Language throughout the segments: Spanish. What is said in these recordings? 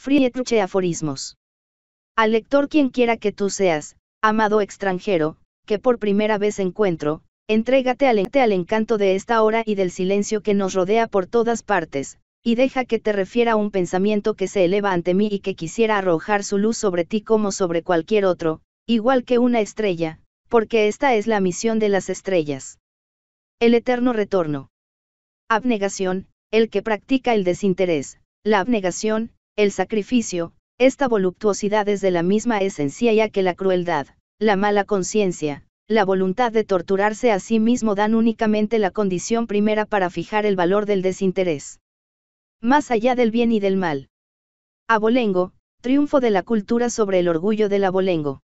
Frietruche Aforismos. Al lector quien quiera que tú seas, amado extranjero, que por primera vez encuentro, entrégate al, al encanto de esta hora y del silencio que nos rodea por todas partes, y deja que te refiera un pensamiento que se eleva ante mí y que quisiera arrojar su luz sobre ti como sobre cualquier otro, igual que una estrella, porque esta es la misión de las estrellas. El eterno retorno. Abnegación, el que practica el desinterés, la abnegación, el sacrificio, esta voluptuosidad es de la misma esencia ya que la crueldad, la mala conciencia, la voluntad de torturarse a sí mismo dan únicamente la condición primera para fijar el valor del desinterés. Más allá del bien y del mal. Abolengo, triunfo de la cultura sobre el orgullo del abolengo.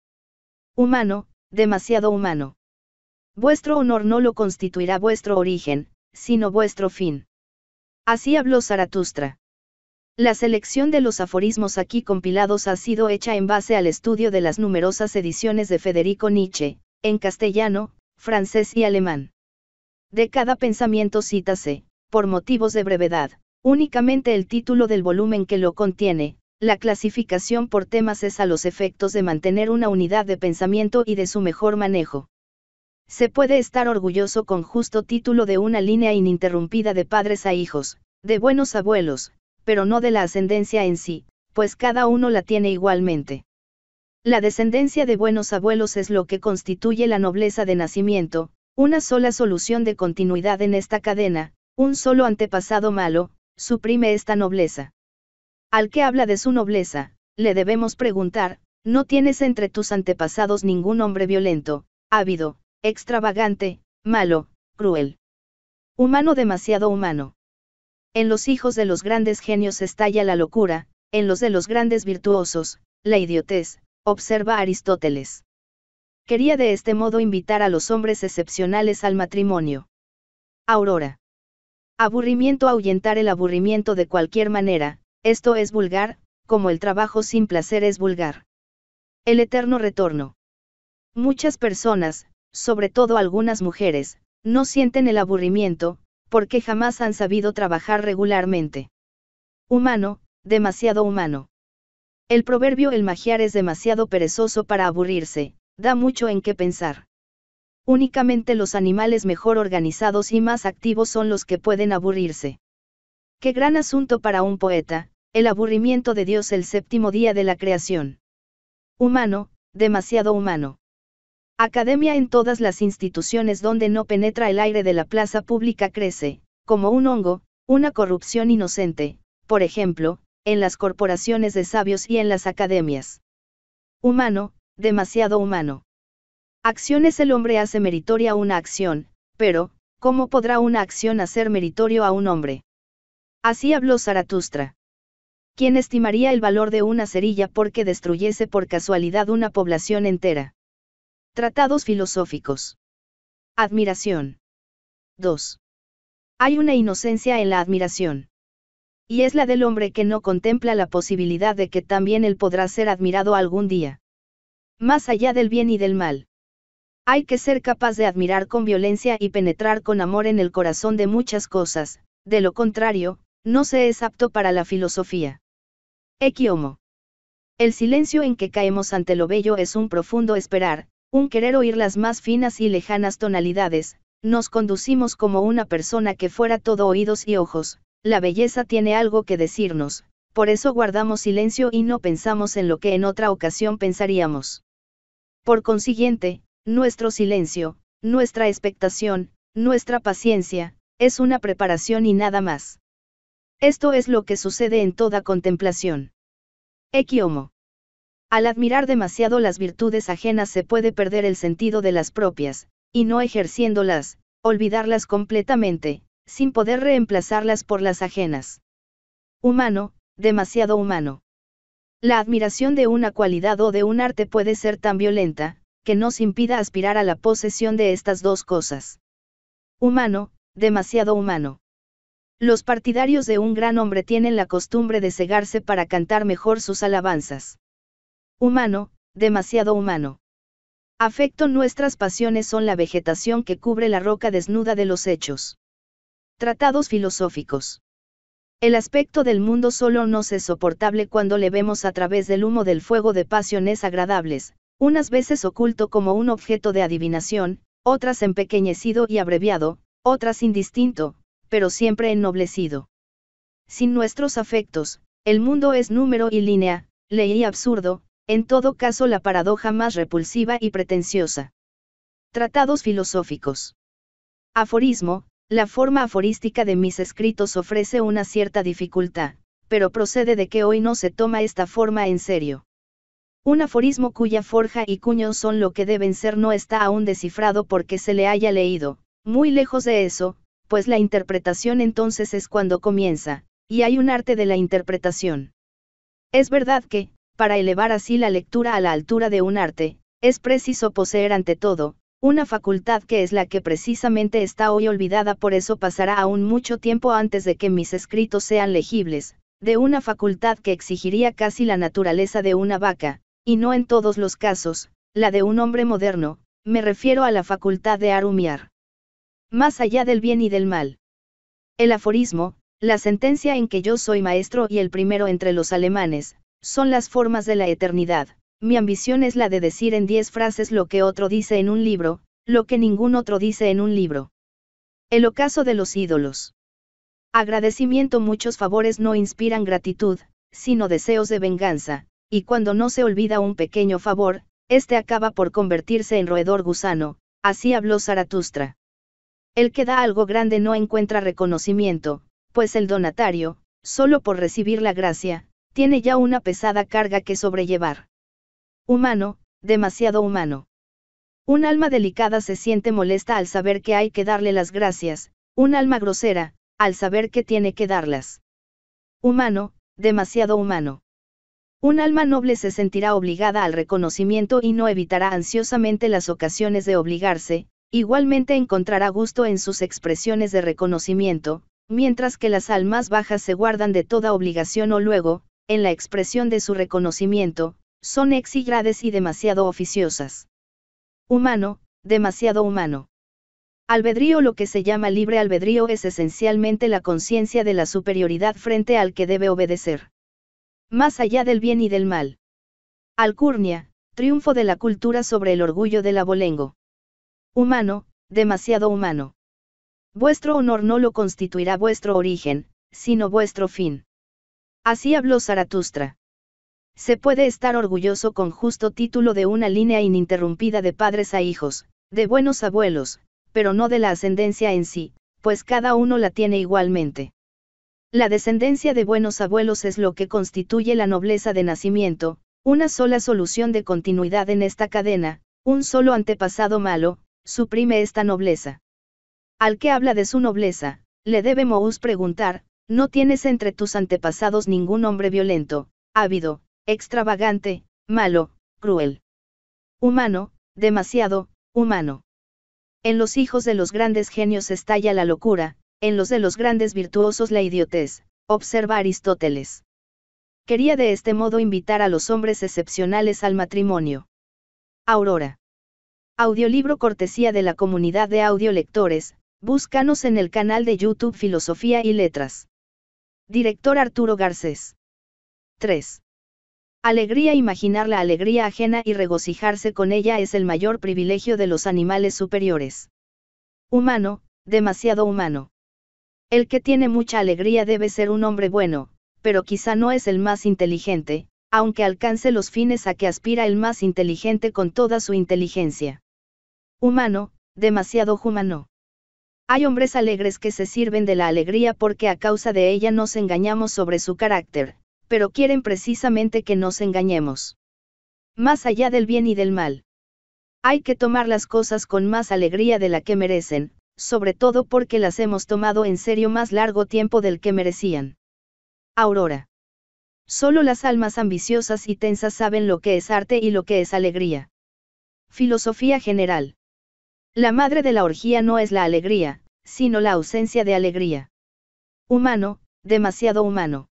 Humano, demasiado humano. Vuestro honor no lo constituirá vuestro origen, sino vuestro fin. Así habló Zaratustra. La selección de los aforismos aquí compilados ha sido hecha en base al estudio de las numerosas ediciones de Federico Nietzsche, en castellano, francés y alemán. De cada pensamiento cítase, por motivos de brevedad, únicamente el título del volumen que lo contiene, la clasificación por temas es a los efectos de mantener una unidad de pensamiento y de su mejor manejo. Se puede estar orgulloso con justo título de una línea ininterrumpida de padres a hijos, de buenos abuelos, pero no de la ascendencia en sí, pues cada uno la tiene igualmente. La descendencia de buenos abuelos es lo que constituye la nobleza de nacimiento, una sola solución de continuidad en esta cadena, un solo antepasado malo, suprime esta nobleza. Al que habla de su nobleza, le debemos preguntar, ¿no tienes entre tus antepasados ningún hombre violento, ávido, extravagante, malo, cruel? Humano demasiado humano. En los hijos de los grandes genios estalla la locura, en los de los grandes virtuosos, la idiotez, observa Aristóteles. Quería de este modo invitar a los hombres excepcionales al matrimonio. Aurora. Aburrimiento ahuyentar el aburrimiento de cualquier manera, esto es vulgar, como el trabajo sin placer es vulgar. El eterno retorno. Muchas personas, sobre todo algunas mujeres, no sienten el aburrimiento, porque jamás han sabido trabajar regularmente. Humano, demasiado humano. El proverbio el magiar es demasiado perezoso para aburrirse, da mucho en qué pensar. Únicamente los animales mejor organizados y más activos son los que pueden aburrirse. Qué gran asunto para un poeta, el aburrimiento de Dios el séptimo día de la creación. Humano, demasiado humano. Academia en todas las instituciones donde no penetra el aire de la plaza pública crece, como un hongo, una corrupción inocente, por ejemplo, en las corporaciones de sabios y en las academias. Humano, demasiado humano. Acciones el hombre hace meritoria una acción, pero, ¿cómo podrá una acción hacer meritorio a un hombre? Así habló Zaratustra. ¿Quién estimaría el valor de una cerilla porque destruyese por casualidad una población entera? Tratados filosóficos. Admiración. 2. Hay una inocencia en la admiración. Y es la del hombre que no contempla la posibilidad de que también él podrá ser admirado algún día. Más allá del bien y del mal. Hay que ser capaz de admirar con violencia y penetrar con amor en el corazón de muchas cosas, de lo contrario, no se es apto para la filosofía. Equiomo. El silencio en que caemos ante lo bello es un profundo esperar, un querer oír las más finas y lejanas tonalidades, nos conducimos como una persona que fuera todo oídos y ojos, la belleza tiene algo que decirnos, por eso guardamos silencio y no pensamos en lo que en otra ocasión pensaríamos. Por consiguiente, nuestro silencio, nuestra expectación, nuestra paciencia, es una preparación y nada más. Esto es lo que sucede en toda contemplación. Equiomo. Al admirar demasiado las virtudes ajenas se puede perder el sentido de las propias, y no ejerciéndolas, olvidarlas completamente, sin poder reemplazarlas por las ajenas. Humano, demasiado humano. La admiración de una cualidad o de un arte puede ser tan violenta, que nos impida aspirar a la posesión de estas dos cosas. Humano, demasiado humano. Los partidarios de un gran hombre tienen la costumbre de cegarse para cantar mejor sus alabanzas. Humano, demasiado humano. Afecto Nuestras pasiones son la vegetación que cubre la roca desnuda de los hechos. Tratados filosóficos. El aspecto del mundo solo nos es soportable cuando le vemos a través del humo del fuego de pasiones agradables, unas veces oculto como un objeto de adivinación, otras empequeñecido y abreviado, otras indistinto, pero siempre ennoblecido. Sin nuestros afectos, el mundo es número y línea, ley absurdo, en todo caso la paradoja más repulsiva y pretenciosa. Tratados filosóficos. Aforismo, la forma aforística de mis escritos ofrece una cierta dificultad, pero procede de que hoy no se toma esta forma en serio. Un aforismo cuya forja y cuño son lo que deben ser no está aún descifrado porque se le haya leído, muy lejos de eso, pues la interpretación entonces es cuando comienza, y hay un arte de la interpretación. Es verdad que, para elevar así la lectura a la altura de un arte, es preciso poseer ante todo, una facultad que es la que precisamente está hoy olvidada, por eso pasará aún mucho tiempo antes de que mis escritos sean legibles, de una facultad que exigiría casi la naturaleza de una vaca, y no en todos los casos, la de un hombre moderno, me refiero a la facultad de arumiar. Más allá del bien y del mal. El aforismo, la sentencia en que yo soy maestro y el primero entre los alemanes, son las formas de la eternidad. Mi ambición es la de decir en diez frases lo que otro dice en un libro, lo que ningún otro dice en un libro. El ocaso de los ídolos. Agradecimiento muchos favores no inspiran gratitud, sino deseos de venganza, y cuando no se olvida un pequeño favor, este acaba por convertirse en roedor gusano, así habló Zaratustra. El que da algo grande no encuentra reconocimiento, pues el donatario, solo por recibir la gracia, tiene ya una pesada carga que sobrellevar. Humano, demasiado humano. Un alma delicada se siente molesta al saber que hay que darle las gracias, un alma grosera, al saber que tiene que darlas. Humano, demasiado humano. Un alma noble se sentirá obligada al reconocimiento y no evitará ansiosamente las ocasiones de obligarse, igualmente encontrará gusto en sus expresiones de reconocimiento, mientras que las almas bajas se guardan de toda obligación o luego, en la expresión de su reconocimiento, son exigrades y demasiado oficiosas. Humano, demasiado humano. Albedrío Lo que se llama libre albedrío es esencialmente la conciencia de la superioridad frente al que debe obedecer. Más allá del bien y del mal. Alcurnia, triunfo de la cultura sobre el orgullo del abolengo. Humano, demasiado humano. Vuestro honor no lo constituirá vuestro origen, sino vuestro fin. Así habló Zaratustra. Se puede estar orgulloso con justo título de una línea ininterrumpida de padres a hijos, de buenos abuelos, pero no de la ascendencia en sí, pues cada uno la tiene igualmente. La descendencia de buenos abuelos es lo que constituye la nobleza de nacimiento, una sola solución de continuidad en esta cadena, un solo antepasado malo, suprime esta nobleza. Al que habla de su nobleza, le debe Moús preguntar, no tienes entre tus antepasados ningún hombre violento, ávido, extravagante, malo, cruel. Humano, demasiado, humano. En los hijos de los grandes genios estalla la locura, en los de los grandes virtuosos la idiotez, observa Aristóteles. Quería de este modo invitar a los hombres excepcionales al matrimonio. Aurora. Audiolibro cortesía de la comunidad de audiolectores, búscanos en el canal de YouTube Filosofía y Letras. Director Arturo Garcés. 3. Alegría Imaginar la alegría ajena y regocijarse con ella es el mayor privilegio de los animales superiores. Humano, demasiado humano. El que tiene mucha alegría debe ser un hombre bueno, pero quizá no es el más inteligente, aunque alcance los fines a que aspira el más inteligente con toda su inteligencia. Humano, demasiado humano. Hay hombres alegres que se sirven de la alegría porque a causa de ella nos engañamos sobre su carácter, pero quieren precisamente que nos engañemos. Más allá del bien y del mal. Hay que tomar las cosas con más alegría de la que merecen, sobre todo porque las hemos tomado en serio más largo tiempo del que merecían. Aurora. Solo las almas ambiciosas y tensas saben lo que es arte y lo que es alegría. Filosofía general. La madre de la orgía no es la alegría, sino la ausencia de alegría. Humano, demasiado humano.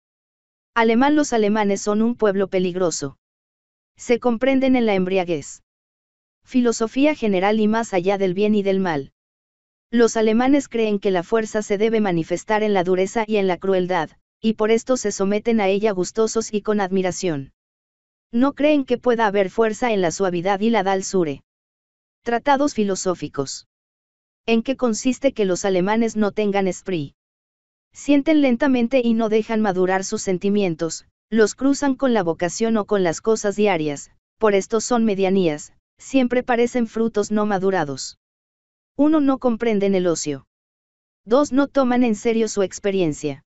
Alemán Los alemanes son un pueblo peligroso. Se comprenden en la embriaguez. Filosofía general y más allá del bien y del mal. Los alemanes creen que la fuerza se debe manifestar en la dureza y en la crueldad, y por esto se someten a ella gustosos y con admiración. No creen que pueda haber fuerza en la suavidad y la dulzura. Tratados filosóficos. ¿En qué consiste que los alemanes no tengan esprit? Sienten lentamente y no dejan madurar sus sentimientos, los cruzan con la vocación o con las cosas diarias, por esto son medianías, siempre parecen frutos no madurados. 1. No comprenden el ocio. 2. No toman en serio su experiencia.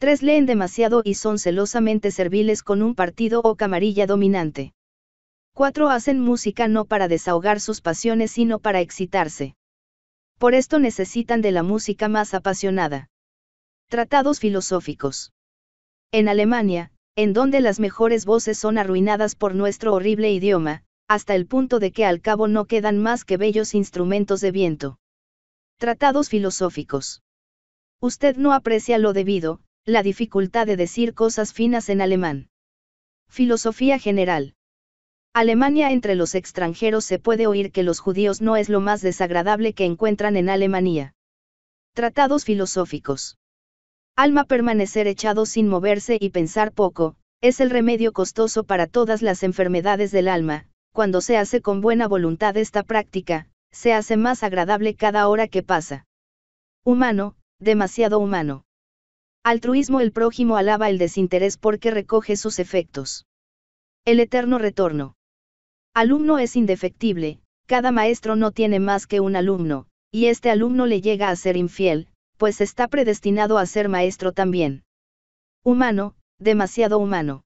3. Leen demasiado y son celosamente serviles con un partido o camarilla dominante. Cuatro hacen música no para desahogar sus pasiones sino para excitarse. Por esto necesitan de la música más apasionada. Tratados filosóficos. En Alemania, en donde las mejores voces son arruinadas por nuestro horrible idioma, hasta el punto de que al cabo no quedan más que bellos instrumentos de viento. Tratados filosóficos. Usted no aprecia lo debido, la dificultad de decir cosas finas en alemán. Filosofía general. Alemania entre los extranjeros se puede oír que los judíos no es lo más desagradable que encuentran en Alemania. Tratados filosóficos. Alma permanecer echado sin moverse y pensar poco, es el remedio costoso para todas las enfermedades del alma, cuando se hace con buena voluntad esta práctica, se hace más agradable cada hora que pasa. Humano, demasiado humano. Altruismo el prójimo alaba el desinterés porque recoge sus efectos. El eterno retorno. Alumno es indefectible, cada maestro no tiene más que un alumno, y este alumno le llega a ser infiel, pues está predestinado a ser maestro también. Humano, demasiado humano.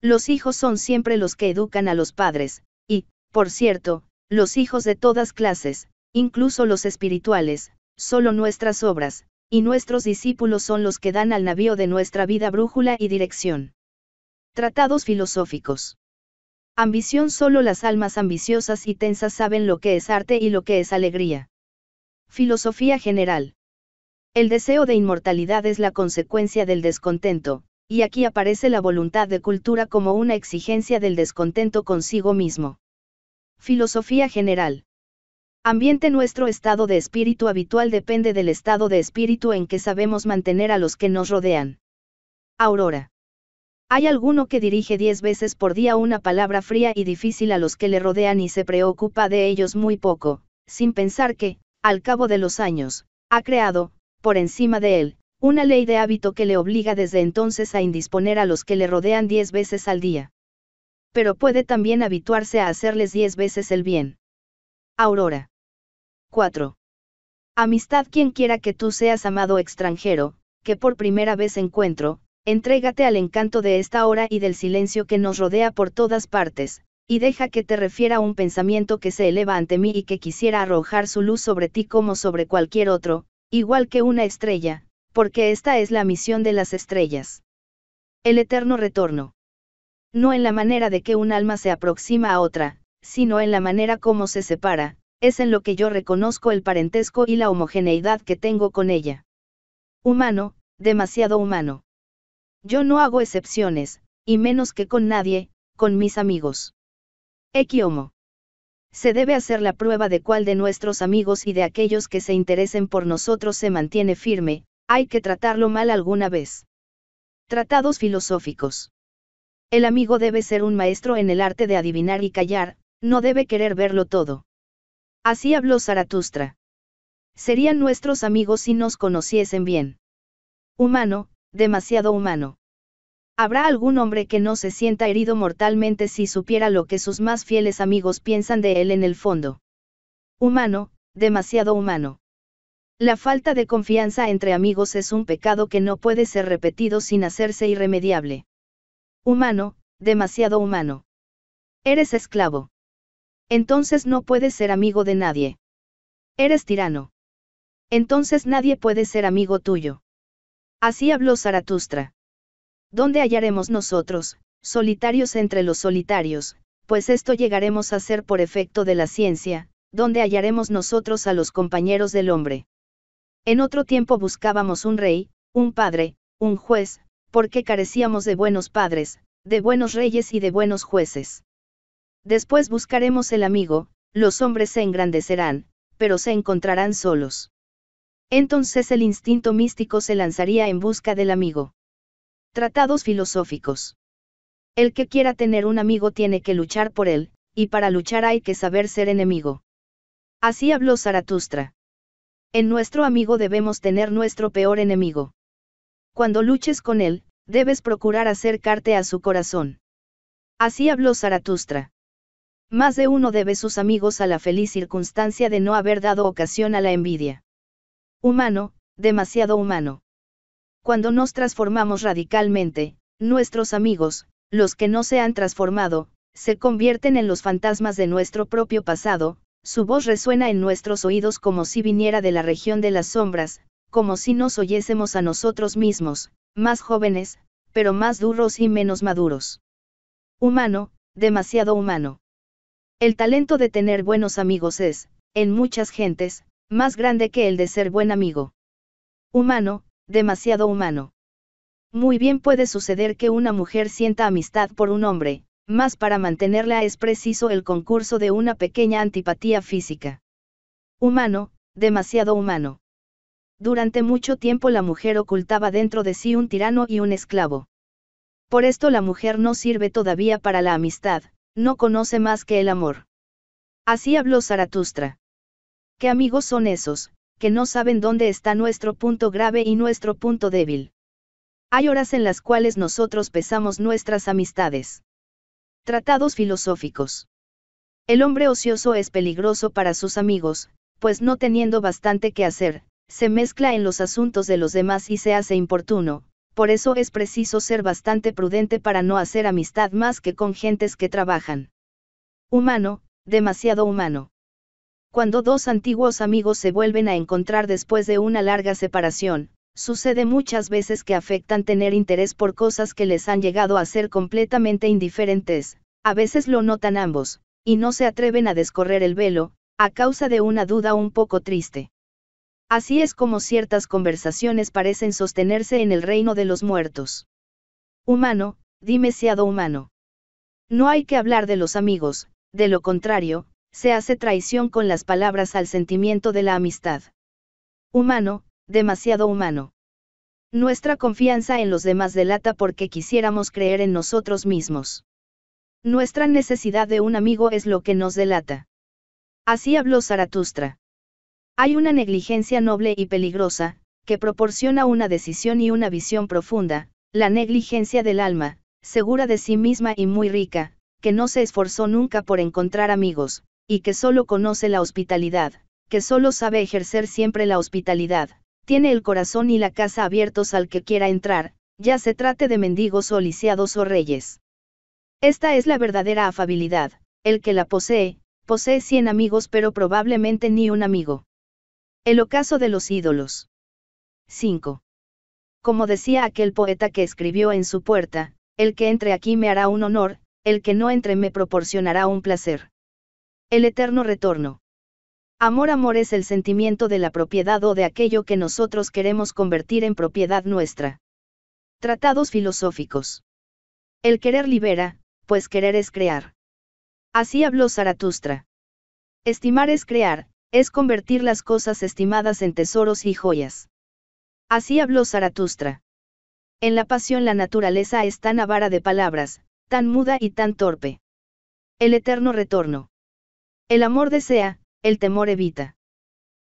Los hijos son siempre los que educan a los padres, y, por cierto, los hijos de todas clases, incluso los espirituales, solo nuestras obras, y nuestros discípulos son los que dan al navío de nuestra vida brújula y dirección. Tratados filosóficos. Ambición solo las almas ambiciosas y tensas saben lo que es arte y lo que es alegría. Filosofía general. El deseo de inmortalidad es la consecuencia del descontento, y aquí aparece la voluntad de cultura como una exigencia del descontento consigo mismo. Filosofía general. Ambiente Nuestro estado de espíritu habitual depende del estado de espíritu en que sabemos mantener a los que nos rodean. Aurora. Hay alguno que dirige diez veces por día una palabra fría y difícil a los que le rodean y se preocupa de ellos muy poco, sin pensar que, al cabo de los años, ha creado, por encima de él, una ley de hábito que le obliga desde entonces a indisponer a los que le rodean diez veces al día. Pero puede también habituarse a hacerles diez veces el bien. Aurora. 4. Amistad quien quiera que tú seas amado extranjero, que por primera vez encuentro, Entrégate al encanto de esta hora y del silencio que nos rodea por todas partes, y deja que te refiera un pensamiento que se eleva ante mí y que quisiera arrojar su luz sobre ti como sobre cualquier otro, igual que una estrella, porque esta es la misión de las estrellas. El eterno retorno. No en la manera de que un alma se aproxima a otra, sino en la manera como se separa, es en lo que yo reconozco el parentesco y la homogeneidad que tengo con ella. Humano, demasiado humano. Yo no hago excepciones, y menos que con nadie, con mis amigos. Equiomo. Se debe hacer la prueba de cuál de nuestros amigos y de aquellos que se interesen por nosotros se mantiene firme, hay que tratarlo mal alguna vez. Tratados filosóficos. El amigo debe ser un maestro en el arte de adivinar y callar, no debe querer verlo todo. Así habló Zaratustra. Serían nuestros amigos si nos conociesen bien. Humano, demasiado humano. Habrá algún hombre que no se sienta herido mortalmente si supiera lo que sus más fieles amigos piensan de él en el fondo. Humano, demasiado humano. La falta de confianza entre amigos es un pecado que no puede ser repetido sin hacerse irremediable. Humano, demasiado humano. Eres esclavo. Entonces no puedes ser amigo de nadie. Eres tirano. Entonces nadie puede ser amigo tuyo. Así habló Zaratustra. ¿Dónde hallaremos nosotros, solitarios entre los solitarios, pues esto llegaremos a ser por efecto de la ciencia, donde hallaremos nosotros a los compañeros del hombre? En otro tiempo buscábamos un rey, un padre, un juez, porque carecíamos de buenos padres, de buenos reyes y de buenos jueces. Después buscaremos el amigo, los hombres se engrandecerán, pero se encontrarán solos. Entonces el instinto místico se lanzaría en busca del amigo. Tratados filosóficos. El que quiera tener un amigo tiene que luchar por él, y para luchar hay que saber ser enemigo. Así habló Zaratustra. En nuestro amigo debemos tener nuestro peor enemigo. Cuando luches con él, debes procurar acercarte a su corazón. Así habló Zaratustra. Más de uno debe sus amigos a la feliz circunstancia de no haber dado ocasión a la envidia. Humano, demasiado humano. Cuando nos transformamos radicalmente, nuestros amigos, los que no se han transformado, se convierten en los fantasmas de nuestro propio pasado, su voz resuena en nuestros oídos como si viniera de la región de las sombras, como si nos oyésemos a nosotros mismos, más jóvenes, pero más duros y menos maduros. Humano, demasiado humano. El talento de tener buenos amigos es, en muchas gentes, más grande que el de ser buen amigo. Humano, demasiado humano. Muy bien puede suceder que una mujer sienta amistad por un hombre, mas para mantenerla es preciso el concurso de una pequeña antipatía física. Humano, demasiado humano. Durante mucho tiempo la mujer ocultaba dentro de sí un tirano y un esclavo. Por esto la mujer no sirve todavía para la amistad, no conoce más que el amor. Así habló Zaratustra. ¿Qué amigos son esos, que no saben dónde está nuestro punto grave y nuestro punto débil? Hay horas en las cuales nosotros pesamos nuestras amistades. Tratados filosóficos. El hombre ocioso es peligroso para sus amigos, pues no teniendo bastante que hacer, se mezcla en los asuntos de los demás y se hace importuno, por eso es preciso ser bastante prudente para no hacer amistad más que con gentes que trabajan. Humano, demasiado humano. Cuando dos antiguos amigos se vuelven a encontrar después de una larga separación, sucede muchas veces que afectan tener interés por cosas que les han llegado a ser completamente indiferentes, a veces lo notan ambos, y no se atreven a descorrer el velo, a causa de una duda un poco triste. Así es como ciertas conversaciones parecen sostenerse en el reino de los muertos. Humano, dime siado humano. No hay que hablar de los amigos, de lo contrario, se hace traición con las palabras al sentimiento de la amistad. Humano, demasiado humano. Nuestra confianza en los demás delata porque quisiéramos creer en nosotros mismos. Nuestra necesidad de un amigo es lo que nos delata. Así habló Zaratustra. Hay una negligencia noble y peligrosa, que proporciona una decisión y una visión profunda, la negligencia del alma, segura de sí misma y muy rica, que no se esforzó nunca por encontrar amigos, y que solo conoce la hospitalidad, que solo sabe ejercer siempre la hospitalidad, tiene el corazón y la casa abiertos al que quiera entrar, ya se trate de mendigos o lisiados o reyes. Esta es la verdadera afabilidad, el que la posee, posee cien amigos pero probablemente ni un amigo. El ocaso de los ídolos. 5. Como decía aquel poeta que escribió en su puerta, el que entre aquí me hará un honor, el que no entre me proporcionará un placer. El eterno retorno. Amor amor es el sentimiento de la propiedad o de aquello que nosotros queremos convertir en propiedad nuestra. Tratados filosóficos. El querer libera, pues querer es crear. Así habló Zaratustra. Estimar es crear, es convertir las cosas estimadas en tesoros y joyas. Así habló Zaratustra. En la pasión la naturaleza es tan avara de palabras, tan muda y tan torpe. El eterno retorno. El amor desea, el temor evita.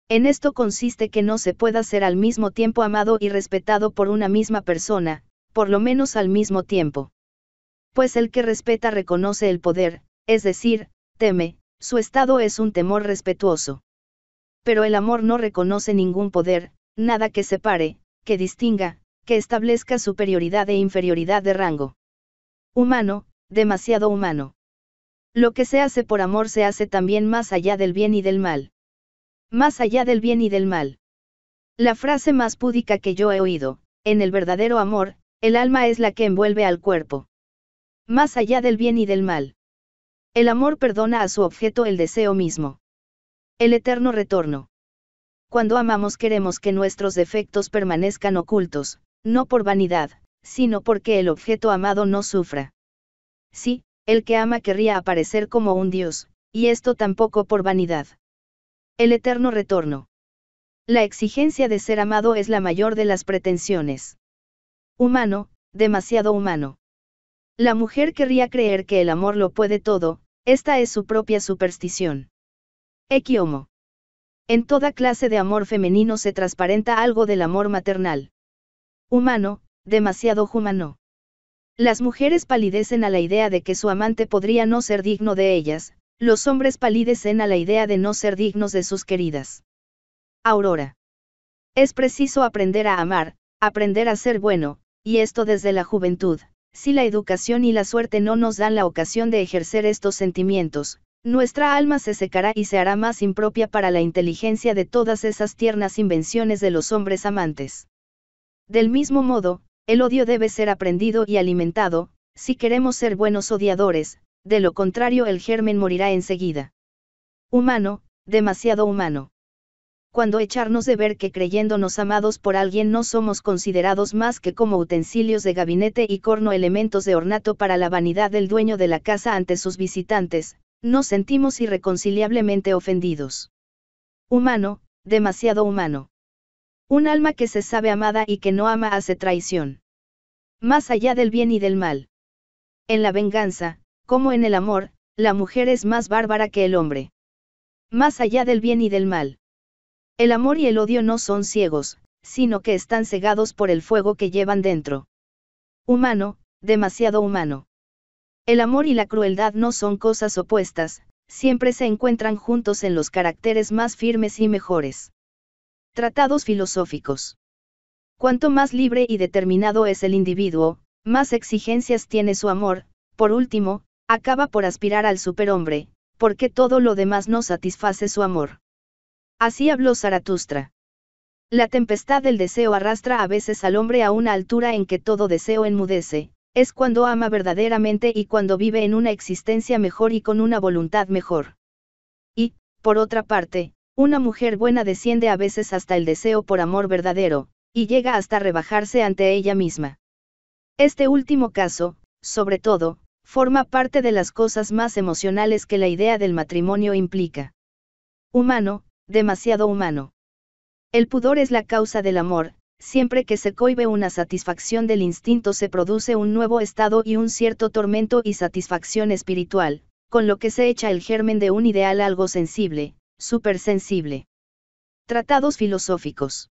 En esto consiste que no se pueda ser al mismo tiempo amado y respetado por una misma persona, por lo menos al mismo tiempo. Pues el que respeta reconoce el poder, es decir, teme, su estado es un temor respetuoso. Pero el amor no reconoce ningún poder, nada que separe, que distinga, que establezca superioridad e inferioridad de rango. Humano, demasiado humano. Lo que se hace por amor se hace también más allá del bien y del mal. Más allá del bien y del mal. La frase más púdica que yo he oído, en el verdadero amor, el alma es la que envuelve al cuerpo. Más allá del bien y del mal. El amor perdona a su objeto el deseo mismo. El eterno retorno. Cuando amamos queremos que nuestros defectos permanezcan ocultos, no por vanidad, sino porque el objeto amado no sufra. Sí, el que ama querría aparecer como un dios, y esto tampoco por vanidad. El eterno retorno. La exigencia de ser amado es la mayor de las pretensiones. Humano, demasiado humano. La mujer querría creer que el amor lo puede todo, esta es su propia superstición. Equiomo. En toda clase de amor femenino se transparenta algo del amor maternal. Humano, demasiado humano. Las mujeres palidecen a la idea de que su amante podría no ser digno de ellas, los hombres palidecen a la idea de no ser dignos de sus queridas. Aurora. Es preciso aprender a amar, aprender a ser bueno, y esto desde la juventud. Si la educación y la suerte no nos dan la ocasión de ejercer estos sentimientos, nuestra alma se secará y se hará más impropia para la inteligencia de todas esas tiernas invenciones de los hombres amantes. Del mismo modo, el odio debe ser aprendido y alimentado, si queremos ser buenos odiadores, de lo contrario el germen morirá enseguida. Humano, demasiado humano. Cuando echarnos de ver que creyéndonos amados por alguien no somos considerados más que como utensilios de gabinete y corno elementos de ornato para la vanidad del dueño de la casa ante sus visitantes, nos sentimos irreconciliablemente ofendidos. Humano, demasiado humano. Un alma que se sabe amada y que no ama hace traición. Más allá del bien y del mal. En la venganza, como en el amor, la mujer es más bárbara que el hombre. Más allá del bien y del mal. El amor y el odio no son ciegos, sino que están cegados por el fuego que llevan dentro. Humano, demasiado humano. El amor y la crueldad no son cosas opuestas, siempre se encuentran juntos en los caracteres más firmes y mejores. Tratados filosóficos. Cuanto más libre y determinado es el individuo, más exigencias tiene su amor, por último, acaba por aspirar al superhombre, porque todo lo demás no satisface su amor. Así habló Zaratustra. La tempestad del deseo arrastra a veces al hombre a una altura en que todo deseo enmudece, es cuando ama verdaderamente y cuando vive en una existencia mejor y con una voluntad mejor. Y, por otra parte, una mujer buena desciende a veces hasta el deseo por amor verdadero, y llega hasta rebajarse ante ella misma. Este último caso, sobre todo, forma parte de las cosas más emocionales que la idea del matrimonio implica. Humano, demasiado humano. El pudor es la causa del amor, siempre que se cohibe una satisfacción del instinto se produce un nuevo estado y un cierto tormento y satisfacción espiritual, con lo que se echa el germen de un ideal algo sensible, supersensible. Tratados filosóficos.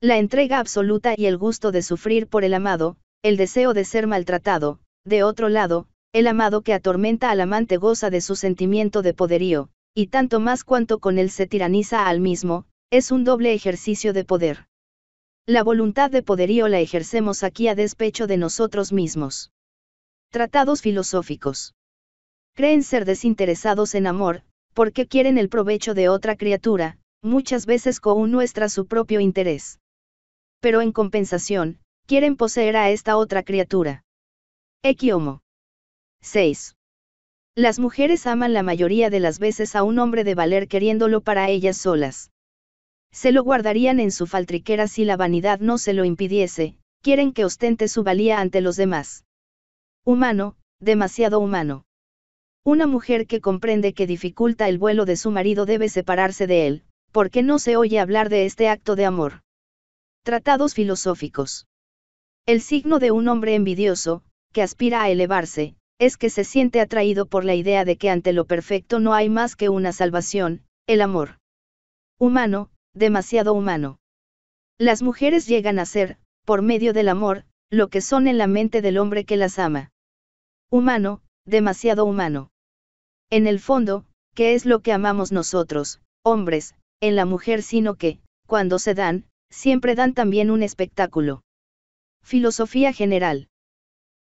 La entrega absoluta y el gusto de sufrir por el amado, el deseo de ser maltratado, de otro lado, el amado que atormenta al amante goza de su sentimiento de poderío, y tanto más cuanto con él se tiraniza al mismo, es un doble ejercicio de poder. La voluntad de poderío la ejercemos aquí a despecho de nosotros mismos. Tratados filosóficos. Creen ser desinteresados en amor, porque quieren el provecho de otra criatura, muchas veces con nuestra su propio interés. Pero en compensación, quieren poseer a esta otra criatura. Equiomo. 6. Las mujeres aman la mayoría de las veces a un hombre de valer queriéndolo para ellas solas. Se lo guardarían en su faltriquera si la vanidad no se lo impidiese, quieren que ostente su valía ante los demás. Humano, demasiado humano. Una mujer que comprende que dificulta el vuelo de su marido debe separarse de él, porque no se oye hablar de este acto de amor. Tratados filosóficos. El signo de un hombre envidioso, que aspira a elevarse, es que se siente atraído por la idea de que ante lo perfecto no hay más que una salvación, el amor. Humano, demasiado humano. Las mujeres llegan a ser, por medio del amor, lo que son en la mente del hombre que las ama. Humano, demasiado humano. En el fondo, ¿qué es lo que amamos nosotros, hombres, en la mujer sino que, cuando se dan, siempre dan también un espectáculo? Filosofía general.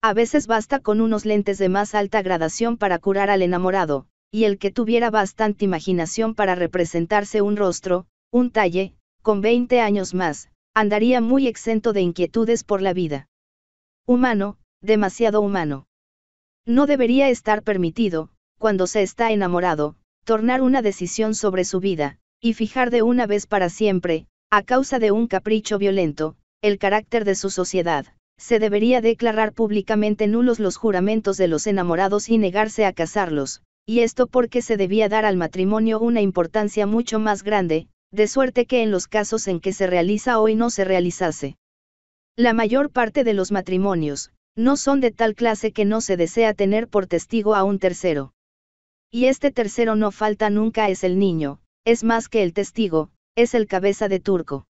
A veces basta con unos lentes de más alta gradación para curar al enamorado, y el que tuviera bastante imaginación para representarse un rostro, un talle, con 20 años más, andaría muy exento de inquietudes por la vida. Humano, demasiado humano. No debería estar permitido, cuando se está enamorado, tornar una decisión sobre su vida, y fijar de una vez para siempre, a causa de un capricho violento, el carácter de su sociedad. Se debería declarar públicamente nulos los juramentos de los enamorados y negarse a casarlos, y esto porque se debía dar al matrimonio una importancia mucho más grande, de suerte que en los casos en que se realiza hoy no se realizase. La mayor parte de los matrimonios, no son de tal clase que no se desea tener por testigo a un tercero. Y este tercero no falta nunca es el niño, es más que el testigo, es el cabeza de turco.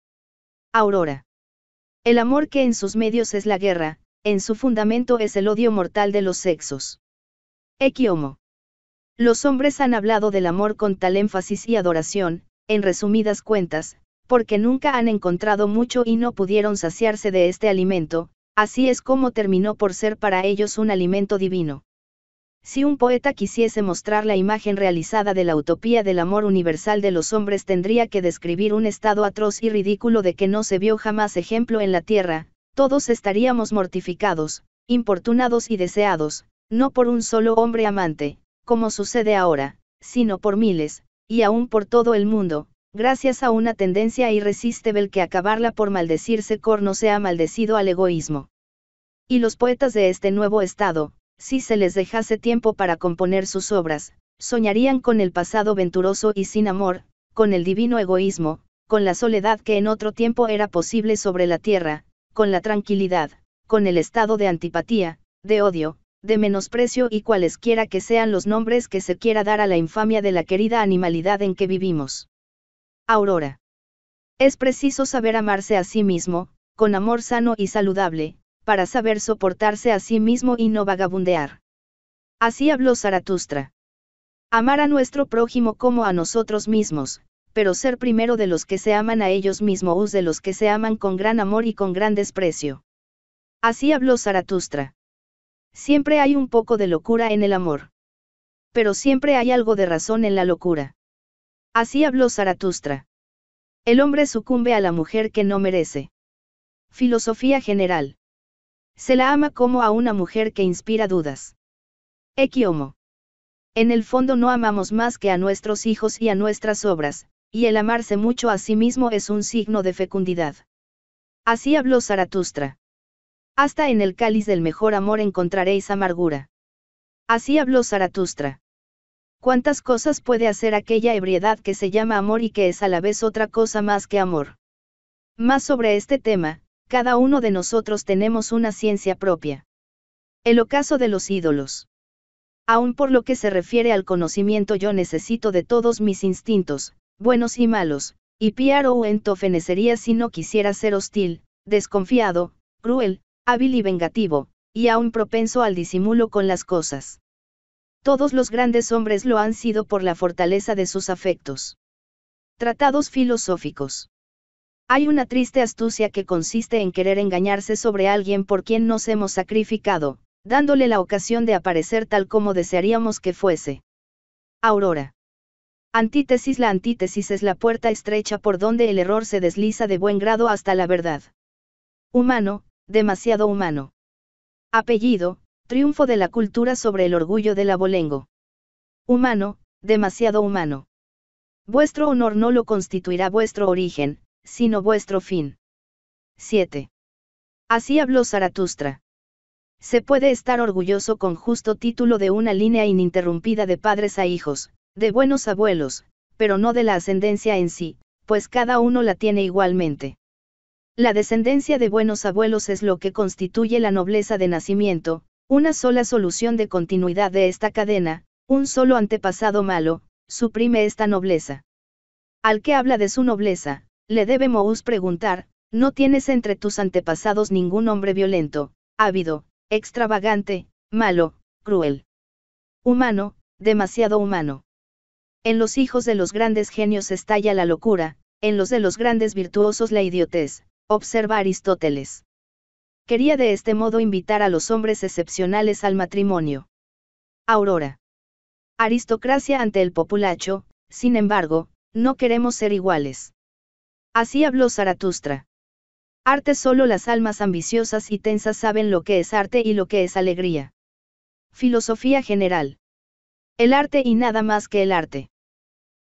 Aurora. El amor que en sus medios es la guerra, en su fundamento es el odio mortal de los sexos. Equiomo. Los hombres han hablado del amor con tal énfasis y adoración, en resumidas cuentas, porque nunca han encontrado mucho y no pudieron saciarse de este alimento, así es como terminó por ser para ellos un alimento divino. Si un poeta quisiese mostrar la imagen realizada de la utopía del amor universal de los hombres tendría que describir un estado atroz y ridículo de que no se vio jamás ejemplo en la tierra, todos estaríamos mortificados, importunados y deseados, no por un solo hombre amante, como sucede ahora, sino por miles, y aún por todo el mundo, gracias a una tendencia irresistible que acabarla por maldecirse corno sea maldecido al egoísmo. Y los poetas de este nuevo estado, si se les dejase tiempo para componer sus obras, soñarían con el pasado venturoso y sin amor, con el divino egoísmo, con la soledad que en otro tiempo era posible sobre la tierra, con la tranquilidad, con el estado de antipatía, de odio, de menosprecio y cualesquiera que sean los nombres que se quiera dar a la infamia de la querida animalidad en que vivimos. Aurora. Es preciso saber amarse a sí mismo, con amor sano y saludable, para saber soportarse a sí mismo y no vagabundear. Así habló Zaratustra. Amar a nuestro prójimo como a nosotros mismos, pero ser primero de los que se aman a ellos mismos, de los que se aman con gran amor y con gran desprecio. Así habló Zaratustra. Siempre hay un poco de locura en el amor. Pero siempre hay algo de razón en la locura. Así habló Zaratustra. El hombre sucumbe a la mujer que no merece. Filosofía general. Se la ama como a una mujer que inspira dudas. Equiomo. En el fondo no amamos más que a nuestros hijos y a nuestras obras, y el amarse mucho a sí mismo es un signo de fecundidad. Así habló Zaratustra. Hasta en el cáliz del mejor amor encontraréis amargura. Así habló Zaratustra. ¿Cuántas cosas puede hacer aquella ebriedad que se llama amor y que es a la vez otra cosa más que amor? Más sobre este tema, cada uno de nosotros tenemos una ciencia propia. El ocaso de los ídolos. Aun por lo que se refiere al conocimiento yo necesito de todos mis instintos, buenos y malos, y o entofenecería si no quisiera ser hostil, desconfiado, cruel, hábil y vengativo, y aún propenso al disimulo con las cosas. Todos los grandes hombres lo han sido por la fortaleza de sus afectos. Tratados filosóficos. Hay una triste astucia que consiste en querer engañarse sobre alguien por quien nos hemos sacrificado, dándole la ocasión de aparecer tal como desearíamos que fuese. Aurora. Antítesis La antítesis es la puerta estrecha por donde el error se desliza de buen grado hasta la verdad. Humano, demasiado humano. Apellido, triunfo de la cultura sobre el orgullo del abolengo. Humano, demasiado humano. Vuestro honor no lo constituirá vuestro origen, sino vuestro fin. 7. Así habló Zaratustra. Se puede estar orgulloso con justo título de una línea ininterrumpida de padres a hijos, de buenos abuelos, pero no de la ascendencia en sí, pues cada uno la tiene igualmente. La descendencia de buenos abuelos es lo que constituye la nobleza de nacimiento, una sola solución de continuidad de esta cadena, un solo antepasado malo, suprime esta nobleza. Al que habla de su nobleza, le debe Moús preguntar, no tienes entre tus antepasados ningún hombre violento, ávido, extravagante, malo, cruel. Humano, demasiado humano. En los hijos de los grandes genios estalla la locura, en los de los grandes virtuosos la idiotez, observa Aristóteles. Quería de este modo invitar a los hombres excepcionales al matrimonio. Aurora. Aristocracia ante el populacho, sin embargo, no queremos ser iguales. Así habló Zaratustra. Arte solo las almas ambiciosas y tensas saben lo que es arte y lo que es alegría. Filosofía general. El arte y nada más que el arte.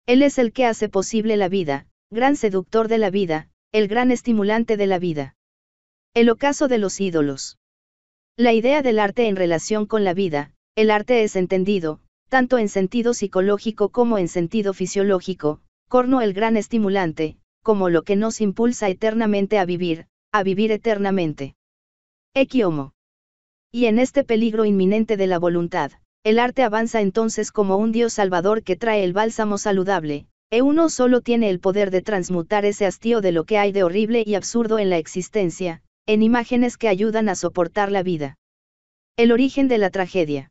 Él es el que hace posible la vida, gran seductor de la vida, el gran estimulante de la vida. El ocaso de los ídolos. La idea del arte en relación con la vida, el arte es entendido, tanto en sentido psicológico como en sentido fisiológico, corno el gran estimulante, como lo que nos impulsa eternamente a vivir, a vivir eternamente. Equiomo. Y en este peligro inminente de la voluntad, el arte avanza entonces como un Dios salvador que trae el bálsamo saludable, e uno solo tiene el poder de transmutar ese hastío de lo que hay de horrible y absurdo en la existencia, en imágenes que ayudan a soportar la vida. El origen de la tragedia.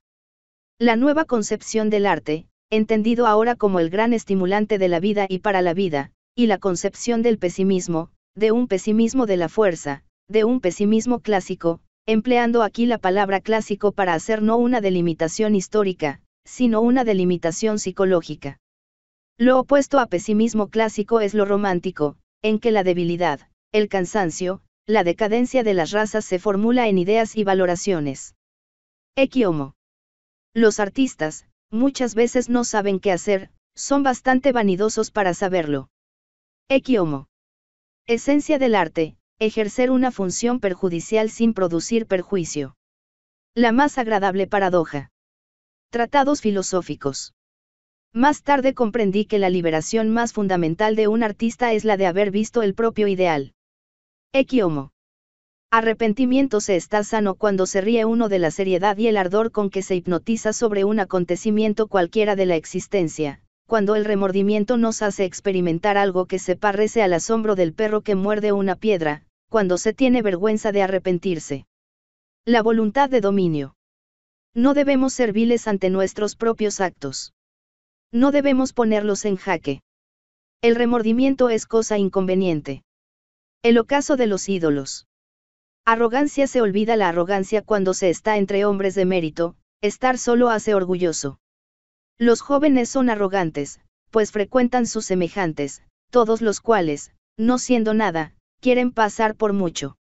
La nueva concepción del arte, entendido ahora como el gran estimulante de la vida y para la vida, y la concepción del pesimismo, de un pesimismo de la fuerza, de un pesimismo clásico, empleando aquí la palabra clásico para hacer no una delimitación histórica, sino una delimitación psicológica. Lo opuesto a pesimismo clásico es lo romántico, en que la debilidad, el cansancio, la decadencia de las razas se formula en ideas y valoraciones. Equiomo. Los artistas, muchas veces no saben qué hacer, son bastante vanidosos para saberlo. Equiomo. Esencia del arte, ejercer una función perjudicial sin producir perjuicio. La más agradable paradoja. Tratados filosóficos. Más tarde comprendí que la liberación más fundamental de un artista es la de haber visto el propio ideal. Equiomo. Arrepentimiento se está sano cuando se ríe uno de la seriedad y el ardor con que se hipnotiza sobre un acontecimiento cualquiera de la existencia, cuando el remordimiento nos hace experimentar algo que se parece al asombro del perro que muerde una piedra, cuando se tiene vergüenza de arrepentirse. La voluntad de dominio. No debemos ser viles ante nuestros propios actos. No debemos ponerlos en jaque. El remordimiento es cosa inconveniente. El ocaso de los ídolos. Arrogancia se olvida la arrogancia cuando se está entre hombres de mérito, estar solo hace orgulloso. Los jóvenes son arrogantes, pues frecuentan sus semejantes, todos los cuales, no siendo nada, quieren pasar por mucho.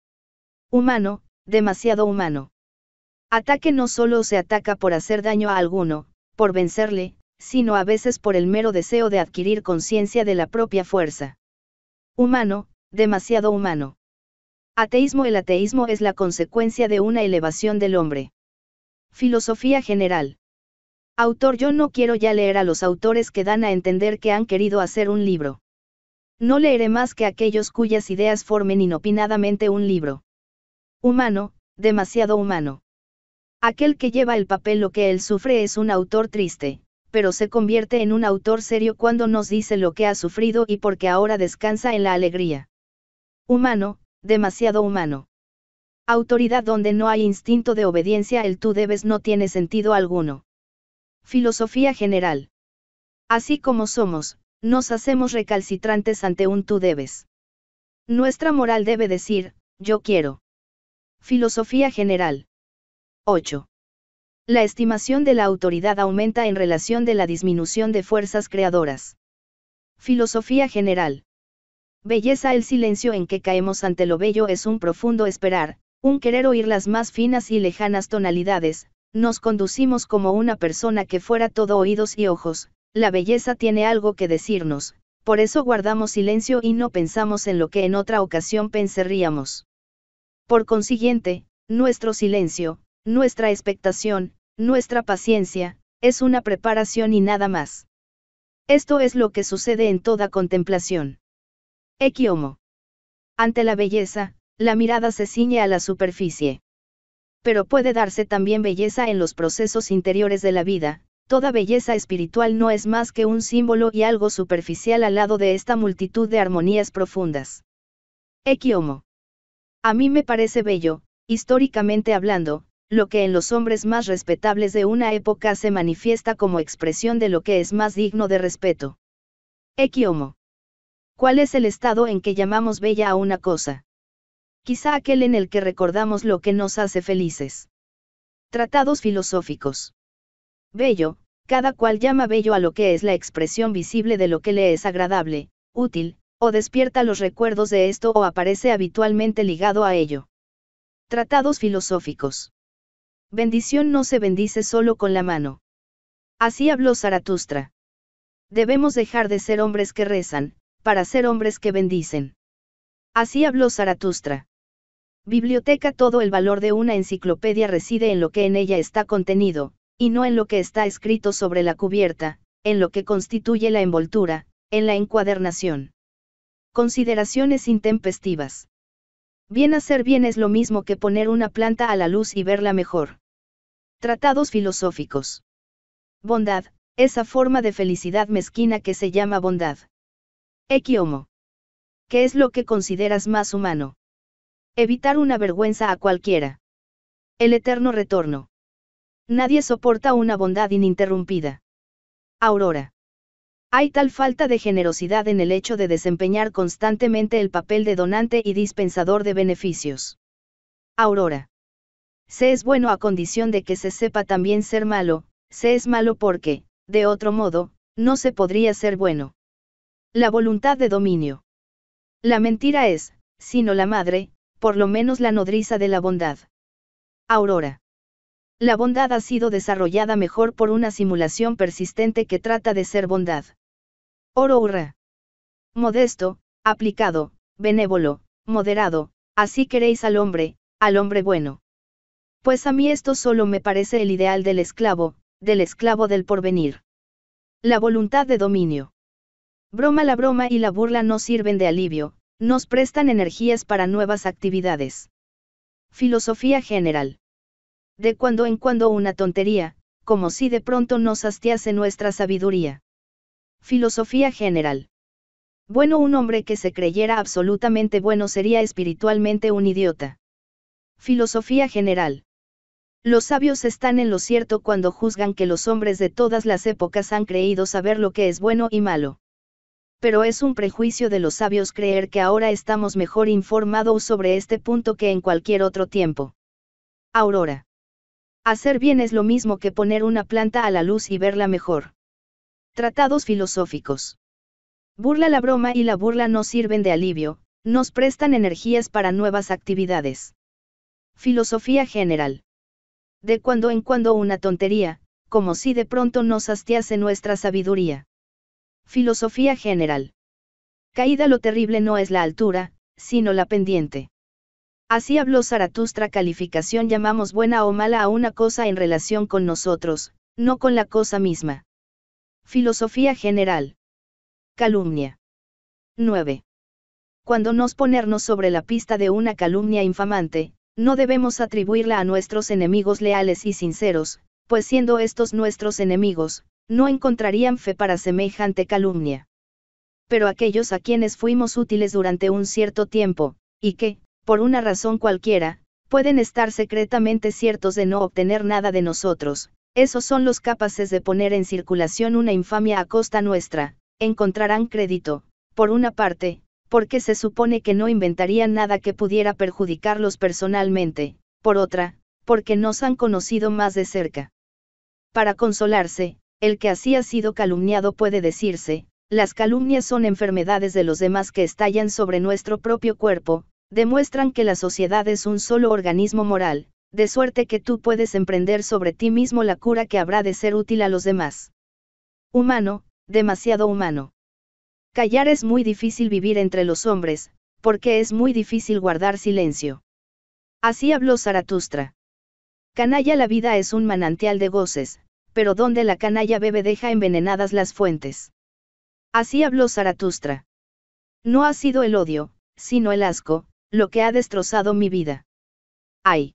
Humano, demasiado humano. Ataque no solo se ataca por hacer daño a alguno, por vencerle, sino a veces por el mero deseo de adquirir conciencia de la propia fuerza. Humano, demasiado humano. Ateísmo El ateísmo es la consecuencia de una elevación del hombre. Filosofía general. Autor Yo no quiero ya leer a los autores que dan a entender que han querido hacer un libro. No leeré más que aquellos cuyas ideas formen inopinadamente un libro. Humano, demasiado humano. Aquel que lleva el papel lo que él sufre es un autor triste, pero se convierte en un autor serio cuando nos dice lo que ha sufrido y porque ahora descansa en la alegría. Humano, demasiado humano. Autoridad donde no hay instinto de obediencia el tú debes no tiene sentido alguno. Filosofía general. Así como somos, nos hacemos recalcitrantes ante un tú debes. Nuestra moral debe decir, yo quiero. Filosofía general. 8. La estimación de la autoridad aumenta en relación de la disminución de fuerzas creadoras. Filosofía general. Belleza El silencio en que caemos ante lo bello es un profundo esperar, un querer oír las más finas y lejanas tonalidades, nos conducimos como una persona que fuera todo oídos y ojos, la belleza tiene algo que decirnos, por eso guardamos silencio y no pensamos en lo que en otra ocasión pensaríamos. Por consiguiente, nuestro silencio, nuestra expectación, nuestra paciencia, es una preparación y nada más. Esto es lo que sucede en toda contemplación. Equiomo. Ante la belleza, la mirada se ciñe a la superficie pero puede darse también belleza en los procesos interiores de la vida, toda belleza espiritual no es más que un símbolo y algo superficial al lado de esta multitud de armonías profundas. Equiomo. A mí me parece bello, históricamente hablando, lo que en los hombres más respetables de una época se manifiesta como expresión de lo que es más digno de respeto. Equiomo. ¿Cuál es el estado en que llamamos bella a una cosa? quizá aquel en el que recordamos lo que nos hace felices. Tratados filosóficos. Bello, cada cual llama bello a lo que es la expresión visible de lo que le es agradable, útil, o despierta los recuerdos de esto o aparece habitualmente ligado a ello. Tratados filosóficos. Bendición no se bendice solo con la mano. Así habló Zaratustra. Debemos dejar de ser hombres que rezan, para ser hombres que bendicen. Así habló Zaratustra. Biblioteca Todo el valor de una enciclopedia reside en lo que en ella está contenido, y no en lo que está escrito sobre la cubierta, en lo que constituye la envoltura, en la encuadernación. Consideraciones intempestivas. Bien hacer bien es lo mismo que poner una planta a la luz y verla mejor. Tratados filosóficos. Bondad, esa forma de felicidad mezquina que se llama bondad. Equiomo. ¿Qué es lo que consideras más humano? Evitar una vergüenza a cualquiera. El eterno retorno. Nadie soporta una bondad ininterrumpida. Aurora. Hay tal falta de generosidad en el hecho de desempeñar constantemente el papel de donante y dispensador de beneficios. Aurora. Se es bueno a condición de que se sepa también ser malo, se es malo porque, de otro modo, no se podría ser bueno. La voluntad de dominio. La mentira es, sino la madre, por lo menos la nodriza de la bondad. Aurora. La bondad ha sido desarrollada mejor por una simulación persistente que trata de ser bondad. Oro Modesto, aplicado, benévolo, moderado, así queréis al hombre, al hombre bueno. Pues a mí esto solo me parece el ideal del esclavo, del esclavo del porvenir. La voluntad de dominio. Broma la broma y la burla no sirven de alivio, nos prestan energías para nuevas actividades. Filosofía general. De cuando en cuando una tontería, como si de pronto nos hastiase nuestra sabiduría. Filosofía general. Bueno, un hombre que se creyera absolutamente bueno sería espiritualmente un idiota. Filosofía general. Los sabios están en lo cierto cuando juzgan que los hombres de todas las épocas han creído saber lo que es bueno y malo pero es un prejuicio de los sabios creer que ahora estamos mejor informados sobre este punto que en cualquier otro tiempo. Aurora. Hacer bien es lo mismo que poner una planta a la luz y verla mejor. Tratados filosóficos. Burla la broma y la burla no sirven de alivio, nos prestan energías para nuevas actividades. Filosofía general. De cuando en cuando una tontería, como si de pronto nos hastiase nuestra sabiduría. Filosofía general. Caída lo terrible no es la altura, sino la pendiente. Así habló Zaratustra calificación llamamos buena o mala a una cosa en relación con nosotros, no con la cosa misma. Filosofía general. Calumnia. 9. Cuando nos ponernos sobre la pista de una calumnia infamante, no debemos atribuirla a nuestros enemigos leales y sinceros, pues siendo estos nuestros enemigos, no encontrarían fe para semejante calumnia. Pero aquellos a quienes fuimos útiles durante un cierto tiempo, y que, por una razón cualquiera, pueden estar secretamente ciertos de no obtener nada de nosotros, esos son los capaces de poner en circulación una infamia a costa nuestra, encontrarán crédito, por una parte, porque se supone que no inventarían nada que pudiera perjudicarlos personalmente, por otra, porque nos han conocido más de cerca. Para consolarse, el que así ha sido calumniado puede decirse, las calumnias son enfermedades de los demás que estallan sobre nuestro propio cuerpo, demuestran que la sociedad es un solo organismo moral, de suerte que tú puedes emprender sobre ti mismo la cura que habrá de ser útil a los demás. Humano, demasiado humano. Callar es muy difícil vivir entre los hombres, porque es muy difícil guardar silencio. Así habló Zaratustra. Canalla la vida es un manantial de goces, pero donde la canalla bebe deja envenenadas las fuentes. Así habló Zaratustra. No ha sido el odio, sino el asco, lo que ha destrozado mi vida. Ay.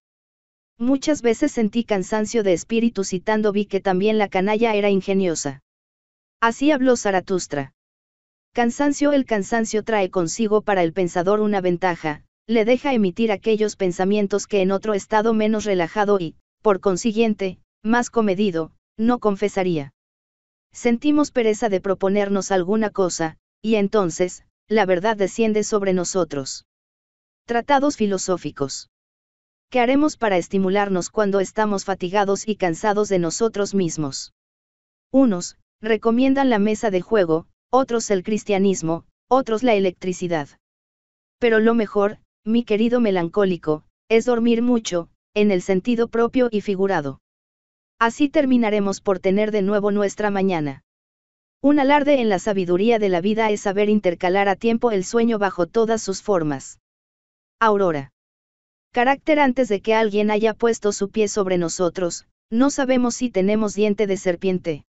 Muchas veces sentí cansancio de espíritu citando vi que también la canalla era ingeniosa. Así habló Zaratustra. Cansancio el cansancio trae consigo para el pensador una ventaja, le deja emitir aquellos pensamientos que en otro estado menos relajado y, por consiguiente, más comedido, no confesaría. Sentimos pereza de proponernos alguna cosa, y entonces, la verdad desciende sobre nosotros. Tratados filosóficos. ¿Qué haremos para estimularnos cuando estamos fatigados y cansados de nosotros mismos? Unos, recomiendan la mesa de juego, otros el cristianismo, otros la electricidad. Pero lo mejor, mi querido melancólico, es dormir mucho, en el sentido propio y figurado. Así terminaremos por tener de nuevo nuestra mañana. Un alarde en la sabiduría de la vida es saber intercalar a tiempo el sueño bajo todas sus formas. Aurora. Carácter antes de que alguien haya puesto su pie sobre nosotros, no sabemos si tenemos diente de serpiente.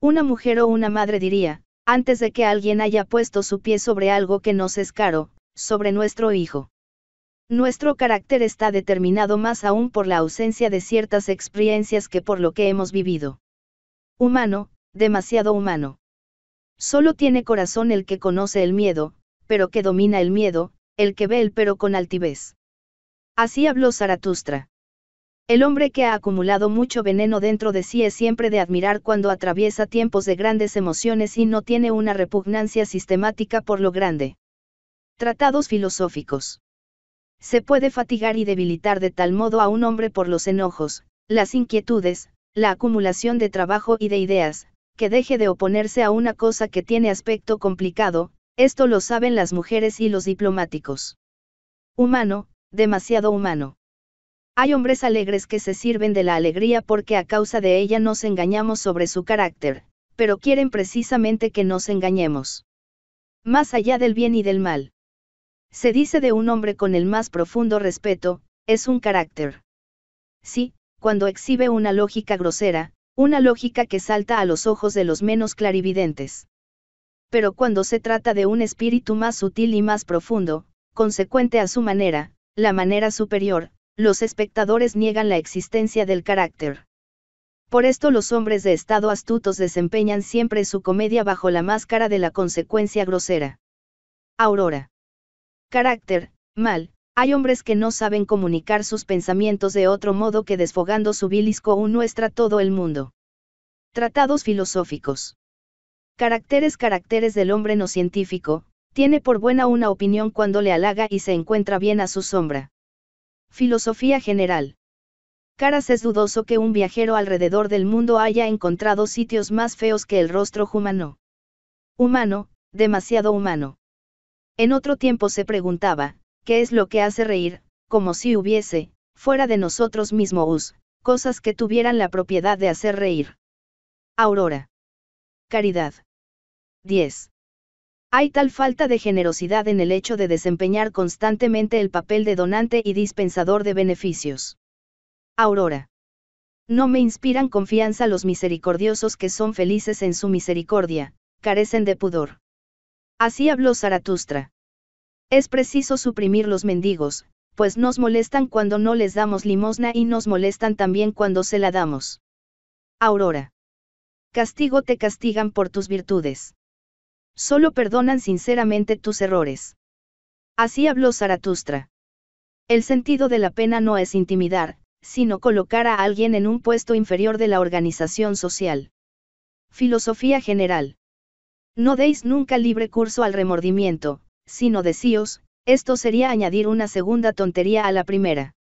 Una mujer o una madre diría, antes de que alguien haya puesto su pie sobre algo que nos es caro, sobre nuestro hijo. Nuestro carácter está determinado más aún por la ausencia de ciertas experiencias que por lo que hemos vivido. Humano, demasiado humano. Solo tiene corazón el que conoce el miedo, pero que domina el miedo, el que ve el pero con altivez. Así habló Zaratustra. El hombre que ha acumulado mucho veneno dentro de sí es siempre de admirar cuando atraviesa tiempos de grandes emociones y no tiene una repugnancia sistemática por lo grande. Tratados filosóficos se puede fatigar y debilitar de tal modo a un hombre por los enojos, las inquietudes, la acumulación de trabajo y de ideas, que deje de oponerse a una cosa que tiene aspecto complicado, esto lo saben las mujeres y los diplomáticos. Humano, demasiado humano. Hay hombres alegres que se sirven de la alegría porque a causa de ella nos engañamos sobre su carácter, pero quieren precisamente que nos engañemos. Más allá del bien y del mal. Se dice de un hombre con el más profundo respeto, es un carácter. Sí, cuando exhibe una lógica grosera, una lógica que salta a los ojos de los menos clarividentes. Pero cuando se trata de un espíritu más sutil y más profundo, consecuente a su manera, la manera superior, los espectadores niegan la existencia del carácter. Por esto los hombres de estado astutos desempeñan siempre su comedia bajo la máscara de la consecuencia grosera. Aurora. Carácter, mal. Hay hombres que no saben comunicar sus pensamientos de otro modo que desfogando su bilisco un nuestra todo el mundo. Tratados filosóficos. Caracteres caracteres del hombre no científico, tiene por buena una opinión cuando le halaga y se encuentra bien a su sombra. Filosofía general. Caras es dudoso que un viajero alrededor del mundo haya encontrado sitios más feos que el rostro humano. Humano, demasiado humano. En otro tiempo se preguntaba, ¿qué es lo que hace reír? Como si hubiese, fuera de nosotros mismos, cosas que tuvieran la propiedad de hacer reír. Aurora. Caridad. 10. Hay tal falta de generosidad en el hecho de desempeñar constantemente el papel de donante y dispensador de beneficios. Aurora. No me inspiran confianza los misericordiosos que son felices en su misericordia, carecen de pudor. Así habló Zaratustra. Es preciso suprimir los mendigos, pues nos molestan cuando no les damos limosna y nos molestan también cuando se la damos. Aurora. Castigo te castigan por tus virtudes. Solo perdonan sinceramente tus errores. Así habló Zaratustra. El sentido de la pena no es intimidar, sino colocar a alguien en un puesto inferior de la organización social. Filosofía general. No deis nunca libre curso al remordimiento, sino decíos, esto sería añadir una segunda tontería a la primera.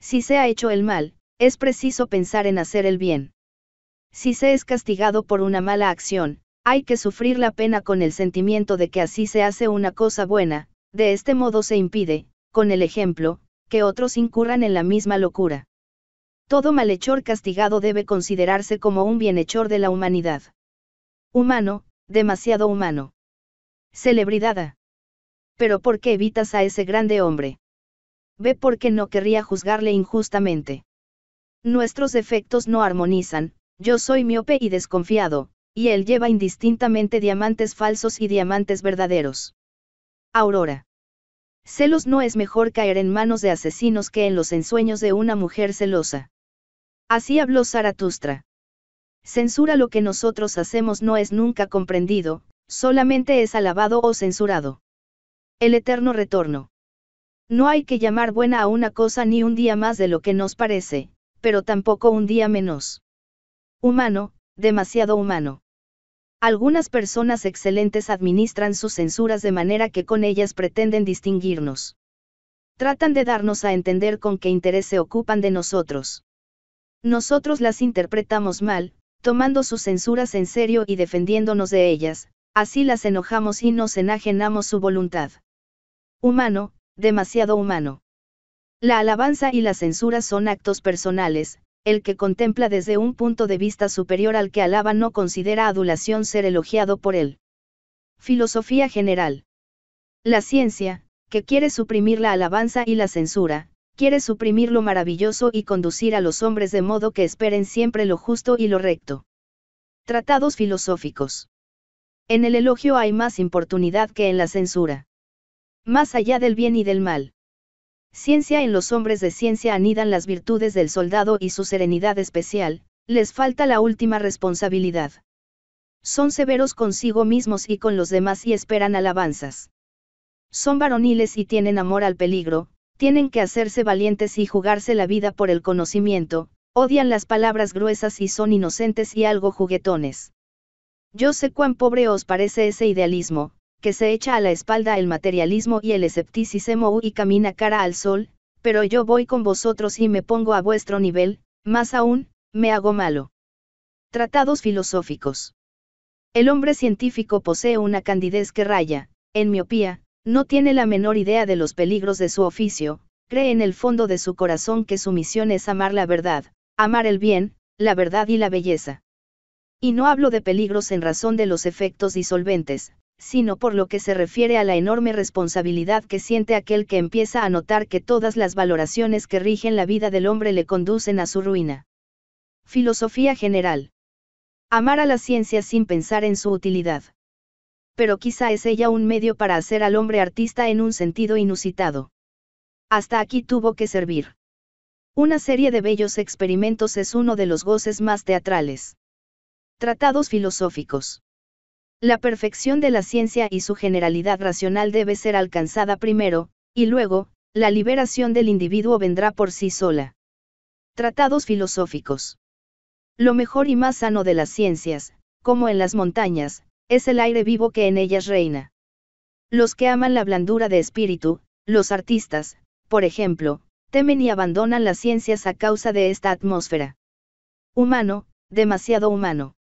Si se ha hecho el mal, es preciso pensar en hacer el bien. Si se es castigado por una mala acción, hay que sufrir la pena con el sentimiento de que así se hace una cosa buena, de este modo se impide, con el ejemplo, que otros incurran en la misma locura. Todo malhechor castigado debe considerarse como un bienhechor de la humanidad. Humano, demasiado humano. Celebridad. Pero ¿por qué evitas a ese grande hombre? Ve porque no querría juzgarle injustamente. Nuestros efectos no armonizan, yo soy miope y desconfiado, y él lleva indistintamente diamantes falsos y diamantes verdaderos. Aurora. Celos no es mejor caer en manos de asesinos que en los ensueños de una mujer celosa. Así habló Zaratustra. Censura lo que nosotros hacemos no es nunca comprendido, solamente es alabado o censurado. El eterno retorno. No hay que llamar buena a una cosa ni un día más de lo que nos parece, pero tampoco un día menos. Humano, demasiado humano. Algunas personas excelentes administran sus censuras de manera que con ellas pretenden distinguirnos. Tratan de darnos a entender con qué interés se ocupan de nosotros. Nosotros las interpretamos mal, tomando sus censuras en serio y defendiéndonos de ellas, así las enojamos y nos enajenamos su voluntad. Humano, demasiado humano. La alabanza y la censura son actos personales, el que contempla desde un punto de vista superior al que alaba no considera adulación ser elogiado por él. Filosofía general. La ciencia, que quiere suprimir la alabanza y la censura, quiere suprimir lo maravilloso y conducir a los hombres de modo que esperen siempre lo justo y lo recto. Tratados filosóficos. En el elogio hay más importunidad que en la censura. Más allá del bien y del mal. Ciencia en los hombres de ciencia anidan las virtudes del soldado y su serenidad especial, les falta la última responsabilidad. Son severos consigo mismos y con los demás y esperan alabanzas. Son varoniles y tienen amor al peligro, tienen que hacerse valientes y jugarse la vida por el conocimiento, odian las palabras gruesas y son inocentes y algo juguetones. Yo sé cuán pobre os parece ese idealismo, que se echa a la espalda el materialismo y el escepticismo y camina cara al sol, pero yo voy con vosotros y me pongo a vuestro nivel, más aún, me hago malo. Tratados filosóficos. El hombre científico posee una candidez que raya, en miopía, no tiene la menor idea de los peligros de su oficio, cree en el fondo de su corazón que su misión es amar la verdad, amar el bien, la verdad y la belleza. Y no hablo de peligros en razón de los efectos disolventes, sino por lo que se refiere a la enorme responsabilidad que siente aquel que empieza a notar que todas las valoraciones que rigen la vida del hombre le conducen a su ruina. Filosofía general. Amar a la ciencia sin pensar en su utilidad pero quizá es ella un medio para hacer al hombre artista en un sentido inusitado. Hasta aquí tuvo que servir. Una serie de bellos experimentos es uno de los goces más teatrales. Tratados filosóficos. La perfección de la ciencia y su generalidad racional debe ser alcanzada primero, y luego, la liberación del individuo vendrá por sí sola. Tratados filosóficos. Lo mejor y más sano de las ciencias, como en las montañas, es el aire vivo que en ellas reina. Los que aman la blandura de espíritu, los artistas, por ejemplo, temen y abandonan las ciencias a causa de esta atmósfera. Humano, demasiado humano.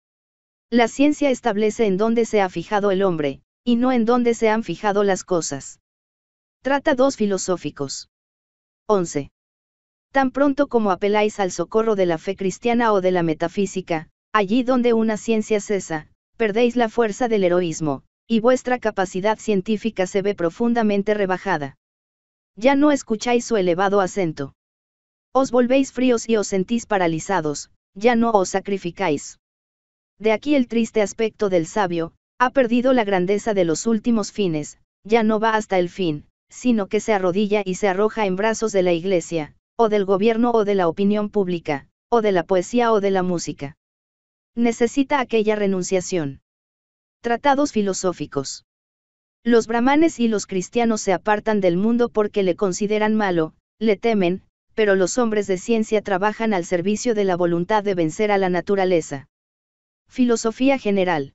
La ciencia establece en dónde se ha fijado el hombre, y no en dónde se han fijado las cosas. Trata dos filosóficos. 11. Tan pronto como apeláis al socorro de la fe cristiana o de la metafísica, allí donde una ciencia cesa, perdéis la fuerza del heroísmo, y vuestra capacidad científica se ve profundamente rebajada. Ya no escucháis su elevado acento. Os volvéis fríos y os sentís paralizados, ya no os sacrificáis. De aquí el triste aspecto del sabio, ha perdido la grandeza de los últimos fines, ya no va hasta el fin, sino que se arrodilla y se arroja en brazos de la iglesia, o del gobierno o de la opinión pública, o de la poesía o de la música necesita aquella renunciación. Tratados filosóficos. Los brahmanes y los cristianos se apartan del mundo porque le consideran malo, le temen, pero los hombres de ciencia trabajan al servicio de la voluntad de vencer a la naturaleza. Filosofía general.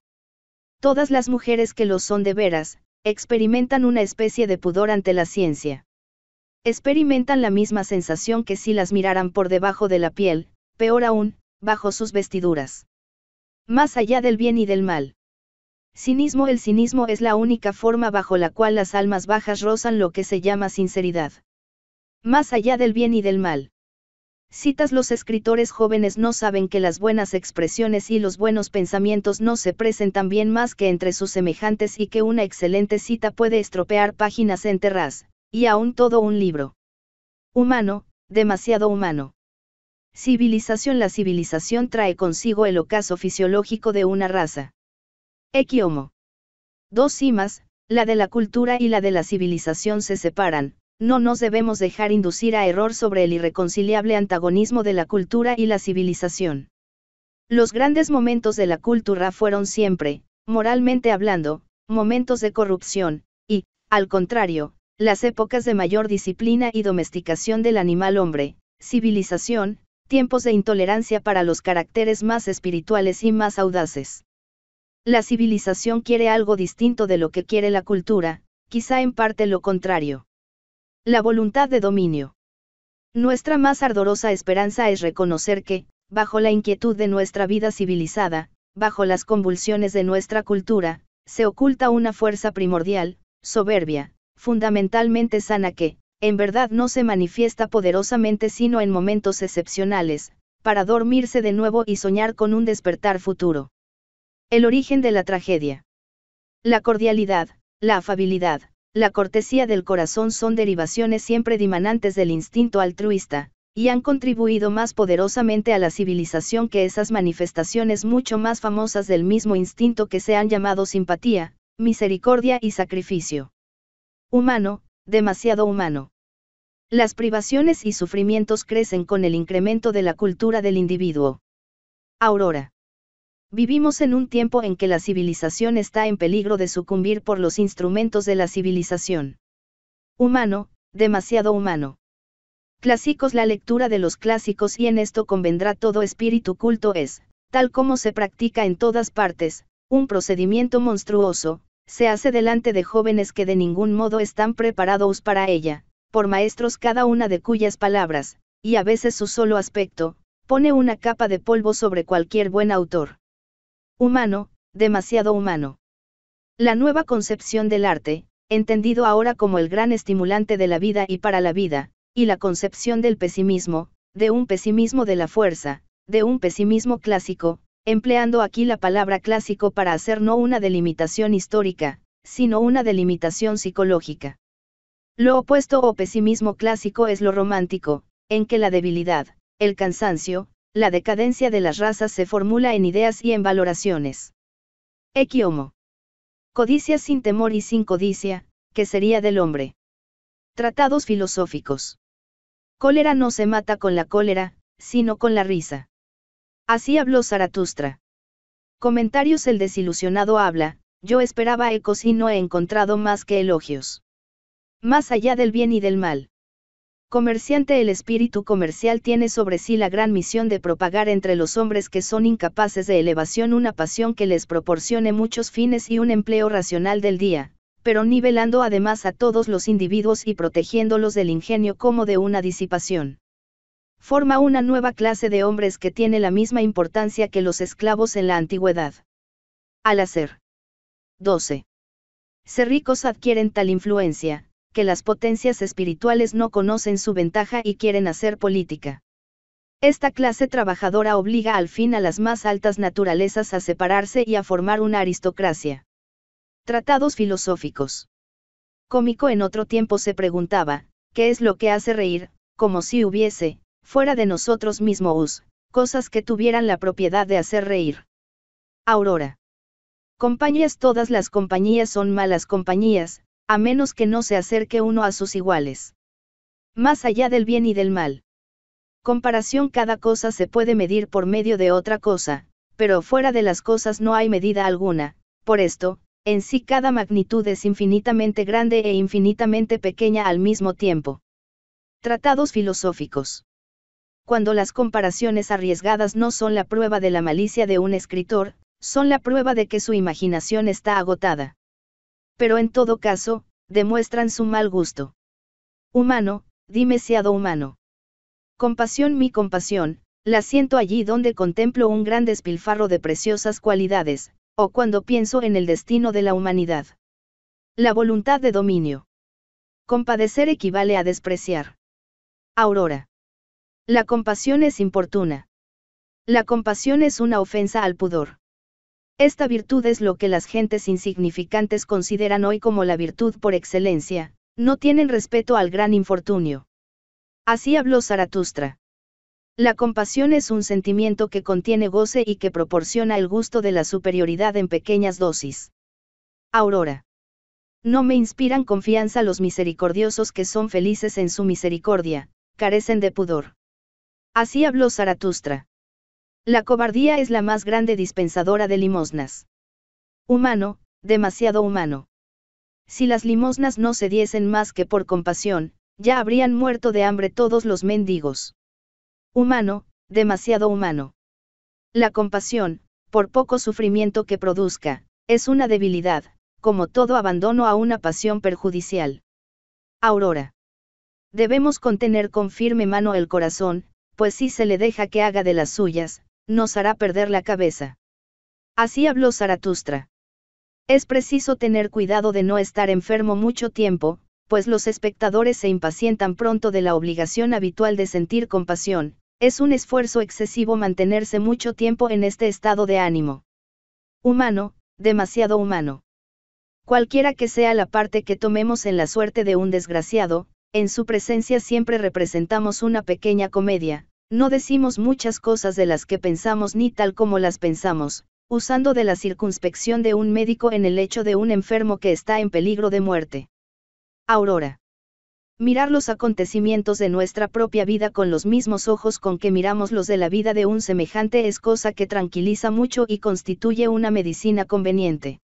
Todas las mujeres que lo son de veras, experimentan una especie de pudor ante la ciencia. Experimentan la misma sensación que si las miraran por debajo de la piel, peor aún, bajo sus vestiduras. Más allá del bien y del mal. Cinismo El cinismo es la única forma bajo la cual las almas bajas rozan lo que se llama sinceridad. Más allá del bien y del mal. Citas los escritores jóvenes no saben que las buenas expresiones y los buenos pensamientos no se presentan bien más que entre sus semejantes y que una excelente cita puede estropear páginas enteras, y aún todo un libro. Humano, demasiado humano. Civilización La civilización trae consigo el ocaso fisiológico de una raza. Equiomo. Dos cimas, la de la cultura y la de la civilización se separan, no nos debemos dejar inducir a error sobre el irreconciliable antagonismo de la cultura y la civilización. Los grandes momentos de la cultura fueron siempre, moralmente hablando, momentos de corrupción, y, al contrario, las épocas de mayor disciplina y domesticación del animal hombre, civilización, tiempos de intolerancia para los caracteres más espirituales y más audaces. La civilización quiere algo distinto de lo que quiere la cultura, quizá en parte lo contrario. La voluntad de dominio. Nuestra más ardorosa esperanza es reconocer que, bajo la inquietud de nuestra vida civilizada, bajo las convulsiones de nuestra cultura, se oculta una fuerza primordial, soberbia, fundamentalmente sana que, en verdad no se manifiesta poderosamente sino en momentos excepcionales, para dormirse de nuevo y soñar con un despertar futuro. El origen de la tragedia. La cordialidad, la afabilidad, la cortesía del corazón son derivaciones siempre dimanantes del instinto altruista, y han contribuido más poderosamente a la civilización que esas manifestaciones mucho más famosas del mismo instinto que se han llamado simpatía, misericordia y sacrificio. Humano, demasiado humano. Las privaciones y sufrimientos crecen con el incremento de la cultura del individuo. Aurora. Vivimos en un tiempo en que la civilización está en peligro de sucumbir por los instrumentos de la civilización. Humano, demasiado humano. Clásicos La lectura de los clásicos y en esto convendrá todo espíritu culto es, tal como se practica en todas partes, un procedimiento monstruoso, se hace delante de jóvenes que de ningún modo están preparados para ella, por maestros cada una de cuyas palabras, y a veces su solo aspecto, pone una capa de polvo sobre cualquier buen autor. Humano, demasiado humano. La nueva concepción del arte, entendido ahora como el gran estimulante de la vida y para la vida, y la concepción del pesimismo, de un pesimismo de la fuerza, de un pesimismo clásico, empleando aquí la palabra clásico para hacer no una delimitación histórica, sino una delimitación psicológica. Lo opuesto o pesimismo clásico es lo romántico, en que la debilidad, el cansancio, la decadencia de las razas se formula en ideas y en valoraciones. Equiomo. Codicia sin temor y sin codicia, que sería del hombre. Tratados filosóficos. Cólera no se mata con la cólera, sino con la risa. Así habló Zaratustra. Comentarios El desilusionado habla, yo esperaba ecos y no he encontrado más que elogios. Más allá del bien y del mal. Comerciante el espíritu comercial tiene sobre sí la gran misión de propagar entre los hombres que son incapaces de elevación una pasión que les proporcione muchos fines y un empleo racional del día, pero nivelando además a todos los individuos y protegiéndolos del ingenio como de una disipación forma una nueva clase de hombres que tiene la misma importancia que los esclavos en la antigüedad. Al hacer. 12. Ser ricos adquieren tal influencia, que las potencias espirituales no conocen su ventaja y quieren hacer política. Esta clase trabajadora obliga al fin a las más altas naturalezas a separarse y a formar una aristocracia. Tratados filosóficos. Cómico en otro tiempo se preguntaba, ¿qué es lo que hace reír? como si hubiese, fuera de nosotros mismos, cosas que tuvieran la propiedad de hacer reír. Aurora. Compañías Todas las compañías son malas compañías, a menos que no se acerque uno a sus iguales. Más allá del bien y del mal. Comparación cada cosa se puede medir por medio de otra cosa, pero fuera de las cosas no hay medida alguna, por esto, en sí cada magnitud es infinitamente grande e infinitamente pequeña al mismo tiempo. Tratados filosóficos cuando las comparaciones arriesgadas no son la prueba de la malicia de un escritor, son la prueba de que su imaginación está agotada. Pero en todo caso, demuestran su mal gusto. Humano, dime siado humano. Compasión mi compasión, la siento allí donde contemplo un gran despilfarro de preciosas cualidades, o cuando pienso en el destino de la humanidad. La voluntad de dominio. Compadecer equivale a despreciar. Aurora. La compasión es importuna. La compasión es una ofensa al pudor. Esta virtud es lo que las gentes insignificantes consideran hoy como la virtud por excelencia, no tienen respeto al gran infortunio. Así habló Zaratustra. La compasión es un sentimiento que contiene goce y que proporciona el gusto de la superioridad en pequeñas dosis. Aurora. No me inspiran confianza los misericordiosos que son felices en su misericordia, carecen de pudor. Así habló Zaratustra. La cobardía es la más grande dispensadora de limosnas. Humano, demasiado humano. Si las limosnas no se diesen más que por compasión, ya habrían muerto de hambre todos los mendigos. Humano, demasiado humano. La compasión, por poco sufrimiento que produzca, es una debilidad, como todo abandono a una pasión perjudicial. Aurora. Debemos contener con firme mano el corazón, pues si se le deja que haga de las suyas, nos hará perder la cabeza. Así habló Zaratustra. Es preciso tener cuidado de no estar enfermo mucho tiempo, pues los espectadores se impacientan pronto de la obligación habitual de sentir compasión, es un esfuerzo excesivo mantenerse mucho tiempo en este estado de ánimo. Humano, demasiado humano. Cualquiera que sea la parte que tomemos en la suerte de un desgraciado, en su presencia siempre representamos una pequeña comedia, no decimos muchas cosas de las que pensamos ni tal como las pensamos, usando de la circunspección de un médico en el hecho de un enfermo que está en peligro de muerte. Aurora. Mirar los acontecimientos de nuestra propia vida con los mismos ojos con que miramos los de la vida de un semejante es cosa que tranquiliza mucho y constituye una medicina conveniente.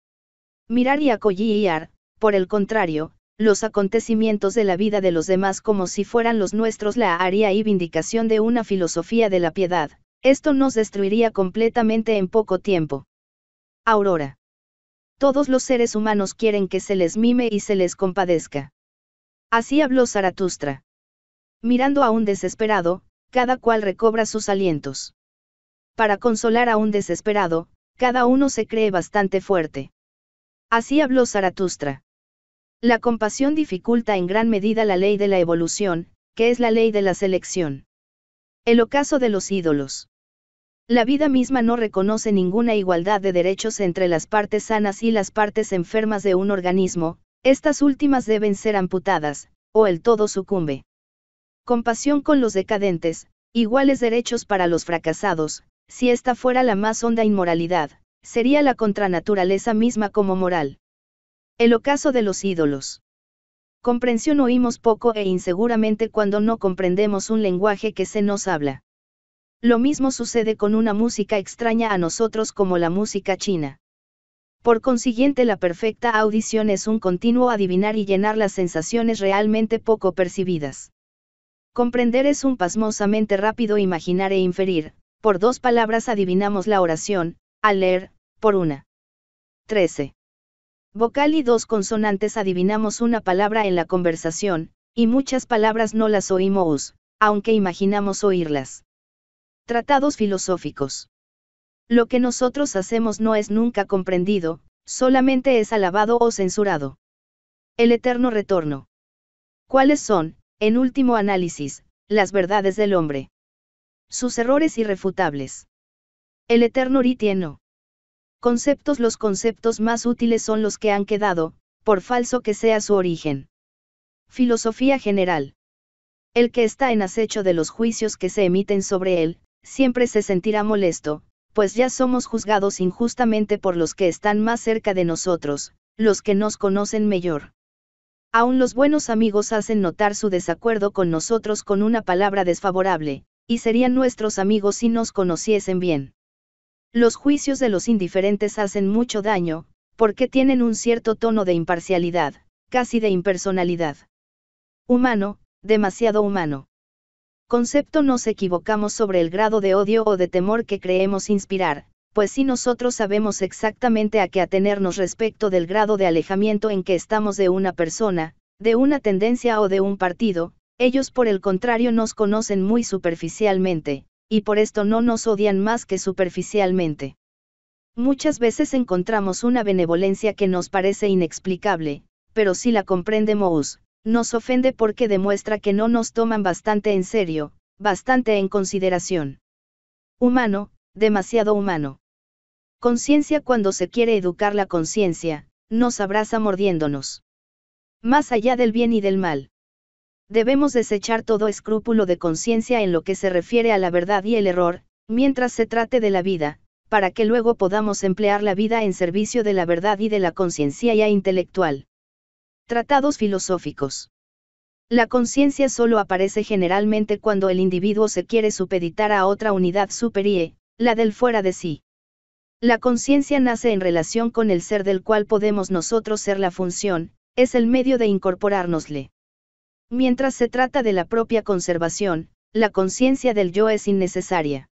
Mirar y acollir, por el contrario, los acontecimientos de la vida de los demás como si fueran los nuestros la haría y vindicación de una filosofía de la piedad, esto nos destruiría completamente en poco tiempo. Aurora. Todos los seres humanos quieren que se les mime y se les compadezca. Así habló Zaratustra. Mirando a un desesperado, cada cual recobra sus alientos. Para consolar a un desesperado, cada uno se cree bastante fuerte. Así habló Zaratustra. La compasión dificulta en gran medida la ley de la evolución, que es la ley de la selección. El ocaso de los ídolos. La vida misma no reconoce ninguna igualdad de derechos entre las partes sanas y las partes enfermas de un organismo, estas últimas deben ser amputadas, o el todo sucumbe. Compasión con los decadentes, iguales derechos para los fracasados, si esta fuera la más honda inmoralidad, sería la contranaturaleza misma como moral. El ocaso de los ídolos. Comprensión oímos poco e inseguramente cuando no comprendemos un lenguaje que se nos habla. Lo mismo sucede con una música extraña a nosotros como la música china. Por consiguiente la perfecta audición es un continuo adivinar y llenar las sensaciones realmente poco percibidas. Comprender es un pasmosamente rápido imaginar e inferir, por dos palabras adivinamos la oración, al leer, por una. 13. Vocal y dos consonantes adivinamos una palabra en la conversación, y muchas palabras no las oímos, aunque imaginamos oírlas. Tratados filosóficos. Lo que nosotros hacemos no es nunca comprendido, solamente es alabado o censurado. El eterno retorno. ¿Cuáles son, en último análisis, las verdades del hombre? Sus errores irrefutables. El eterno ritieno. Conceptos Los conceptos más útiles son los que han quedado, por falso que sea su origen. Filosofía general. El que está en acecho de los juicios que se emiten sobre él, siempre se sentirá molesto, pues ya somos juzgados injustamente por los que están más cerca de nosotros, los que nos conocen mejor. Aún los buenos amigos hacen notar su desacuerdo con nosotros con una palabra desfavorable, y serían nuestros amigos si nos conociesen bien. Los juicios de los indiferentes hacen mucho daño, porque tienen un cierto tono de imparcialidad, casi de impersonalidad. Humano, demasiado humano. Concepto nos equivocamos sobre el grado de odio o de temor que creemos inspirar, pues si nosotros sabemos exactamente a qué atenernos respecto del grado de alejamiento en que estamos de una persona, de una tendencia o de un partido, ellos por el contrario nos conocen muy superficialmente y por esto no nos odian más que superficialmente. Muchas veces encontramos una benevolencia que nos parece inexplicable, pero si la comprendemos, nos ofende porque demuestra que no nos toman bastante en serio, bastante en consideración. Humano, demasiado humano. Conciencia cuando se quiere educar la conciencia, nos abraza mordiéndonos. Más allá del bien y del mal debemos desechar todo escrúpulo de conciencia en lo que se refiere a la verdad y el error, mientras se trate de la vida, para que luego podamos emplear la vida en servicio de la verdad y de la conciencia ya intelectual. Tratados filosóficos. La conciencia solo aparece generalmente cuando el individuo se quiere supeditar a otra unidad superior, la del fuera de sí. La conciencia nace en relación con el ser del cual podemos nosotros ser la función, es el medio de incorporárnosle. Mientras se trata de la propia conservación, la conciencia del yo es innecesaria.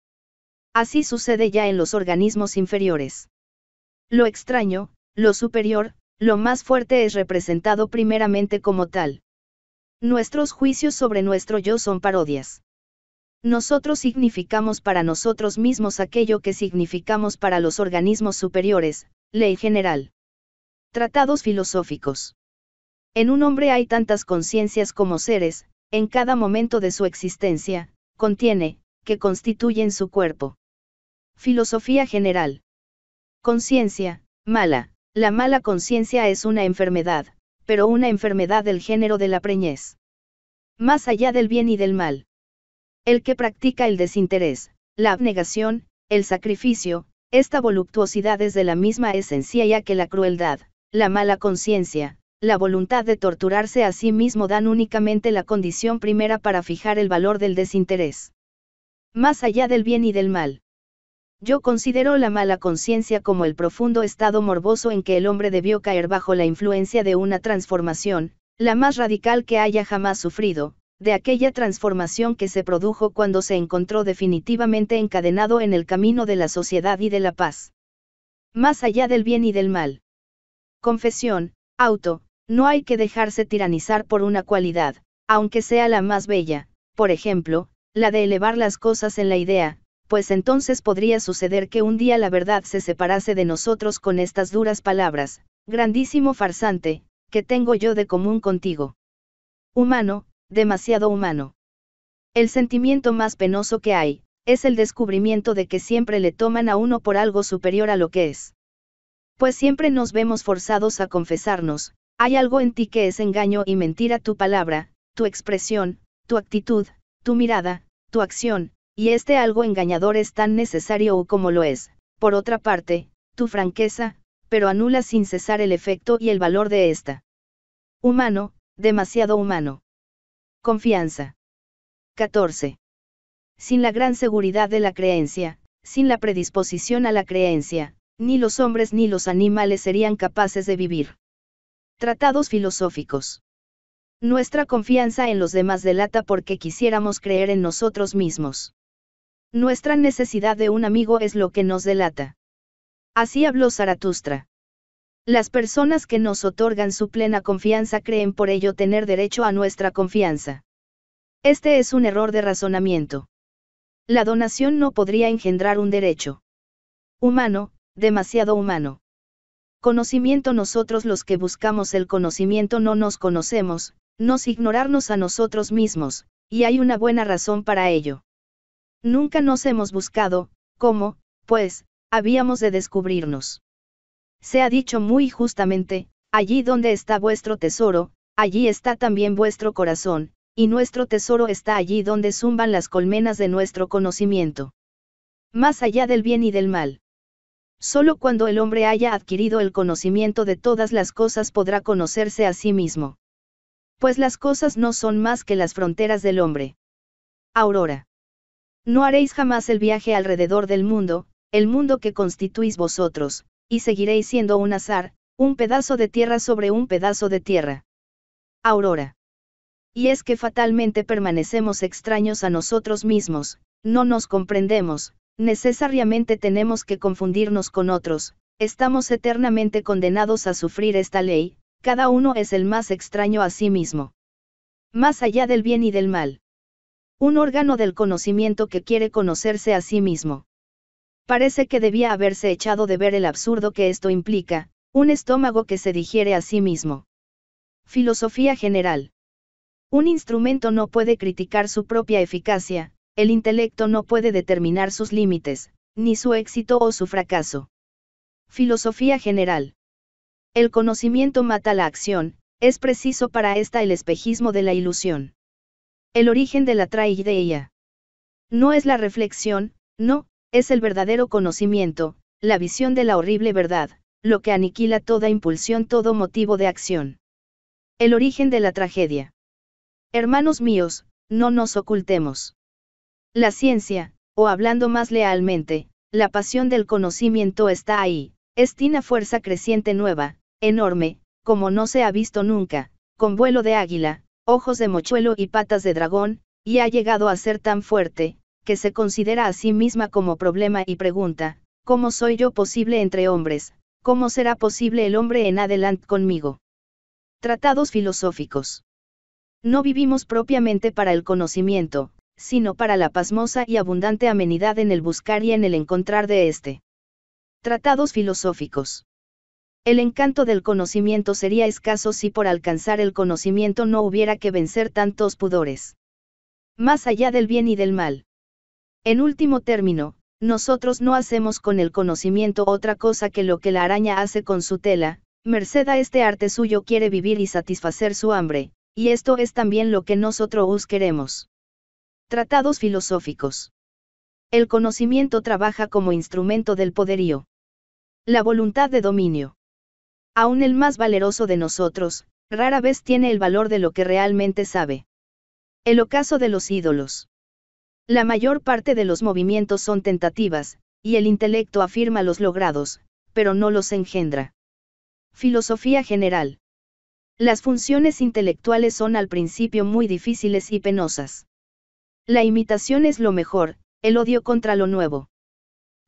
Así sucede ya en los organismos inferiores. Lo extraño, lo superior, lo más fuerte es representado primeramente como tal. Nuestros juicios sobre nuestro yo son parodias. Nosotros significamos para nosotros mismos aquello que significamos para los organismos superiores, ley general. Tratados filosóficos. En un hombre hay tantas conciencias como seres, en cada momento de su existencia, contiene, que constituyen su cuerpo. Filosofía general. Conciencia, mala. La mala conciencia es una enfermedad, pero una enfermedad del género de la preñez. Más allá del bien y del mal. El que practica el desinterés, la abnegación, el sacrificio, esta voluptuosidad es de la misma esencia ya que la crueldad, la mala conciencia, la voluntad de torturarse a sí mismo dan únicamente la condición primera para fijar el valor del desinterés. Más allá del bien y del mal. Yo considero la mala conciencia como el profundo estado morboso en que el hombre debió caer bajo la influencia de una transformación, la más radical que haya jamás sufrido, de aquella transformación que se produjo cuando se encontró definitivamente encadenado en el camino de la sociedad y de la paz. Más allá del bien y del mal. Confesión, auto, no hay que dejarse tiranizar por una cualidad, aunque sea la más bella, por ejemplo, la de elevar las cosas en la idea, pues entonces podría suceder que un día la verdad se separase de nosotros con estas duras palabras, grandísimo farsante, que tengo yo de común contigo. Humano, demasiado humano. El sentimiento más penoso que hay, es el descubrimiento de que siempre le toman a uno por algo superior a lo que es. Pues siempre nos vemos forzados a confesarnos, hay algo en ti que es engaño y mentira tu palabra, tu expresión, tu actitud, tu mirada, tu acción, y este algo engañador es tan necesario o como lo es, por otra parte, tu franqueza, pero anula sin cesar el efecto y el valor de esta. Humano, demasiado humano. Confianza. 14. Sin la gran seguridad de la creencia, sin la predisposición a la creencia, ni los hombres ni los animales serían capaces de vivir. Tratados filosóficos. Nuestra confianza en los demás delata porque quisiéramos creer en nosotros mismos. Nuestra necesidad de un amigo es lo que nos delata. Así habló Zaratustra. Las personas que nos otorgan su plena confianza creen por ello tener derecho a nuestra confianza. Este es un error de razonamiento. La donación no podría engendrar un derecho. Humano, demasiado humano. Conocimiento nosotros los que buscamos el conocimiento no nos conocemos, nos ignorarnos a nosotros mismos, y hay una buena razón para ello. Nunca nos hemos buscado, ¿cómo, pues, habíamos de descubrirnos? Se ha dicho muy justamente, allí donde está vuestro tesoro, allí está también vuestro corazón, y nuestro tesoro está allí donde zumban las colmenas de nuestro conocimiento. Más allá del bien y del mal. Sólo cuando el hombre haya adquirido el conocimiento de todas las cosas podrá conocerse a sí mismo. Pues las cosas no son más que las fronteras del hombre. Aurora. No haréis jamás el viaje alrededor del mundo, el mundo que constituís vosotros, y seguiréis siendo un azar, un pedazo de tierra sobre un pedazo de tierra. Aurora. Y es que fatalmente permanecemos extraños a nosotros mismos, no nos comprendemos, necesariamente tenemos que confundirnos con otros, estamos eternamente condenados a sufrir esta ley, cada uno es el más extraño a sí mismo. Más allá del bien y del mal. Un órgano del conocimiento que quiere conocerse a sí mismo. Parece que debía haberse echado de ver el absurdo que esto implica, un estómago que se digiere a sí mismo. Filosofía general. Un instrumento no puede criticar su propia eficacia, el intelecto no puede determinar sus límites, ni su éxito o su fracaso. Filosofía general. El conocimiento mata la acción, es preciso para esta el espejismo de la ilusión. El origen de la tragedia No es la reflexión, no, es el verdadero conocimiento, la visión de la horrible verdad, lo que aniquila toda impulsión, todo motivo de acción. El origen de la tragedia. Hermanos míos, no nos ocultemos. La ciencia, o hablando más lealmente, la pasión del conocimiento está ahí, es una fuerza creciente nueva, enorme, como no se ha visto nunca, con vuelo de águila, ojos de mochuelo y patas de dragón, y ha llegado a ser tan fuerte, que se considera a sí misma como problema y pregunta, ¿cómo soy yo posible entre hombres? ¿Cómo será posible el hombre en adelante conmigo? Tratados filosóficos. No vivimos propiamente para el conocimiento, sino para la pasmosa y abundante amenidad en el buscar y en el encontrar de éste. Tratados filosóficos. El encanto del conocimiento sería escaso si por alcanzar el conocimiento no hubiera que vencer tantos pudores. Más allá del bien y del mal. En último término, nosotros no hacemos con el conocimiento otra cosa que lo que la araña hace con su tela, merced a este arte suyo quiere vivir y satisfacer su hambre, y esto es también lo que nosotros queremos. Tratados filosóficos. El conocimiento trabaja como instrumento del poderío. La voluntad de dominio. Aún el más valeroso de nosotros, rara vez tiene el valor de lo que realmente sabe. El ocaso de los ídolos. La mayor parte de los movimientos son tentativas, y el intelecto afirma los logrados, pero no los engendra. Filosofía general. Las funciones intelectuales son al principio muy difíciles y penosas. La imitación es lo mejor, el odio contra lo nuevo.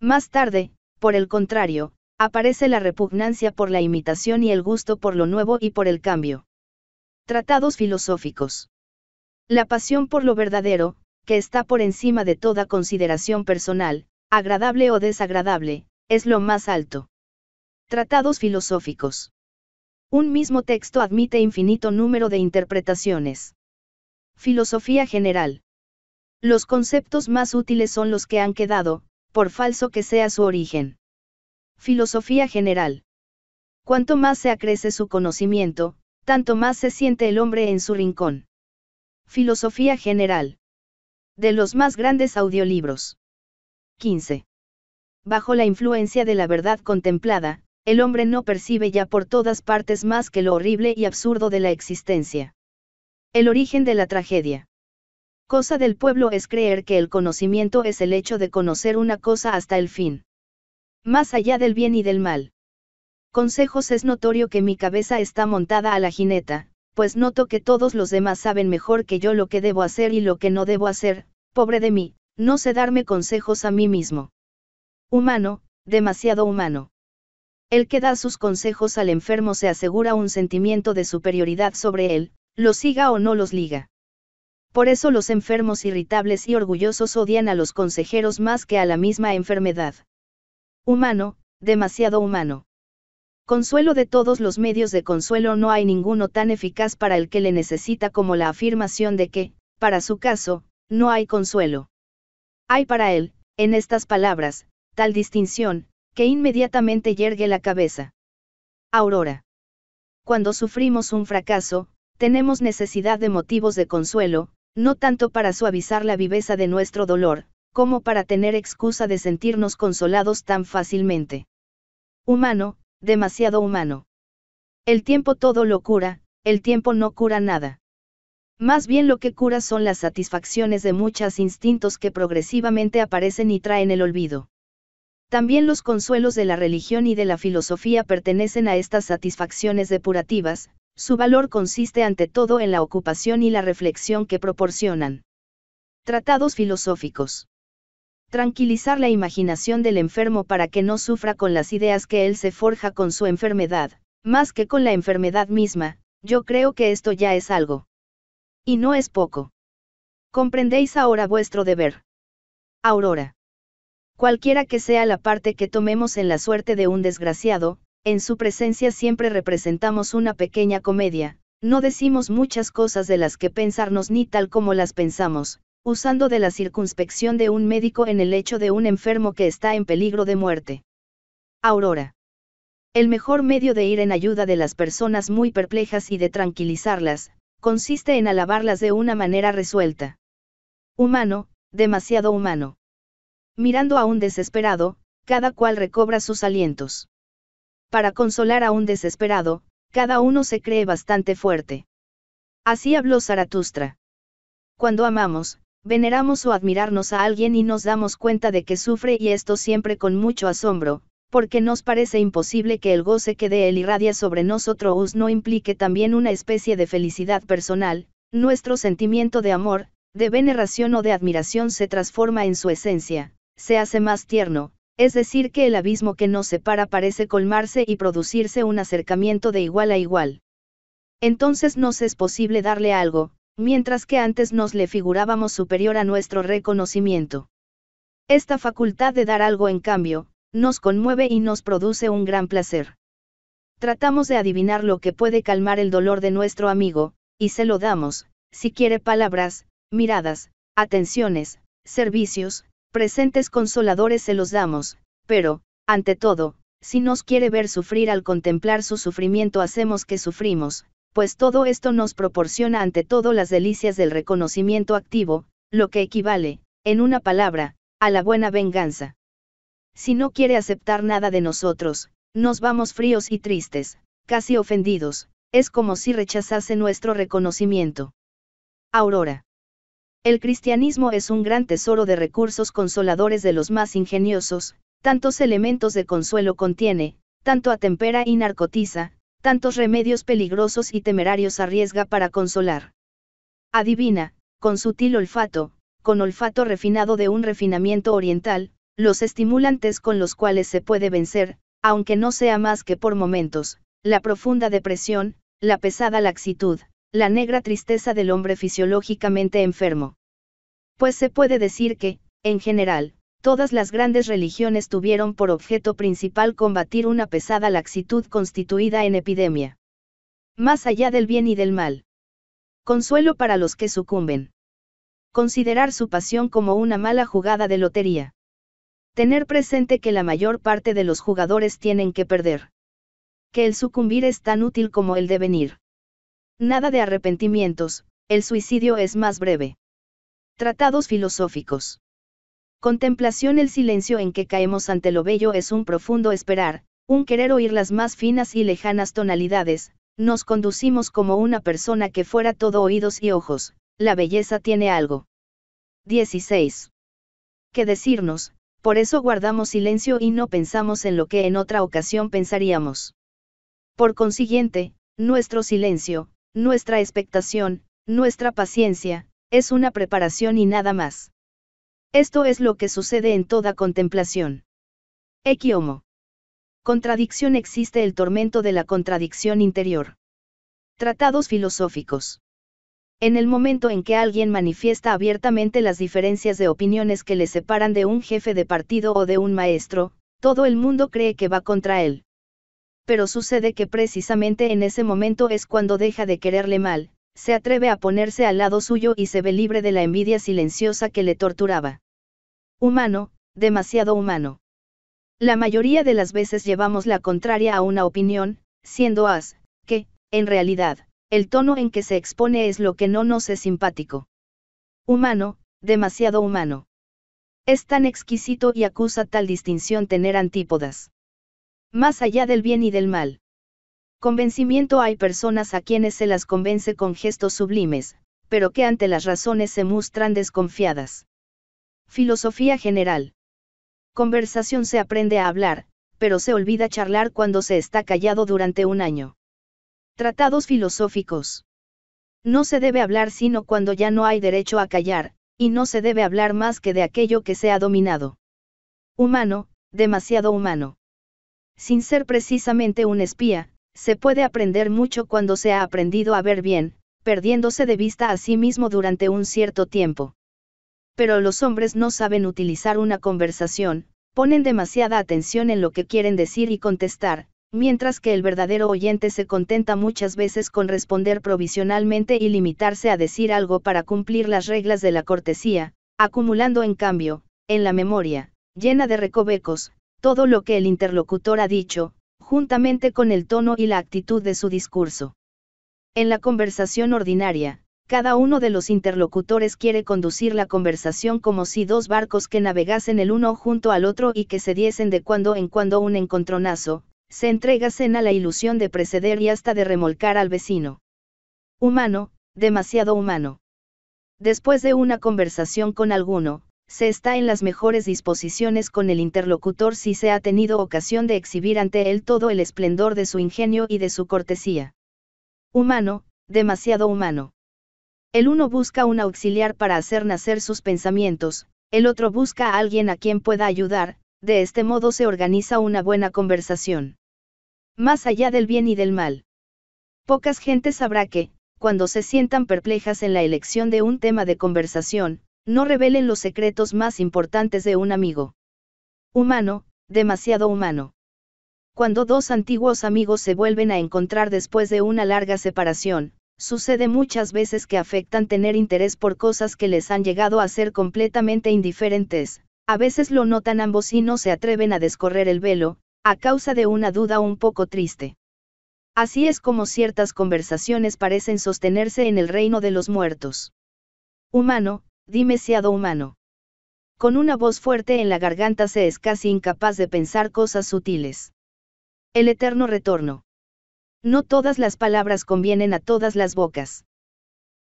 Más tarde, por el contrario, aparece la repugnancia por la imitación y el gusto por lo nuevo y por el cambio. Tratados filosóficos. La pasión por lo verdadero, que está por encima de toda consideración personal, agradable o desagradable, es lo más alto. Tratados filosóficos. Un mismo texto admite infinito número de interpretaciones. Filosofía general. Los conceptos más útiles son los que han quedado, por falso que sea su origen. Filosofía general. Cuanto más se acrece su conocimiento, tanto más se siente el hombre en su rincón. Filosofía general. De los más grandes audiolibros. 15. Bajo la influencia de la verdad contemplada, el hombre no percibe ya por todas partes más que lo horrible y absurdo de la existencia. El origen de la tragedia. Cosa del pueblo es creer que el conocimiento es el hecho de conocer una cosa hasta el fin. Más allá del bien y del mal. Consejos es notorio que mi cabeza está montada a la jineta, pues noto que todos los demás saben mejor que yo lo que debo hacer y lo que no debo hacer, pobre de mí, no sé darme consejos a mí mismo. Humano, demasiado humano. El que da sus consejos al enfermo se asegura un sentimiento de superioridad sobre él, lo siga o no los liga. Por eso los enfermos irritables y orgullosos odian a los consejeros más que a la misma enfermedad. Humano, demasiado humano. Consuelo de todos los medios de consuelo no hay ninguno tan eficaz para el que le necesita como la afirmación de que, para su caso, no hay consuelo. Hay para él, en estas palabras, tal distinción, que inmediatamente yergue la cabeza. Aurora. Cuando sufrimos un fracaso, tenemos necesidad de motivos de consuelo, no tanto para suavizar la viveza de nuestro dolor, como para tener excusa de sentirnos consolados tan fácilmente. Humano, demasiado humano. El tiempo todo lo cura, el tiempo no cura nada. Más bien lo que cura son las satisfacciones de muchos instintos que progresivamente aparecen y traen el olvido. También los consuelos de la religión y de la filosofía pertenecen a estas satisfacciones depurativas, su valor consiste ante todo en la ocupación y la reflexión que proporcionan. Tratados filosóficos. Tranquilizar la imaginación del enfermo para que no sufra con las ideas que él se forja con su enfermedad, más que con la enfermedad misma, yo creo que esto ya es algo. Y no es poco. Comprendéis ahora vuestro deber. Aurora. Cualquiera que sea la parte que tomemos en la suerte de un desgraciado, en su presencia siempre representamos una pequeña comedia, no decimos muchas cosas de las que pensarnos ni tal como las pensamos, usando de la circunspección de un médico en el hecho de un enfermo que está en peligro de muerte. Aurora. El mejor medio de ir en ayuda de las personas muy perplejas y de tranquilizarlas, consiste en alabarlas de una manera resuelta. Humano, demasiado humano. Mirando a un desesperado, cada cual recobra sus alientos para consolar a un desesperado, cada uno se cree bastante fuerte. Así habló Zaratustra. Cuando amamos, veneramos o admirarnos a alguien y nos damos cuenta de que sufre y esto siempre con mucho asombro, porque nos parece imposible que el goce que de él irradia sobre nosotros no implique también una especie de felicidad personal, nuestro sentimiento de amor, de veneración o de admiración se transforma en su esencia, se hace más tierno, es decir, que el abismo que nos separa parece colmarse y producirse un acercamiento de igual a igual. Entonces nos es posible darle algo, mientras que antes nos le figurábamos superior a nuestro reconocimiento. Esta facultad de dar algo en cambio, nos conmueve y nos produce un gran placer. Tratamos de adivinar lo que puede calmar el dolor de nuestro amigo, y se lo damos, si quiere palabras, miradas, atenciones, servicios, presentes consoladores se los damos, pero, ante todo, si nos quiere ver sufrir al contemplar su sufrimiento hacemos que sufrimos, pues todo esto nos proporciona ante todo las delicias del reconocimiento activo, lo que equivale, en una palabra, a la buena venganza. Si no quiere aceptar nada de nosotros, nos vamos fríos y tristes, casi ofendidos, es como si rechazase nuestro reconocimiento. Aurora. El cristianismo es un gran tesoro de recursos consoladores de los más ingeniosos, tantos elementos de consuelo contiene, tanto atempera y narcotiza, tantos remedios peligrosos y temerarios arriesga para consolar. Adivina, con sutil olfato, con olfato refinado de un refinamiento oriental, los estimulantes con los cuales se puede vencer, aunque no sea más que por momentos, la profunda depresión, la pesada laxitud, la negra tristeza del hombre fisiológicamente enfermo. Pues se puede decir que, en general, todas las grandes religiones tuvieron por objeto principal combatir una pesada laxitud constituida en epidemia. Más allá del bien y del mal. Consuelo para los que sucumben. Considerar su pasión como una mala jugada de lotería. Tener presente que la mayor parte de los jugadores tienen que perder. Que el sucumbir es tan útil como el devenir. Nada de arrepentimientos, el suicidio es más breve. Tratados filosóficos. Contemplación El silencio en que caemos ante lo bello es un profundo esperar, un querer oír las más finas y lejanas tonalidades, nos conducimos como una persona que fuera todo oídos y ojos, la belleza tiene algo. 16. ¿Qué decirnos? Por eso guardamos silencio y no pensamos en lo que en otra ocasión pensaríamos. Por consiguiente, nuestro silencio, nuestra expectación, nuestra paciencia, es una preparación y nada más. Esto es lo que sucede en toda contemplación. Equiomo. Contradicción existe el tormento de la contradicción interior. Tratados filosóficos. En el momento en que alguien manifiesta abiertamente las diferencias de opiniones que le separan de un jefe de partido o de un maestro, todo el mundo cree que va contra él pero sucede que precisamente en ese momento es cuando deja de quererle mal, se atreve a ponerse al lado suyo y se ve libre de la envidia silenciosa que le torturaba. Humano, demasiado humano. La mayoría de las veces llevamos la contraria a una opinión, siendo as, que, en realidad, el tono en que se expone es lo que no nos es simpático. Humano, demasiado humano. Es tan exquisito y acusa tal distinción tener antípodas. Más allá del bien y del mal. Convencimiento hay personas a quienes se las convence con gestos sublimes, pero que ante las razones se muestran desconfiadas. Filosofía general. Conversación se aprende a hablar, pero se olvida charlar cuando se está callado durante un año. Tratados filosóficos. No se debe hablar sino cuando ya no hay derecho a callar, y no se debe hablar más que de aquello que se ha dominado. Humano, demasiado humano. Sin ser precisamente un espía, se puede aprender mucho cuando se ha aprendido a ver bien, perdiéndose de vista a sí mismo durante un cierto tiempo. Pero los hombres no saben utilizar una conversación, ponen demasiada atención en lo que quieren decir y contestar, mientras que el verdadero oyente se contenta muchas veces con responder provisionalmente y limitarse a decir algo para cumplir las reglas de la cortesía, acumulando en cambio, en la memoria, llena de recovecos, todo lo que el interlocutor ha dicho, juntamente con el tono y la actitud de su discurso. En la conversación ordinaria, cada uno de los interlocutores quiere conducir la conversación como si dos barcos que navegasen el uno junto al otro y que se diesen de cuando en cuando un encontronazo, se entregasen a la ilusión de preceder y hasta de remolcar al vecino. Humano, demasiado humano. Después de una conversación con alguno, se está en las mejores disposiciones con el interlocutor si se ha tenido ocasión de exhibir ante él todo el esplendor de su ingenio y de su cortesía. Humano, demasiado humano. El uno busca un auxiliar para hacer nacer sus pensamientos, el otro busca a alguien a quien pueda ayudar, de este modo se organiza una buena conversación. Más allá del bien y del mal. Pocas gentes sabrá que, cuando se sientan perplejas en la elección de un tema de conversación, no revelen los secretos más importantes de un amigo. Humano, demasiado humano. Cuando dos antiguos amigos se vuelven a encontrar después de una larga separación, sucede muchas veces que afectan tener interés por cosas que les han llegado a ser completamente indiferentes, a veces lo notan ambos y no se atreven a descorrer el velo, a causa de una duda un poco triste. Así es como ciertas conversaciones parecen sostenerse en el reino de los muertos. Humano, demasiado humano. Con una voz fuerte en la garganta se es casi incapaz de pensar cosas sutiles. El eterno retorno. No todas las palabras convienen a todas las bocas.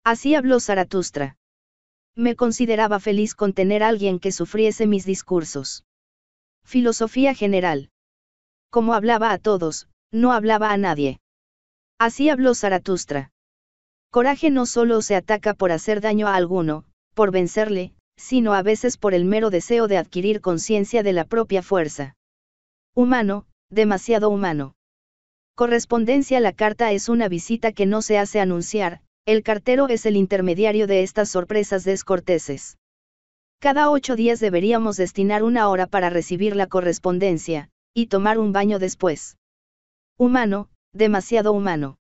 Así habló Zaratustra. Me consideraba feliz con tener a alguien que sufriese mis discursos. Filosofía general. Como hablaba a todos, no hablaba a nadie. Así habló Zaratustra. Coraje no solo se ataca por hacer daño a alguno, por vencerle, sino a veces por el mero deseo de adquirir conciencia de la propia fuerza. Humano, demasiado humano. Correspondencia La carta es una visita que no se hace anunciar, el cartero es el intermediario de estas sorpresas descorteses. Cada ocho días deberíamos destinar una hora para recibir la correspondencia, y tomar un baño después. Humano, demasiado humano.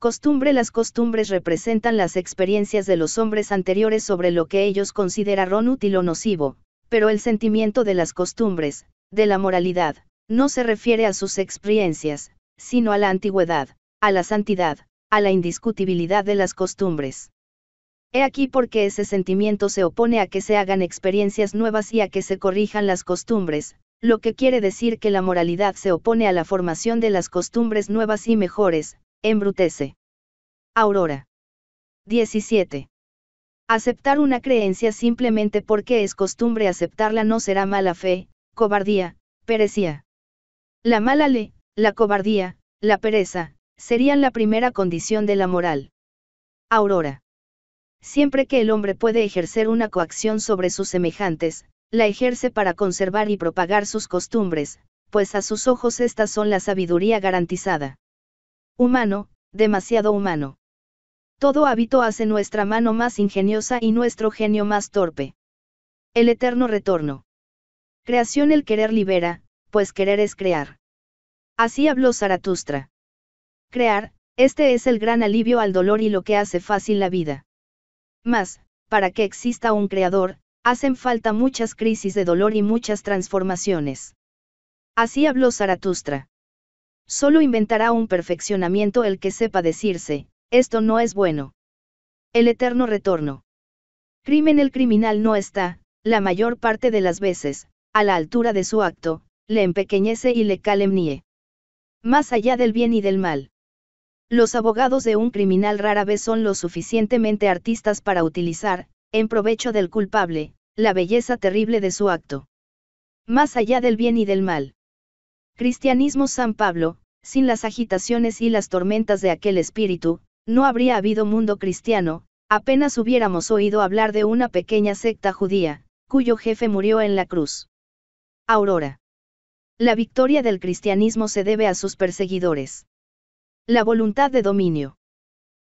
Costumbre Las costumbres representan las experiencias de los hombres anteriores sobre lo que ellos consideraron útil o nocivo, pero el sentimiento de las costumbres, de la moralidad, no se refiere a sus experiencias, sino a la antigüedad, a la santidad, a la indiscutibilidad de las costumbres. He aquí porque ese sentimiento se opone a que se hagan experiencias nuevas y a que se corrijan las costumbres, lo que quiere decir que la moralidad se opone a la formación de las costumbres nuevas y mejores, embrutece. Aurora. 17. Aceptar una creencia simplemente porque es costumbre aceptarla no será mala fe, cobardía, perecía. La mala ley, la cobardía, la pereza, serían la primera condición de la moral. Aurora. Siempre que el hombre puede ejercer una coacción sobre sus semejantes, la ejerce para conservar y propagar sus costumbres, pues a sus ojos estas son la sabiduría garantizada. Humano, demasiado humano. Todo hábito hace nuestra mano más ingeniosa y nuestro genio más torpe. El eterno retorno. Creación el querer libera, pues querer es crear. Así habló Zaratustra. Crear, este es el gran alivio al dolor y lo que hace fácil la vida. Mas, para que exista un creador, hacen falta muchas crisis de dolor y muchas transformaciones. Así habló Zaratustra. Solo inventará un perfeccionamiento el que sepa decirse, esto no es bueno. El eterno retorno. Crimen el criminal no está, la mayor parte de las veces, a la altura de su acto, le empequeñece y le calemnie. Más allá del bien y del mal. Los abogados de un criminal rara vez son lo suficientemente artistas para utilizar, en provecho del culpable, la belleza terrible de su acto. Más allá del bien y del mal. Cristianismo San Pablo, sin las agitaciones y las tormentas de aquel espíritu, no habría habido mundo cristiano, apenas hubiéramos oído hablar de una pequeña secta judía, cuyo jefe murió en la cruz. Aurora. La victoria del cristianismo se debe a sus perseguidores. La voluntad de dominio.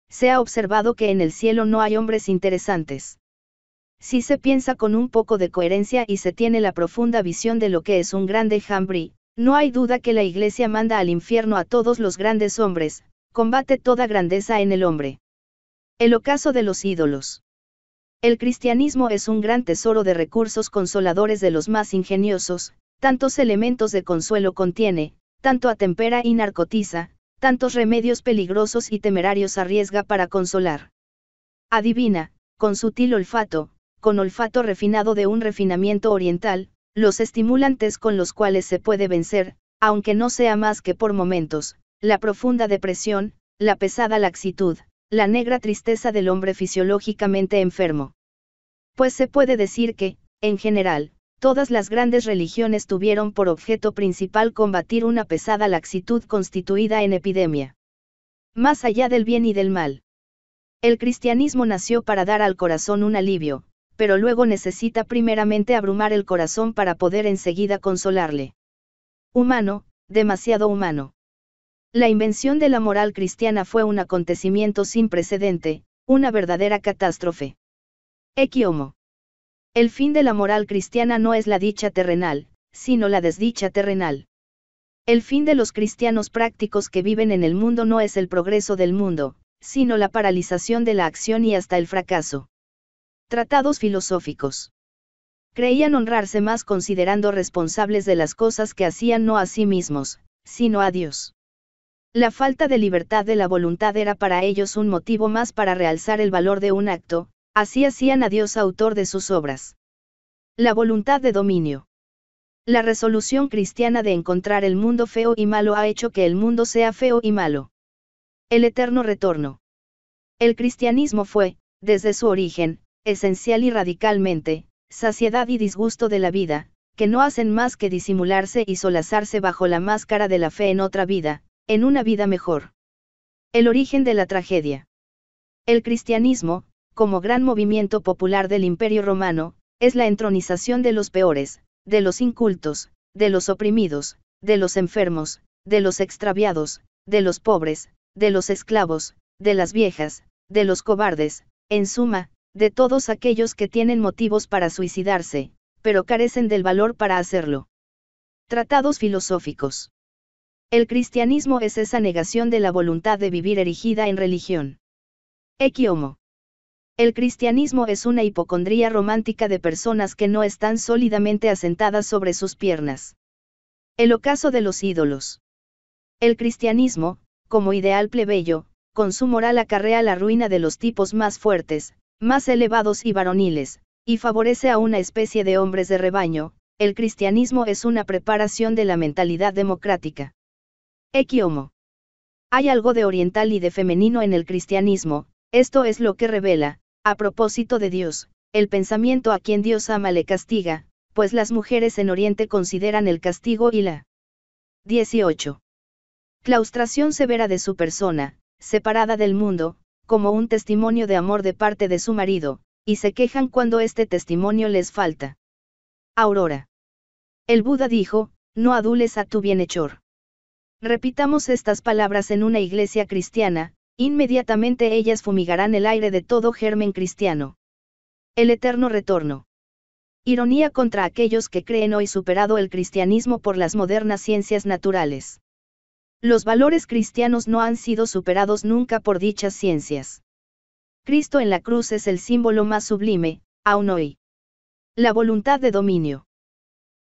Se ha observado que en el cielo no hay hombres interesantes. Si se piensa con un poco de coherencia y se tiene la profunda visión de lo que es un grande jambri, no hay duda que la Iglesia manda al infierno a todos los grandes hombres, combate toda grandeza en el hombre. El ocaso de los ídolos. El cristianismo es un gran tesoro de recursos consoladores de los más ingeniosos, tantos elementos de consuelo contiene, tanto atempera y narcotiza, tantos remedios peligrosos y temerarios arriesga para consolar. Adivina, con sutil olfato, con olfato refinado de un refinamiento oriental, los estimulantes con los cuales se puede vencer, aunque no sea más que por momentos, la profunda depresión, la pesada laxitud, la negra tristeza del hombre fisiológicamente enfermo. Pues se puede decir que, en general, todas las grandes religiones tuvieron por objeto principal combatir una pesada laxitud constituida en epidemia. Más allá del bien y del mal. El cristianismo nació para dar al corazón un alivio, pero luego necesita primeramente abrumar el corazón para poder enseguida consolarle. Humano, demasiado humano. La invención de la moral cristiana fue un acontecimiento sin precedente, una verdadera catástrofe. Equiomo. El fin de la moral cristiana no es la dicha terrenal, sino la desdicha terrenal. El fin de los cristianos prácticos que viven en el mundo no es el progreso del mundo, sino la paralización de la acción y hasta el fracaso. Tratados filosóficos. Creían honrarse más considerando responsables de las cosas que hacían no a sí mismos, sino a Dios. La falta de libertad de la voluntad era para ellos un motivo más para realzar el valor de un acto, así hacían a Dios autor de sus obras. La voluntad de dominio. La resolución cristiana de encontrar el mundo feo y malo ha hecho que el mundo sea feo y malo. El eterno retorno. El cristianismo fue, desde su origen, esencial y radicalmente, saciedad y disgusto de la vida, que no hacen más que disimularse y solazarse bajo la máscara de la fe en otra vida, en una vida mejor. El origen de la tragedia. El cristianismo, como gran movimiento popular del Imperio Romano, es la entronización de los peores, de los incultos, de los oprimidos, de los enfermos, de los extraviados, de los pobres, de los esclavos, de las viejas, de los cobardes, en suma, de todos aquellos que tienen motivos para suicidarse, pero carecen del valor para hacerlo. Tratados filosóficos. El cristianismo es esa negación de la voluntad de vivir erigida en religión. Equiomo. El cristianismo es una hipocondría romántica de personas que no están sólidamente asentadas sobre sus piernas. El ocaso de los ídolos. El cristianismo, como ideal plebeyo, con su moral acarrea la ruina de los tipos más fuertes, más elevados y varoniles, y favorece a una especie de hombres de rebaño, el cristianismo es una preparación de la mentalidad democrática. Equiomo. Hay algo de oriental y de femenino en el cristianismo, esto es lo que revela, a propósito de Dios, el pensamiento a quien Dios ama le castiga, pues las mujeres en Oriente consideran el castigo y la 18. Claustración severa de su persona, separada del mundo, como un testimonio de amor de parte de su marido, y se quejan cuando este testimonio les falta. Aurora. El Buda dijo, no adules a tu bienhechor. Repitamos estas palabras en una iglesia cristiana, inmediatamente ellas fumigarán el aire de todo germen cristiano. El eterno retorno. Ironía contra aquellos que creen hoy superado el cristianismo por las modernas ciencias naturales. Los valores cristianos no han sido superados nunca por dichas ciencias. Cristo en la cruz es el símbolo más sublime, aún hoy. La voluntad de dominio.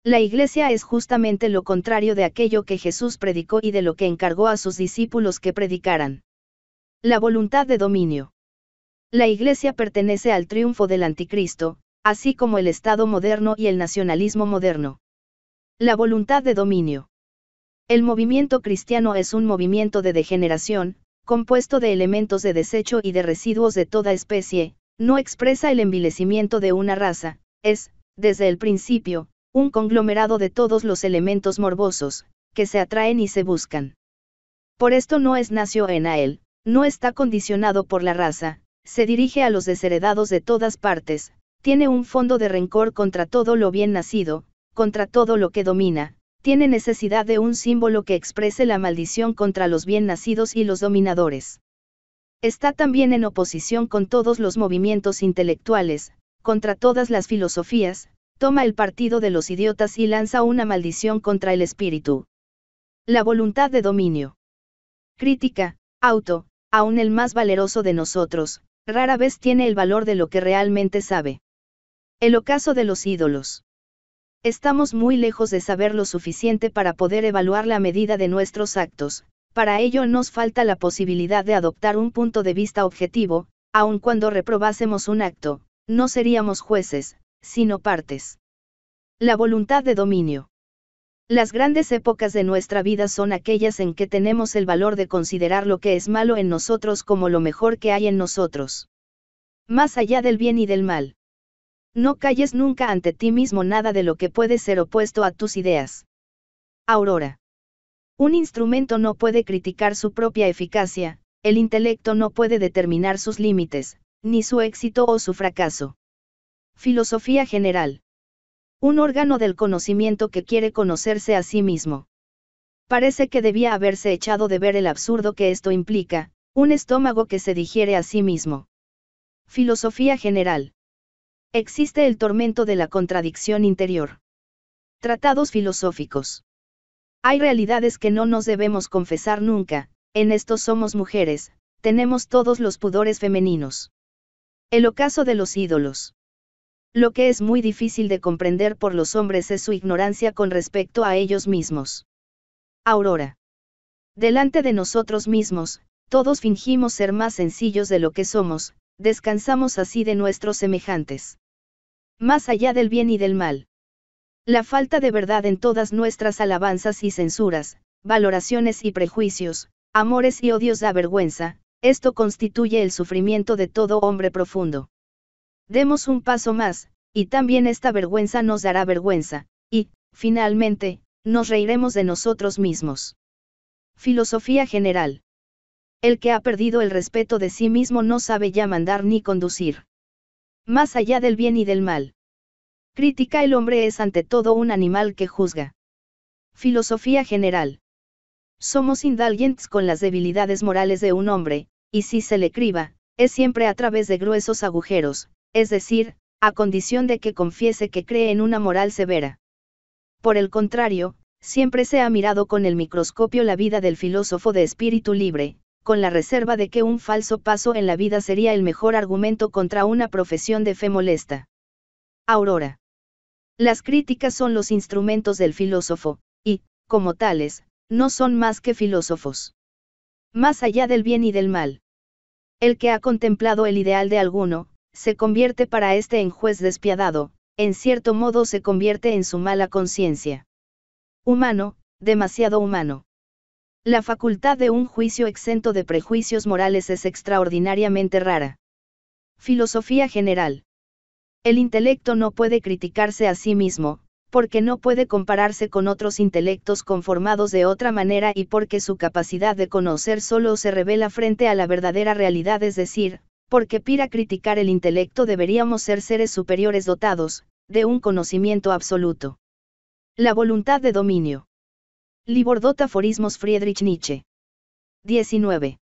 La iglesia es justamente lo contrario de aquello que Jesús predicó y de lo que encargó a sus discípulos que predicaran. La voluntad de dominio. La iglesia pertenece al triunfo del anticristo, así como el Estado moderno y el nacionalismo moderno. La voluntad de dominio. El movimiento cristiano es un movimiento de degeneración, compuesto de elementos de desecho y de residuos de toda especie, no expresa el envilecimiento de una raza, es, desde el principio, un conglomerado de todos los elementos morbosos, que se atraen y se buscan. Por esto no es nacio en él, no está condicionado por la raza, se dirige a los desheredados de todas partes, tiene un fondo de rencor contra todo lo bien nacido, contra todo lo que domina, tiene necesidad de un símbolo que exprese la maldición contra los bien nacidos y los dominadores. Está también en oposición con todos los movimientos intelectuales, contra todas las filosofías, toma el partido de los idiotas y lanza una maldición contra el espíritu. La voluntad de dominio. Crítica, auto, aun el más valeroso de nosotros, rara vez tiene el valor de lo que realmente sabe. El ocaso de los ídolos. Estamos muy lejos de saber lo suficiente para poder evaluar la medida de nuestros actos, para ello nos falta la posibilidad de adoptar un punto de vista objetivo, aun cuando reprobásemos un acto, no seríamos jueces, sino partes. La voluntad de dominio. Las grandes épocas de nuestra vida son aquellas en que tenemos el valor de considerar lo que es malo en nosotros como lo mejor que hay en nosotros. Más allá del bien y del mal. No calles nunca ante ti mismo nada de lo que puede ser opuesto a tus ideas. Aurora. Un instrumento no puede criticar su propia eficacia, el intelecto no puede determinar sus límites, ni su éxito o su fracaso. Filosofía general. Un órgano del conocimiento que quiere conocerse a sí mismo. Parece que debía haberse echado de ver el absurdo que esto implica, un estómago que se digiere a sí mismo. Filosofía general. Existe el tormento de la contradicción interior. Tratados filosóficos. Hay realidades que no nos debemos confesar nunca, en esto somos mujeres, tenemos todos los pudores femeninos. El ocaso de los ídolos. Lo que es muy difícil de comprender por los hombres es su ignorancia con respecto a ellos mismos. Aurora. Delante de nosotros mismos, todos fingimos ser más sencillos de lo que somos, descansamos así de nuestros semejantes. Más allá del bien y del mal. La falta de verdad en todas nuestras alabanzas y censuras, valoraciones y prejuicios, amores y odios da vergüenza, esto constituye el sufrimiento de todo hombre profundo. Demos un paso más, y también esta vergüenza nos dará vergüenza, y, finalmente, nos reiremos de nosotros mismos. Filosofía general. El que ha perdido el respeto de sí mismo no sabe ya mandar ni conducir. Más allá del bien y del mal. Crítica el hombre es ante todo un animal que juzga. Filosofía general. Somos indulgentes con las debilidades morales de un hombre, y si se le criba, es siempre a través de gruesos agujeros, es decir, a condición de que confiese que cree en una moral severa. Por el contrario, siempre se ha mirado con el microscopio la vida del filósofo de espíritu libre, con la reserva de que un falso paso en la vida sería el mejor argumento contra una profesión de fe molesta. Aurora. Las críticas son los instrumentos del filósofo, y, como tales, no son más que filósofos. Más allá del bien y del mal. El que ha contemplado el ideal de alguno, se convierte para este en juez despiadado, en cierto modo se convierte en su mala conciencia. Humano, demasiado humano la facultad de un juicio exento de prejuicios morales es extraordinariamente rara. Filosofía general. El intelecto no puede criticarse a sí mismo, porque no puede compararse con otros intelectos conformados de otra manera y porque su capacidad de conocer solo se revela frente a la verdadera realidad, es decir, porque pira criticar el intelecto deberíamos ser seres superiores dotados, de un conocimiento absoluto. La voluntad de dominio. Libordot Aforismos Friedrich Nietzsche. 19.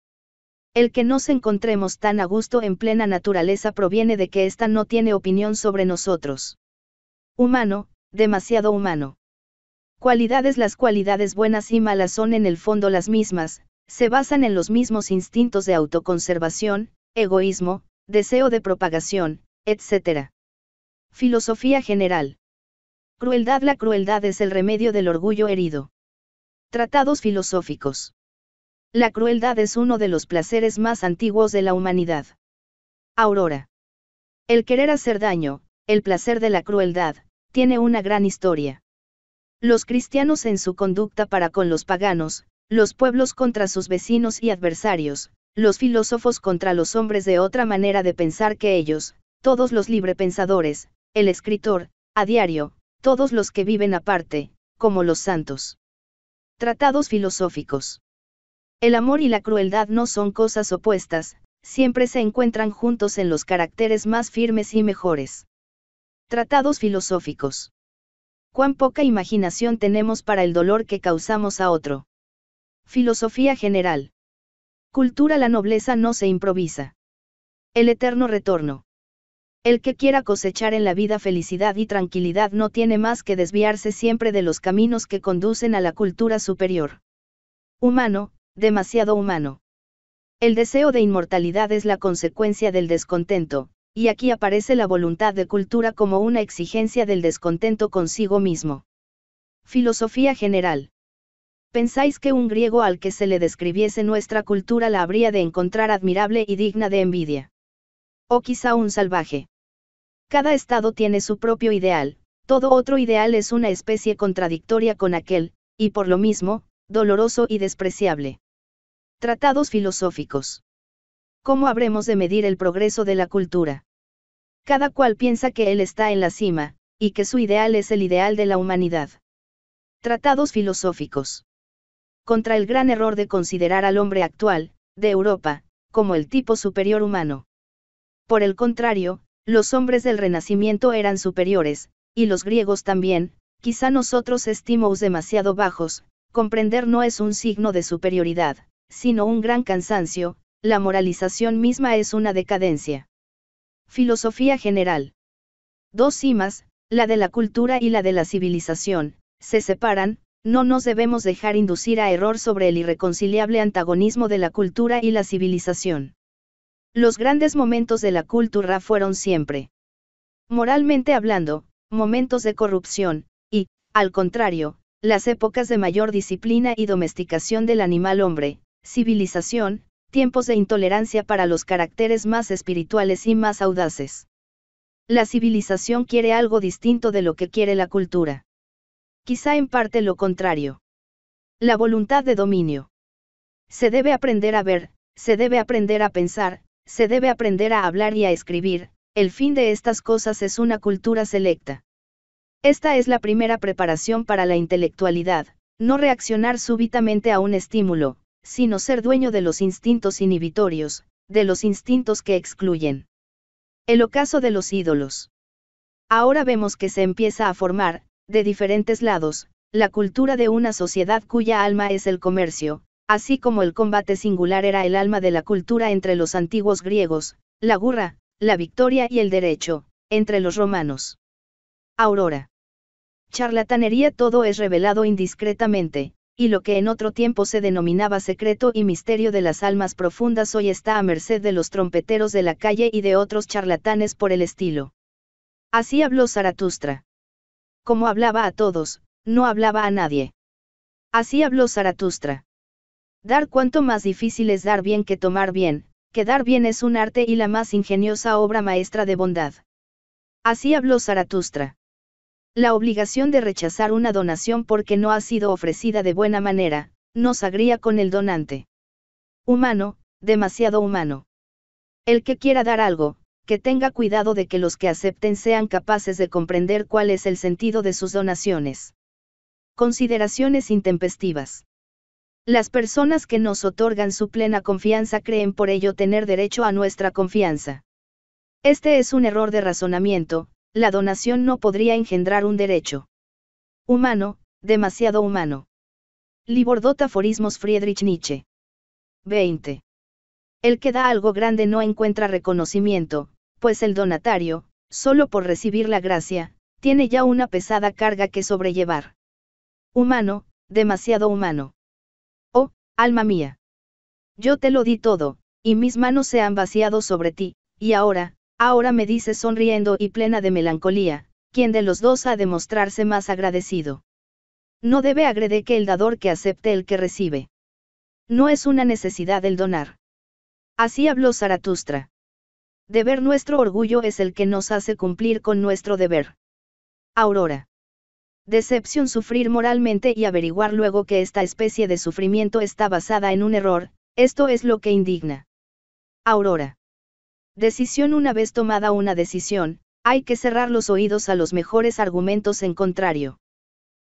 El que nos encontremos tan a gusto en plena naturaleza proviene de que ésta no tiene opinión sobre nosotros. Humano, demasiado humano. Cualidades Las cualidades buenas y malas son en el fondo las mismas, se basan en los mismos instintos de autoconservación, egoísmo, deseo de propagación, etc. Filosofía general. Crueldad La crueldad es el remedio del orgullo herido. Tratados filosóficos. La crueldad es uno de los placeres más antiguos de la humanidad. Aurora. El querer hacer daño, el placer de la crueldad, tiene una gran historia. Los cristianos en su conducta para con los paganos, los pueblos contra sus vecinos y adversarios, los filósofos contra los hombres de otra manera de pensar que ellos, todos los librepensadores, el escritor, a diario, todos los que viven aparte, como los santos. Tratados filosóficos. El amor y la crueldad no son cosas opuestas, siempre se encuentran juntos en los caracteres más firmes y mejores. Tratados filosóficos. Cuán poca imaginación tenemos para el dolor que causamos a otro. Filosofía general. Cultura La nobleza no se improvisa. El eterno retorno. El que quiera cosechar en la vida felicidad y tranquilidad no tiene más que desviarse siempre de los caminos que conducen a la cultura superior. Humano, demasiado humano. El deseo de inmortalidad es la consecuencia del descontento, y aquí aparece la voluntad de cultura como una exigencia del descontento consigo mismo. Filosofía general. ¿Pensáis que un griego al que se le describiese nuestra cultura la habría de encontrar admirable y digna de envidia? O quizá un salvaje cada estado tiene su propio ideal, todo otro ideal es una especie contradictoria con aquel, y por lo mismo, doloroso y despreciable. Tratados filosóficos. ¿Cómo habremos de medir el progreso de la cultura? Cada cual piensa que él está en la cima, y que su ideal es el ideal de la humanidad. Tratados filosóficos. Contra el gran error de considerar al hombre actual, de Europa, como el tipo superior humano. Por el contrario, los hombres del Renacimiento eran superiores, y los griegos también, quizá nosotros estimos demasiado bajos, comprender no es un signo de superioridad, sino un gran cansancio, la moralización misma es una decadencia. Filosofía general. Dos cimas, la de la cultura y la de la civilización, se separan, no nos debemos dejar inducir a error sobre el irreconciliable antagonismo de la cultura y la civilización. Los grandes momentos de la cultura fueron siempre, moralmente hablando, momentos de corrupción, y, al contrario, las épocas de mayor disciplina y domesticación del animal hombre, civilización, tiempos de intolerancia para los caracteres más espirituales y más audaces. La civilización quiere algo distinto de lo que quiere la cultura. Quizá en parte lo contrario. La voluntad de dominio. Se debe aprender a ver, se debe aprender a pensar, se debe aprender a hablar y a escribir, el fin de estas cosas es una cultura selecta. Esta es la primera preparación para la intelectualidad, no reaccionar súbitamente a un estímulo, sino ser dueño de los instintos inhibitorios, de los instintos que excluyen. El ocaso de los ídolos. Ahora vemos que se empieza a formar, de diferentes lados, la cultura de una sociedad cuya alma es el comercio, Así como el combate singular era el alma de la cultura entre los antiguos griegos, la gurra, la victoria y el derecho, entre los romanos. Aurora. Charlatanería todo es revelado indiscretamente, y lo que en otro tiempo se denominaba secreto y misterio de las almas profundas hoy está a merced de los trompeteros de la calle y de otros charlatanes por el estilo. Así habló Zaratustra. Como hablaba a todos, no hablaba a nadie. Así habló Zaratustra. Dar cuanto más difícil es dar bien que tomar bien, que dar bien es un arte y la más ingeniosa obra maestra de bondad. Así habló Zaratustra. La obligación de rechazar una donación porque no ha sido ofrecida de buena manera, nos agría con el donante. Humano, demasiado humano. El que quiera dar algo, que tenga cuidado de que los que acepten sean capaces de comprender cuál es el sentido de sus donaciones. Consideraciones intempestivas. Las personas que nos otorgan su plena confianza creen por ello tener derecho a nuestra confianza. Este es un error de razonamiento, la donación no podría engendrar un derecho. Humano, demasiado humano. Libordot Friedrich Nietzsche. 20. El que da algo grande no encuentra reconocimiento, pues el donatario, solo por recibir la gracia, tiene ya una pesada carga que sobrellevar. Humano, demasiado humano. Alma mía. Yo te lo di todo, y mis manos se han vaciado sobre ti, y ahora, ahora me dices sonriendo y plena de melancolía, ¿quién de los dos ha de mostrarse más agradecido? No debe agrede que el dador que acepte el que recibe. No es una necesidad el donar. Así habló Zaratustra. Deber nuestro orgullo es el que nos hace cumplir con nuestro deber. Aurora. Decepción sufrir moralmente y averiguar luego que esta especie de sufrimiento está basada en un error, esto es lo que indigna. Aurora. Decisión una vez tomada una decisión, hay que cerrar los oídos a los mejores argumentos en contrario.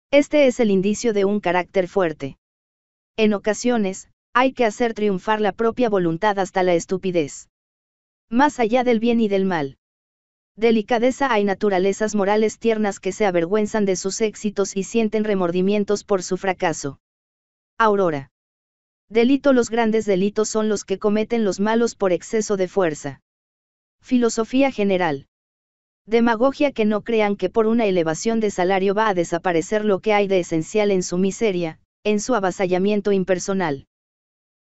Este es el indicio de un carácter fuerte. En ocasiones, hay que hacer triunfar la propia voluntad hasta la estupidez. Más allá del bien y del mal. Delicadeza hay naturalezas morales tiernas que se avergüenzan de sus éxitos y sienten remordimientos por su fracaso. Aurora. Delito Los grandes delitos son los que cometen los malos por exceso de fuerza. Filosofía general. Demagogia que no crean que por una elevación de salario va a desaparecer lo que hay de esencial en su miseria, en su avasallamiento impersonal.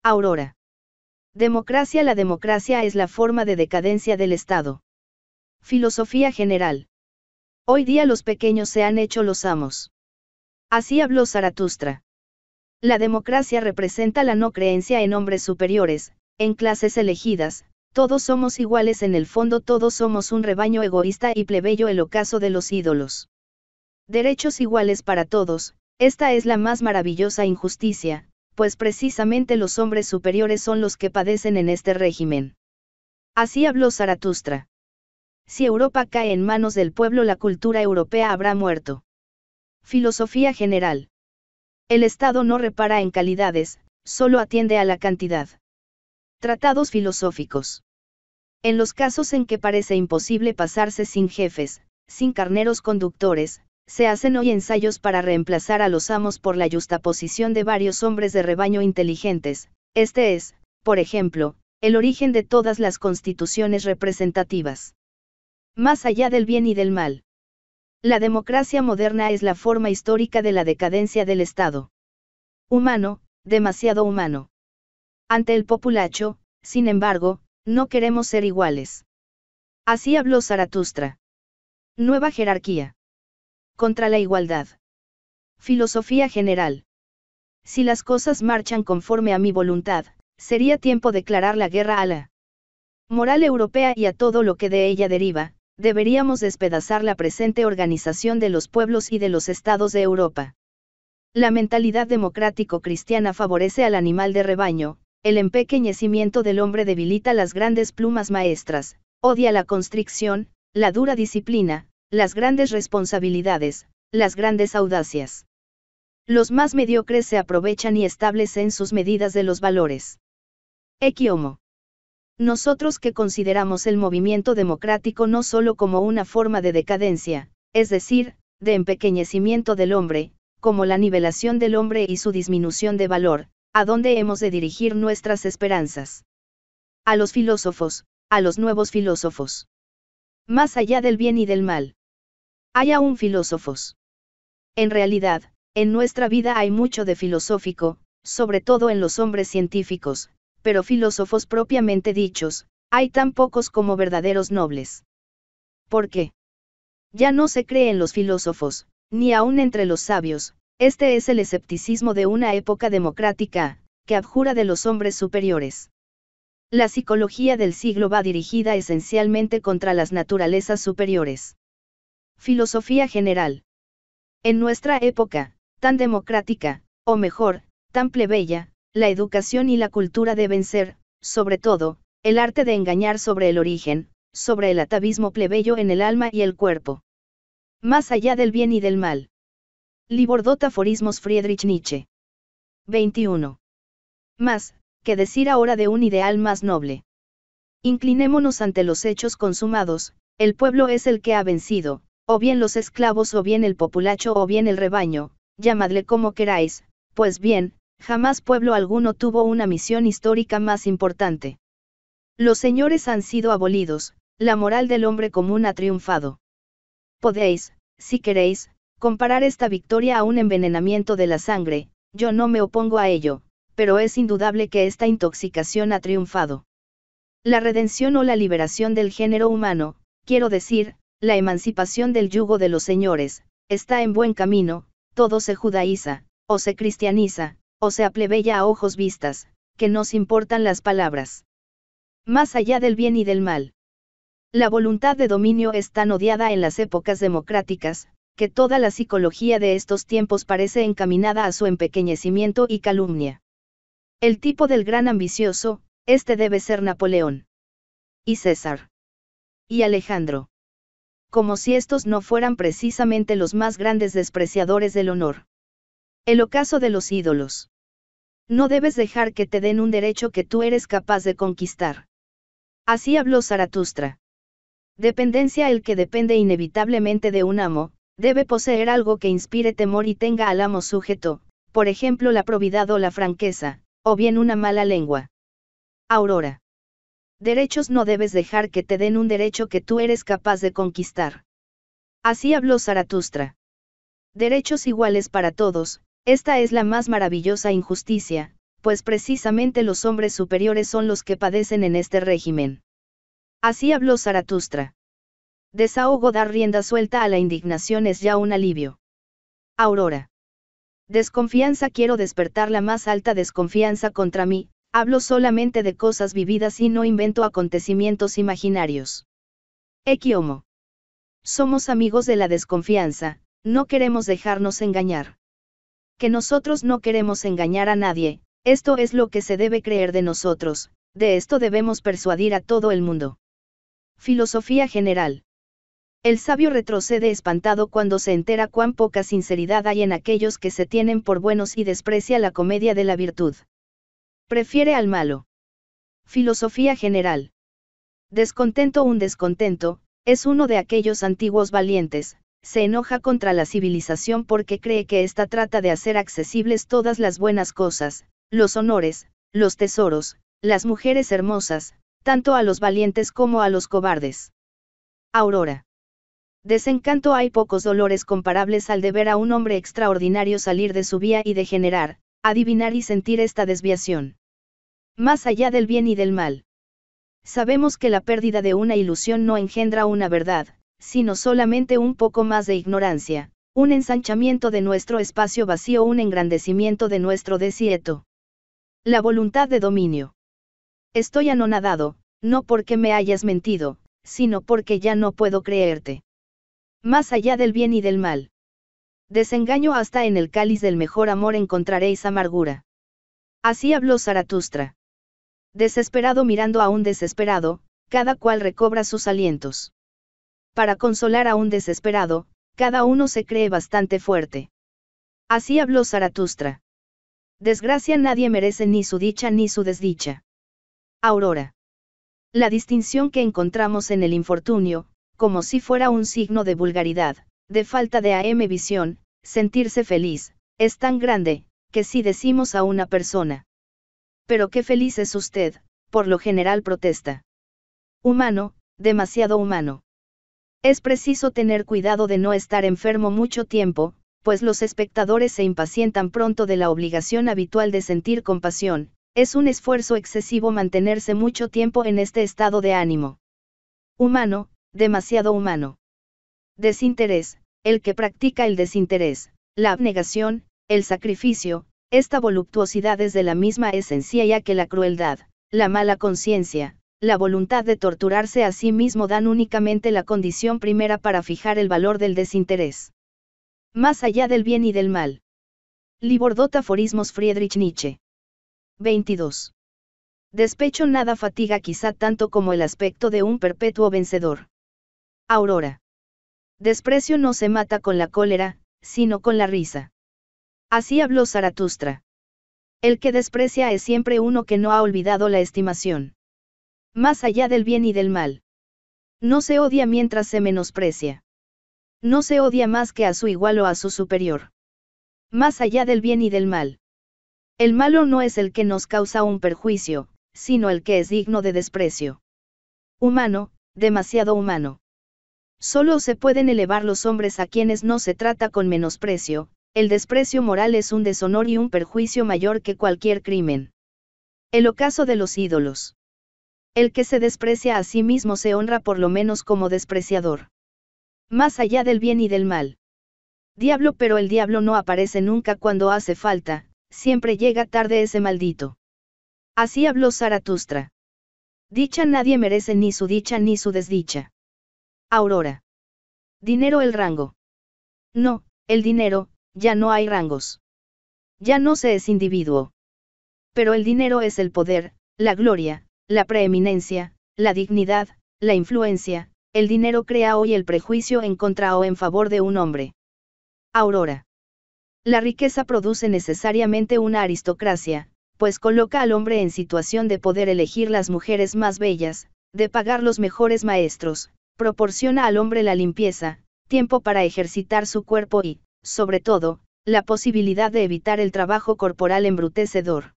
Aurora. Democracia La democracia es la forma de decadencia del Estado. Filosofía general. Hoy día los pequeños se han hecho los amos. Así habló Zaratustra. La democracia representa la no creencia en hombres superiores, en clases elegidas, todos somos iguales en el fondo, todos somos un rebaño egoísta y plebeyo el ocaso de los ídolos. Derechos iguales para todos, esta es la más maravillosa injusticia, pues precisamente los hombres superiores son los que padecen en este régimen. Así habló Zaratustra. Si Europa cae en manos del pueblo la cultura europea habrá muerto. Filosofía general. El Estado no repara en calidades, solo atiende a la cantidad. Tratados filosóficos. En los casos en que parece imposible pasarse sin jefes, sin carneros conductores, se hacen hoy ensayos para reemplazar a los amos por la justaposición de varios hombres de rebaño inteligentes. Este es, por ejemplo, el origen de todas las constituciones representativas. Más allá del bien y del mal. La democracia moderna es la forma histórica de la decadencia del Estado. Humano, demasiado humano. Ante el populacho, sin embargo, no queremos ser iguales. Así habló Zaratustra. Nueva jerarquía. Contra la igualdad. Filosofía general. Si las cosas marchan conforme a mi voluntad, sería tiempo declarar la guerra a la moral europea y a todo lo que de ella deriva, deberíamos despedazar la presente organización de los pueblos y de los estados de Europa. La mentalidad democrático-cristiana favorece al animal de rebaño, el empequeñecimiento del hombre debilita las grandes plumas maestras, odia la constricción, la dura disciplina, las grandes responsabilidades, las grandes audacias. Los más mediocres se aprovechan y establecen sus medidas de los valores. Equiomo. Nosotros que consideramos el movimiento democrático no solo como una forma de decadencia, es decir, de empequeñecimiento del hombre, como la nivelación del hombre y su disminución de valor, a dónde hemos de dirigir nuestras esperanzas. A los filósofos, a los nuevos filósofos. Más allá del bien y del mal. Hay aún filósofos. En realidad, en nuestra vida hay mucho de filosófico, sobre todo en los hombres científicos, pero filósofos propiamente dichos, hay tan pocos como verdaderos nobles. ¿Por qué? Ya no se cree en los filósofos, ni aún entre los sabios, este es el escepticismo de una época democrática, que abjura de los hombres superiores. La psicología del siglo va dirigida esencialmente contra las naturalezas superiores. Filosofía general. En nuestra época, tan democrática, o mejor, tan plebeya, la educación y la cultura deben ser, sobre todo, el arte de engañar sobre el origen, sobre el atavismo plebeyo en el alma y el cuerpo. Más allá del bien y del mal. Libordot Aforismos Friedrich Nietzsche. 21. Más, que decir ahora de un ideal más noble. Inclinémonos ante los hechos consumados, el pueblo es el que ha vencido, o bien los esclavos o bien el populacho o bien el rebaño, llamadle como queráis, pues bien, jamás pueblo alguno tuvo una misión histórica más importante. Los señores han sido abolidos, la moral del hombre común ha triunfado. Podéis, si queréis, comparar esta victoria a un envenenamiento de la sangre, yo no me opongo a ello, pero es indudable que esta intoxicación ha triunfado. La redención o la liberación del género humano, quiero decir, la emancipación del yugo de los señores, está en buen camino, todo se judaiza, o se cristianiza, o sea plebeya a ojos vistas, que nos importan las palabras. Más allá del bien y del mal. La voluntad de dominio es tan odiada en las épocas democráticas, que toda la psicología de estos tiempos parece encaminada a su empequeñecimiento y calumnia. El tipo del gran ambicioso, este debe ser Napoleón. Y César. Y Alejandro. Como si estos no fueran precisamente los más grandes despreciadores del honor. El ocaso de los ídolos. No debes dejar que te den un derecho que tú eres capaz de conquistar. Así habló Zaratustra. Dependencia El que depende inevitablemente de un amo, debe poseer algo que inspire temor y tenga al amo sujeto, por ejemplo la probidad o la franqueza, o bien una mala lengua. Aurora. Derechos no debes dejar que te den un derecho que tú eres capaz de conquistar. Así habló Zaratustra. Derechos iguales para todos, esta es la más maravillosa injusticia, pues precisamente los hombres superiores son los que padecen en este régimen. Así habló Zaratustra. Desahogo dar rienda suelta a la indignación es ya un alivio. Aurora. Desconfianza quiero despertar la más alta desconfianza contra mí, hablo solamente de cosas vividas y no invento acontecimientos imaginarios. Equiomo. Somos amigos de la desconfianza, no queremos dejarnos engañar que nosotros no queremos engañar a nadie, esto es lo que se debe creer de nosotros, de esto debemos persuadir a todo el mundo. Filosofía general. El sabio retrocede espantado cuando se entera cuán poca sinceridad hay en aquellos que se tienen por buenos y desprecia la comedia de la virtud. Prefiere al malo. Filosofía general. Descontento Un descontento, es uno de aquellos antiguos valientes, se enoja contra la civilización porque cree que ésta trata de hacer accesibles todas las buenas cosas, los honores, los tesoros, las mujeres hermosas, tanto a los valientes como a los cobardes. Aurora. Desencanto hay pocos dolores comparables al de ver a un hombre extraordinario salir de su vía y degenerar, adivinar y sentir esta desviación. Más allá del bien y del mal. Sabemos que la pérdida de una ilusión no engendra una verdad, sino solamente un poco más de ignorancia, un ensanchamiento de nuestro espacio vacío, un engrandecimiento de nuestro desierto. La voluntad de dominio. Estoy anonadado, no porque me hayas mentido, sino porque ya no puedo creerte. Más allá del bien y del mal. Desengaño hasta en el cáliz del mejor amor encontraréis amargura. Así habló Zaratustra. Desesperado mirando a un desesperado, cada cual recobra sus alientos para consolar a un desesperado, cada uno se cree bastante fuerte. Así habló Zaratustra. Desgracia nadie merece ni su dicha ni su desdicha. Aurora. La distinción que encontramos en el infortunio, como si fuera un signo de vulgaridad, de falta de AM visión, sentirse feliz, es tan grande, que si decimos a una persona. Pero qué feliz es usted, por lo general protesta. Humano, demasiado humano. Es preciso tener cuidado de no estar enfermo mucho tiempo, pues los espectadores se impacientan pronto de la obligación habitual de sentir compasión, es un esfuerzo excesivo mantenerse mucho tiempo en este estado de ánimo. Humano, demasiado humano. Desinterés, el que practica el desinterés, la abnegación, el sacrificio, esta voluptuosidad es de la misma esencia ya que la crueldad, la mala conciencia, la voluntad de torturarse a sí mismo dan únicamente la condición primera para fijar el valor del desinterés. Más allá del bien y del mal. Libordot Aforismos Friedrich Nietzsche. 22. Despecho nada fatiga quizá tanto como el aspecto de un perpetuo vencedor. Aurora. Desprecio no se mata con la cólera, sino con la risa. Así habló Zaratustra. El que desprecia es siempre uno que no ha olvidado la estimación. Más allá del bien y del mal. No se odia mientras se menosprecia. No se odia más que a su igual o a su superior. Más allá del bien y del mal. El malo no es el que nos causa un perjuicio, sino el que es digno de desprecio. Humano, demasiado humano. Solo se pueden elevar los hombres a quienes no se trata con menosprecio, el desprecio moral es un deshonor y un perjuicio mayor que cualquier crimen. El ocaso de los ídolos. El que se desprecia a sí mismo se honra por lo menos como despreciador. Más allá del bien y del mal. Diablo pero el diablo no aparece nunca cuando hace falta, siempre llega tarde ese maldito. Así habló Zaratustra. Dicha nadie merece ni su dicha ni su desdicha. Aurora. Dinero el rango. No, el dinero, ya no hay rangos. Ya no se es individuo. Pero el dinero es el poder, la gloria, la preeminencia, la dignidad, la influencia, el dinero crea hoy el prejuicio en contra o en favor de un hombre. Aurora. La riqueza produce necesariamente una aristocracia, pues coloca al hombre en situación de poder elegir las mujeres más bellas, de pagar los mejores maestros, proporciona al hombre la limpieza, tiempo para ejercitar su cuerpo y, sobre todo, la posibilidad de evitar el trabajo corporal embrutecedor.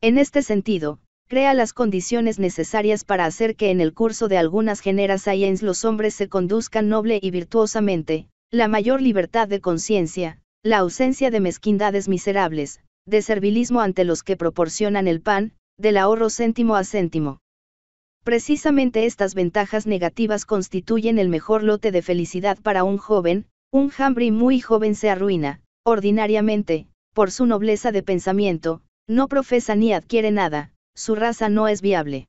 En este sentido, crea las condiciones necesarias para hacer que en el curso de algunas generaciones los hombres se conduzcan noble y virtuosamente, la mayor libertad de conciencia, la ausencia de mezquindades miserables, de servilismo ante los que proporcionan el pan, del ahorro céntimo a céntimo. Precisamente estas ventajas negativas constituyen el mejor lote de felicidad para un joven, un hambre muy joven se arruina, ordinariamente, por su nobleza de pensamiento, no profesa ni adquiere nada, su raza no es viable.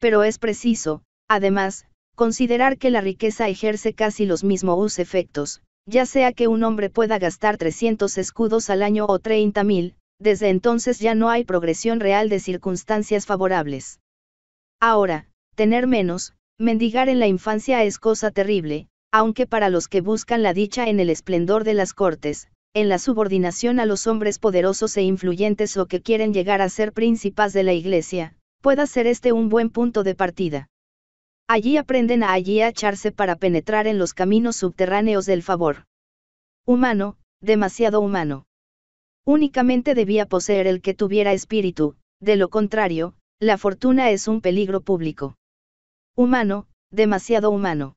Pero es preciso, además, considerar que la riqueza ejerce casi los mismos efectos, ya sea que un hombre pueda gastar 300 escudos al año o 30.000, desde entonces ya no hay progresión real de circunstancias favorables. Ahora, tener menos, mendigar en la infancia es cosa terrible, aunque para los que buscan la dicha en el esplendor de las cortes, en la subordinación a los hombres poderosos e influyentes o que quieren llegar a ser príncipes de la Iglesia, pueda ser este un buen punto de partida. Allí aprenden a allí a echarse para penetrar en los caminos subterráneos del favor. Humano, demasiado humano. Únicamente debía poseer el que tuviera espíritu, de lo contrario, la fortuna es un peligro público. Humano, demasiado humano.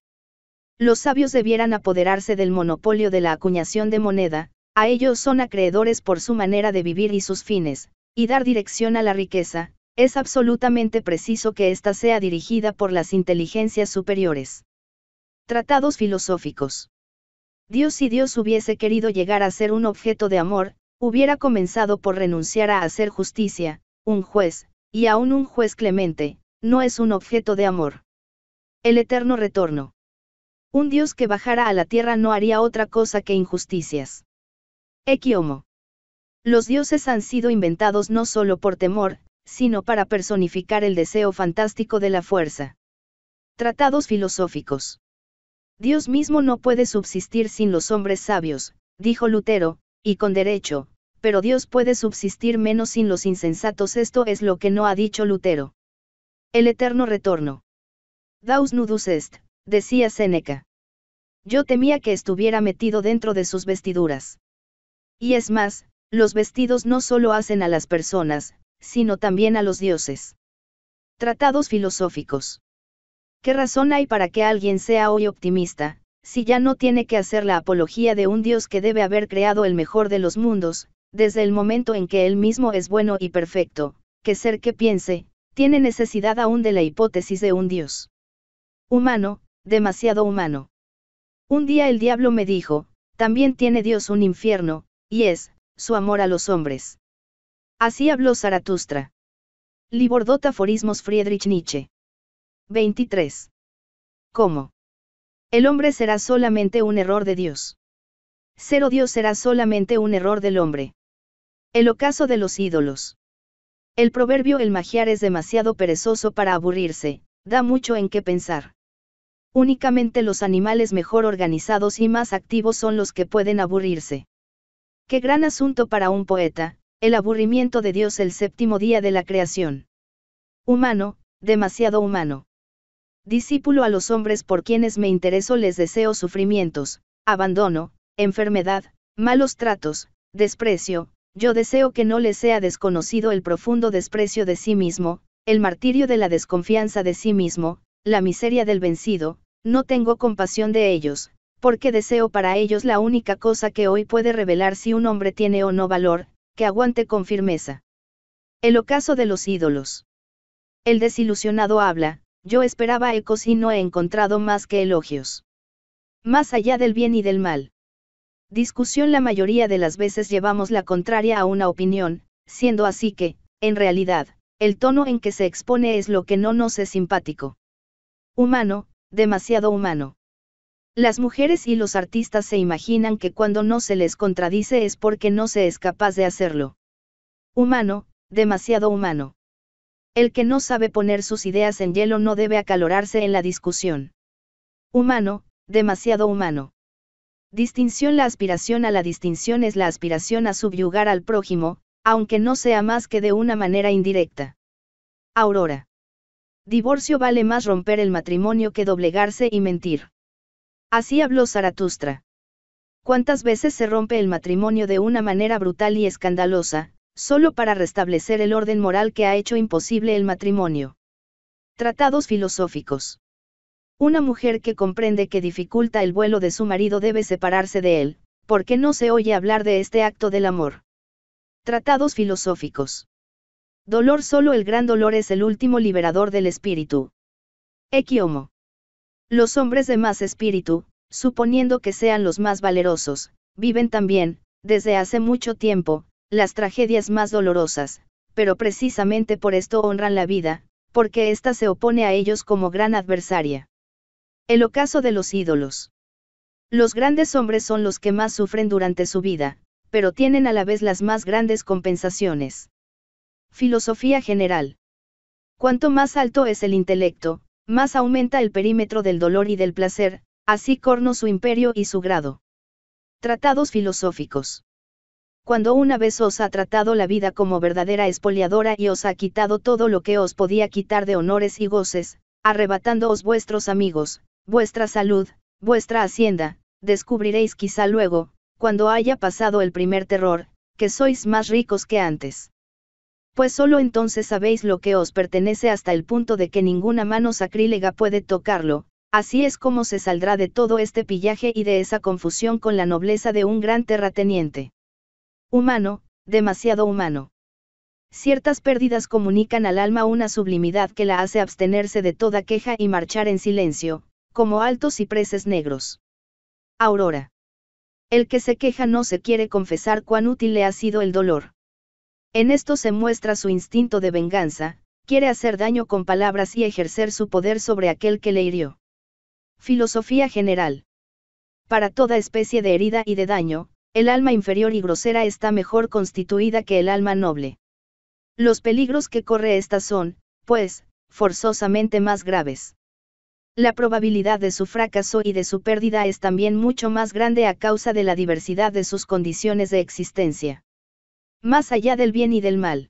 Los sabios debieran apoderarse del monopolio de la acuñación de moneda, a ellos son acreedores por su manera de vivir y sus fines, y dar dirección a la riqueza, es absolutamente preciso que ésta sea dirigida por las inteligencias superiores. Tratados filosóficos. Dios si Dios hubiese querido llegar a ser un objeto de amor, hubiera comenzado por renunciar a hacer justicia, un juez, y aún un juez clemente, no es un objeto de amor. El eterno retorno. Un Dios que bajara a la tierra no haría otra cosa que injusticias. Equiomo. Los dioses han sido inventados no solo por temor, sino para personificar el deseo fantástico de la fuerza. Tratados filosóficos. Dios mismo no puede subsistir sin los hombres sabios, dijo Lutero, y con derecho, pero Dios puede subsistir menos sin los insensatos. Esto es lo que no ha dicho Lutero. El eterno retorno. Daus nudus est, decía Séneca. Yo temía que estuviera metido dentro de sus vestiduras. Y es más, los vestidos no solo hacen a las personas, sino también a los dioses. Tratados filosóficos. ¿Qué razón hay para que alguien sea hoy optimista, si ya no tiene que hacer la apología de un dios que debe haber creado el mejor de los mundos, desde el momento en que él mismo es bueno y perfecto, que ser que piense, tiene necesidad aún de la hipótesis de un dios. Humano, demasiado humano. Un día el diablo me dijo, también tiene Dios un infierno, y es, su amor a los hombres. Así habló Zaratustra. Libordot aforismos Friedrich Nietzsche. 23. ¿Cómo? El hombre será solamente un error de Dios. Cero Dios será solamente un error del hombre. El ocaso de los ídolos. El proverbio el magiar es demasiado perezoso para aburrirse, da mucho en qué pensar. Únicamente los animales mejor organizados y más activos son los que pueden aburrirse. Qué gran asunto para un poeta, el aburrimiento de Dios el séptimo día de la creación. Humano, demasiado humano. Discípulo a los hombres por quienes me intereso les deseo sufrimientos, abandono, enfermedad, malos tratos, desprecio, yo deseo que no les sea desconocido el profundo desprecio de sí mismo, el martirio de la desconfianza de sí mismo, la miseria del vencido, no tengo compasión de ellos, porque deseo para ellos la única cosa que hoy puede revelar si un hombre tiene o no valor, que aguante con firmeza. El ocaso de los ídolos. El desilusionado habla, yo esperaba ecos y no he encontrado más que elogios. Más allá del bien y del mal. Discusión la mayoría de las veces llevamos la contraria a una opinión, siendo así que, en realidad, el tono en que se expone es lo que no nos es simpático. Humano, demasiado humano. Las mujeres y los artistas se imaginan que cuando no se les contradice es porque no se es capaz de hacerlo. Humano, demasiado humano. El que no sabe poner sus ideas en hielo no debe acalorarse en la discusión. Humano, demasiado humano. Distinción La aspiración a la distinción es la aspiración a subyugar al prójimo, aunque no sea más que de una manera indirecta. Aurora. Divorcio vale más romper el matrimonio que doblegarse y mentir. Así habló Zaratustra. ¿Cuántas veces se rompe el matrimonio de una manera brutal y escandalosa, solo para restablecer el orden moral que ha hecho imposible el matrimonio? Tratados filosóficos. Una mujer que comprende que dificulta el vuelo de su marido debe separarse de él, porque no se oye hablar de este acto del amor. Tratados filosóficos. Dolor solo el gran dolor es el último liberador del espíritu. Equiomo. Los hombres de más espíritu, suponiendo que sean los más valerosos, viven también, desde hace mucho tiempo, las tragedias más dolorosas, pero precisamente por esto honran la vida, porque ésta se opone a ellos como gran adversaria. El ocaso de los ídolos. Los grandes hombres son los que más sufren durante su vida, pero tienen a la vez las más grandes compensaciones. Filosofía general. Cuanto más alto es el intelecto, más aumenta el perímetro del dolor y del placer, así corno su imperio y su grado. Tratados filosóficos. Cuando una vez os ha tratado la vida como verdadera espoliadora y os ha quitado todo lo que os podía quitar de honores y goces, arrebatándoos vuestros amigos, vuestra salud, vuestra hacienda, descubriréis quizá luego, cuando haya pasado el primer terror, que sois más ricos que antes pues solo entonces sabéis lo que os pertenece hasta el punto de que ninguna mano sacrílega puede tocarlo, así es como se saldrá de todo este pillaje y de esa confusión con la nobleza de un gran terrateniente. Humano, demasiado humano. Ciertas pérdidas comunican al alma una sublimidad que la hace abstenerse de toda queja y marchar en silencio, como altos cipreses negros. Aurora. El que se queja no se quiere confesar cuán útil le ha sido el dolor. En esto se muestra su instinto de venganza, quiere hacer daño con palabras y ejercer su poder sobre aquel que le hirió. Filosofía general. Para toda especie de herida y de daño, el alma inferior y grosera está mejor constituida que el alma noble. Los peligros que corre ésta son, pues, forzosamente más graves. La probabilidad de su fracaso y de su pérdida es también mucho más grande a causa de la diversidad de sus condiciones de existencia. Más allá del bien y del mal.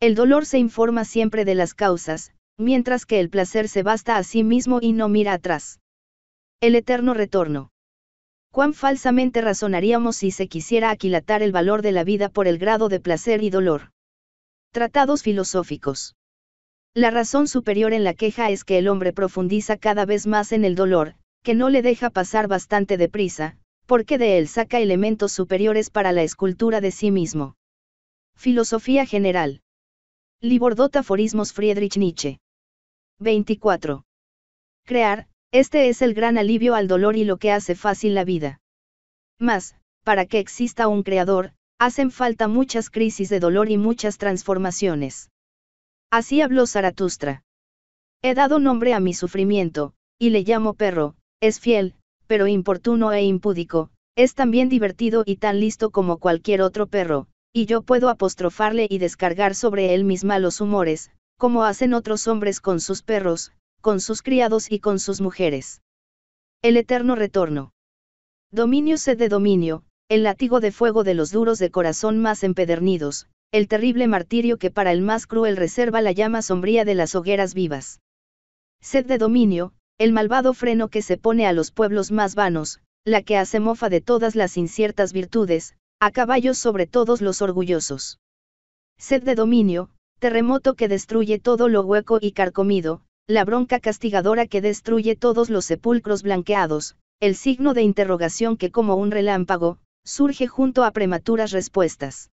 El dolor se informa siempre de las causas, mientras que el placer se basta a sí mismo y no mira atrás. El eterno retorno. Cuán falsamente razonaríamos si se quisiera aquilatar el valor de la vida por el grado de placer y dolor. Tratados filosóficos. La razón superior en la queja es que el hombre profundiza cada vez más en el dolor, que no le deja pasar bastante deprisa, porque de él saca elementos superiores para la escultura de sí mismo. Filosofía general. Libordotaforismos Friedrich Nietzsche. 24. Crear, este es el gran alivio al dolor y lo que hace fácil la vida. Mas, para que exista un creador, hacen falta muchas crisis de dolor y muchas transformaciones. Así habló Zaratustra. He dado nombre a mi sufrimiento, y le llamo perro, es fiel, pero importuno e impúdico, es también divertido y tan listo como cualquier otro perro, y yo puedo apostrofarle y descargar sobre él mis malos humores, como hacen otros hombres con sus perros, con sus criados y con sus mujeres. El eterno retorno. Dominio sed de dominio, el látigo de fuego de los duros de corazón más empedernidos, el terrible martirio que para el más cruel reserva la llama sombría de las hogueras vivas. Sed de dominio, el malvado freno que se pone a los pueblos más vanos, la que hace mofa de todas las inciertas virtudes, a caballos sobre todos los orgullosos. Sed de dominio, terremoto que destruye todo lo hueco y carcomido, la bronca castigadora que destruye todos los sepulcros blanqueados, el signo de interrogación que como un relámpago, surge junto a prematuras respuestas.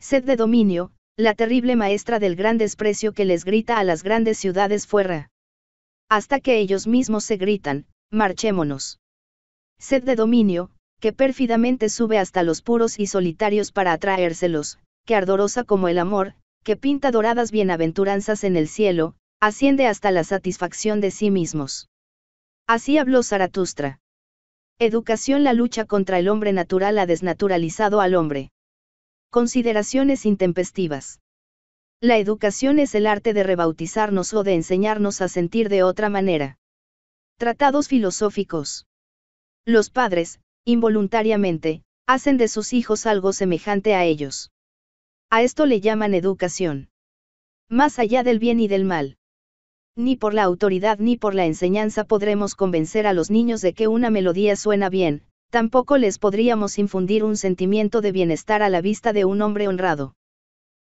Sed de dominio, la terrible maestra del gran desprecio que les grita a las grandes ciudades fuera. Hasta que ellos mismos se gritan, marchémonos. Sed de dominio, que pérfidamente sube hasta los puros y solitarios para atraérselos, que ardorosa como el amor, que pinta doradas bienaventuranzas en el cielo, asciende hasta la satisfacción de sí mismos. Así habló Zaratustra. Educación La lucha contra el hombre natural ha desnaturalizado al hombre. Consideraciones intempestivas. La educación es el arte de rebautizarnos o de enseñarnos a sentir de otra manera. Tratados filosóficos. Los padres, involuntariamente, hacen de sus hijos algo semejante a ellos. A esto le llaman educación. Más allá del bien y del mal. Ni por la autoridad ni por la enseñanza podremos convencer a los niños de que una melodía suena bien, tampoco les podríamos infundir un sentimiento de bienestar a la vista de un hombre honrado.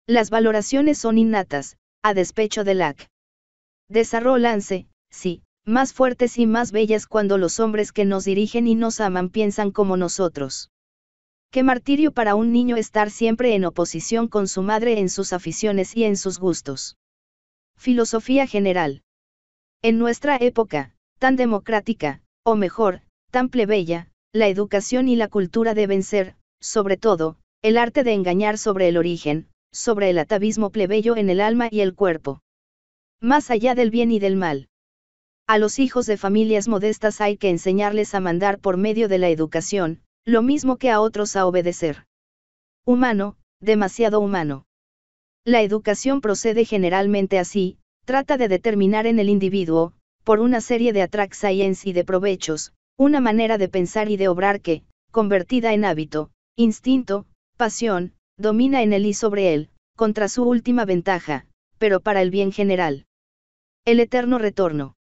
Las valoraciones son innatas, a despecho de AC. Desarrollanse, sí, más fuertes y más bellas cuando los hombres que nos dirigen y nos aman piensan como nosotros. Qué martirio para un niño estar siempre en oposición con su madre en sus aficiones y en sus gustos. Filosofía general. En nuestra época, tan democrática, o mejor, tan plebeya, la educación y la cultura deben ser, sobre todo, el arte de engañar sobre el origen, sobre el atavismo plebeyo en el alma y el cuerpo. Más allá del bien y del mal. A los hijos de familias modestas hay que enseñarles a mandar por medio de la educación, lo mismo que a otros a obedecer. Humano, demasiado humano. La educación procede generalmente así, trata de determinar en el individuo, por una serie de science y de provechos, una manera de pensar y de obrar que, convertida en hábito, instinto, pasión, domina en él y sobre él, contra su última ventaja, pero para el bien general. El eterno retorno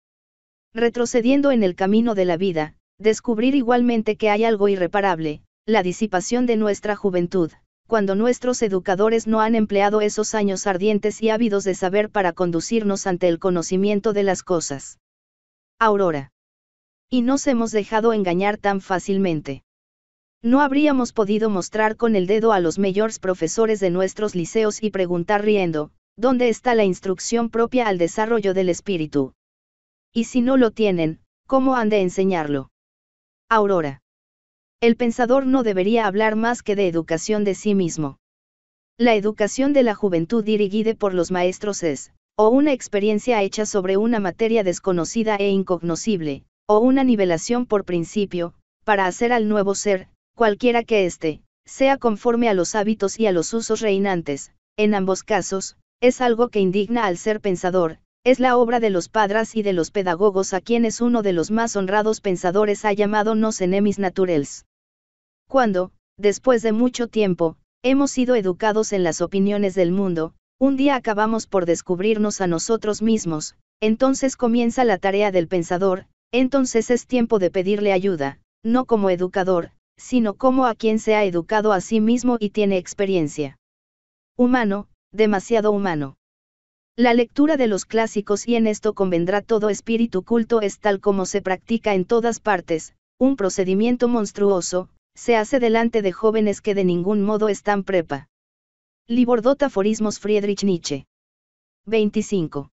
retrocediendo en el camino de la vida, descubrir igualmente que hay algo irreparable, la disipación de nuestra juventud, cuando nuestros educadores no han empleado esos años ardientes y ávidos de saber para conducirnos ante el conocimiento de las cosas. Aurora. Y nos hemos dejado engañar tan fácilmente. No habríamos podido mostrar con el dedo a los mayores profesores de nuestros liceos y preguntar riendo, ¿dónde está la instrucción propia al desarrollo del espíritu? Y si no lo tienen, ¿cómo han de enseñarlo? Aurora. El pensador no debería hablar más que de educación de sí mismo. La educación de la juventud dirigida por los maestros es, o una experiencia hecha sobre una materia desconocida e incognoscible, o una nivelación por principio, para hacer al nuevo ser, cualquiera que éste, sea conforme a los hábitos y a los usos reinantes, en ambos casos, es algo que indigna al ser pensador, es la obra de los padres y de los pedagogos a quienes uno de los más honrados pensadores ha llamado nos enemis naturels. Cuando, después de mucho tiempo, hemos sido educados en las opiniones del mundo, un día acabamos por descubrirnos a nosotros mismos, entonces comienza la tarea del pensador, entonces es tiempo de pedirle ayuda, no como educador, sino como a quien se ha educado a sí mismo y tiene experiencia. Humano, demasiado humano. La lectura de los clásicos y en esto convendrá todo espíritu culto es tal como se practica en todas partes, un procedimiento monstruoso, se hace delante de jóvenes que de ningún modo están prepa. Libordot Aforismos Friedrich Nietzsche. 25.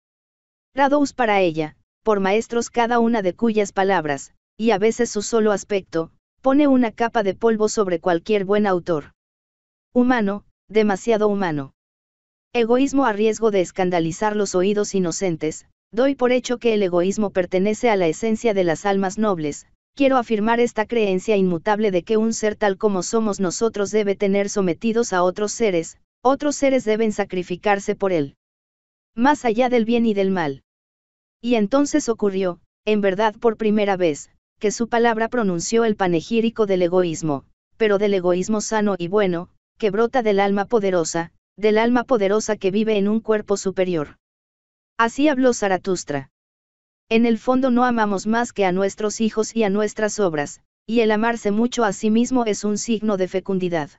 Radous para ella, por maestros cada una de cuyas palabras, y a veces su solo aspecto, pone una capa de polvo sobre cualquier buen autor. Humano, demasiado humano. Egoísmo a riesgo de escandalizar los oídos inocentes, doy por hecho que el egoísmo pertenece a la esencia de las almas nobles, quiero afirmar esta creencia inmutable de que un ser tal como somos nosotros debe tener sometidos a otros seres, otros seres deben sacrificarse por él. Más allá del bien y del mal. Y entonces ocurrió, en verdad por primera vez, que su palabra pronunció el panegírico del egoísmo, pero del egoísmo sano y bueno, que brota del alma poderosa, del alma poderosa que vive en un cuerpo superior. Así habló Zaratustra. En el fondo no amamos más que a nuestros hijos y a nuestras obras, y el amarse mucho a sí mismo es un signo de fecundidad.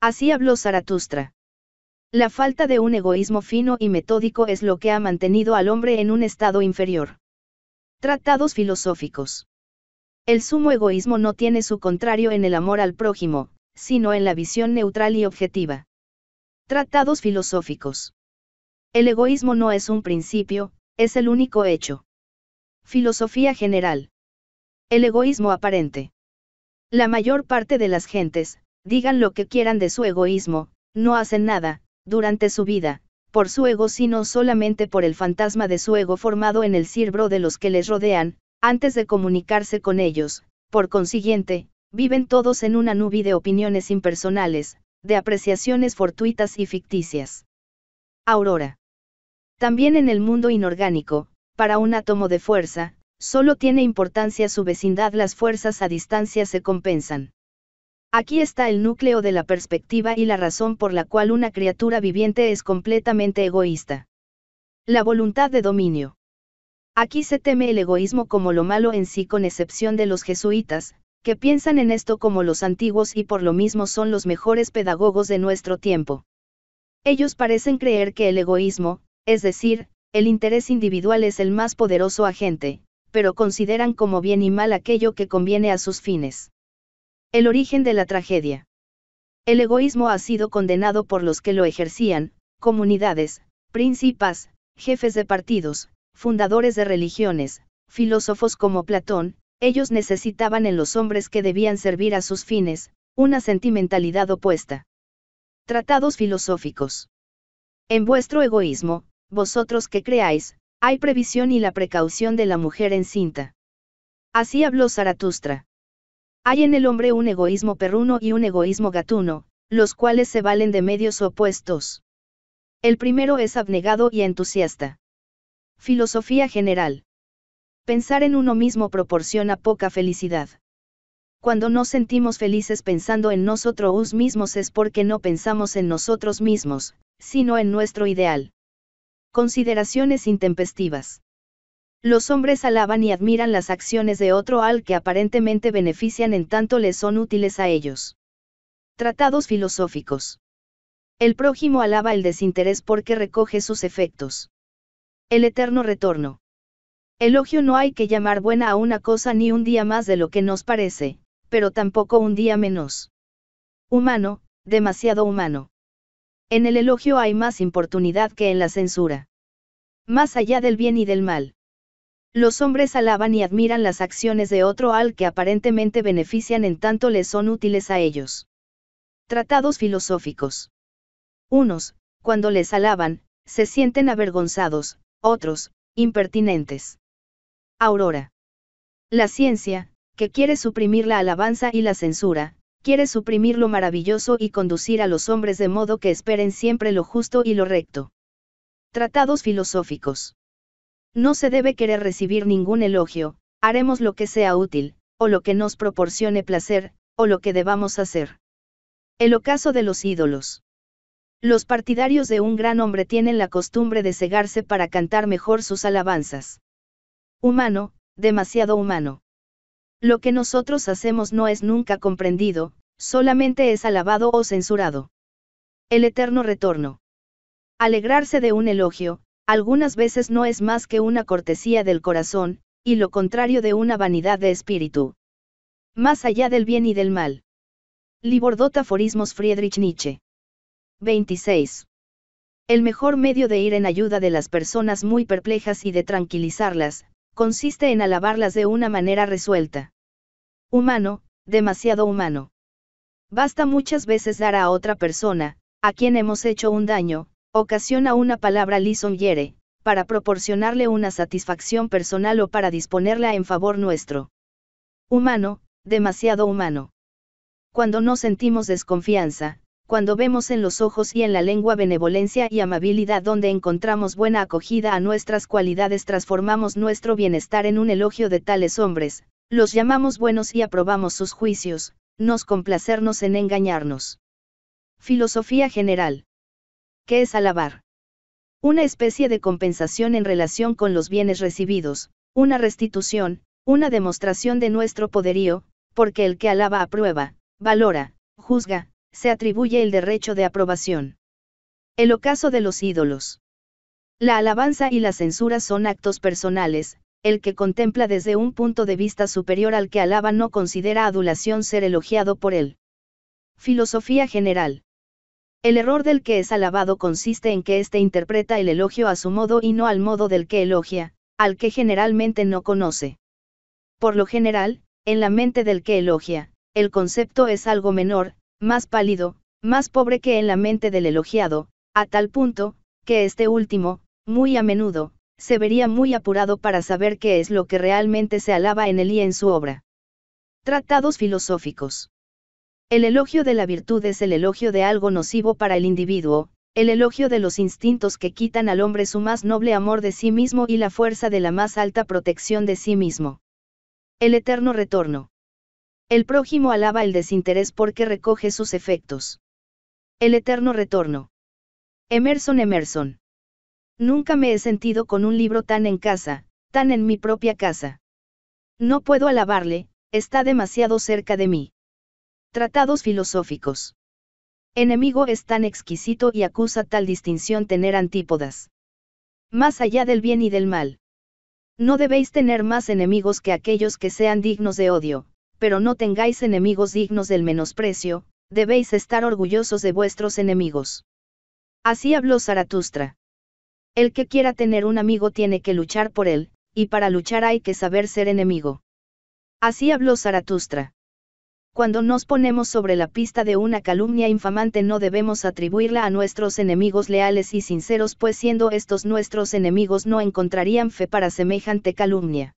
Así habló Zaratustra. La falta de un egoísmo fino y metódico es lo que ha mantenido al hombre en un estado inferior. Tratados filosóficos. El sumo egoísmo no tiene su contrario en el amor al prójimo, sino en la visión neutral y objetiva. Tratados filosóficos. El egoísmo no es un principio, es el único hecho. Filosofía general. El egoísmo aparente. La mayor parte de las gentes, digan lo que quieran de su egoísmo, no hacen nada, durante su vida, por su ego sino solamente por el fantasma de su ego formado en el cirbro de los que les rodean, antes de comunicarse con ellos, por consiguiente, viven todos en una nube de opiniones impersonales, de apreciaciones fortuitas y ficticias. Aurora. También en el mundo inorgánico, para un átomo de fuerza, solo tiene importancia su vecindad, las fuerzas a distancia se compensan. Aquí está el núcleo de la perspectiva y la razón por la cual una criatura viviente es completamente egoísta. La voluntad de dominio. Aquí se teme el egoísmo como lo malo en sí con excepción de los jesuitas, que piensan en esto como los antiguos y por lo mismo son los mejores pedagogos de nuestro tiempo. Ellos parecen creer que el egoísmo, es decir, el interés individual es el más poderoso agente, pero consideran como bien y mal aquello que conviene a sus fines. El origen de la tragedia. El egoísmo ha sido condenado por los que lo ejercían, comunidades, príncipes, jefes de partidos, fundadores de religiones, filósofos como Platón, ellos necesitaban en los hombres que debían servir a sus fines, una sentimentalidad opuesta. Tratados filosóficos. En vuestro egoísmo, vosotros que creáis, hay previsión y la precaución de la mujer encinta. Así habló Zaratustra. Hay en el hombre un egoísmo perruno y un egoísmo gatuno, los cuales se valen de medios opuestos. El primero es abnegado y entusiasta. Filosofía general. Pensar en uno mismo proporciona poca felicidad. Cuando nos sentimos felices pensando en nosotros mismos es porque no pensamos en nosotros mismos, sino en nuestro ideal. Consideraciones intempestivas. Los hombres alaban y admiran las acciones de otro al que aparentemente benefician en tanto les son útiles a ellos. Tratados filosóficos. El prójimo alaba el desinterés porque recoge sus efectos. El eterno retorno. Elogio no hay que llamar buena a una cosa ni un día más de lo que nos parece, pero tampoco un día menos. Humano, demasiado humano. En el elogio hay más importunidad que en la censura. Más allá del bien y del mal. Los hombres alaban y admiran las acciones de otro al que aparentemente benefician en tanto les son útiles a ellos. Tratados filosóficos. Unos, cuando les alaban, se sienten avergonzados, otros, impertinentes. Aurora. La ciencia, que quiere suprimir la alabanza y la censura, quiere suprimir lo maravilloso y conducir a los hombres de modo que esperen siempre lo justo y lo recto. Tratados filosóficos. No se debe querer recibir ningún elogio, haremos lo que sea útil, o lo que nos proporcione placer, o lo que debamos hacer. El ocaso de los ídolos. Los partidarios de un gran hombre tienen la costumbre de cegarse para cantar mejor sus alabanzas humano, demasiado humano. Lo que nosotros hacemos no es nunca comprendido, solamente es alabado o censurado. El eterno retorno. Alegrarse de un elogio, algunas veces no es más que una cortesía del corazón, y lo contrario de una vanidad de espíritu. Más allá del bien y del mal. Libordot Aforismos Friedrich Nietzsche. 26. El mejor medio de ir en ayuda de las personas muy perplejas y de tranquilizarlas, consiste en alabarlas de una manera resuelta. Humano, demasiado humano. Basta muchas veces dar a otra persona, a quien hemos hecho un daño, ocasiona una palabra lisonjere, para proporcionarle una satisfacción personal o para disponerla en favor nuestro. Humano, demasiado humano. Cuando no sentimos desconfianza, cuando vemos en los ojos y en la lengua benevolencia y amabilidad donde encontramos buena acogida a nuestras cualidades transformamos nuestro bienestar en un elogio de tales hombres, los llamamos buenos y aprobamos sus juicios, nos complacernos en engañarnos. Filosofía general. ¿Qué es alabar? Una especie de compensación en relación con los bienes recibidos, una restitución, una demostración de nuestro poderío, porque el que alaba aprueba, valora, juzga, se atribuye el derecho de aprobación. El ocaso de los ídolos. La alabanza y la censura son actos personales, el que contempla desde un punto de vista superior al que alaba no considera adulación ser elogiado por él. Filosofía general. El error del que es alabado consiste en que éste interpreta el elogio a su modo y no al modo del que elogia, al que generalmente no conoce. Por lo general, en la mente del que elogia, el concepto es algo menor, más pálido, más pobre que en la mente del elogiado, a tal punto, que este último, muy a menudo, se vería muy apurado para saber qué es lo que realmente se alaba en él y en su obra. Tratados filosóficos. El elogio de la virtud es el elogio de algo nocivo para el individuo, el elogio de los instintos que quitan al hombre su más noble amor de sí mismo y la fuerza de la más alta protección de sí mismo. El eterno retorno. El prójimo alaba el desinterés porque recoge sus efectos. El eterno retorno. Emerson Emerson. Nunca me he sentido con un libro tan en casa, tan en mi propia casa. No puedo alabarle, está demasiado cerca de mí. Tratados filosóficos. Enemigo es tan exquisito y acusa tal distinción tener antípodas. Más allá del bien y del mal. No debéis tener más enemigos que aquellos que sean dignos de odio, pero no tengáis enemigos dignos del menosprecio, debéis estar orgullosos de vuestros enemigos. Así habló Zaratustra. El que quiera tener un amigo tiene que luchar por él, y para luchar hay que saber ser enemigo. Así habló Zaratustra. Cuando nos ponemos sobre la pista de una calumnia infamante no debemos atribuirla a nuestros enemigos leales y sinceros pues siendo estos nuestros enemigos no encontrarían fe para semejante calumnia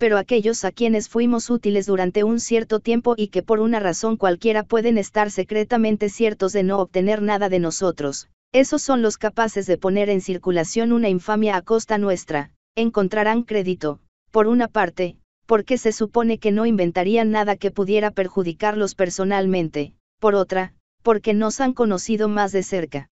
pero aquellos a quienes fuimos útiles durante un cierto tiempo y que por una razón cualquiera pueden estar secretamente ciertos de no obtener nada de nosotros, esos son los capaces de poner en circulación una infamia a costa nuestra, encontrarán crédito, por una parte, porque se supone que no inventarían nada que pudiera perjudicarlos personalmente, por otra, porque nos han conocido más de cerca.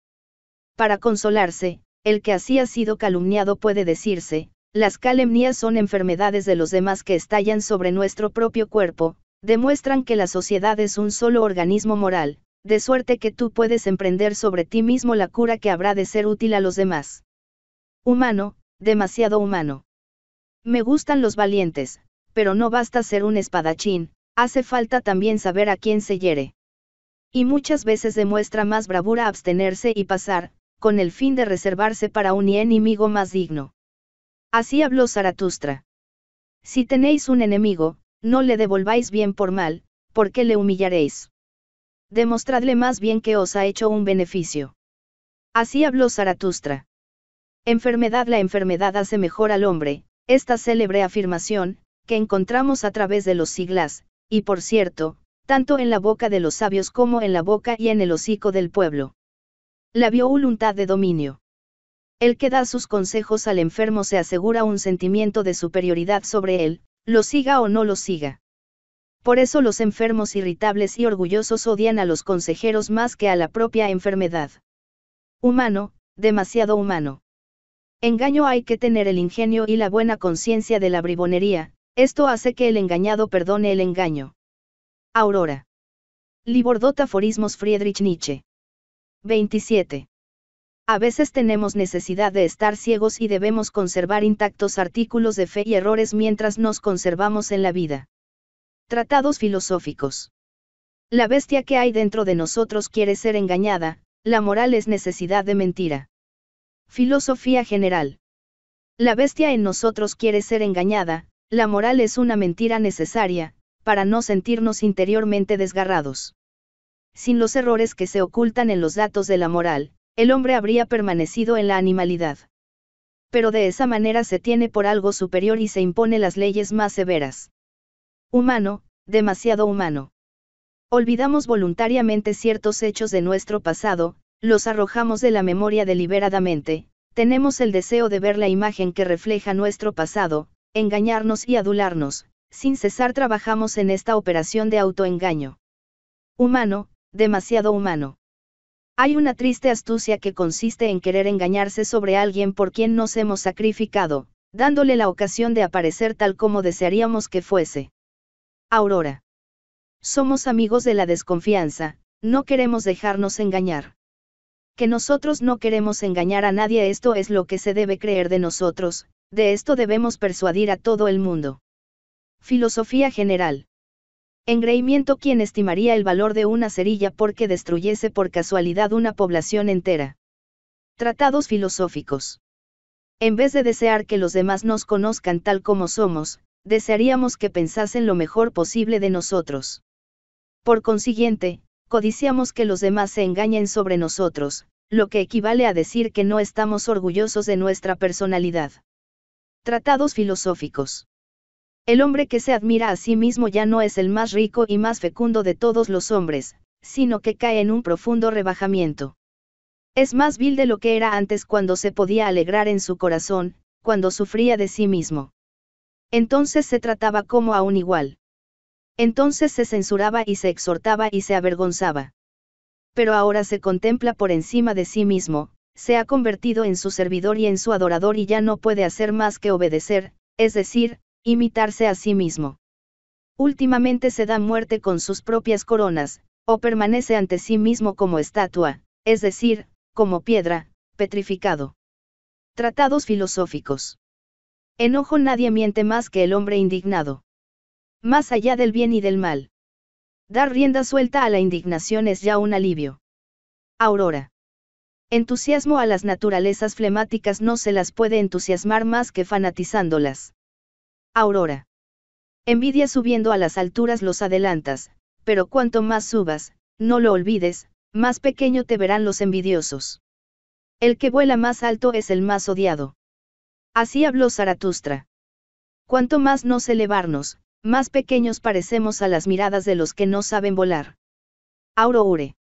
Para consolarse, el que así ha sido calumniado puede decirse, las calumnias son enfermedades de los demás que estallan sobre nuestro propio cuerpo, demuestran que la sociedad es un solo organismo moral, de suerte que tú puedes emprender sobre ti mismo la cura que habrá de ser útil a los demás. Humano, demasiado humano. Me gustan los valientes, pero no basta ser un espadachín, hace falta también saber a quién se hiere. Y muchas veces demuestra más bravura abstenerse y pasar, con el fin de reservarse para un enemigo más digno. Así habló Zaratustra. Si tenéis un enemigo, no le devolváis bien por mal, porque le humillaréis. Demostradle más bien que os ha hecho un beneficio. Así habló Zaratustra. Enfermedad la enfermedad hace mejor al hombre, esta célebre afirmación, que encontramos a través de los siglas, y por cierto, tanto en la boca de los sabios como en la boca y en el hocico del pueblo. La vio voluntad de dominio el que da sus consejos al enfermo se asegura un sentimiento de superioridad sobre él, lo siga o no lo siga. Por eso los enfermos irritables y orgullosos odian a los consejeros más que a la propia enfermedad. Humano, demasiado humano. Engaño hay que tener el ingenio y la buena conciencia de la bribonería, esto hace que el engañado perdone el engaño. Aurora. Libordot Aforismos Friedrich Nietzsche. 27. A veces tenemos necesidad de estar ciegos y debemos conservar intactos artículos de fe y errores mientras nos conservamos en la vida. Tratados filosóficos. La bestia que hay dentro de nosotros quiere ser engañada, la moral es necesidad de mentira. Filosofía general. La bestia en nosotros quiere ser engañada, la moral es una mentira necesaria, para no sentirnos interiormente desgarrados. Sin los errores que se ocultan en los datos de la moral, el hombre habría permanecido en la animalidad. Pero de esa manera se tiene por algo superior y se impone las leyes más severas. Humano, demasiado humano. Olvidamos voluntariamente ciertos hechos de nuestro pasado, los arrojamos de la memoria deliberadamente, tenemos el deseo de ver la imagen que refleja nuestro pasado, engañarnos y adularnos, sin cesar trabajamos en esta operación de autoengaño. Humano, demasiado humano. Hay una triste astucia que consiste en querer engañarse sobre alguien por quien nos hemos sacrificado, dándole la ocasión de aparecer tal como desearíamos que fuese. Aurora. Somos amigos de la desconfianza, no queremos dejarnos engañar. Que nosotros no queremos engañar a nadie esto es lo que se debe creer de nosotros, de esto debemos persuadir a todo el mundo. Filosofía general. Engreimiento quien estimaría el valor de una cerilla porque destruyese por casualidad una población entera. Tratados filosóficos. En vez de desear que los demás nos conozcan tal como somos, desearíamos que pensasen lo mejor posible de nosotros. Por consiguiente, codiciamos que los demás se engañen sobre nosotros, lo que equivale a decir que no estamos orgullosos de nuestra personalidad. Tratados filosóficos. El hombre que se admira a sí mismo ya no es el más rico y más fecundo de todos los hombres, sino que cae en un profundo rebajamiento. Es más vil de lo que era antes cuando se podía alegrar en su corazón, cuando sufría de sí mismo. Entonces se trataba como a un igual. Entonces se censuraba y se exhortaba y se avergonzaba. Pero ahora se contempla por encima de sí mismo, se ha convertido en su servidor y en su adorador y ya no puede hacer más que obedecer, es decir, Imitarse a sí mismo. Últimamente se da muerte con sus propias coronas, o permanece ante sí mismo como estatua, es decir, como piedra, petrificado. Tratados filosóficos. Enojo nadie miente más que el hombre indignado. Más allá del bien y del mal. Dar rienda suelta a la indignación es ya un alivio. Aurora. Entusiasmo a las naturalezas flemáticas no se las puede entusiasmar más que fanatizándolas. Aurora. Envidia subiendo a las alturas los adelantas, pero cuanto más subas, no lo olvides, más pequeño te verán los envidiosos. El que vuela más alto es el más odiado. Así habló Zaratustra. Cuanto más nos elevarnos, más pequeños parecemos a las miradas de los que no saben volar. Aurore.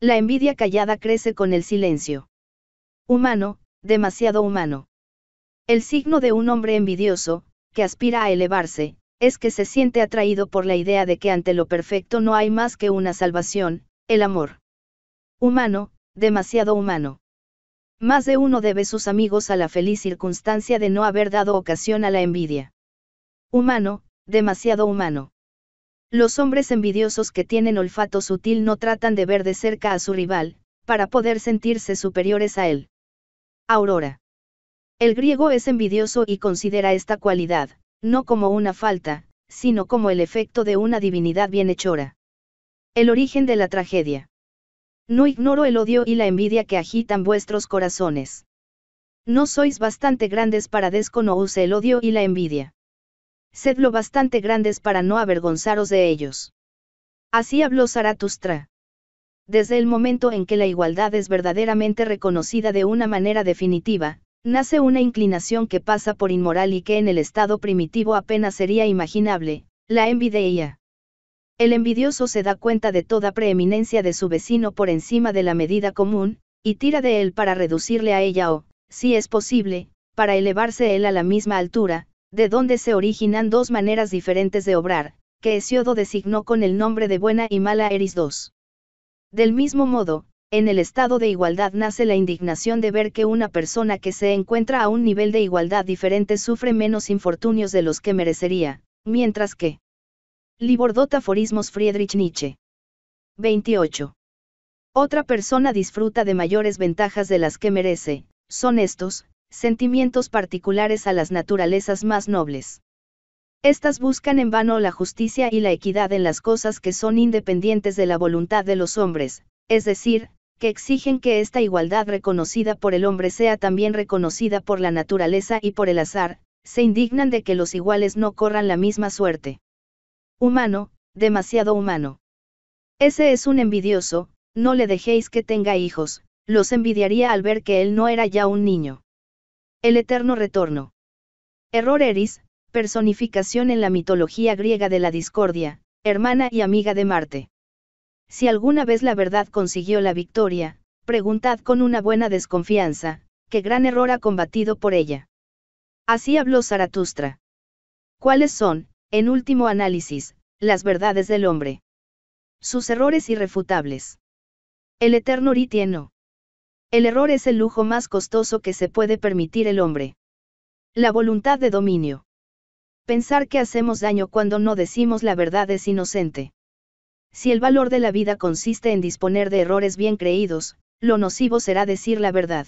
La envidia callada crece con el silencio. Humano, demasiado humano. El signo de un hombre envidioso, que aspira a elevarse, es que se siente atraído por la idea de que ante lo perfecto no hay más que una salvación, el amor. Humano, demasiado humano. Más de uno debe sus amigos a la feliz circunstancia de no haber dado ocasión a la envidia. Humano, demasiado humano. Los hombres envidiosos que tienen olfato sutil no tratan de ver de cerca a su rival, para poder sentirse superiores a él. Aurora. El griego es envidioso y considera esta cualidad, no como una falta, sino como el efecto de una divinidad bienhechora. El origen de la tragedia. No ignoro el odio y la envidia que agitan vuestros corazones. No sois bastante grandes para desconocer el odio y la envidia. Sed lo bastante grandes para no avergonzaros de ellos. Así habló Zaratustra. Desde el momento en que la igualdad es verdaderamente reconocida de una manera definitiva, Nace una inclinación que pasa por inmoral y que en el estado primitivo apenas sería imaginable, la envidia. El envidioso se da cuenta de toda preeminencia de su vecino por encima de la medida común, y tira de él para reducirle a ella o, si es posible, para elevarse él a la misma altura, de donde se originan dos maneras diferentes de obrar, que Hesiodo designó con el nombre de buena y mala Eris II. Del mismo modo, en el estado de igualdad nace la indignación de ver que una persona que se encuentra a un nivel de igualdad diferente sufre menos infortunios de los que merecería, mientras que. Libordot aforismos Friedrich Nietzsche. 28. Otra persona disfruta de mayores ventajas de las que merece, son estos, sentimientos particulares a las naturalezas más nobles. Estas buscan en vano la justicia y la equidad en las cosas que son independientes de la voluntad de los hombres, es decir, que exigen que esta igualdad reconocida por el hombre sea también reconocida por la naturaleza y por el azar, se indignan de que los iguales no corran la misma suerte. Humano, demasiado humano. Ese es un envidioso, no le dejéis que tenga hijos, los envidiaría al ver que él no era ya un niño. El eterno retorno. Error Eris, personificación en la mitología griega de la discordia, hermana y amiga de Marte. Si alguna vez la verdad consiguió la victoria, preguntad con una buena desconfianza, qué gran error ha combatido por ella. Así habló Zaratustra. ¿Cuáles son, en último análisis, las verdades del hombre? Sus errores irrefutables. El eterno ritieno. El error es el lujo más costoso que se puede permitir el hombre. La voluntad de dominio. Pensar que hacemos daño cuando no decimos la verdad es inocente. Si el valor de la vida consiste en disponer de errores bien creídos, lo nocivo será decir la verdad.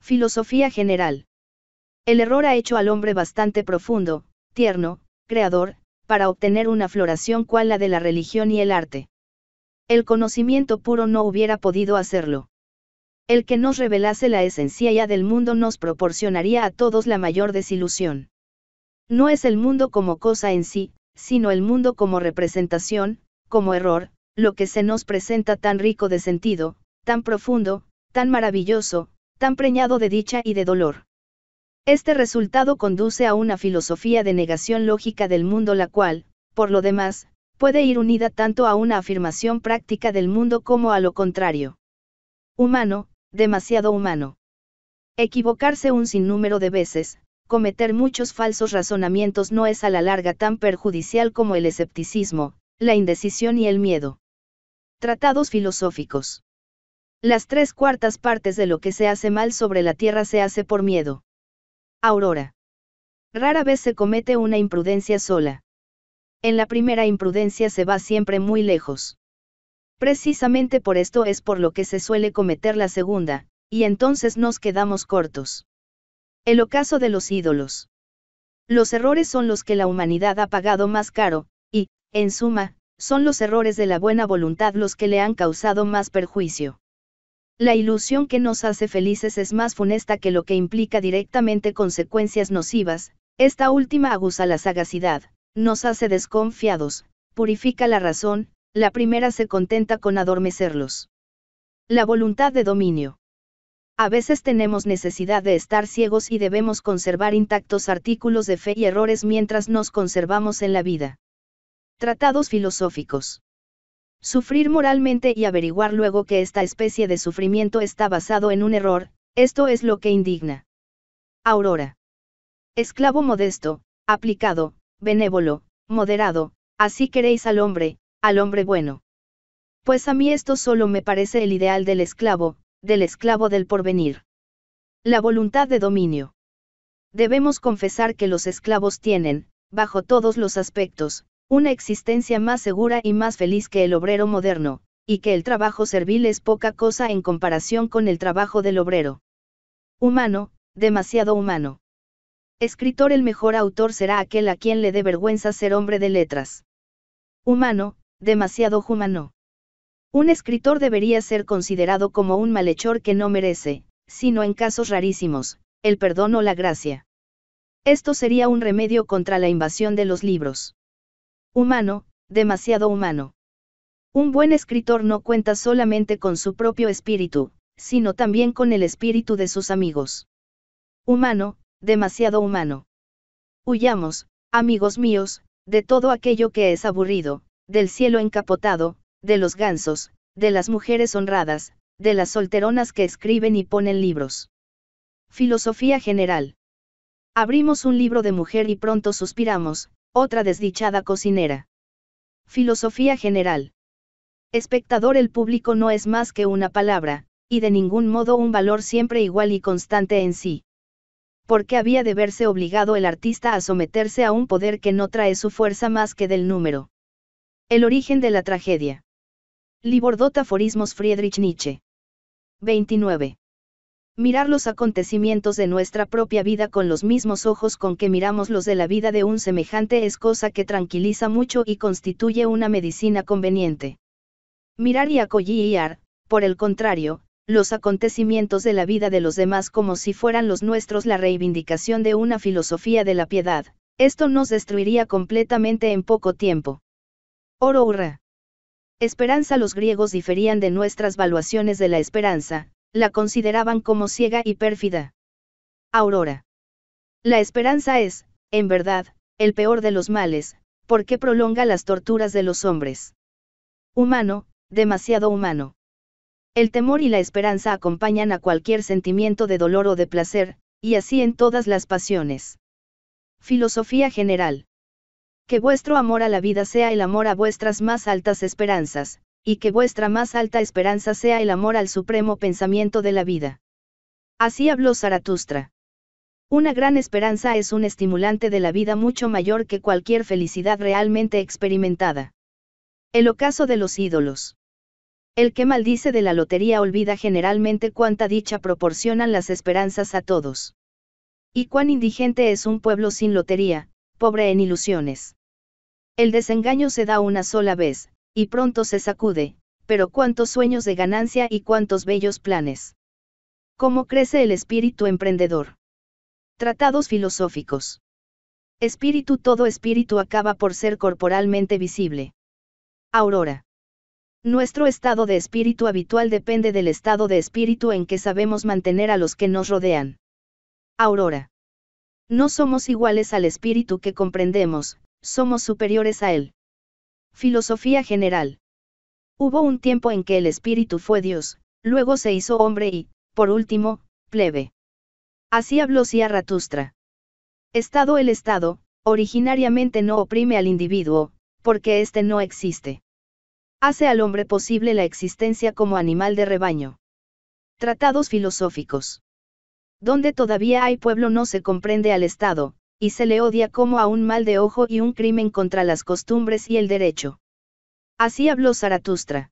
Filosofía general. El error ha hecho al hombre bastante profundo, tierno, creador, para obtener una floración cual la de la religión y el arte. El conocimiento puro no hubiera podido hacerlo. El que nos revelase la esencia ya del mundo nos proporcionaría a todos la mayor desilusión. No es el mundo como cosa en sí, sino el mundo como representación, como error, lo que se nos presenta tan rico de sentido, tan profundo, tan maravilloso, tan preñado de dicha y de dolor. Este resultado conduce a una filosofía de negación lógica del mundo la cual, por lo demás, puede ir unida tanto a una afirmación práctica del mundo como a lo contrario. Humano, demasiado humano. Equivocarse un sinnúmero de veces, cometer muchos falsos razonamientos no es a la larga tan perjudicial como el escepticismo, la indecisión y el miedo. Tratados filosóficos. Las tres cuartas partes de lo que se hace mal sobre la Tierra se hace por miedo. Aurora. Rara vez se comete una imprudencia sola. En la primera imprudencia se va siempre muy lejos. Precisamente por esto es por lo que se suele cometer la segunda, y entonces nos quedamos cortos. El ocaso de los ídolos. Los errores son los que la humanidad ha pagado más caro, en suma, son los errores de la buena voluntad los que le han causado más perjuicio. La ilusión que nos hace felices es más funesta que lo que implica directamente consecuencias nocivas, esta última aguza la sagacidad, nos hace desconfiados, purifica la razón, la primera se contenta con adormecerlos. La voluntad de dominio. A veces tenemos necesidad de estar ciegos y debemos conservar intactos artículos de fe y errores mientras nos conservamos en la vida. Tratados filosóficos. Sufrir moralmente y averiguar luego que esta especie de sufrimiento está basado en un error, esto es lo que indigna. Aurora. Esclavo modesto, aplicado, benévolo, moderado, así queréis al hombre, al hombre bueno. Pues a mí esto solo me parece el ideal del esclavo, del esclavo del porvenir. La voluntad de dominio. Debemos confesar que los esclavos tienen, bajo todos los aspectos, una existencia más segura y más feliz que el obrero moderno, y que el trabajo servil es poca cosa en comparación con el trabajo del obrero. Humano, demasiado humano. Escritor el mejor autor será aquel a quien le dé vergüenza ser hombre de letras. Humano, demasiado humano. Un escritor debería ser considerado como un malhechor que no merece, sino en casos rarísimos, el perdón o la gracia. Esto sería un remedio contra la invasión de los libros. Humano, demasiado humano. Un buen escritor no cuenta solamente con su propio espíritu, sino también con el espíritu de sus amigos. Humano, demasiado humano. Huyamos, amigos míos, de todo aquello que es aburrido, del cielo encapotado, de los gansos, de las mujeres honradas, de las solteronas que escriben y ponen libros. Filosofía general. Abrimos un libro de mujer y pronto suspiramos, otra desdichada cocinera. Filosofía general. Espectador el público no es más que una palabra, y de ningún modo un valor siempre igual y constante en sí. ¿Por qué había de verse obligado el artista a someterse a un poder que no trae su fuerza más que del número. El origen de la tragedia. Libordot Aforismos Friedrich Nietzsche. 29 mirar los acontecimientos de nuestra propia vida con los mismos ojos con que miramos los de la vida de un semejante es cosa que tranquiliza mucho y constituye una medicina conveniente. Mirar y acollar, por el contrario, los acontecimientos de la vida de los demás como si fueran los nuestros la reivindicación de una filosofía de la piedad, esto nos destruiría completamente en poco tiempo. Oro urra. Esperanza Los griegos diferían de nuestras valuaciones de la esperanza, la consideraban como ciega y pérfida. Aurora. La esperanza es, en verdad, el peor de los males, porque prolonga las torturas de los hombres. Humano, demasiado humano. El temor y la esperanza acompañan a cualquier sentimiento de dolor o de placer, y así en todas las pasiones. Filosofía general. Que vuestro amor a la vida sea el amor a vuestras más altas esperanzas, y que vuestra más alta esperanza sea el amor al supremo pensamiento de la vida. Así habló Zaratustra. Una gran esperanza es un estimulante de la vida mucho mayor que cualquier felicidad realmente experimentada. El ocaso de los ídolos. El que maldice de la lotería olvida generalmente cuánta dicha proporcionan las esperanzas a todos. Y cuán indigente es un pueblo sin lotería, pobre en ilusiones. El desengaño se da una sola vez, y pronto se sacude, pero cuántos sueños de ganancia y cuántos bellos planes. ¿Cómo crece el espíritu emprendedor? Tratados filosóficos. Espíritu todo espíritu acaba por ser corporalmente visible. Aurora. Nuestro estado de espíritu habitual depende del estado de espíritu en que sabemos mantener a los que nos rodean. Aurora. No somos iguales al espíritu que comprendemos, somos superiores a él. Filosofía general. Hubo un tiempo en que el Espíritu fue Dios, luego se hizo hombre y, por último, plebe. Así habló Sia Ratustra. Estado el Estado, originariamente no oprime al individuo, porque éste no existe. Hace al hombre posible la existencia como animal de rebaño. Tratados filosóficos. Donde todavía hay pueblo no se comprende al Estado, y se le odia como a un mal de ojo y un crimen contra las costumbres y el derecho. Así habló Zaratustra.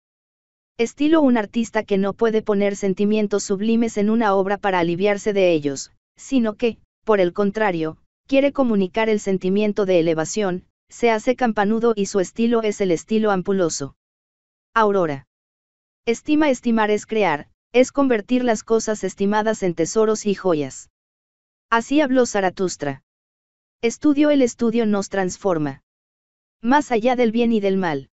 Estilo un artista que no puede poner sentimientos sublimes en una obra para aliviarse de ellos, sino que, por el contrario, quiere comunicar el sentimiento de elevación, se hace campanudo y su estilo es el estilo ampuloso. Aurora. Estima estimar es crear, es convertir las cosas estimadas en tesoros y joyas. Así habló Zaratustra. Estudio el estudio nos transforma. Más allá del bien y del mal.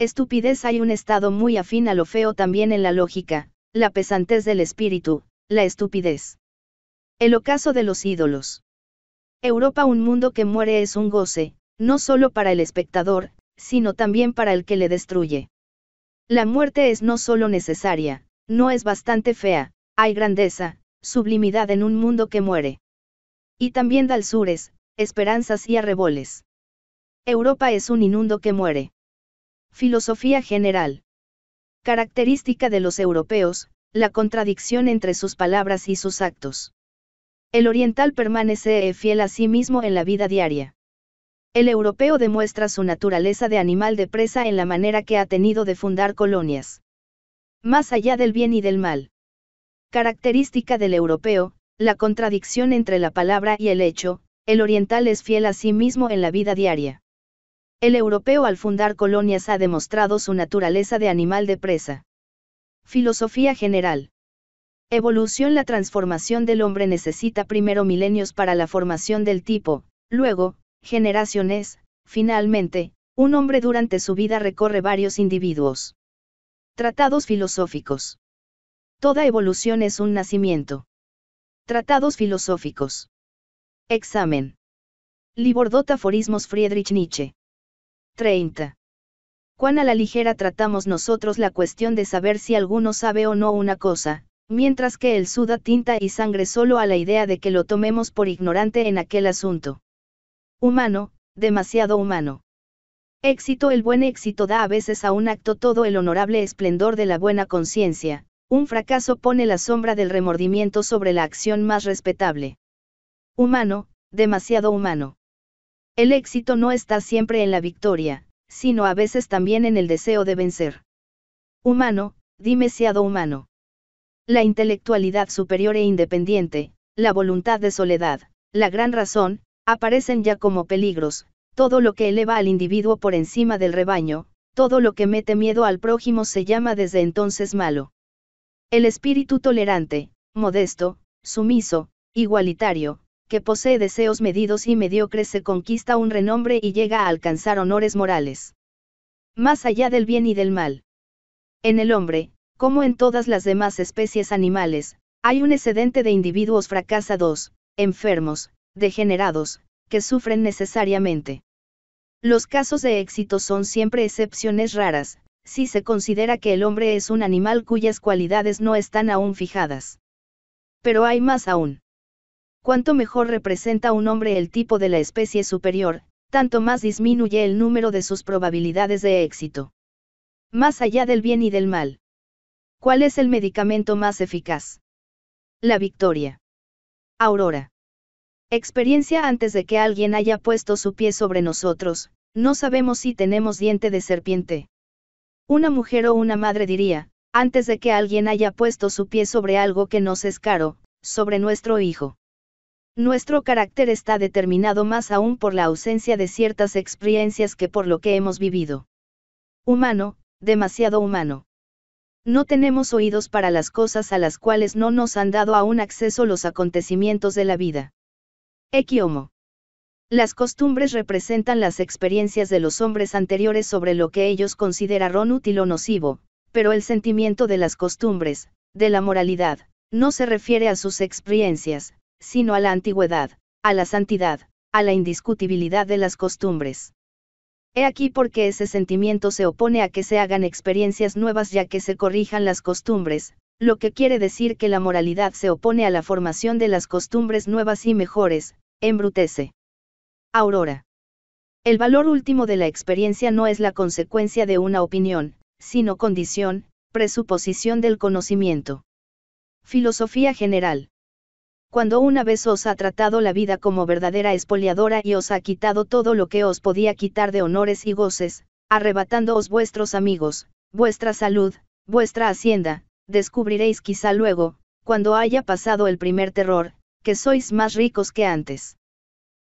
Estupidez hay un estado muy afín a lo feo también en la lógica, la pesantez del espíritu, la estupidez. El ocaso de los ídolos. Europa un mundo que muere es un goce, no solo para el espectador, sino también para el que le destruye. La muerte es no solo necesaria, no es bastante fea, hay grandeza, sublimidad en un mundo que muere. Y también Dalsures, esperanzas y arreboles. Europa es un inundo que muere. Filosofía general. Característica de los europeos, la contradicción entre sus palabras y sus actos. El oriental permanece e fiel a sí mismo en la vida diaria. El europeo demuestra su naturaleza de animal de presa en la manera que ha tenido de fundar colonias. Más allá del bien y del mal. Característica del europeo, la contradicción entre la palabra y el hecho, el oriental es fiel a sí mismo en la vida diaria. El europeo al fundar colonias ha demostrado su naturaleza de animal de presa. Filosofía general. Evolución La transformación del hombre necesita primero milenios para la formación del tipo, luego, generaciones, finalmente, un hombre durante su vida recorre varios individuos. Tratados filosóficos. Toda evolución es un nacimiento. Tratados filosóficos. Examen. Libordot Friedrich Nietzsche. 30. Cuán a la ligera tratamos nosotros la cuestión de saber si alguno sabe o no una cosa, mientras que él suda tinta y sangre solo a la idea de que lo tomemos por ignorante en aquel asunto. Humano, demasiado humano. Éxito El buen éxito da a veces a un acto todo el honorable esplendor de la buena conciencia, un fracaso pone la sombra del remordimiento sobre la acción más respetable. Humano, demasiado humano. El éxito no está siempre en la victoria, sino a veces también en el deseo de vencer. Humano, demasiado humano. La intelectualidad superior e independiente, la voluntad de soledad, la gran razón, aparecen ya como peligros, todo lo que eleva al individuo por encima del rebaño, todo lo que mete miedo al prójimo se llama desde entonces malo. El espíritu tolerante, modesto, sumiso, igualitario, que posee deseos medidos y mediocres se conquista un renombre y llega a alcanzar honores morales. Más allá del bien y del mal. En el hombre, como en todas las demás especies animales, hay un excedente de individuos fracasados, enfermos, degenerados, que sufren necesariamente. Los casos de éxito son siempre excepciones raras, si se considera que el hombre es un animal cuyas cualidades no están aún fijadas. Pero hay más aún cuanto mejor representa un hombre el tipo de la especie superior, tanto más disminuye el número de sus probabilidades de éxito. Más allá del bien y del mal. ¿Cuál es el medicamento más eficaz? La victoria. Aurora. Experiencia antes de que alguien haya puesto su pie sobre nosotros, no sabemos si tenemos diente de serpiente. Una mujer o una madre diría, antes de que alguien haya puesto su pie sobre algo que nos es caro, sobre nuestro hijo. Nuestro carácter está determinado más aún por la ausencia de ciertas experiencias que por lo que hemos vivido. Humano, demasiado humano. No tenemos oídos para las cosas a las cuales no nos han dado aún acceso los acontecimientos de la vida. Equiomo. Las costumbres representan las experiencias de los hombres anteriores sobre lo que ellos consideraron útil o nocivo, pero el sentimiento de las costumbres, de la moralidad, no se refiere a sus experiencias, sino a la antigüedad, a la santidad, a la indiscutibilidad de las costumbres. He aquí por qué ese sentimiento se opone a que se hagan experiencias nuevas ya que se corrijan las costumbres, lo que quiere decir que la moralidad se opone a la formación de las costumbres nuevas y mejores, embrutece. Aurora. El valor último de la experiencia no es la consecuencia de una opinión, sino condición, presuposición del conocimiento. Filosofía general cuando una vez os ha tratado la vida como verdadera espoliadora y os ha quitado todo lo que os podía quitar de honores y goces, arrebatándoos vuestros amigos, vuestra salud, vuestra hacienda, descubriréis quizá luego, cuando haya pasado el primer terror, que sois más ricos que antes.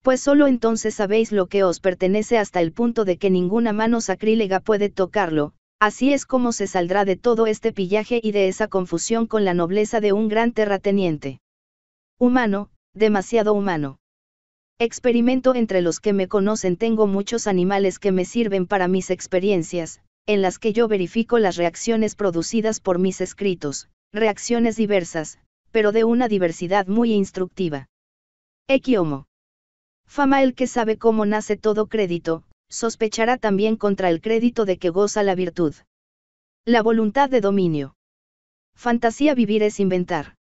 Pues solo entonces sabéis lo que os pertenece hasta el punto de que ninguna mano sacrílega puede tocarlo, así es como se saldrá de todo este pillaje y de esa confusión con la nobleza de un gran terrateniente. Humano, demasiado humano. Experimento entre los que me conocen tengo muchos animales que me sirven para mis experiencias, en las que yo verifico las reacciones producidas por mis escritos, reacciones diversas, pero de una diversidad muy instructiva. Equiomo. Fama el que sabe cómo nace todo crédito, sospechará también contra el crédito de que goza la virtud. La voluntad de dominio. Fantasía vivir es inventar.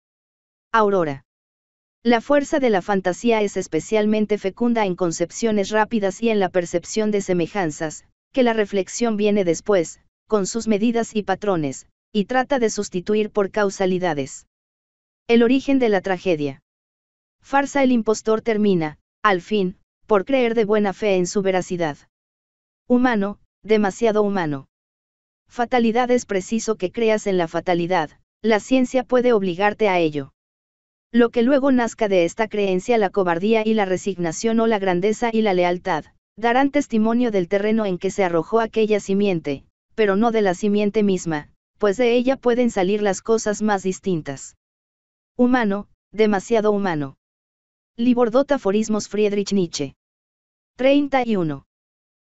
Aurora. La fuerza de la fantasía es especialmente fecunda en concepciones rápidas y en la percepción de semejanzas, que la reflexión viene después, con sus medidas y patrones, y trata de sustituir por causalidades. El origen de la tragedia. Farsa el impostor termina, al fin, por creer de buena fe en su veracidad. Humano, demasiado humano. Fatalidad es preciso que creas en la fatalidad, la ciencia puede obligarte a ello. Lo que luego nazca de esta creencia la cobardía y la resignación o la grandeza y la lealtad, darán testimonio del terreno en que se arrojó aquella simiente, pero no de la simiente misma, pues de ella pueden salir las cosas más distintas. Humano, demasiado humano. Libordot Aforismos Friedrich Nietzsche. 31.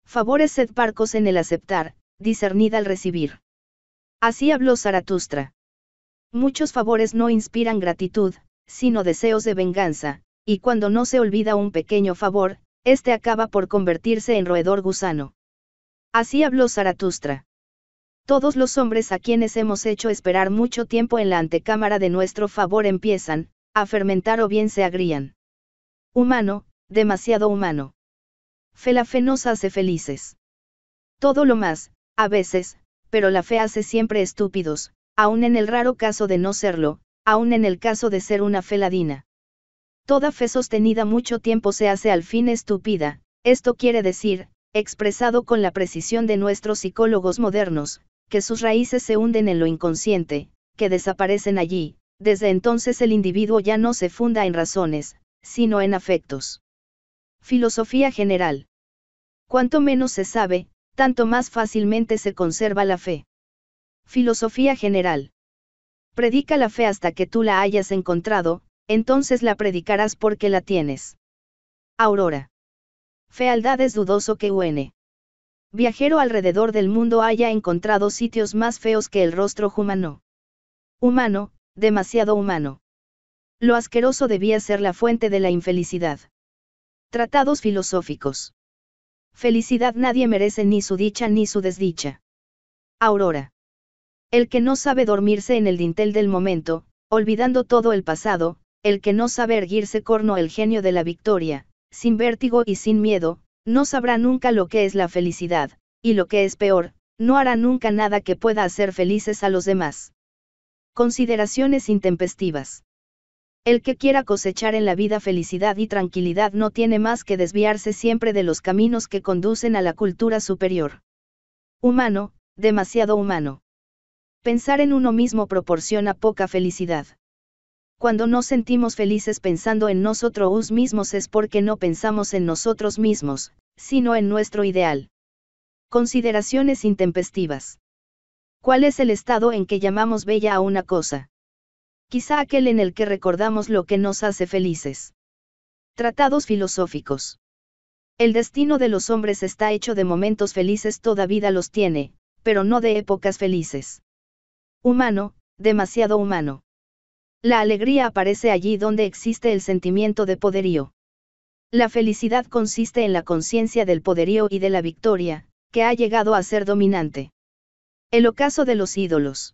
Favores sed parcos en el aceptar, discernida al recibir. Así habló Zaratustra. Muchos favores no inspiran gratitud, sino deseos de venganza, y cuando no se olvida un pequeño favor, éste acaba por convertirse en roedor gusano. Así habló Zaratustra. Todos los hombres a quienes hemos hecho esperar mucho tiempo en la antecámara de nuestro favor empiezan, a fermentar o bien se agrían. Humano, demasiado humano. Fe la fe nos hace felices. Todo lo más, a veces, pero la fe hace siempre estúpidos, aun en el raro caso de no serlo, aun en el caso de ser una fe ladina. Toda fe sostenida mucho tiempo se hace al fin estúpida, esto quiere decir, expresado con la precisión de nuestros psicólogos modernos, que sus raíces se hunden en lo inconsciente, que desaparecen allí, desde entonces el individuo ya no se funda en razones, sino en afectos. Filosofía general. Cuanto menos se sabe, tanto más fácilmente se conserva la fe. Filosofía general. Predica la fe hasta que tú la hayas encontrado, entonces la predicarás porque la tienes. Aurora. Fealdad es dudoso que UN. Viajero alrededor del mundo haya encontrado sitios más feos que el rostro humano. Humano, demasiado humano. Lo asqueroso debía ser la fuente de la infelicidad. Tratados filosóficos. Felicidad nadie merece ni su dicha ni su desdicha. Aurora. El que no sabe dormirse en el dintel del momento, olvidando todo el pasado, el que no sabe erguirse corno el genio de la victoria, sin vértigo y sin miedo, no sabrá nunca lo que es la felicidad, y lo que es peor, no hará nunca nada que pueda hacer felices a los demás. Consideraciones intempestivas. El que quiera cosechar en la vida felicidad y tranquilidad no tiene más que desviarse siempre de los caminos que conducen a la cultura superior. Humano, demasiado humano. Pensar en uno mismo proporciona poca felicidad. Cuando nos sentimos felices pensando en nosotros mismos es porque no pensamos en nosotros mismos, sino en nuestro ideal. Consideraciones intempestivas. ¿Cuál es el estado en que llamamos bella a una cosa? Quizá aquel en el que recordamos lo que nos hace felices. Tratados filosóficos. El destino de los hombres está hecho de momentos felices, toda vida los tiene, pero no de épocas felices. Humano, demasiado humano. La alegría aparece allí donde existe el sentimiento de poderío. La felicidad consiste en la conciencia del poderío y de la victoria, que ha llegado a ser dominante. El ocaso de los ídolos.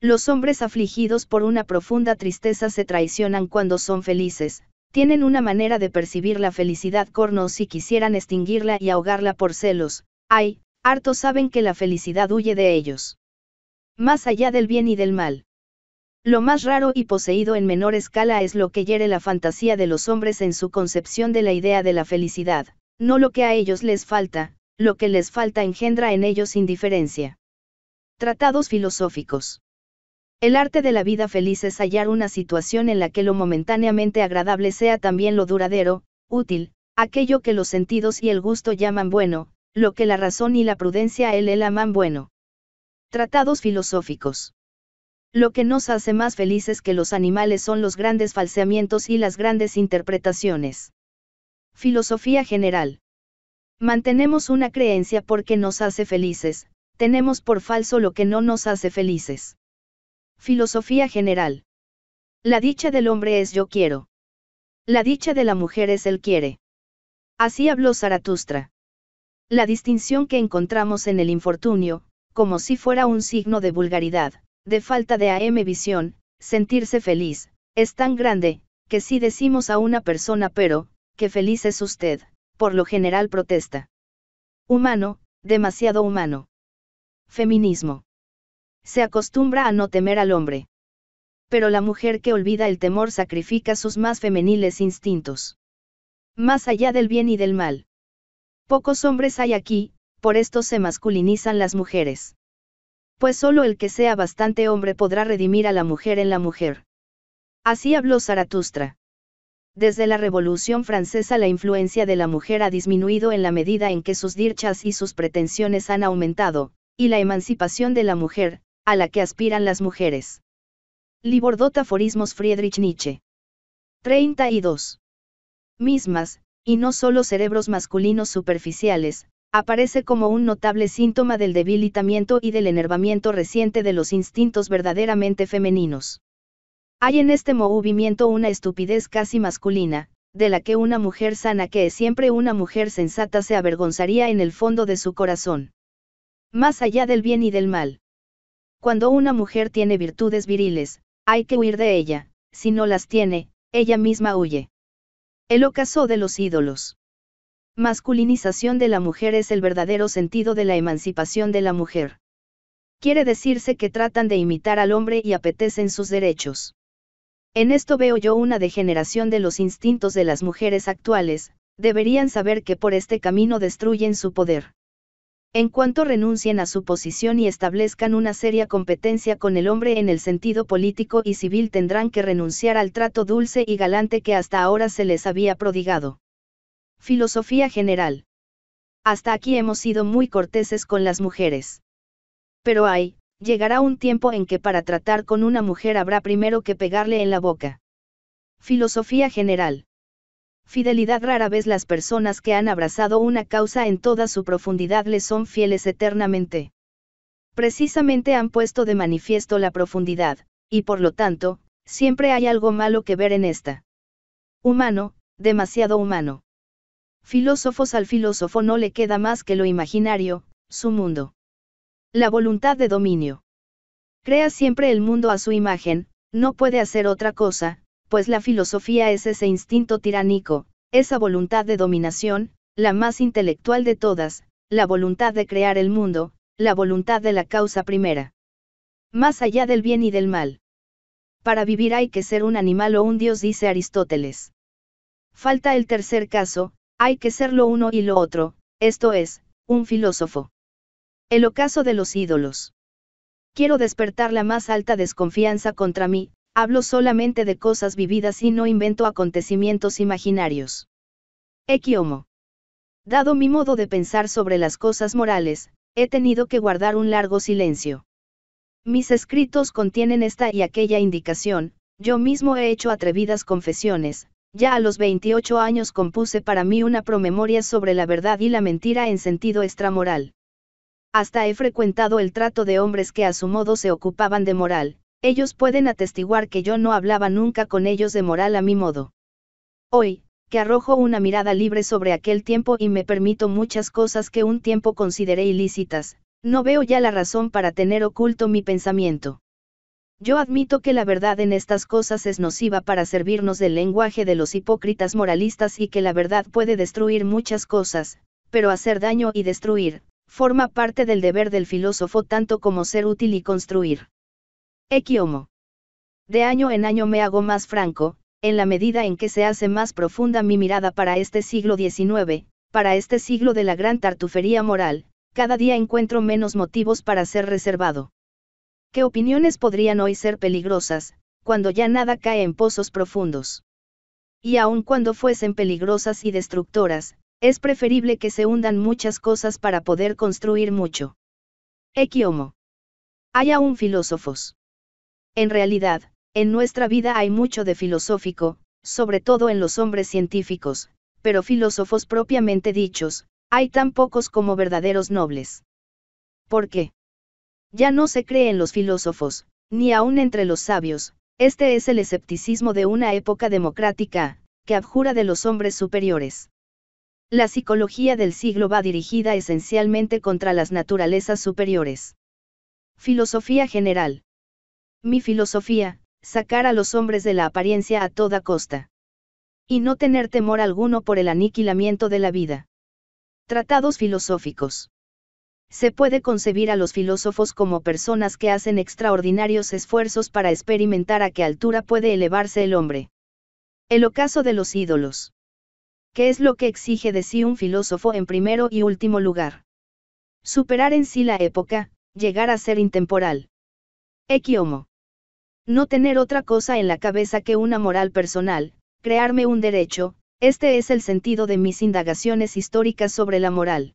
Los hombres afligidos por una profunda tristeza se traicionan cuando son felices, tienen una manera de percibir la felicidad corno si quisieran extinguirla y ahogarla por celos, ay, hartos saben que la felicidad huye de ellos. Más allá del bien y del mal. Lo más raro y poseído en menor escala es lo que hiere la fantasía de los hombres en su concepción de la idea de la felicidad, no lo que a ellos les falta, lo que les falta engendra en ellos indiferencia. Tratados filosóficos. El arte de la vida feliz es hallar una situación en la que lo momentáneamente agradable sea también lo duradero, útil, aquello que los sentidos y el gusto llaman bueno, lo que la razón y la prudencia él, él aman bueno. Tratados filosóficos. Lo que nos hace más felices que los animales son los grandes falseamientos y las grandes interpretaciones. Filosofía general. Mantenemos una creencia porque nos hace felices, tenemos por falso lo que no nos hace felices. Filosofía general. La dicha del hombre es yo quiero. La dicha de la mujer es él quiere. Así habló Zaratustra. La distinción que encontramos en el infortunio, como si fuera un signo de vulgaridad, de falta de AM visión, sentirse feliz, es tan grande, que si decimos a una persona pero, que feliz es usted, por lo general protesta. Humano, demasiado humano. Feminismo. Se acostumbra a no temer al hombre. Pero la mujer que olvida el temor sacrifica sus más femeniles instintos. Más allá del bien y del mal. Pocos hombres hay aquí, por esto se masculinizan las mujeres. Pues solo el que sea bastante hombre podrá redimir a la mujer en la mujer. Así habló Zaratustra. Desde la Revolución Francesa la influencia de la mujer ha disminuido en la medida en que sus dirchas y sus pretensiones han aumentado, y la emancipación de la mujer, a la que aspiran las mujeres. Libordot Friedrich Nietzsche. 32. Mismas, y no solo cerebros masculinos superficiales, aparece como un notable síntoma del debilitamiento y del enervamiento reciente de los instintos verdaderamente femeninos. Hay en este movimiento una estupidez casi masculina, de la que una mujer sana que es siempre una mujer sensata se avergonzaría en el fondo de su corazón. Más allá del bien y del mal. Cuando una mujer tiene virtudes viriles, hay que huir de ella, si no las tiene, ella misma huye. El ocaso de los ídolos masculinización de la mujer es el verdadero sentido de la emancipación de la mujer. Quiere decirse que tratan de imitar al hombre y apetecen sus derechos. En esto veo yo una degeneración de los instintos de las mujeres actuales, deberían saber que por este camino destruyen su poder. En cuanto renuncien a su posición y establezcan una seria competencia con el hombre en el sentido político y civil tendrán que renunciar al trato dulce y galante que hasta ahora se les había prodigado. Filosofía general. Hasta aquí hemos sido muy corteses con las mujeres. Pero hay, llegará un tiempo en que para tratar con una mujer habrá primero que pegarle en la boca. Filosofía general. Fidelidad rara vez las personas que han abrazado una causa en toda su profundidad le son fieles eternamente. Precisamente han puesto de manifiesto la profundidad, y por lo tanto, siempre hay algo malo que ver en esta. Humano, demasiado humano. Filósofos al filósofo no le queda más que lo imaginario, su mundo. La voluntad de dominio. Crea siempre el mundo a su imagen, no puede hacer otra cosa, pues la filosofía es ese instinto tiránico, esa voluntad de dominación, la más intelectual de todas, la voluntad de crear el mundo, la voluntad de la causa primera. Más allá del bien y del mal. Para vivir hay que ser un animal o un dios, dice Aristóteles. Falta el tercer caso, hay que ser lo uno y lo otro, esto es, un filósofo. El ocaso de los ídolos. Quiero despertar la más alta desconfianza contra mí, hablo solamente de cosas vividas y no invento acontecimientos imaginarios. Equiomo. Dado mi modo de pensar sobre las cosas morales, he tenido que guardar un largo silencio. Mis escritos contienen esta y aquella indicación, yo mismo he hecho atrevidas confesiones, ya a los 28 años compuse para mí una promemoria sobre la verdad y la mentira en sentido extramoral. Hasta he frecuentado el trato de hombres que a su modo se ocupaban de moral, ellos pueden atestiguar que yo no hablaba nunca con ellos de moral a mi modo. Hoy, que arrojo una mirada libre sobre aquel tiempo y me permito muchas cosas que un tiempo consideré ilícitas, no veo ya la razón para tener oculto mi pensamiento. Yo admito que la verdad en estas cosas es nociva para servirnos del lenguaje de los hipócritas moralistas y que la verdad puede destruir muchas cosas, pero hacer daño y destruir, forma parte del deber del filósofo tanto como ser útil y construir. Equiomo. De año en año me hago más franco, en la medida en que se hace más profunda mi mirada para este siglo XIX, para este siglo de la gran tartufería moral, cada día encuentro menos motivos para ser reservado. ¿Qué opiniones podrían hoy ser peligrosas, cuando ya nada cae en pozos profundos? Y aun cuando fuesen peligrosas y destructoras, es preferible que se hundan muchas cosas para poder construir mucho. Equiomo. Hay aún filósofos. En realidad, en nuestra vida hay mucho de filosófico, sobre todo en los hombres científicos, pero filósofos propiamente dichos, hay tan pocos como verdaderos nobles. ¿Por qué? Ya no se cree en los filósofos, ni aún entre los sabios, este es el escepticismo de una época democrática, que abjura de los hombres superiores. La psicología del siglo va dirigida esencialmente contra las naturalezas superiores. Filosofía general. Mi filosofía, sacar a los hombres de la apariencia a toda costa. Y no tener temor alguno por el aniquilamiento de la vida. Tratados filosóficos se puede concebir a los filósofos como personas que hacen extraordinarios esfuerzos para experimentar a qué altura puede elevarse el hombre. El ocaso de los ídolos. ¿Qué es lo que exige de sí un filósofo en primero y último lugar? Superar en sí la época, llegar a ser intemporal. Equiomo. No tener otra cosa en la cabeza que una moral personal, crearme un derecho, este es el sentido de mis indagaciones históricas sobre la moral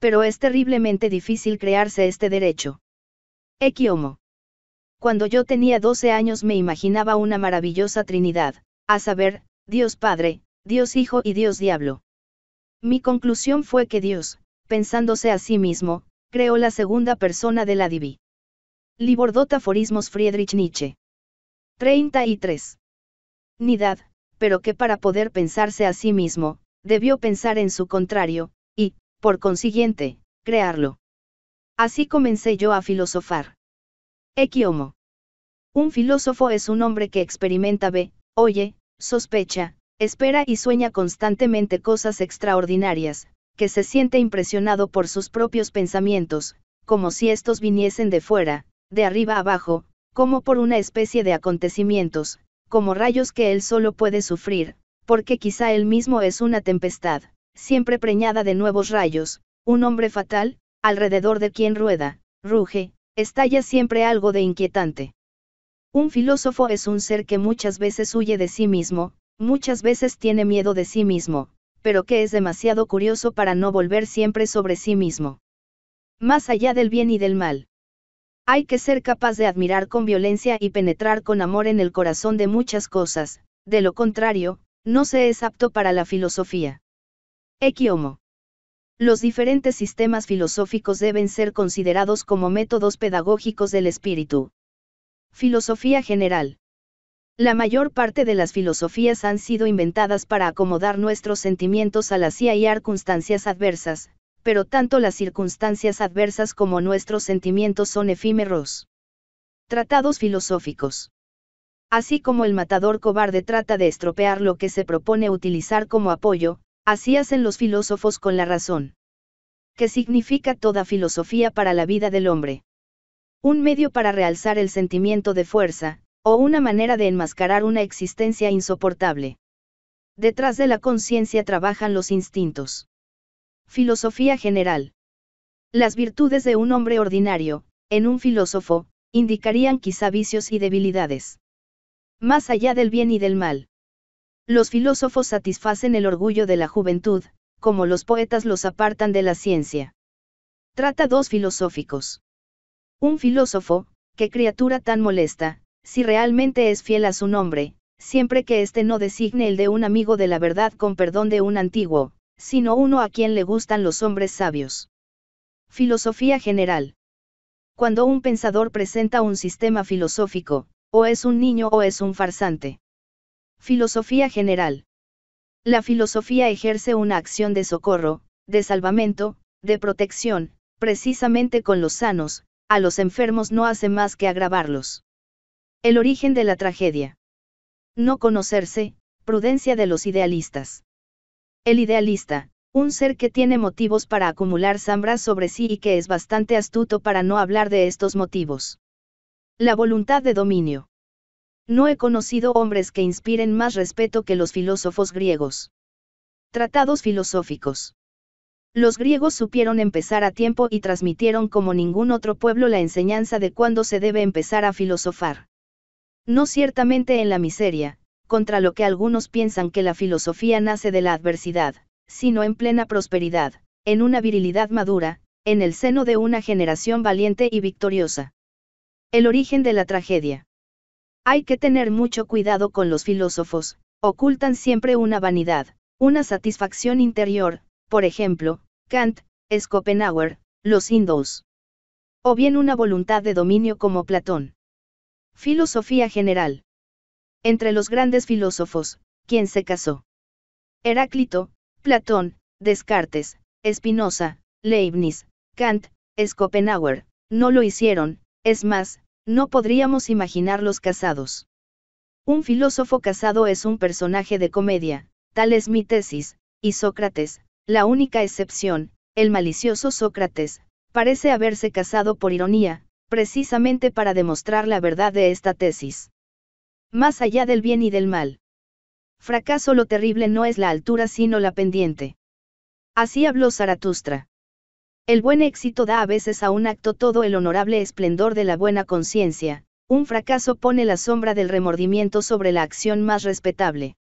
pero es terriblemente difícil crearse este derecho. Equiomo. Cuando yo tenía 12 años me imaginaba una maravillosa Trinidad, a saber, Dios Padre, Dios Hijo y Dios Diablo. Mi conclusión fue que Dios, pensándose a sí mismo, creó la segunda persona de la Divi. Libordot Friedrich Nietzsche. 33. Nidad, pero que para poder pensarse a sí mismo, debió pensar en su contrario, y, por consiguiente, crearlo. Así comencé yo a filosofar. Equiomo. Un filósofo es un hombre que experimenta ve, oye, sospecha, espera y sueña constantemente cosas extraordinarias, que se siente impresionado por sus propios pensamientos, como si estos viniesen de fuera, de arriba abajo, como por una especie de acontecimientos, como rayos que él solo puede sufrir, porque quizá él mismo es una tempestad siempre preñada de nuevos rayos, un hombre fatal, alrededor de quien rueda, ruge, estalla siempre algo de inquietante. Un filósofo es un ser que muchas veces huye de sí mismo, muchas veces tiene miedo de sí mismo, pero que es demasiado curioso para no volver siempre sobre sí mismo. Más allá del bien y del mal. Hay que ser capaz de admirar con violencia y penetrar con amor en el corazón de muchas cosas, de lo contrario, no se es apto para la filosofía. Equiomo. Los diferentes sistemas filosóficos deben ser considerados como métodos pedagógicos del espíritu. Filosofía general. La mayor parte de las filosofías han sido inventadas para acomodar nuestros sentimientos a las circunstancias adversas, pero tanto las circunstancias adversas como nuestros sentimientos son efímeros. Tratados filosóficos. Así como el matador cobarde trata de estropear lo que se propone utilizar como apoyo, Así hacen los filósofos con la razón. ¿Qué significa toda filosofía para la vida del hombre? Un medio para realzar el sentimiento de fuerza, o una manera de enmascarar una existencia insoportable. Detrás de la conciencia trabajan los instintos. Filosofía general. Las virtudes de un hombre ordinario, en un filósofo, indicarían quizá vicios y debilidades. Más allá del bien y del mal. Los filósofos satisfacen el orgullo de la juventud, como los poetas los apartan de la ciencia. Trata dos filosóficos. Un filósofo, qué criatura tan molesta, si realmente es fiel a su nombre, siempre que éste no designe el de un amigo de la verdad con perdón de un antiguo, sino uno a quien le gustan los hombres sabios. Filosofía general. Cuando un pensador presenta un sistema filosófico, o es un niño o es un farsante. Filosofía general. La filosofía ejerce una acción de socorro, de salvamento, de protección, precisamente con los sanos, a los enfermos no hace más que agravarlos. El origen de la tragedia. No conocerse, prudencia de los idealistas. El idealista, un ser que tiene motivos para acumular zambras sobre sí y que es bastante astuto para no hablar de estos motivos. La voluntad de dominio. No he conocido hombres que inspiren más respeto que los filósofos griegos. Tratados filosóficos. Los griegos supieron empezar a tiempo y transmitieron como ningún otro pueblo la enseñanza de cuándo se debe empezar a filosofar. No ciertamente en la miseria, contra lo que algunos piensan que la filosofía nace de la adversidad, sino en plena prosperidad, en una virilidad madura, en el seno de una generación valiente y victoriosa. El origen de la tragedia. Hay que tener mucho cuidado con los filósofos, ocultan siempre una vanidad, una satisfacción interior, por ejemplo, Kant, Schopenhauer, los Indos. O bien una voluntad de dominio como Platón. Filosofía general. Entre los grandes filósofos, ¿quién se casó? Heráclito, Platón, Descartes, Espinosa, Leibniz, Kant, Schopenhauer, no lo hicieron, es más, no podríamos imaginarlos casados. Un filósofo casado es un personaje de comedia, tal es mi tesis, y Sócrates, la única excepción, el malicioso Sócrates, parece haberse casado por ironía, precisamente para demostrar la verdad de esta tesis. Más allá del bien y del mal. Fracaso lo terrible no es la altura sino la pendiente. Así habló Zaratustra. El buen éxito da a veces a un acto todo el honorable esplendor de la buena conciencia, un fracaso pone la sombra del remordimiento sobre la acción más respetable.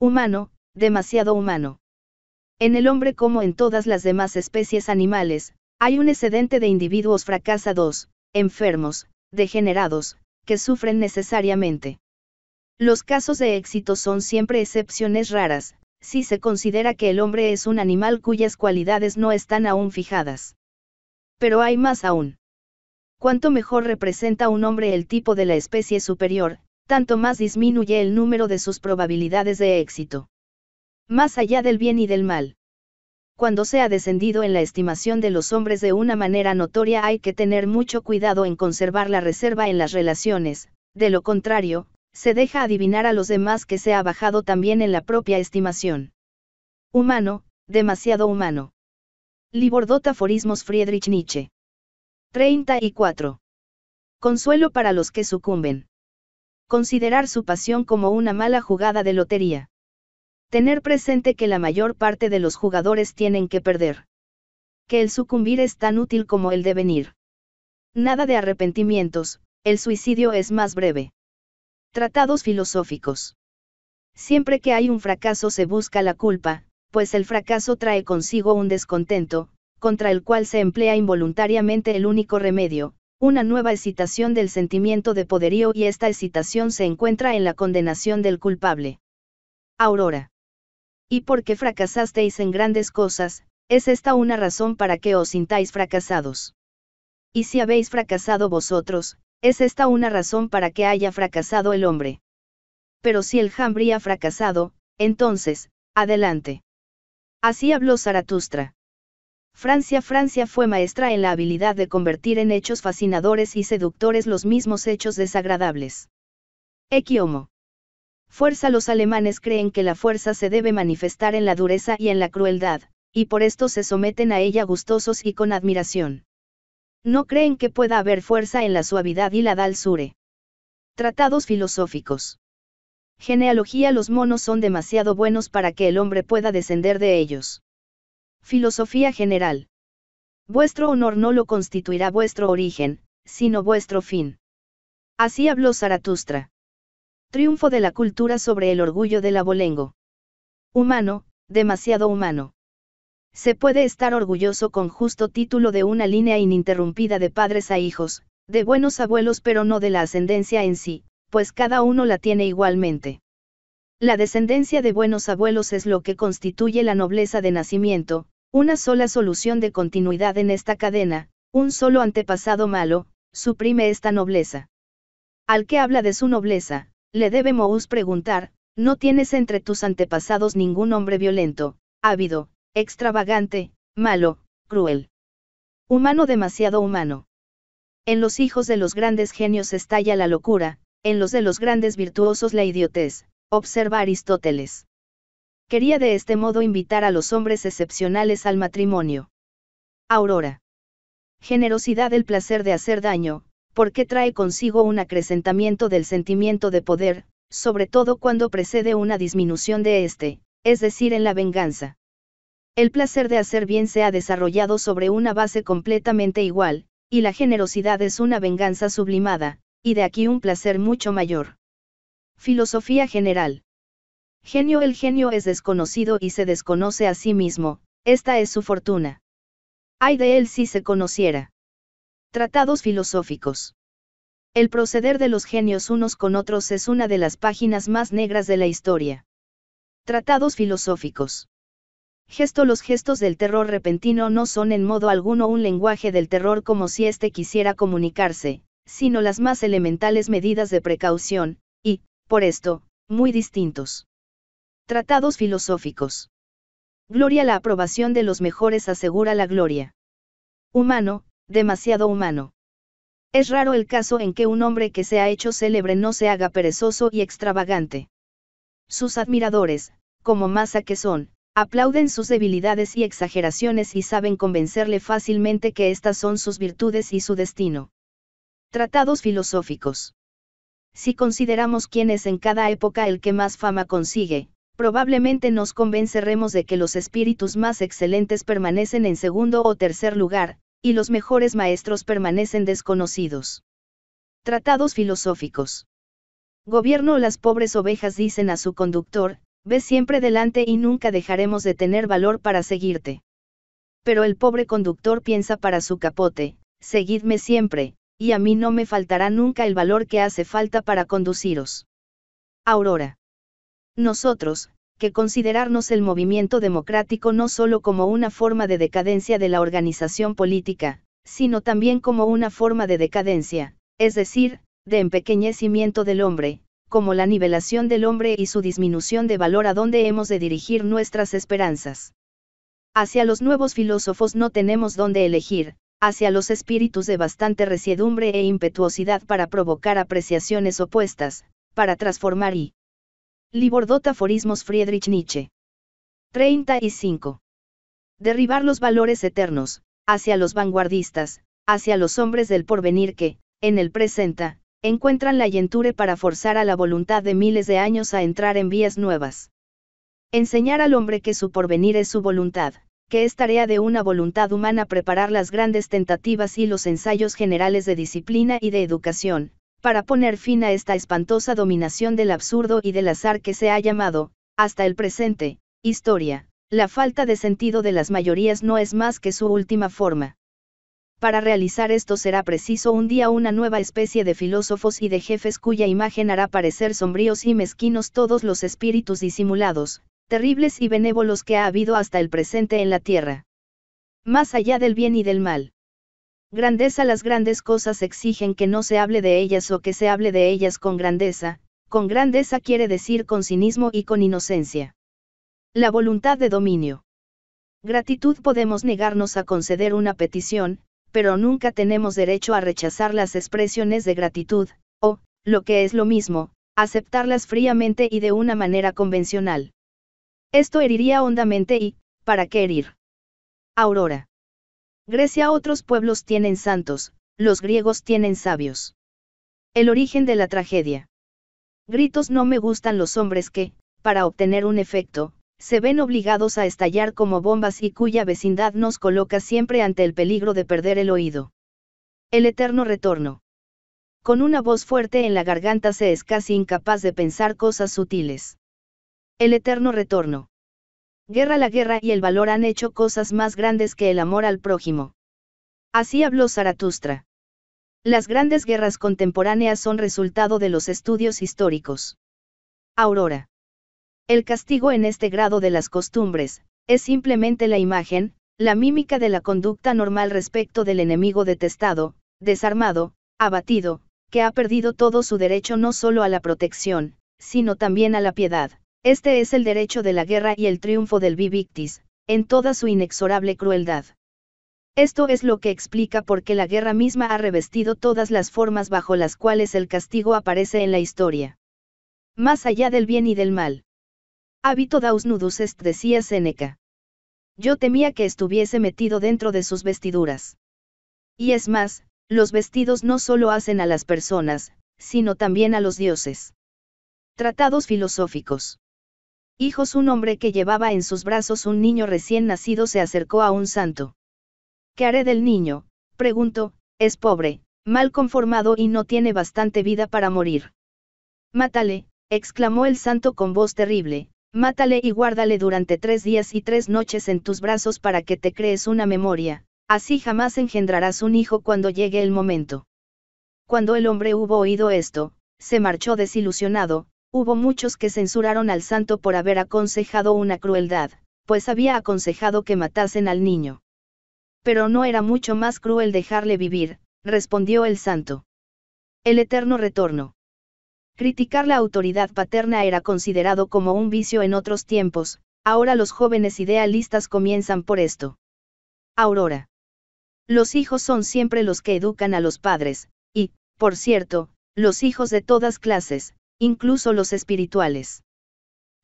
Humano, demasiado humano. En el hombre como en todas las demás especies animales, hay un excedente de individuos fracasados, enfermos, degenerados, que sufren necesariamente. Los casos de éxito son siempre excepciones raras, si se considera que el hombre es un animal cuyas cualidades no están aún fijadas. Pero hay más aún. Cuanto mejor representa un hombre el tipo de la especie superior, tanto más disminuye el número de sus probabilidades de éxito. Más allá del bien y del mal. Cuando se ha descendido en la estimación de los hombres de una manera notoria hay que tener mucho cuidado en conservar la reserva en las relaciones, de lo contrario, se deja adivinar a los demás que se ha bajado también en la propia estimación. Humano, demasiado humano. Libordot Aforismos Friedrich Nietzsche. 34. Consuelo para los que sucumben. Considerar su pasión como una mala jugada de lotería. Tener presente que la mayor parte de los jugadores tienen que perder. Que el sucumbir es tan útil como el devenir. Nada de arrepentimientos, el suicidio es más breve. Tratados filosóficos. Siempre que hay un fracaso se busca la culpa, pues el fracaso trae consigo un descontento, contra el cual se emplea involuntariamente el único remedio, una nueva excitación del sentimiento de poderío y esta excitación se encuentra en la condenación del culpable. Aurora. Y por qué fracasasteis en grandes cosas, es esta una razón para que os sintáis fracasados. Y si habéis fracasado vosotros, es esta una razón para que haya fracasado el hombre. Pero si el Hamri ha fracasado, entonces, adelante. Así habló Zaratustra. Francia Francia fue maestra en la habilidad de convertir en hechos fascinadores y seductores los mismos hechos desagradables. Equiomo. Fuerza Los alemanes creen que la fuerza se debe manifestar en la dureza y en la crueldad, y por esto se someten a ella gustosos y con admiración. No creen que pueda haber fuerza en la suavidad y la dalsure. Tratados filosóficos. Genealogía Los monos son demasiado buenos para que el hombre pueda descender de ellos. Filosofía general. Vuestro honor no lo constituirá vuestro origen, sino vuestro fin. Así habló Zaratustra. Triunfo de la cultura sobre el orgullo del abolengo. Humano, demasiado humano. Se puede estar orgulloso con justo título de una línea ininterrumpida de padres a hijos, de buenos abuelos pero no de la ascendencia en sí, pues cada uno la tiene igualmente. La descendencia de buenos abuelos es lo que constituye la nobleza de nacimiento, una sola solución de continuidad en esta cadena, un solo antepasado malo, suprime esta nobleza. Al que habla de su nobleza, le debe Moús preguntar, ¿no tienes entre tus antepasados ningún hombre violento, ávido, Extravagante, malo, cruel. Humano demasiado humano. En los hijos de los grandes genios estalla la locura, en los de los grandes virtuosos la idiotez, observa Aristóteles. Quería de este modo invitar a los hombres excepcionales al matrimonio. Aurora. Generosidad el placer de hacer daño, porque trae consigo un acrecentamiento del sentimiento de poder, sobre todo cuando precede una disminución de éste, es decir, en la venganza. El placer de hacer bien se ha desarrollado sobre una base completamente igual, y la generosidad es una venganza sublimada, y de aquí un placer mucho mayor. Filosofía general. Genio El genio es desconocido y se desconoce a sí mismo, esta es su fortuna. Ay de él si se conociera. Tratados filosóficos. El proceder de los genios unos con otros es una de las páginas más negras de la historia. Tratados filosóficos. Gesto Los gestos del terror repentino no son en modo alguno un lenguaje del terror como si éste quisiera comunicarse, sino las más elementales medidas de precaución, y, por esto, muy distintos. Tratados filosóficos. Gloria la aprobación de los mejores asegura la gloria. Humano, demasiado humano. Es raro el caso en que un hombre que se ha hecho célebre no se haga perezoso y extravagante. Sus admiradores, como masa que son, Aplauden sus debilidades y exageraciones y saben convencerle fácilmente que estas son sus virtudes y su destino. Tratados filosóficos. Si consideramos quién es en cada época el que más fama consigue, probablemente nos convenceremos de que los espíritus más excelentes permanecen en segundo o tercer lugar, y los mejores maestros permanecen desconocidos. Tratados filosóficos. Gobierno Las pobres ovejas dicen a su conductor, ve siempre delante y nunca dejaremos de tener valor para seguirte. Pero el pobre conductor piensa para su capote, seguidme siempre, y a mí no me faltará nunca el valor que hace falta para conduciros. Aurora. Nosotros, que considerarnos el movimiento democrático no solo como una forma de decadencia de la organización política, sino también como una forma de decadencia, es decir, de empequeñecimiento del hombre, como la nivelación del hombre y su disminución de valor a donde hemos de dirigir nuestras esperanzas. Hacia los nuevos filósofos no tenemos dónde elegir, hacia los espíritus de bastante resiedumbre e impetuosidad para provocar apreciaciones opuestas, para transformar y. libordotaforismos Friedrich Nietzsche. 35. Derribar los valores eternos, hacia los vanguardistas, hacia los hombres del porvenir que, en el presenta, encuentran la yenture para forzar a la voluntad de miles de años a entrar en vías nuevas. Enseñar al hombre que su porvenir es su voluntad, que es tarea de una voluntad humana preparar las grandes tentativas y los ensayos generales de disciplina y de educación, para poner fin a esta espantosa dominación del absurdo y del azar que se ha llamado, hasta el presente, historia. La falta de sentido de las mayorías no es más que su última forma. Para realizar esto será preciso un día una nueva especie de filósofos y de jefes cuya imagen hará parecer sombríos y mezquinos todos los espíritus disimulados, terribles y benévolos que ha habido hasta el presente en la tierra. Más allá del bien y del mal. Grandeza las grandes cosas exigen que no se hable de ellas o que se hable de ellas con grandeza, con grandeza quiere decir con cinismo y con inocencia. La voluntad de dominio. Gratitud podemos negarnos a conceder una petición, pero nunca tenemos derecho a rechazar las expresiones de gratitud, o, lo que es lo mismo, aceptarlas fríamente y de una manera convencional. Esto heriría hondamente y, ¿para qué herir? Aurora. Grecia otros pueblos tienen santos, los griegos tienen sabios. El origen de la tragedia. Gritos no me gustan los hombres que, para obtener un efecto, se ven obligados a estallar como bombas y cuya vecindad nos coloca siempre ante el peligro de perder el oído. El eterno retorno. Con una voz fuerte en la garganta se es casi incapaz de pensar cosas sutiles. El eterno retorno. Guerra la guerra y el valor han hecho cosas más grandes que el amor al prójimo. Así habló Zaratustra. Las grandes guerras contemporáneas son resultado de los estudios históricos. Aurora. El castigo en este grado de las costumbres, es simplemente la imagen, la mímica de la conducta normal respecto del enemigo detestado, desarmado, abatido, que ha perdido todo su derecho no solo a la protección, sino también a la piedad. Este es el derecho de la guerra y el triunfo del Vivictis, en toda su inexorable crueldad. Esto es lo que explica por qué la guerra misma ha revestido todas las formas bajo las cuales el castigo aparece en la historia. Más allá del bien y del mal. Hábito daus nudus est decía Séneca. Yo temía que estuviese metido dentro de sus vestiduras. Y es más, los vestidos no solo hacen a las personas, sino también a los dioses. Tratados filosóficos. Hijos un hombre que llevaba en sus brazos un niño recién nacido se acercó a un santo. ¿Qué haré del niño? preguntó, es pobre, mal conformado y no tiene bastante vida para morir. Mátale, exclamó el santo con voz terrible, Mátale y guárdale durante tres días y tres noches en tus brazos para que te crees una memoria, así jamás engendrarás un hijo cuando llegue el momento. Cuando el hombre hubo oído esto, se marchó desilusionado, hubo muchos que censuraron al santo por haber aconsejado una crueldad, pues había aconsejado que matasen al niño. Pero no era mucho más cruel dejarle vivir, respondió el santo. El eterno retorno. Criticar la autoridad paterna era considerado como un vicio en otros tiempos, ahora los jóvenes idealistas comienzan por esto. Aurora. Los hijos son siempre los que educan a los padres, y, por cierto, los hijos de todas clases, incluso los espirituales.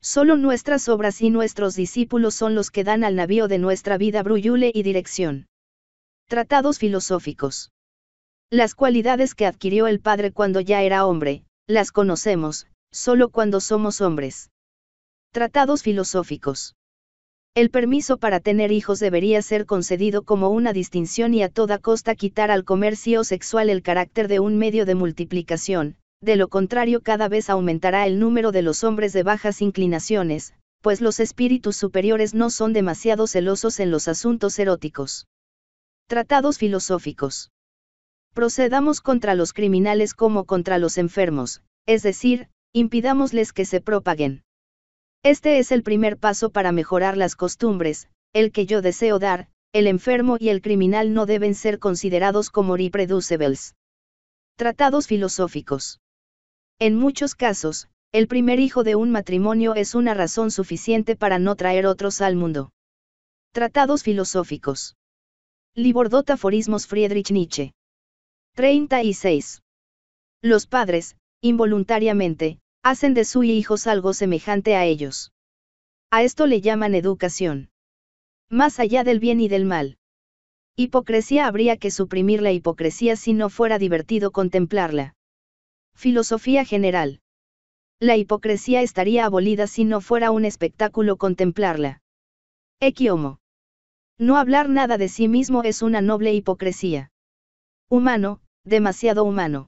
Solo nuestras obras y nuestros discípulos son los que dan al navío de nuestra vida bruyule y dirección. Tratados filosóficos. Las cualidades que adquirió el padre cuando ya era hombre, las conocemos, solo cuando somos hombres. Tratados filosóficos. El permiso para tener hijos debería ser concedido como una distinción y a toda costa quitar al comercio sexual el carácter de un medio de multiplicación, de lo contrario cada vez aumentará el número de los hombres de bajas inclinaciones, pues los espíritus superiores no son demasiado celosos en los asuntos eróticos. Tratados filosóficos procedamos contra los criminales como contra los enfermos, es decir, impidámosles que se propaguen. Este es el primer paso para mejorar las costumbres, el que yo deseo dar, el enfermo y el criminal no deben ser considerados como reproducibles. Tratados filosóficos. En muchos casos, el primer hijo de un matrimonio es una razón suficiente para no traer otros al mundo. Tratados filosóficos. Libordot Friedrich Nietzsche. 36. Los padres, involuntariamente, hacen de su hijos algo semejante a ellos. A esto le llaman educación. Más allá del bien y del mal. Hipocresía habría que suprimir la hipocresía si no fuera divertido contemplarla. Filosofía general. La hipocresía estaría abolida si no fuera un espectáculo contemplarla. Equiomo. No hablar nada de sí mismo es una noble hipocresía. Humano, demasiado humano.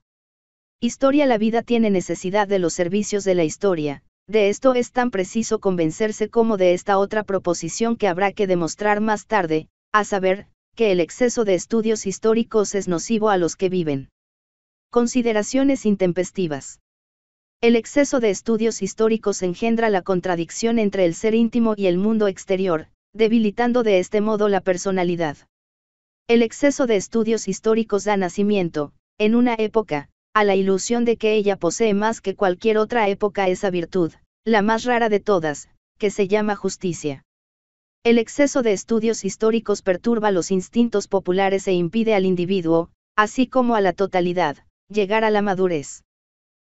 Historia La vida tiene necesidad de los servicios de la historia, de esto es tan preciso convencerse como de esta otra proposición que habrá que demostrar más tarde, a saber, que el exceso de estudios históricos es nocivo a los que viven. Consideraciones intempestivas. El exceso de estudios históricos engendra la contradicción entre el ser íntimo y el mundo exterior, debilitando de este modo la personalidad. El exceso de estudios históricos da nacimiento, en una época, a la ilusión de que ella posee más que cualquier otra época esa virtud, la más rara de todas, que se llama justicia. El exceso de estudios históricos perturba los instintos populares e impide al individuo, así como a la totalidad, llegar a la madurez.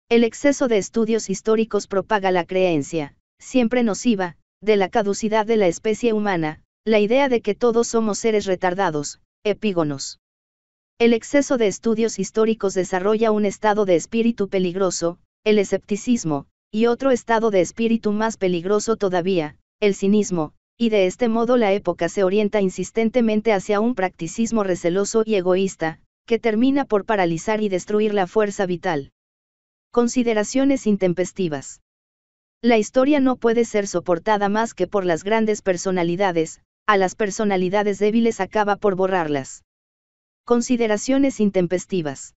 El exceso de estudios históricos propaga la creencia, siempre nociva, de la caducidad de la especie humana, la idea de que todos somos seres retardados, Epígonos. El exceso de estudios históricos desarrolla un estado de espíritu peligroso, el escepticismo, y otro estado de espíritu más peligroso todavía, el cinismo, y de este modo la época se orienta insistentemente hacia un practicismo receloso y egoísta, que termina por paralizar y destruir la fuerza vital. Consideraciones intempestivas. La historia no puede ser soportada más que por las grandes personalidades, a las personalidades débiles acaba por borrarlas. Consideraciones intempestivas.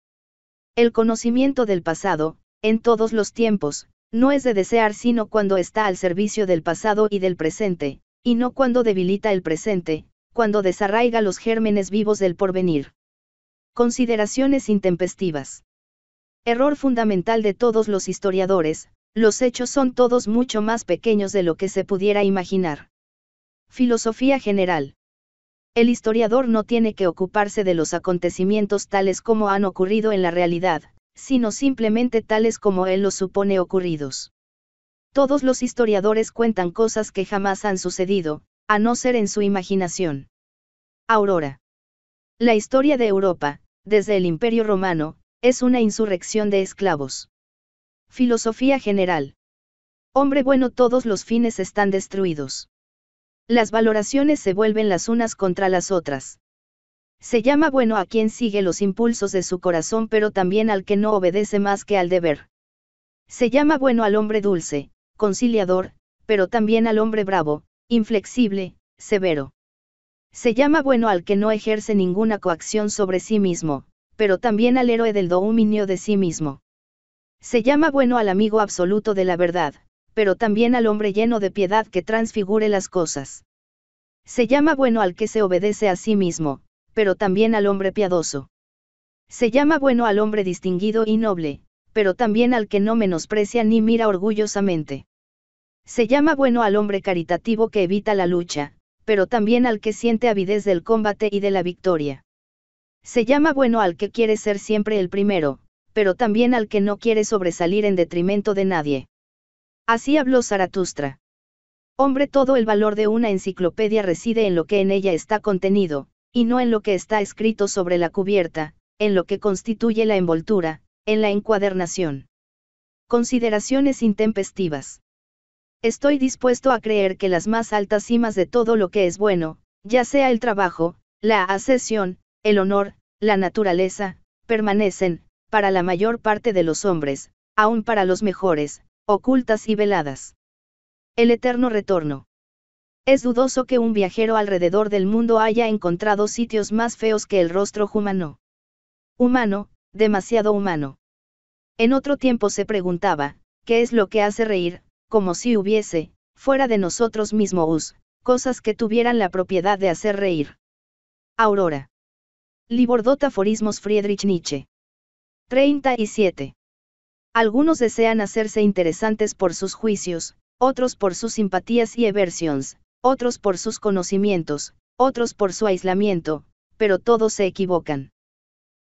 El conocimiento del pasado, en todos los tiempos, no es de desear sino cuando está al servicio del pasado y del presente, y no cuando debilita el presente, cuando desarraiga los gérmenes vivos del porvenir. Consideraciones intempestivas. Error fundamental de todos los historiadores, los hechos son todos mucho más pequeños de lo que se pudiera imaginar. Filosofía general. El historiador no tiene que ocuparse de los acontecimientos tales como han ocurrido en la realidad, sino simplemente tales como él los supone ocurridos. Todos los historiadores cuentan cosas que jamás han sucedido, a no ser en su imaginación. Aurora. La historia de Europa, desde el Imperio Romano, es una insurrección de esclavos. Filosofía general. Hombre bueno, todos los fines están destruidos. Las valoraciones se vuelven las unas contra las otras. Se llama bueno a quien sigue los impulsos de su corazón pero también al que no obedece más que al deber. Se llama bueno al hombre dulce, conciliador, pero también al hombre bravo, inflexible, severo. Se llama bueno al que no ejerce ninguna coacción sobre sí mismo, pero también al héroe del dominio de sí mismo. Se llama bueno al amigo absoluto de la verdad, pero también al hombre lleno de piedad que transfigure las cosas. Se llama bueno al que se obedece a sí mismo, pero también al hombre piadoso. Se llama bueno al hombre distinguido y noble, pero también al que no menosprecia ni mira orgullosamente. Se llama bueno al hombre caritativo que evita la lucha, pero también al que siente avidez del combate y de la victoria. Se llama bueno al que quiere ser siempre el primero, pero también al que no quiere sobresalir en detrimento de nadie. Así habló Zaratustra. Hombre, todo el valor de una enciclopedia reside en lo que en ella está contenido, y no en lo que está escrito sobre la cubierta, en lo que constituye la envoltura, en la encuadernación. Consideraciones intempestivas. Estoy dispuesto a creer que las más altas cimas de todo lo que es bueno, ya sea el trabajo, la ascensión, el honor, la naturaleza, permanecen, para la mayor parte de los hombres, aun para los mejores, ocultas y veladas. El eterno retorno. Es dudoso que un viajero alrededor del mundo haya encontrado sitios más feos que el rostro humano. Humano, demasiado humano. En otro tiempo se preguntaba, ¿qué es lo que hace reír, como si hubiese, fuera de nosotros mismos, cosas que tuvieran la propiedad de hacer reír? Aurora. Libordot Aforismos Friedrich Nietzsche. 37. Algunos desean hacerse interesantes por sus juicios, otros por sus simpatías y eversiones, otros por sus conocimientos, otros por su aislamiento, pero todos se equivocan.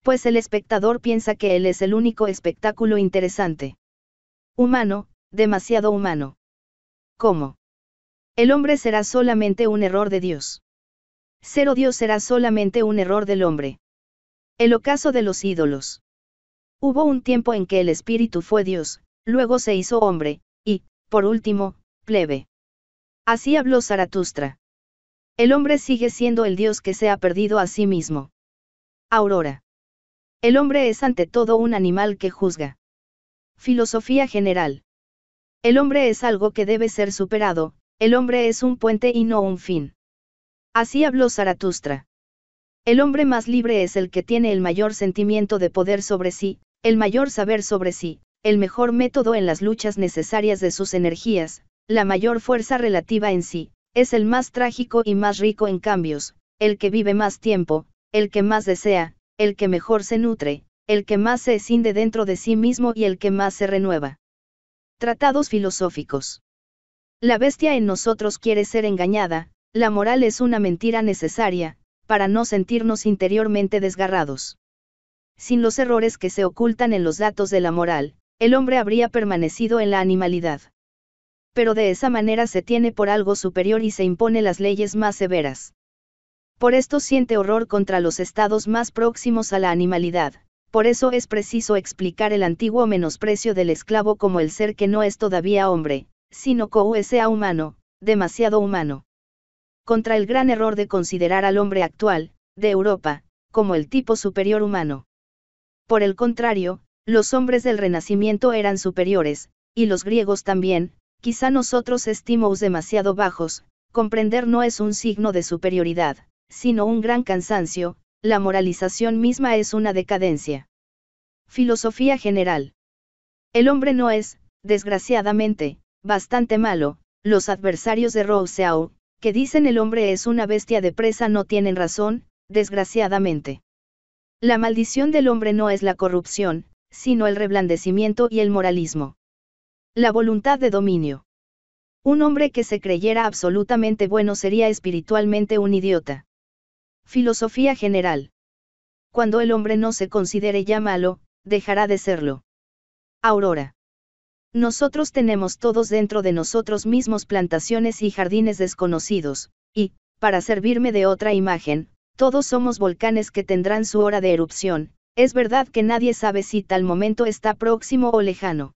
Pues el espectador piensa que él es el único espectáculo interesante. Humano, demasiado humano. ¿Cómo? El hombre será solamente un error de Dios. Cero Dios será solamente un error del hombre. El ocaso de los ídolos. Hubo un tiempo en que el Espíritu fue Dios, luego se hizo hombre, y, por último, plebe. Así habló Zaratustra. El hombre sigue siendo el Dios que se ha perdido a sí mismo. Aurora. El hombre es ante todo un animal que juzga. Filosofía general. El hombre es algo que debe ser superado, el hombre es un puente y no un fin. Así habló Zaratustra. El hombre más libre es el que tiene el mayor sentimiento de poder sobre sí, el mayor saber sobre sí, el mejor método en las luchas necesarias de sus energías, la mayor fuerza relativa en sí, es el más trágico y más rico en cambios, el que vive más tiempo, el que más desea, el que mejor se nutre, el que más se escinde dentro de sí mismo y el que más se renueva. Tratados filosóficos. La bestia en nosotros quiere ser engañada, la moral es una mentira necesaria, para no sentirnos interiormente desgarrados sin los errores que se ocultan en los datos de la moral, el hombre habría permanecido en la animalidad. Pero de esa manera se tiene por algo superior y se impone las leyes más severas. Por esto siente horror contra los estados más próximos a la animalidad, por eso es preciso explicar el antiguo menosprecio del esclavo como el ser que no es todavía hombre, sino que sea humano, demasiado humano. Contra el gran error de considerar al hombre actual, de Europa, como el tipo superior humano. Por el contrario, los hombres del Renacimiento eran superiores, y los griegos también, quizá nosotros estimos demasiado bajos, comprender no es un signo de superioridad, sino un gran cansancio, la moralización misma es una decadencia. Filosofía general. El hombre no es, desgraciadamente, bastante malo, los adversarios de Rousseau, que dicen el hombre es una bestia de presa no tienen razón, desgraciadamente. La maldición del hombre no es la corrupción, sino el reblandecimiento y el moralismo. La voluntad de dominio. Un hombre que se creyera absolutamente bueno sería espiritualmente un idiota. Filosofía general. Cuando el hombre no se considere ya malo, dejará de serlo. Aurora. Nosotros tenemos todos dentro de nosotros mismos plantaciones y jardines desconocidos, y, para servirme de otra imagen, todos somos volcanes que tendrán su hora de erupción, es verdad que nadie sabe si tal momento está próximo o lejano.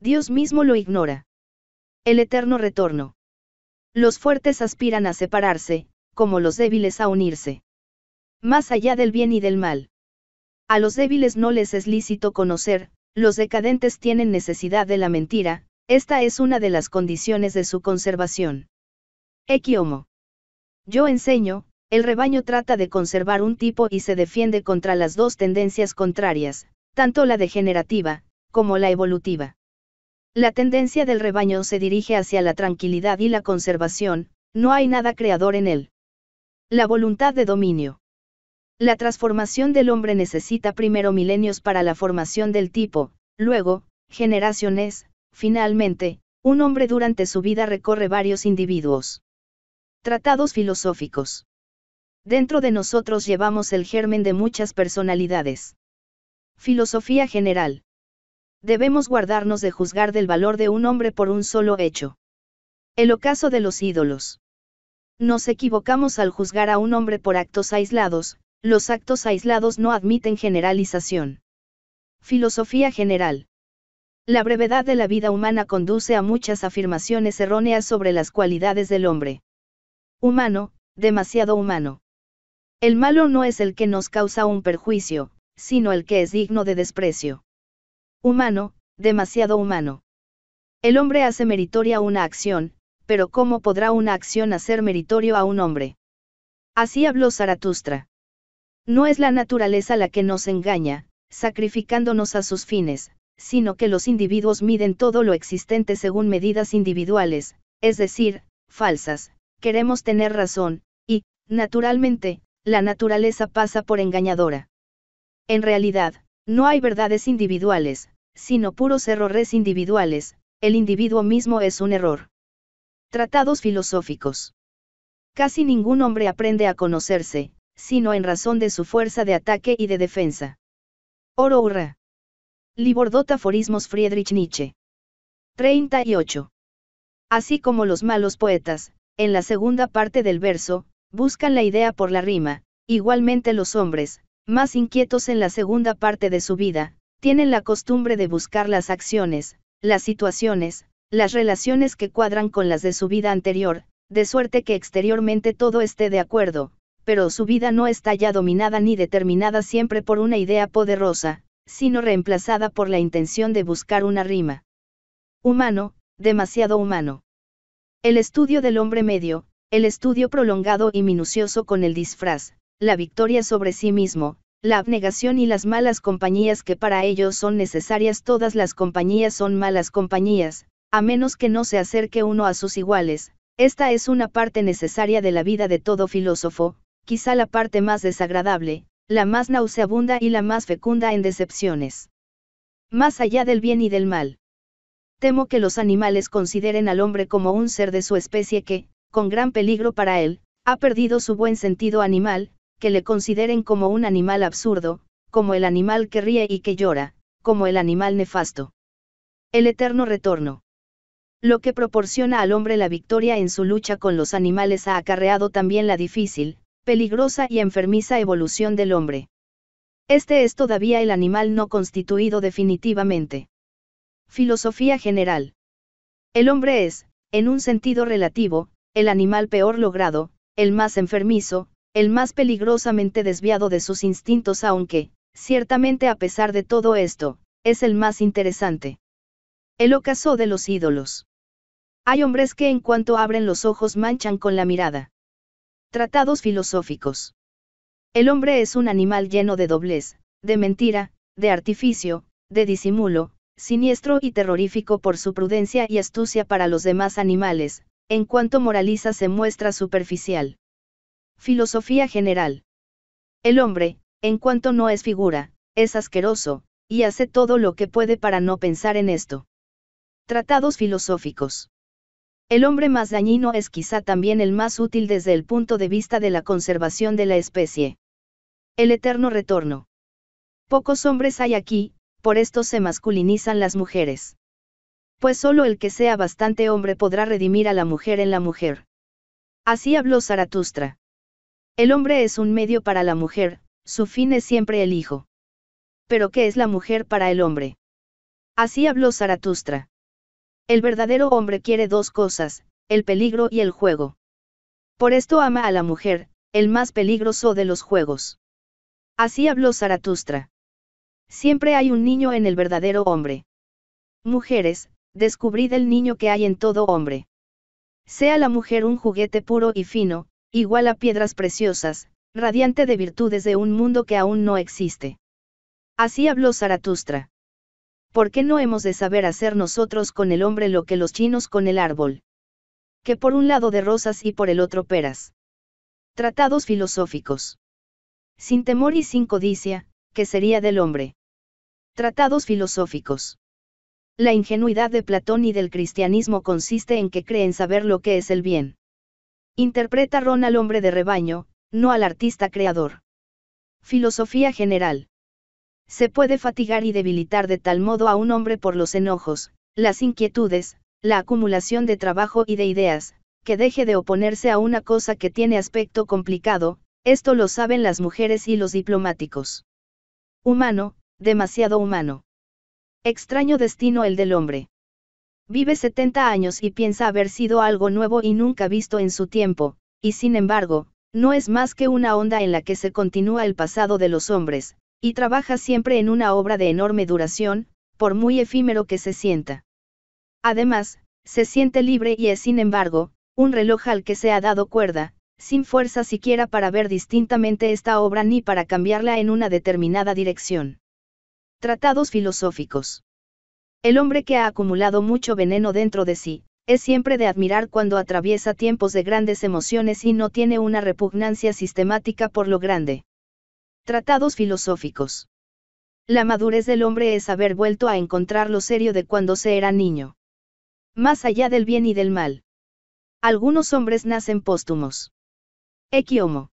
Dios mismo lo ignora. El eterno retorno. Los fuertes aspiran a separarse, como los débiles a unirse. Más allá del bien y del mal. A los débiles no les es lícito conocer, los decadentes tienen necesidad de la mentira, esta es una de las condiciones de su conservación. Equiomo. Yo enseño, el rebaño trata de conservar un tipo y se defiende contra las dos tendencias contrarias, tanto la degenerativa, como la evolutiva. La tendencia del rebaño se dirige hacia la tranquilidad y la conservación, no hay nada creador en él. La voluntad de dominio. La transformación del hombre necesita primero milenios para la formación del tipo, luego, generaciones, finalmente, un hombre durante su vida recorre varios individuos. Tratados filosóficos. Dentro de nosotros llevamos el germen de muchas personalidades. Filosofía general. Debemos guardarnos de juzgar del valor de un hombre por un solo hecho. El ocaso de los ídolos. Nos equivocamos al juzgar a un hombre por actos aislados, los actos aislados no admiten generalización. Filosofía general. La brevedad de la vida humana conduce a muchas afirmaciones erróneas sobre las cualidades del hombre. Humano, demasiado humano. El malo no es el que nos causa un perjuicio, sino el que es digno de desprecio. Humano, demasiado humano. El hombre hace meritoria una acción, pero ¿cómo podrá una acción hacer meritorio a un hombre? Así habló Zaratustra. No es la naturaleza la que nos engaña, sacrificándonos a sus fines, sino que los individuos miden todo lo existente según medidas individuales, es decir, falsas, queremos tener razón, y, naturalmente, la naturaleza pasa por engañadora. En realidad, no hay verdades individuales, sino puros errores individuales, el individuo mismo es un error. Tratados filosóficos. Casi ningún hombre aprende a conocerse, sino en razón de su fuerza de ataque y de defensa. Oro urra. Libordotaforismos Friedrich Nietzsche. 38. Así como los malos poetas, en la segunda parte del verso, buscan la idea por la rima, igualmente los hombres, más inquietos en la segunda parte de su vida, tienen la costumbre de buscar las acciones, las situaciones, las relaciones que cuadran con las de su vida anterior, de suerte que exteriormente todo esté de acuerdo, pero su vida no está ya dominada ni determinada siempre por una idea poderosa, sino reemplazada por la intención de buscar una rima. Humano, demasiado humano. El estudio del hombre medio, el estudio prolongado y minucioso con el disfraz, la victoria sobre sí mismo, la abnegación y las malas compañías que para ellos son necesarias todas las compañías son malas compañías, a menos que no se acerque uno a sus iguales, esta es una parte necesaria de la vida de todo filósofo, quizá la parte más desagradable, la más nauseabunda y la más fecunda en decepciones. Más allá del bien y del mal. Temo que los animales consideren al hombre como un ser de su especie que, con gran peligro para él, ha perdido su buen sentido animal, que le consideren como un animal absurdo, como el animal que ríe y que llora, como el animal nefasto. El eterno retorno. Lo que proporciona al hombre la victoria en su lucha con los animales ha acarreado también la difícil, peligrosa y enfermiza evolución del hombre. Este es todavía el animal no constituido definitivamente. Filosofía general. El hombre es, en un sentido relativo, el animal peor logrado, el más enfermizo, el más peligrosamente desviado de sus instintos aunque, ciertamente a pesar de todo esto, es el más interesante. El ocaso de los ídolos. Hay hombres que en cuanto abren los ojos manchan con la mirada. Tratados filosóficos. El hombre es un animal lleno de doblez, de mentira, de artificio, de disimulo, siniestro y terrorífico por su prudencia y astucia para los demás animales, en cuanto moraliza se muestra superficial. Filosofía general. El hombre, en cuanto no es figura, es asqueroso, y hace todo lo que puede para no pensar en esto. Tratados filosóficos. El hombre más dañino es quizá también el más útil desde el punto de vista de la conservación de la especie. El eterno retorno. Pocos hombres hay aquí, por esto se masculinizan las mujeres pues solo el que sea bastante hombre podrá redimir a la mujer en la mujer. Así habló Zaratustra. El hombre es un medio para la mujer, su fin es siempre el hijo. Pero ¿qué es la mujer para el hombre? Así habló Zaratustra. El verdadero hombre quiere dos cosas, el peligro y el juego. Por esto ama a la mujer, el más peligroso de los juegos. Así habló Zaratustra. Siempre hay un niño en el verdadero hombre. Mujeres, descubrid el niño que hay en todo hombre. Sea la mujer un juguete puro y fino, igual a piedras preciosas, radiante de virtudes de un mundo que aún no existe. Así habló Zaratustra. ¿Por qué no hemos de saber hacer nosotros con el hombre lo que los chinos con el árbol? Que por un lado de rosas y por el otro peras. Tratados filosóficos. Sin temor y sin codicia, que sería del hombre. Tratados filosóficos. La ingenuidad de Platón y del cristianismo consiste en que creen saber lo que es el bien. Interpreta Ron al hombre de rebaño, no al artista creador. Filosofía general. Se puede fatigar y debilitar de tal modo a un hombre por los enojos, las inquietudes, la acumulación de trabajo y de ideas, que deje de oponerse a una cosa que tiene aspecto complicado, esto lo saben las mujeres y los diplomáticos. Humano, demasiado humano. Extraño destino el del hombre. Vive 70 años y piensa haber sido algo nuevo y nunca visto en su tiempo, y sin embargo, no es más que una onda en la que se continúa el pasado de los hombres, y trabaja siempre en una obra de enorme duración, por muy efímero que se sienta. Además, se siente libre y es sin embargo, un reloj al que se ha dado cuerda, sin fuerza siquiera para ver distintamente esta obra ni para cambiarla en una determinada dirección. Tratados filosóficos. El hombre que ha acumulado mucho veneno dentro de sí, es siempre de admirar cuando atraviesa tiempos de grandes emociones y no tiene una repugnancia sistemática por lo grande. Tratados filosóficos. La madurez del hombre es haber vuelto a encontrar lo serio de cuando se era niño. Más allá del bien y del mal. Algunos hombres nacen póstumos. Equiomo.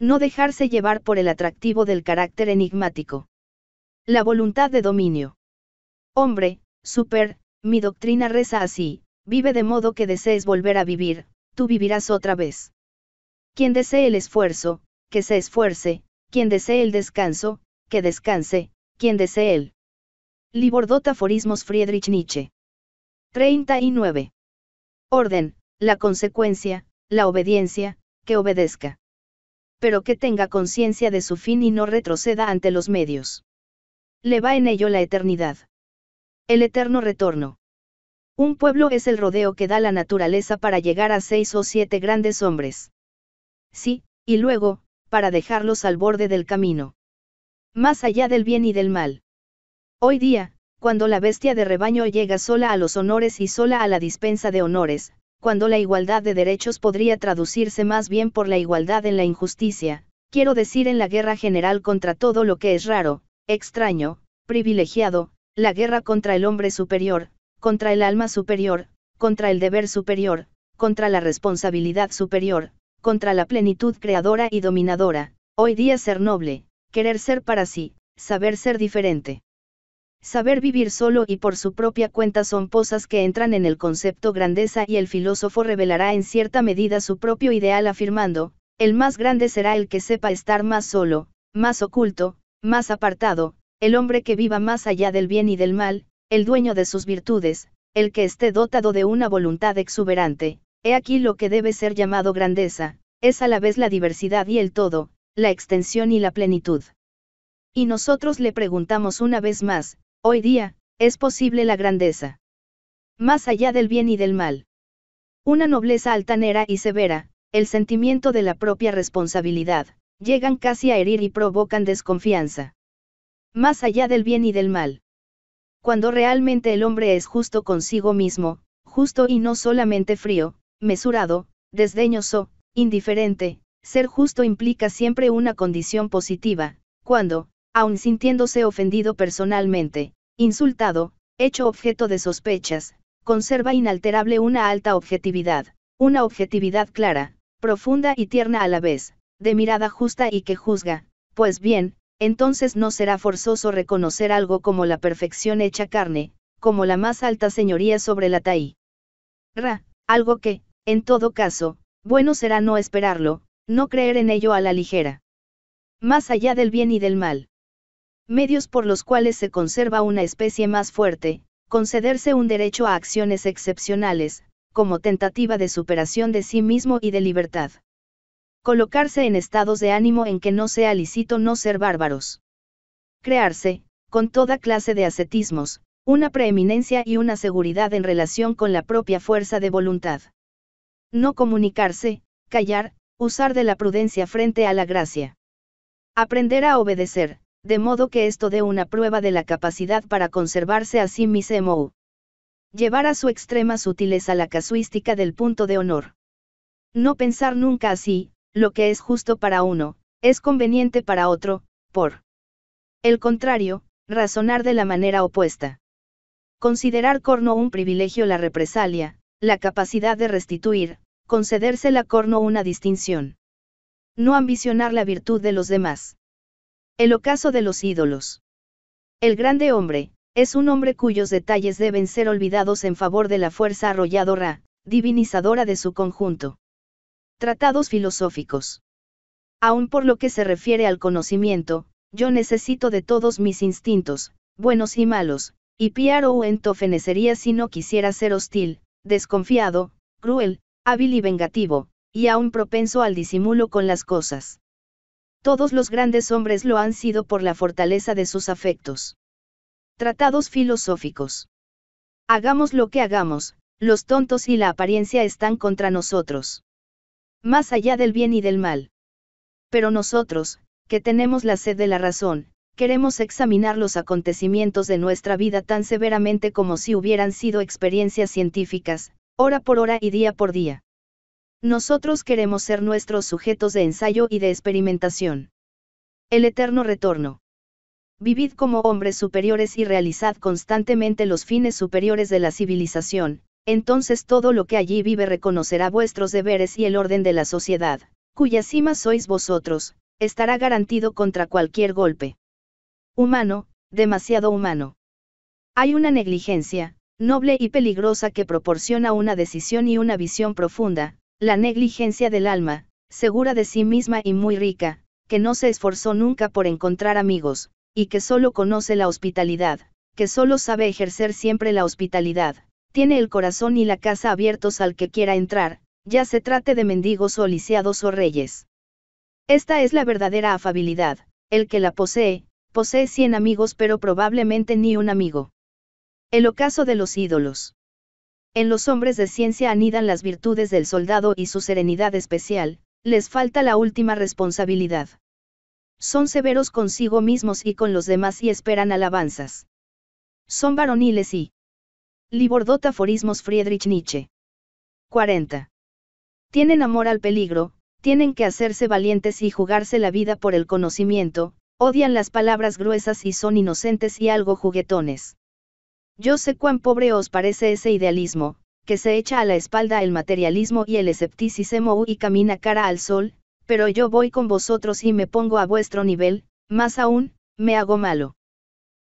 No dejarse llevar por el atractivo del carácter enigmático. La voluntad de dominio. Hombre, super, mi doctrina reza así, vive de modo que desees volver a vivir, tú vivirás otra vez. Quien desee el esfuerzo, que se esfuerce, quien desee el descanso, que descanse, quien desee el. Libordotaforismos Friedrich Nietzsche. 39. Orden, la consecuencia, la obediencia, que obedezca. Pero que tenga conciencia de su fin y no retroceda ante los medios le va en ello la eternidad. El eterno retorno. Un pueblo es el rodeo que da la naturaleza para llegar a seis o siete grandes hombres. Sí, y luego, para dejarlos al borde del camino. Más allá del bien y del mal. Hoy día, cuando la bestia de rebaño llega sola a los honores y sola a la dispensa de honores, cuando la igualdad de derechos podría traducirse más bien por la igualdad en la injusticia, quiero decir en la guerra general contra todo lo que es raro, extraño, privilegiado, la guerra contra el hombre superior, contra el alma superior, contra el deber superior, contra la responsabilidad superior, contra la plenitud creadora y dominadora, hoy día ser noble, querer ser para sí, saber ser diferente. Saber vivir solo y por su propia cuenta son cosas que entran en el concepto grandeza y el filósofo revelará en cierta medida su propio ideal afirmando, el más grande será el que sepa estar más solo, más oculto, más apartado, el hombre que viva más allá del bien y del mal, el dueño de sus virtudes, el que esté dotado de una voluntad exuberante, he aquí lo que debe ser llamado grandeza, es a la vez la diversidad y el todo, la extensión y la plenitud. Y nosotros le preguntamos una vez más, hoy día, ¿es posible la grandeza? Más allá del bien y del mal. Una nobleza altanera y severa, el sentimiento de la propia responsabilidad, Llegan casi a herir y provocan desconfianza. Más allá del bien y del mal. Cuando realmente el hombre es justo consigo mismo, justo y no solamente frío, mesurado, desdeñoso, indiferente, ser justo implica siempre una condición positiva, cuando, aun sintiéndose ofendido personalmente, insultado, hecho objeto de sospechas, conserva inalterable una alta objetividad, una objetividad clara, profunda y tierna a la vez, de mirada justa y que juzga, pues bien, entonces no será forzoso reconocer algo como la perfección hecha carne, como la más alta señoría sobre la Taí. Ra, algo que, en todo caso, bueno será no esperarlo, no creer en ello a la ligera. Más allá del bien y del mal. Medios por los cuales se conserva una especie más fuerte, concederse un derecho a acciones excepcionales, como tentativa de superación de sí mismo y de libertad. Colocarse en estados de ánimo en que no sea lícito no ser bárbaros. Crearse, con toda clase de ascetismos, una preeminencia y una seguridad en relación con la propia fuerza de voluntad. No comunicarse, callar, usar de la prudencia frente a la gracia. Aprender a obedecer, de modo que esto dé una prueba de la capacidad para conservarse a sí mismo. Llevar a su extrema sutileza la casuística del punto de honor. No pensar nunca así, lo que es justo para uno, es conveniente para otro, por el contrario, razonar de la manera opuesta. Considerar corno un privilegio la represalia, la capacidad de restituir, concedérsela la corno una distinción. No ambicionar la virtud de los demás. El ocaso de los ídolos. El grande hombre, es un hombre cuyos detalles deben ser olvidados en favor de la fuerza arrolladora, divinizadora de su conjunto. Tratados filosóficos. Aún por lo que se refiere al conocimiento, yo necesito de todos mis instintos, buenos y malos, y Pierre o entofenecería si no quisiera ser hostil, desconfiado, cruel, hábil y vengativo, y aún propenso al disimulo con las cosas. Todos los grandes hombres lo han sido por la fortaleza de sus afectos. Tratados filosóficos. Hagamos lo que hagamos, los tontos y la apariencia están contra nosotros. Más allá del bien y del mal. Pero nosotros, que tenemos la sed de la razón, queremos examinar los acontecimientos de nuestra vida tan severamente como si hubieran sido experiencias científicas, hora por hora y día por día. Nosotros queremos ser nuestros sujetos de ensayo y de experimentación. El eterno retorno. Vivid como hombres superiores y realizad constantemente los fines superiores de la civilización, entonces todo lo que allí vive reconocerá vuestros deberes y el orden de la sociedad, cuya cima sois vosotros, estará garantido contra cualquier golpe. Humano, demasiado humano. Hay una negligencia, noble y peligrosa que proporciona una decisión y una visión profunda, la negligencia del alma, segura de sí misma y muy rica, que no se esforzó nunca por encontrar amigos, y que solo conoce la hospitalidad, que solo sabe ejercer siempre la hospitalidad, tiene el corazón y la casa abiertos al que quiera entrar, ya se trate de mendigos o lisiados o reyes. Esta es la verdadera afabilidad, el que la posee, posee cien amigos pero probablemente ni un amigo. El ocaso de los ídolos. En los hombres de ciencia anidan las virtudes del soldado y su serenidad especial, les falta la última responsabilidad. Son severos consigo mismos y con los demás y esperan alabanzas. Son varoniles y, Libordot aforismos Friedrich Nietzsche. 40. Tienen amor al peligro, tienen que hacerse valientes y jugarse la vida por el conocimiento, odian las palabras gruesas y son inocentes y algo juguetones. Yo sé cuán pobre os parece ese idealismo, que se echa a la espalda el materialismo y el escepticismo y camina cara al sol, pero yo voy con vosotros y me pongo a vuestro nivel, más aún, me hago malo.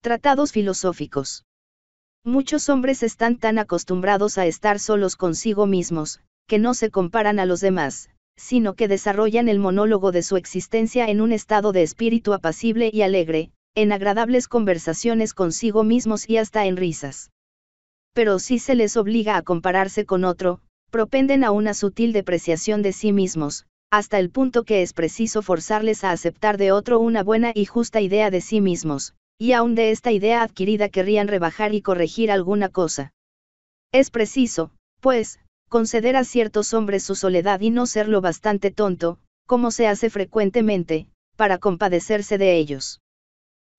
Tratados filosóficos. Muchos hombres están tan acostumbrados a estar solos consigo mismos, que no se comparan a los demás, sino que desarrollan el monólogo de su existencia en un estado de espíritu apacible y alegre, en agradables conversaciones consigo mismos y hasta en risas. Pero si se les obliga a compararse con otro, propenden a una sutil depreciación de sí mismos, hasta el punto que es preciso forzarles a aceptar de otro una buena y justa idea de sí mismos, y aún de esta idea adquirida querrían rebajar y corregir alguna cosa. Es preciso, pues, conceder a ciertos hombres su soledad y no ser lo bastante tonto, como se hace frecuentemente, para compadecerse de ellos.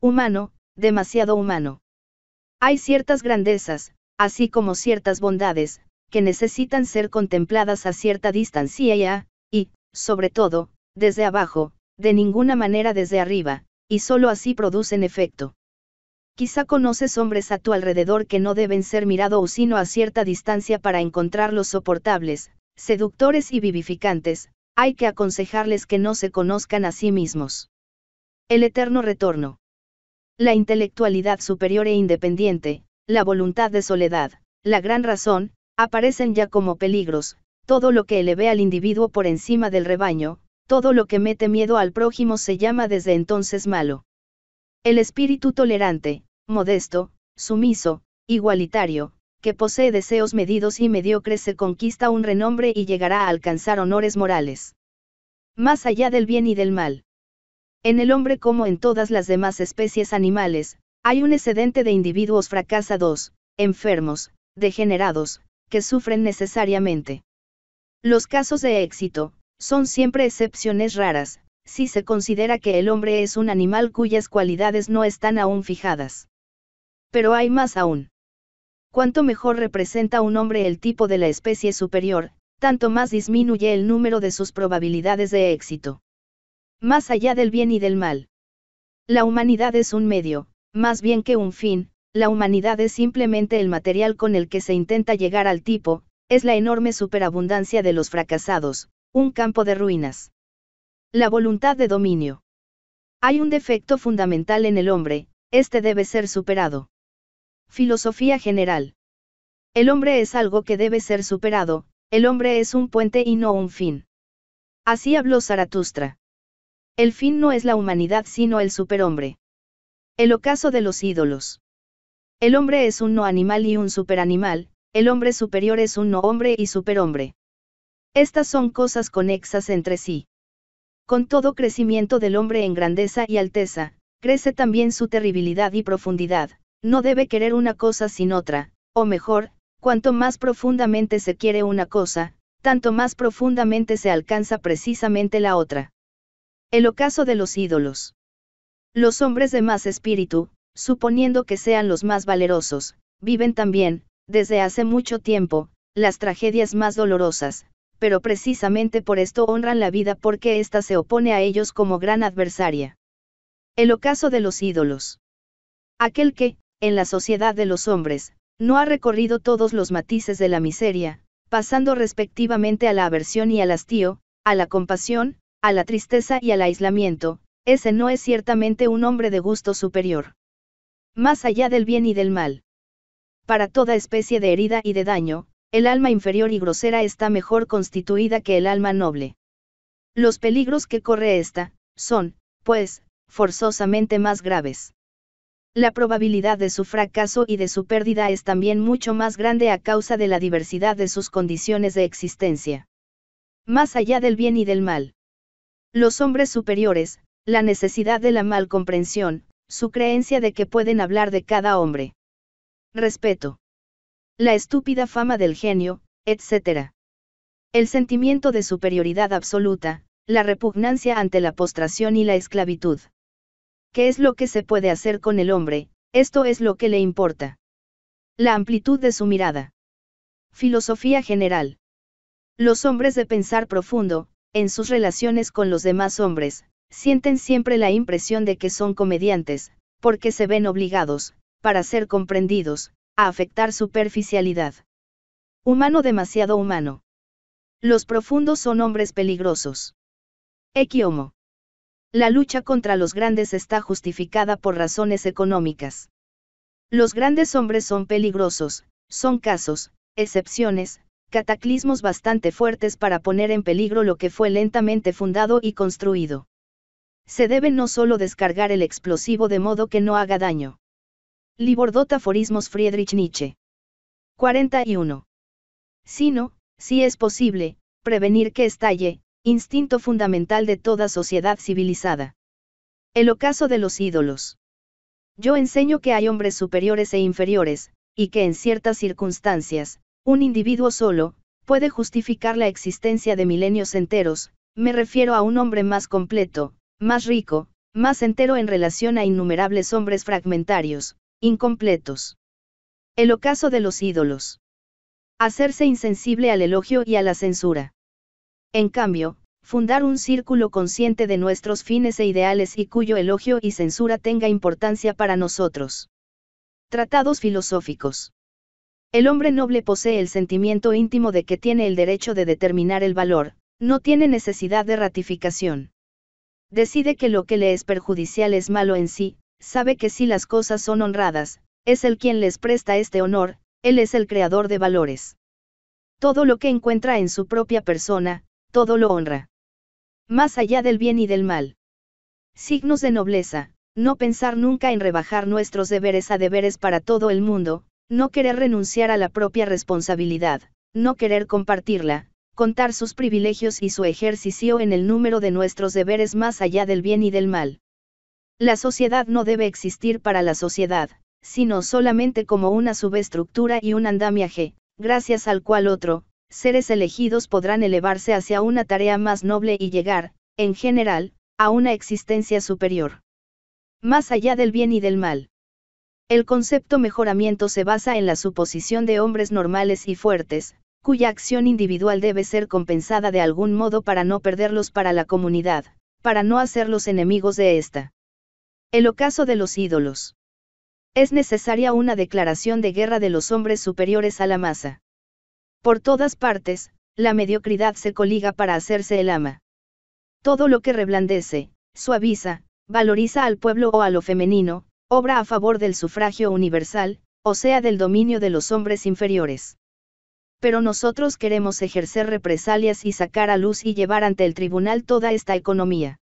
Humano, demasiado humano. Hay ciertas grandezas, así como ciertas bondades, que necesitan ser contempladas a cierta distancia y, y, sobre todo, desde abajo, de ninguna manera desde arriba, y solo así producen efecto. Quizá conoces hombres a tu alrededor que no deben ser mirados sino a cierta distancia para encontrarlos soportables, seductores y vivificantes, hay que aconsejarles que no se conozcan a sí mismos. El eterno retorno. La intelectualidad superior e independiente, la voluntad de soledad, la gran razón, aparecen ya como peligros, todo lo que eleve al individuo por encima del rebaño, todo lo que mete miedo al prójimo se llama desde entonces malo. El espíritu tolerante, modesto, sumiso, igualitario, que posee deseos medidos y mediocres se conquista un renombre y llegará a alcanzar honores morales. Más allá del bien y del mal. En el hombre como en todas las demás especies animales, hay un excedente de individuos fracasados, enfermos, degenerados, que sufren necesariamente. Los casos de éxito, son siempre excepciones raras, si se considera que el hombre es un animal cuyas cualidades no están aún fijadas. Pero hay más aún. Cuanto mejor representa un hombre el tipo de la especie superior, tanto más disminuye el número de sus probabilidades de éxito. Más allá del bien y del mal. La humanidad es un medio, más bien que un fin, la humanidad es simplemente el material con el que se intenta llegar al tipo, es la enorme superabundancia de los fracasados, un campo de ruinas. La voluntad de dominio. Hay un defecto fundamental en el hombre, este debe ser superado. Filosofía general. El hombre es algo que debe ser superado, el hombre es un puente y no un fin. Así habló Zaratustra. El fin no es la humanidad sino el superhombre. El ocaso de los ídolos. El hombre es un no animal y un superanimal, el hombre superior es un no hombre y superhombre. Estas son cosas conexas entre sí. Con todo crecimiento del hombre en grandeza y alteza, crece también su terribilidad y profundidad, no debe querer una cosa sin otra, o mejor, cuanto más profundamente se quiere una cosa, tanto más profundamente se alcanza precisamente la otra. El ocaso de los ídolos. Los hombres de más espíritu, suponiendo que sean los más valerosos, viven también, desde hace mucho tiempo, las tragedias más dolorosas, pero precisamente por esto honran la vida porque ésta se opone a ellos como gran adversaria. El ocaso de los ídolos. Aquel que, en la sociedad de los hombres, no ha recorrido todos los matices de la miseria, pasando respectivamente a la aversión y al hastío, a la compasión, a la tristeza y al aislamiento, ese no es ciertamente un hombre de gusto superior. Más allá del bien y del mal. Para toda especie de herida y de daño, el alma inferior y grosera está mejor constituida que el alma noble. Los peligros que corre ésta, son, pues, forzosamente más graves. La probabilidad de su fracaso y de su pérdida es también mucho más grande a causa de la diversidad de sus condiciones de existencia. Más allá del bien y del mal. Los hombres superiores, la necesidad de la mal comprensión, su creencia de que pueden hablar de cada hombre. Respeto la estúpida fama del genio, etc. El sentimiento de superioridad absoluta, la repugnancia ante la postración y la esclavitud. ¿Qué es lo que se puede hacer con el hombre? Esto es lo que le importa. La amplitud de su mirada. Filosofía general. Los hombres de pensar profundo, en sus relaciones con los demás hombres, sienten siempre la impresión de que son comediantes, porque se ven obligados, para ser comprendidos, afectar superficialidad. Humano demasiado humano. Los profundos son hombres peligrosos. Equiomo. La lucha contra los grandes está justificada por razones económicas. Los grandes hombres son peligrosos, son casos, excepciones, cataclismos bastante fuertes para poner en peligro lo que fue lentamente fundado y construido. Se debe no solo descargar el explosivo de modo que no haga daño. Libordot Aforismos Friedrich Nietzsche. 41. Sino, si es posible, prevenir que estalle, instinto fundamental de toda sociedad civilizada. El ocaso de los ídolos. Yo enseño que hay hombres superiores e inferiores, y que en ciertas circunstancias, un individuo solo, puede justificar la existencia de milenios enteros, me refiero a un hombre más completo, más rico, más entero en relación a innumerables hombres fragmentarios, Incompletos. El ocaso de los ídolos. Hacerse insensible al elogio y a la censura. En cambio, fundar un círculo consciente de nuestros fines e ideales y cuyo elogio y censura tenga importancia para nosotros. Tratados filosóficos. El hombre noble posee el sentimiento íntimo de que tiene el derecho de determinar el valor, no tiene necesidad de ratificación. Decide que lo que le es perjudicial es malo en sí, sabe que si las cosas son honradas, es el quien les presta este honor, él es el creador de valores. Todo lo que encuentra en su propia persona, todo lo honra. Más allá del bien y del mal. Signos de nobleza, no pensar nunca en rebajar nuestros deberes a deberes para todo el mundo, no querer renunciar a la propia responsabilidad, no querer compartirla, contar sus privilegios y su ejercicio en el número de nuestros deberes más allá del bien y del mal. La sociedad no debe existir para la sociedad, sino solamente como una subestructura y un andamiaje, gracias al cual otro, seres elegidos podrán elevarse hacia una tarea más noble y llegar, en general, a una existencia superior. Más allá del bien y del mal. El concepto mejoramiento se basa en la suposición de hombres normales y fuertes, cuya acción individual debe ser compensada de algún modo para no perderlos para la comunidad, para no hacerlos enemigos de ésta. El ocaso de los ídolos. Es necesaria una declaración de guerra de los hombres superiores a la masa. Por todas partes, la mediocridad se coliga para hacerse el ama. Todo lo que reblandece, suaviza, valoriza al pueblo o a lo femenino, obra a favor del sufragio universal, o sea del dominio de los hombres inferiores. Pero nosotros queremos ejercer represalias y sacar a luz y llevar ante el tribunal toda esta economía.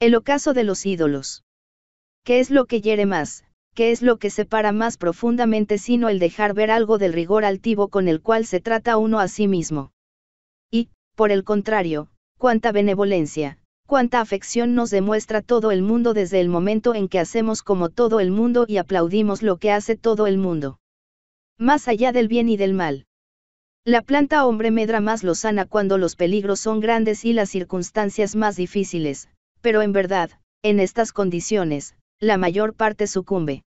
El ocaso de los ídolos. ¿Qué es lo que hiere más? ¿Qué es lo que separa más profundamente sino el dejar ver algo del rigor altivo con el cual se trata uno a sí mismo? Y, por el contrario, cuánta benevolencia, cuánta afección nos demuestra todo el mundo desde el momento en que hacemos como todo el mundo y aplaudimos lo que hace todo el mundo. Más allá del bien y del mal. La planta hombre medra más lo sana cuando los peligros son grandes y las circunstancias más difíciles, pero en verdad, en estas condiciones, la mayor parte sucumbe.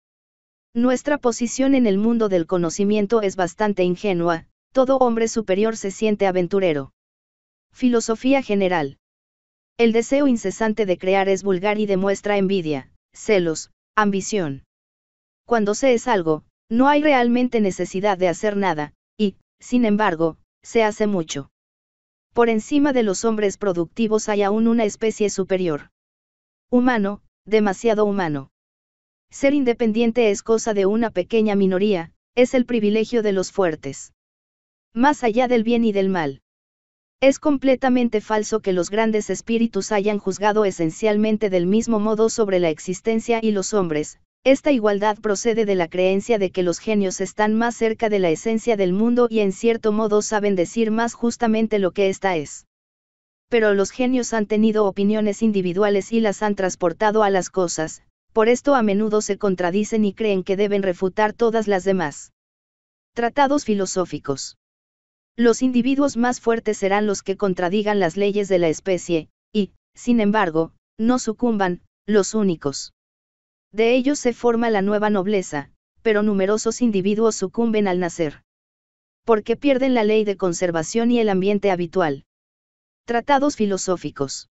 Nuestra posición en el mundo del conocimiento es bastante ingenua, todo hombre superior se siente aventurero. Filosofía general. El deseo incesante de crear es vulgar y demuestra envidia, celos, ambición. Cuando se es algo, no hay realmente necesidad de hacer nada, y, sin embargo, se hace mucho. Por encima de los hombres productivos hay aún una especie superior. Humano, demasiado humano. Ser independiente es cosa de una pequeña minoría, es el privilegio de los fuertes. Más allá del bien y del mal. Es completamente falso que los grandes espíritus hayan juzgado esencialmente del mismo modo sobre la existencia y los hombres, esta igualdad procede de la creencia de que los genios están más cerca de la esencia del mundo y en cierto modo saben decir más justamente lo que ésta es pero los genios han tenido opiniones individuales y las han transportado a las cosas, por esto a menudo se contradicen y creen que deben refutar todas las demás. Tratados filosóficos. Los individuos más fuertes serán los que contradigan las leyes de la especie, y, sin embargo, no sucumban, los únicos. De ellos se forma la nueva nobleza, pero numerosos individuos sucumben al nacer. Porque pierden la ley de conservación y el ambiente habitual. Tratados filosóficos.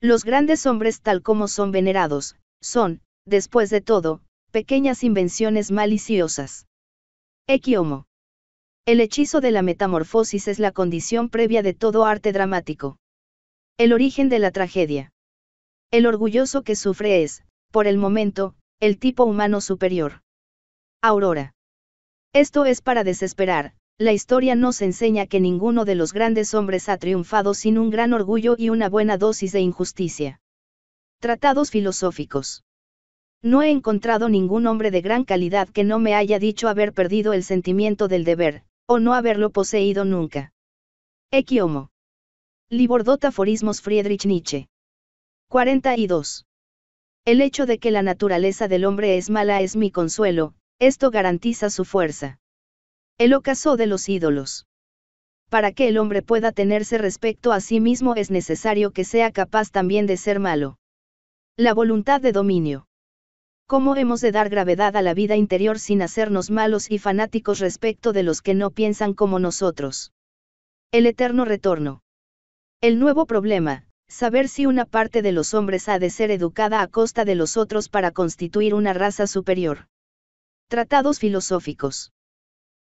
Los grandes hombres tal como son venerados, son, después de todo, pequeñas invenciones maliciosas. Equiomo. El hechizo de la metamorfosis es la condición previa de todo arte dramático. El origen de la tragedia. El orgulloso que sufre es, por el momento, el tipo humano superior. Aurora. Esto es para desesperar, la historia nos enseña que ninguno de los grandes hombres ha triunfado sin un gran orgullo y una buena dosis de injusticia. Tratados filosóficos. No he encontrado ningún hombre de gran calidad que no me haya dicho haber perdido el sentimiento del deber, o no haberlo poseído nunca. Equiomo. Libordotaforismos Friedrich Nietzsche. 42. El hecho de que la naturaleza del hombre es mala es mi consuelo, esto garantiza su fuerza. El ocaso de los ídolos. Para que el hombre pueda tenerse respecto a sí mismo es necesario que sea capaz también de ser malo. La voluntad de dominio. ¿Cómo hemos de dar gravedad a la vida interior sin hacernos malos y fanáticos respecto de los que no piensan como nosotros? El eterno retorno. El nuevo problema, saber si una parte de los hombres ha de ser educada a costa de los otros para constituir una raza superior. Tratados filosóficos.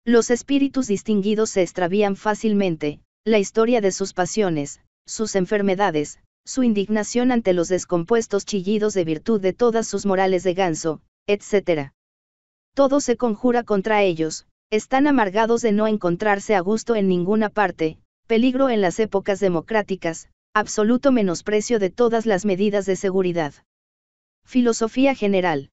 Los espíritus distinguidos se extravían fácilmente, la historia de sus pasiones, sus enfermedades, su indignación ante los descompuestos chillidos de virtud de todas sus morales de ganso, etc. Todo se conjura contra ellos, están amargados de no encontrarse a gusto en ninguna parte, peligro en las épocas democráticas, absoluto menosprecio de todas las medidas de seguridad. Filosofía general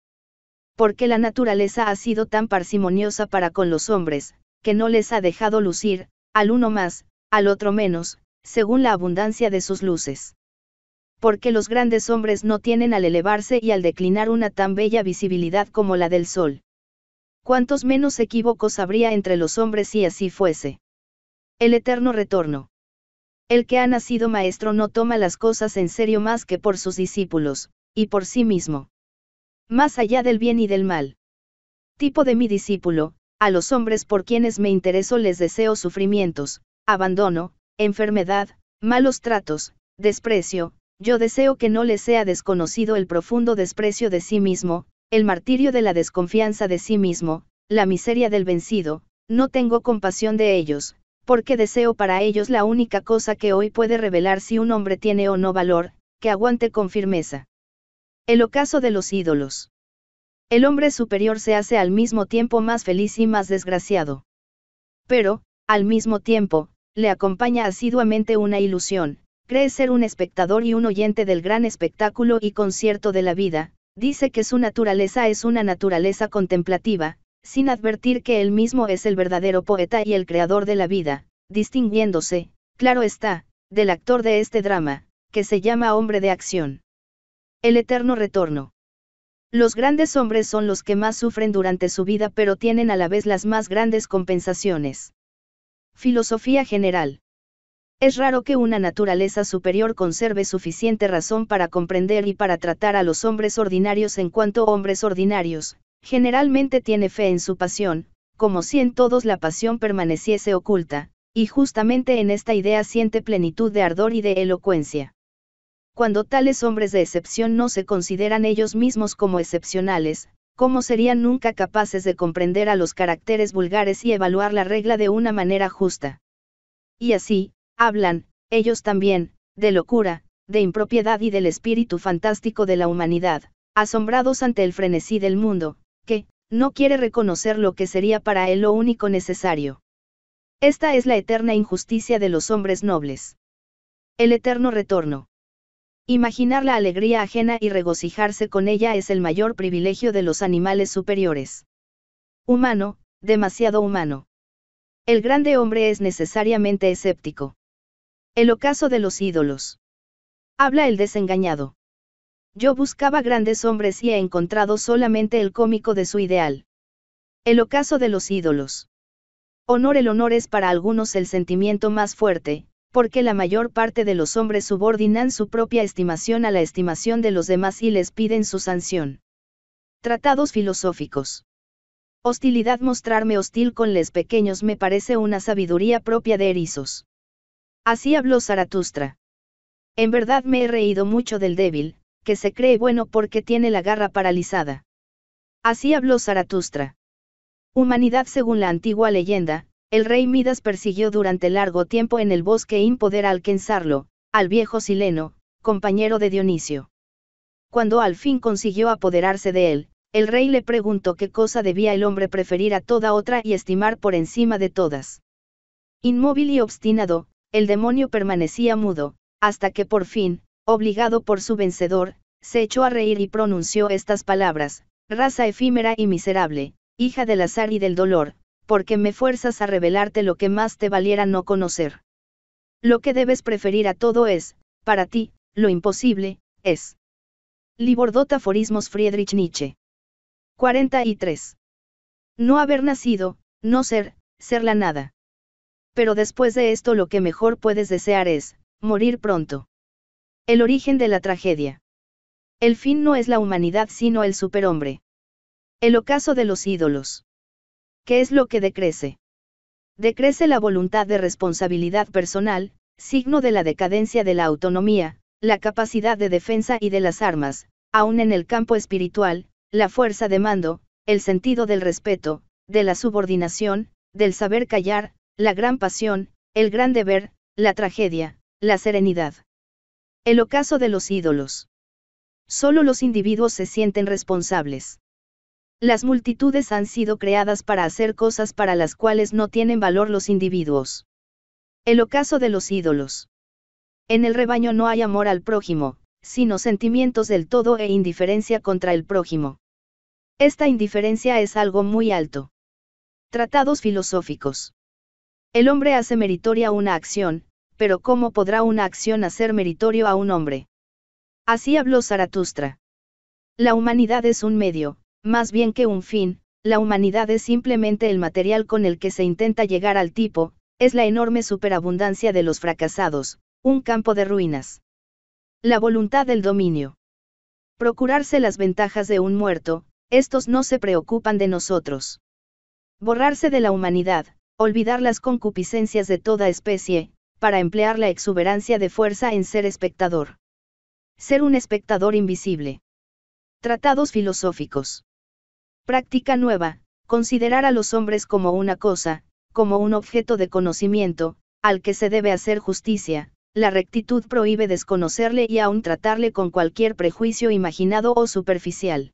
porque la naturaleza ha sido tan parsimoniosa para con los hombres, que no les ha dejado lucir, al uno más, al otro menos, según la abundancia de sus luces. Porque los grandes hombres no tienen al elevarse y al declinar una tan bella visibilidad como la del sol. Cuántos menos equívocos habría entre los hombres si así fuese. El eterno retorno. El que ha nacido maestro no toma las cosas en serio más que por sus discípulos, y por sí mismo. Más allá del bien y del mal. Tipo de mi discípulo, a los hombres por quienes me intereso les deseo sufrimientos, abandono, enfermedad, malos tratos, desprecio, yo deseo que no les sea desconocido el profundo desprecio de sí mismo, el martirio de la desconfianza de sí mismo, la miseria del vencido, no tengo compasión de ellos, porque deseo para ellos la única cosa que hoy puede revelar si un hombre tiene o no valor, que aguante con firmeza. El ocaso de los ídolos. El hombre superior se hace al mismo tiempo más feliz y más desgraciado. Pero, al mismo tiempo, le acompaña asiduamente una ilusión, cree ser un espectador y un oyente del gran espectáculo y concierto de la vida, dice que su naturaleza es una naturaleza contemplativa, sin advertir que él mismo es el verdadero poeta y el creador de la vida, distinguiéndose, claro está, del actor de este drama, que se llama hombre de acción. El eterno retorno. Los grandes hombres son los que más sufren durante su vida pero tienen a la vez las más grandes compensaciones. Filosofía general. Es raro que una naturaleza superior conserve suficiente razón para comprender y para tratar a los hombres ordinarios en cuanto hombres ordinarios, generalmente tiene fe en su pasión, como si en todos la pasión permaneciese oculta, y justamente en esta idea siente plenitud de ardor y de elocuencia cuando tales hombres de excepción no se consideran ellos mismos como excepcionales, ¿cómo serían nunca capaces de comprender a los caracteres vulgares y evaluar la regla de una manera justa? Y así, hablan, ellos también, de locura, de impropiedad y del espíritu fantástico de la humanidad, asombrados ante el frenesí del mundo, que, no quiere reconocer lo que sería para él lo único necesario. Esta es la eterna injusticia de los hombres nobles. El eterno retorno. Imaginar la alegría ajena y regocijarse con ella es el mayor privilegio de los animales superiores. Humano, demasiado humano. El grande hombre es necesariamente escéptico. El ocaso de los ídolos. Habla el desengañado. Yo buscaba grandes hombres y he encontrado solamente el cómico de su ideal. El ocaso de los ídolos. Honor El honor es para algunos el sentimiento más fuerte, porque la mayor parte de los hombres subordinan su propia estimación a la estimación de los demás y les piden su sanción. Tratados filosóficos. Hostilidad mostrarme hostil con les pequeños me parece una sabiduría propia de erizos. Así habló Zaratustra. En verdad me he reído mucho del débil, que se cree bueno porque tiene la garra paralizada. Así habló Zaratustra. Humanidad según la antigua leyenda, el rey Midas persiguió durante largo tiempo en el bosque sin poder alcanzarlo, al viejo Sileno, compañero de Dionisio. Cuando al fin consiguió apoderarse de él, el rey le preguntó qué cosa debía el hombre preferir a toda otra y estimar por encima de todas. Inmóvil y obstinado, el demonio permanecía mudo, hasta que por fin, obligado por su vencedor, se echó a reír y pronunció estas palabras, raza efímera y miserable, hija del azar y del dolor, porque me fuerzas a revelarte lo que más te valiera no conocer. Lo que debes preferir a todo es, para ti, lo imposible, es. Libordot Aforismos Friedrich Nietzsche. 43. No haber nacido, no ser, ser la nada. Pero después de esto lo que mejor puedes desear es, morir pronto. El origen de la tragedia. El fin no es la humanidad sino el superhombre. El ocaso de los ídolos. ¿qué es lo que decrece? Decrece la voluntad de responsabilidad personal, signo de la decadencia de la autonomía, la capacidad de defensa y de las armas, aun en el campo espiritual, la fuerza de mando, el sentido del respeto, de la subordinación, del saber callar, la gran pasión, el gran deber, la tragedia, la serenidad. El ocaso de los ídolos. Solo los individuos se sienten responsables. Las multitudes han sido creadas para hacer cosas para las cuales no tienen valor los individuos. El ocaso de los ídolos. En el rebaño no hay amor al prójimo, sino sentimientos del todo e indiferencia contra el prójimo. Esta indiferencia es algo muy alto. Tratados filosóficos. El hombre hace meritoria una acción, pero ¿cómo podrá una acción hacer meritorio a un hombre? Así habló Zaratustra. La humanidad es un medio, más bien que un fin, la humanidad es simplemente el material con el que se intenta llegar al tipo, es la enorme superabundancia de los fracasados, un campo de ruinas. La voluntad del dominio. Procurarse las ventajas de un muerto, estos no se preocupan de nosotros. Borrarse de la humanidad, olvidar las concupiscencias de toda especie, para emplear la exuberancia de fuerza en ser espectador. Ser un espectador invisible. Tratados filosóficos. Práctica nueva, considerar a los hombres como una cosa, como un objeto de conocimiento, al que se debe hacer justicia, la rectitud prohíbe desconocerle y aún tratarle con cualquier prejuicio imaginado o superficial.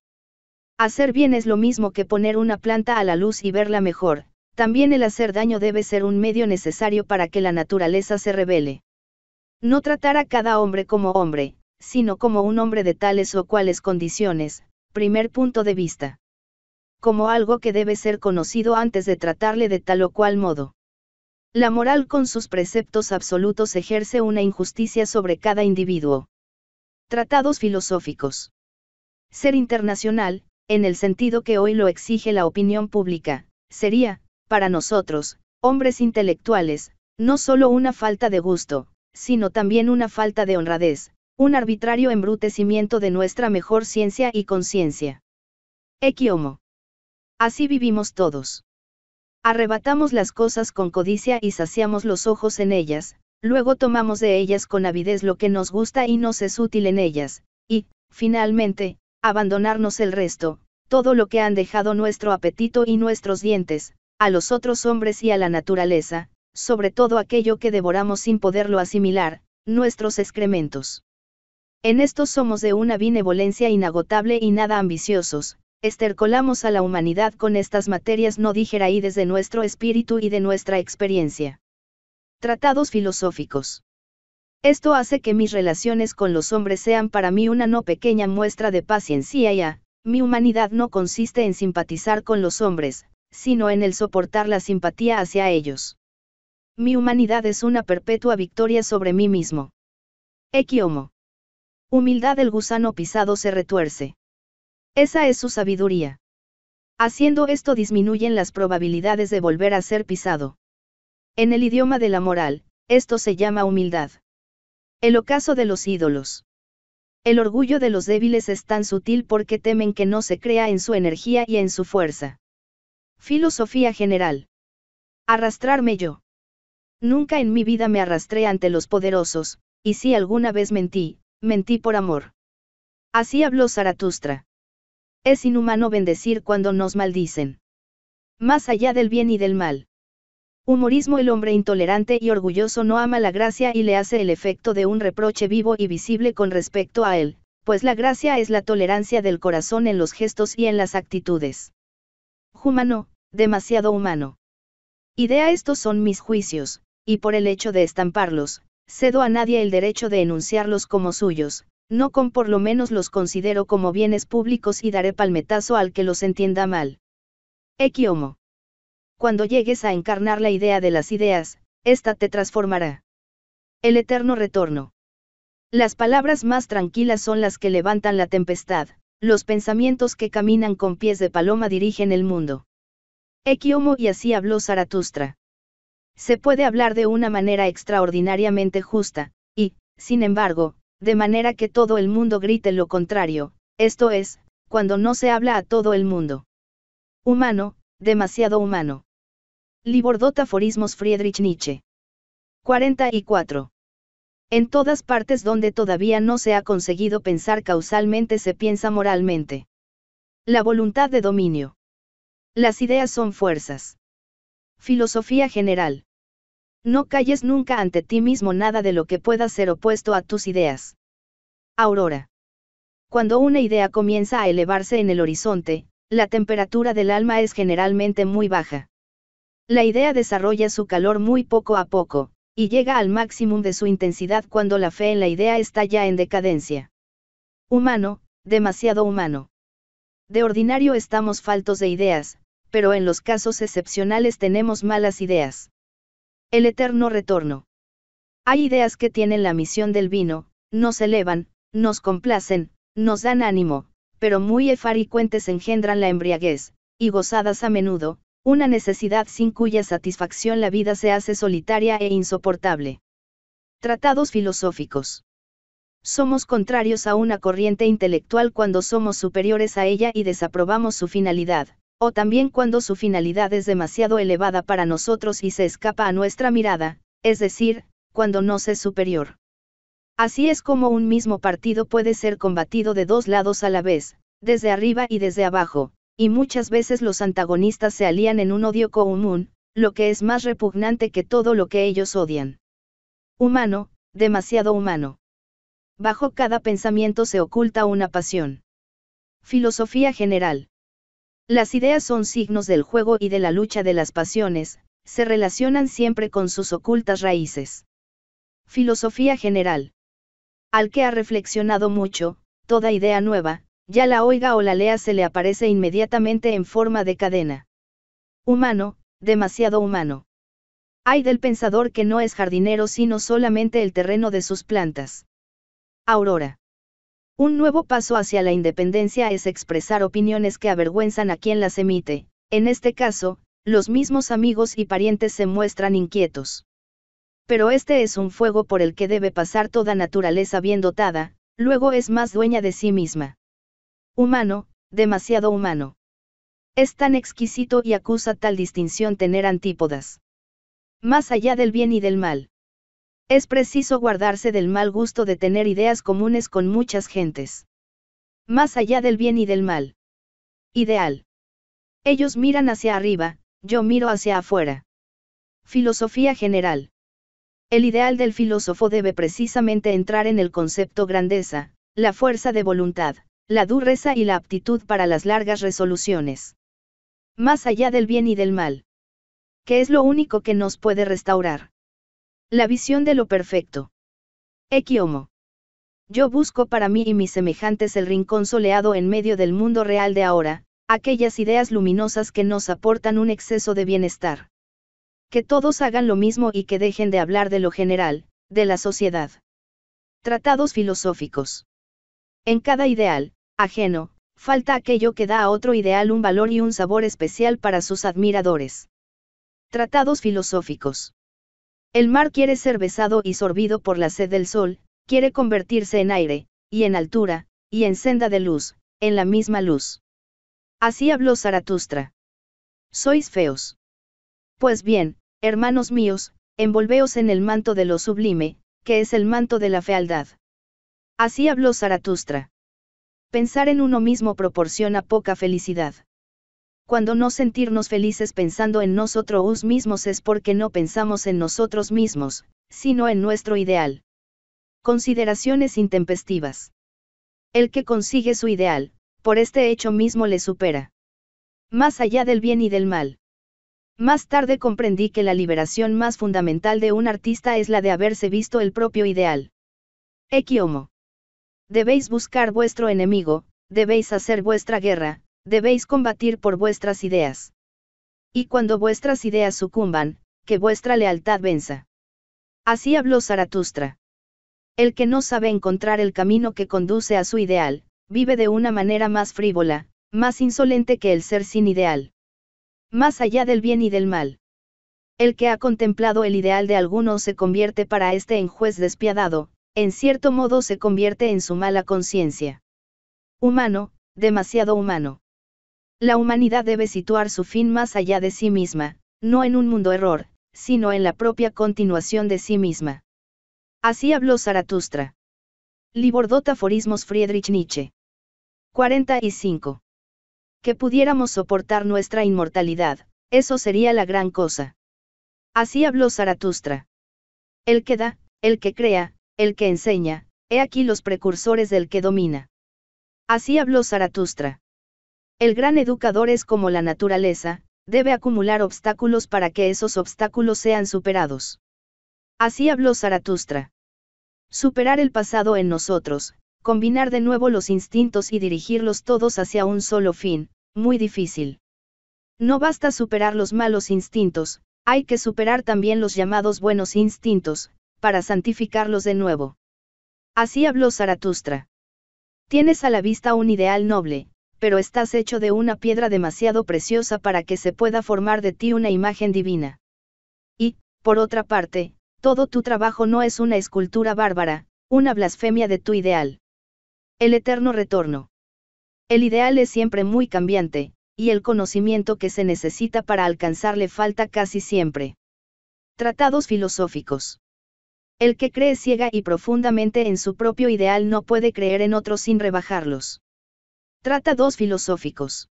Hacer bien es lo mismo que poner una planta a la luz y verla mejor, también el hacer daño debe ser un medio necesario para que la naturaleza se revele. No tratar a cada hombre como hombre, sino como un hombre de tales o cuales condiciones, primer punto de vista como algo que debe ser conocido antes de tratarle de tal o cual modo. La moral con sus preceptos absolutos ejerce una injusticia sobre cada individuo. Tratados filosóficos. Ser internacional, en el sentido que hoy lo exige la opinión pública, sería, para nosotros, hombres intelectuales, no solo una falta de gusto, sino también una falta de honradez, un arbitrario embrutecimiento de nuestra mejor ciencia y conciencia. Equiomo. Así vivimos todos. Arrebatamos las cosas con codicia y saciamos los ojos en ellas, luego tomamos de ellas con avidez lo que nos gusta y nos es útil en ellas, y, finalmente, abandonarnos el resto, todo lo que han dejado nuestro apetito y nuestros dientes, a los otros hombres y a la naturaleza, sobre todo aquello que devoramos sin poderlo asimilar, nuestros excrementos. En esto somos de una benevolencia inagotable y nada ambiciosos, estercolamos a la humanidad con estas materias no dijera de desde nuestro espíritu y de nuestra experiencia. Tratados filosóficos. Esto hace que mis relaciones con los hombres sean para mí una no pequeña muestra de paciencia y mi humanidad no consiste en simpatizar con los hombres, sino en el soportar la simpatía hacia ellos. Mi humanidad es una perpetua victoria sobre mí mismo. Equiomo. Humildad el gusano pisado se retuerce. Esa es su sabiduría. Haciendo esto disminuyen las probabilidades de volver a ser pisado. En el idioma de la moral, esto se llama humildad. El ocaso de los ídolos. El orgullo de los débiles es tan sutil porque temen que no se crea en su energía y en su fuerza. Filosofía general. Arrastrarme yo. Nunca en mi vida me arrastré ante los poderosos, y si alguna vez mentí, mentí por amor. Así habló Zaratustra. Es inhumano bendecir cuando nos maldicen. Más allá del bien y del mal. Humorismo El hombre intolerante y orgulloso no ama la gracia y le hace el efecto de un reproche vivo y visible con respecto a él, pues la gracia es la tolerancia del corazón en los gestos y en las actitudes. Humano, demasiado humano. Idea estos son mis juicios, y por el hecho de estamparlos, cedo a nadie el derecho de enunciarlos como suyos, no con por lo menos los considero como bienes públicos y daré palmetazo al que los entienda mal. Equiomo. Cuando llegues a encarnar la idea de las ideas, ésta te transformará. El eterno retorno. Las palabras más tranquilas son las que levantan la tempestad, los pensamientos que caminan con pies de paloma dirigen el mundo. Equiomo y así habló Zaratustra. Se puede hablar de una manera extraordinariamente justa, y, sin embargo, de manera que todo el mundo grite lo contrario, esto es, cuando no se habla a todo el mundo. Humano, demasiado humano. Libordot Aforismos Friedrich Nietzsche. 44. En todas partes donde todavía no se ha conseguido pensar causalmente se piensa moralmente. La voluntad de dominio. Las ideas son fuerzas. Filosofía general. No calles nunca ante ti mismo nada de lo que pueda ser opuesto a tus ideas. Aurora. Cuando una idea comienza a elevarse en el horizonte, la temperatura del alma es generalmente muy baja. La idea desarrolla su calor muy poco a poco, y llega al máximo de su intensidad cuando la fe en la idea está ya en decadencia. Humano, demasiado humano. De ordinario estamos faltos de ideas, pero en los casos excepcionales tenemos malas ideas. El eterno retorno. Hay ideas que tienen la misión del vino, nos elevan, nos complacen, nos dan ánimo, pero muy efaricuentes engendran la embriaguez, y gozadas a menudo, una necesidad sin cuya satisfacción la vida se hace solitaria e insoportable. Tratados filosóficos. Somos contrarios a una corriente intelectual cuando somos superiores a ella y desaprobamos su finalidad, o también cuando su finalidad es demasiado elevada para nosotros y se escapa a nuestra mirada, es decir, cuando se es superior. Así es como un mismo partido puede ser combatido de dos lados a la vez, desde arriba y desde abajo, y muchas veces los antagonistas se alían en un odio común, lo que es más repugnante que todo lo que ellos odian. Humano, demasiado humano. Bajo cada pensamiento se oculta una pasión. Filosofía general. Las ideas son signos del juego y de la lucha de las pasiones, se relacionan siempre con sus ocultas raíces. Filosofía general. Al que ha reflexionado mucho, toda idea nueva, ya la oiga o la lea se le aparece inmediatamente en forma de cadena. Humano, demasiado humano. Hay del pensador que no es jardinero sino solamente el terreno de sus plantas. Aurora. Un nuevo paso hacia la independencia es expresar opiniones que avergüenzan a quien las emite, en este caso, los mismos amigos y parientes se muestran inquietos. Pero este es un fuego por el que debe pasar toda naturaleza bien dotada, luego es más dueña de sí misma. Humano, demasiado humano. Es tan exquisito y acusa tal distinción tener antípodas. Más allá del bien y del mal. Es preciso guardarse del mal gusto de tener ideas comunes con muchas gentes. Más allá del bien y del mal. Ideal. Ellos miran hacia arriba, yo miro hacia afuera. Filosofía general. El ideal del filósofo debe precisamente entrar en el concepto grandeza, la fuerza de voluntad, la dureza y la aptitud para las largas resoluciones. Más allá del bien y del mal. Que es lo único que nos puede restaurar. La visión de lo perfecto. Equiomo. Yo busco para mí y mis semejantes el rincón soleado en medio del mundo real de ahora, aquellas ideas luminosas que nos aportan un exceso de bienestar. Que todos hagan lo mismo y que dejen de hablar de lo general, de la sociedad. Tratados filosóficos. En cada ideal, ajeno, falta aquello que da a otro ideal un valor y un sabor especial para sus admiradores. Tratados filosóficos. El mar quiere ser besado y sorbido por la sed del sol, quiere convertirse en aire, y en altura, y en senda de luz, en la misma luz. Así habló Zaratustra. Sois feos. Pues bien, hermanos míos, envolveos en el manto de lo sublime, que es el manto de la fealdad. Así habló Zaratustra. Pensar en uno mismo proporciona poca felicidad. Cuando no sentirnos felices pensando en nosotros mismos es porque no pensamos en nosotros mismos, sino en nuestro ideal. Consideraciones intempestivas. El que consigue su ideal, por este hecho mismo le supera. Más allá del bien y del mal. Más tarde comprendí que la liberación más fundamental de un artista es la de haberse visto el propio ideal. Equiomo. Debéis buscar vuestro enemigo, debéis hacer vuestra guerra, Debéis combatir por vuestras ideas. Y cuando vuestras ideas sucumban, que vuestra lealtad venza. Así habló Zaratustra. El que no sabe encontrar el camino que conduce a su ideal, vive de una manera más frívola, más insolente que el ser sin ideal. Más allá del bien y del mal. El que ha contemplado el ideal de alguno se convierte para este en juez despiadado, en cierto modo se convierte en su mala conciencia. Humano, demasiado humano. La humanidad debe situar su fin más allá de sí misma, no en un mundo error, sino en la propia continuación de sí misma. Así habló Zaratustra. Libordot Friedrich Nietzsche. 45. Que pudiéramos soportar nuestra inmortalidad, eso sería la gran cosa. Así habló Zaratustra. El que da, el que crea, el que enseña, he aquí los precursores del que domina. Así habló Zaratustra. El gran educador es como la naturaleza, debe acumular obstáculos para que esos obstáculos sean superados. Así habló Zaratustra. Superar el pasado en nosotros, combinar de nuevo los instintos y dirigirlos todos hacia un solo fin, muy difícil. No basta superar los malos instintos, hay que superar también los llamados buenos instintos, para santificarlos de nuevo. Así habló Zaratustra. Tienes a la vista un ideal noble, pero estás hecho de una piedra demasiado preciosa para que se pueda formar de ti una imagen divina. Y, por otra parte, todo tu trabajo no es una escultura bárbara, una blasfemia de tu ideal. El eterno retorno. El ideal es siempre muy cambiante, y el conocimiento que se necesita para alcanzarle falta casi siempre. Tratados filosóficos. El que cree ciega y profundamente en su propio ideal no puede creer en otros sin rebajarlos. Tratados dos filosóficos.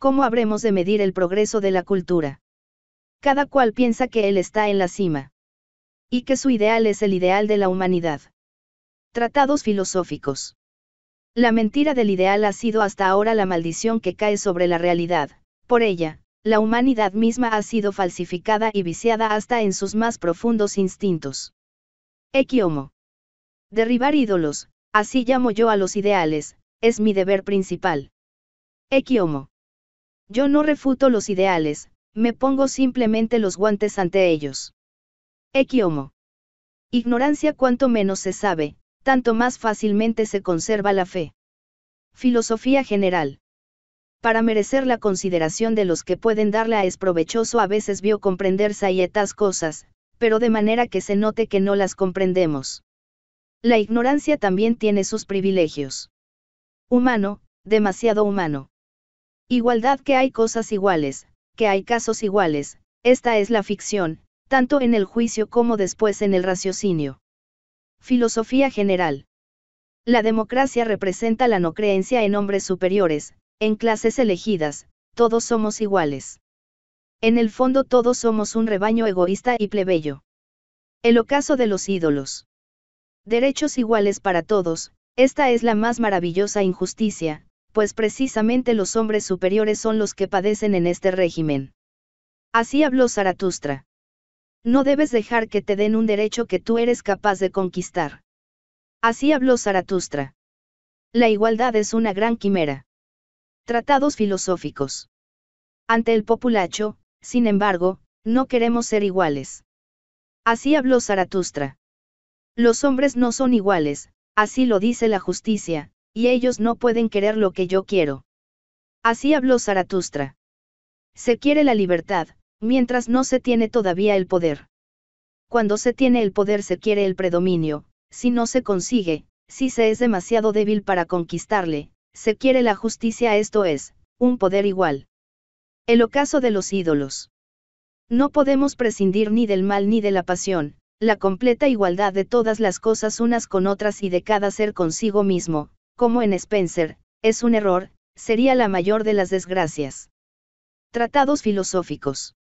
¿Cómo habremos de medir el progreso de la cultura? Cada cual piensa que él está en la cima. Y que su ideal es el ideal de la humanidad. Tratados filosóficos. La mentira del ideal ha sido hasta ahora la maldición que cae sobre la realidad. Por ella, la humanidad misma ha sido falsificada y viciada hasta en sus más profundos instintos. Equiomo. Derribar ídolos, así llamo yo a los ideales, es mi deber principal. Equiomo. Yo no refuto los ideales, me pongo simplemente los guantes ante ellos. Equiomo. Ignorancia cuanto menos se sabe, tanto más fácilmente se conserva la fe. Filosofía general. Para merecer la consideración de los que pueden darla es provechoso a veces vio comprender sayetas cosas, pero de manera que se note que no las comprendemos. La ignorancia también tiene sus privilegios. Humano, demasiado humano. Igualdad que hay cosas iguales, que hay casos iguales, esta es la ficción, tanto en el juicio como después en el raciocinio. Filosofía general. La democracia representa la no creencia en hombres superiores, en clases elegidas, todos somos iguales. En el fondo todos somos un rebaño egoísta y plebeyo. El ocaso de los ídolos. Derechos iguales para todos, esta es la más maravillosa injusticia, pues precisamente los hombres superiores son los que padecen en este régimen. Así habló Zaratustra. No debes dejar que te den un derecho que tú eres capaz de conquistar. Así habló Zaratustra. La igualdad es una gran quimera. Tratados filosóficos. Ante el populacho, sin embargo, no queremos ser iguales. Así habló Zaratustra. Los hombres no son iguales, Así lo dice la justicia, y ellos no pueden querer lo que yo quiero. Así habló Zaratustra. Se quiere la libertad, mientras no se tiene todavía el poder. Cuando se tiene el poder se quiere el predominio, si no se consigue, si se es demasiado débil para conquistarle, se quiere la justicia, esto es, un poder igual. El ocaso de los ídolos. No podemos prescindir ni del mal ni de la pasión, la completa igualdad de todas las cosas unas con otras y de cada ser consigo mismo, como en Spencer, es un error, sería la mayor de las desgracias. Tratados filosóficos.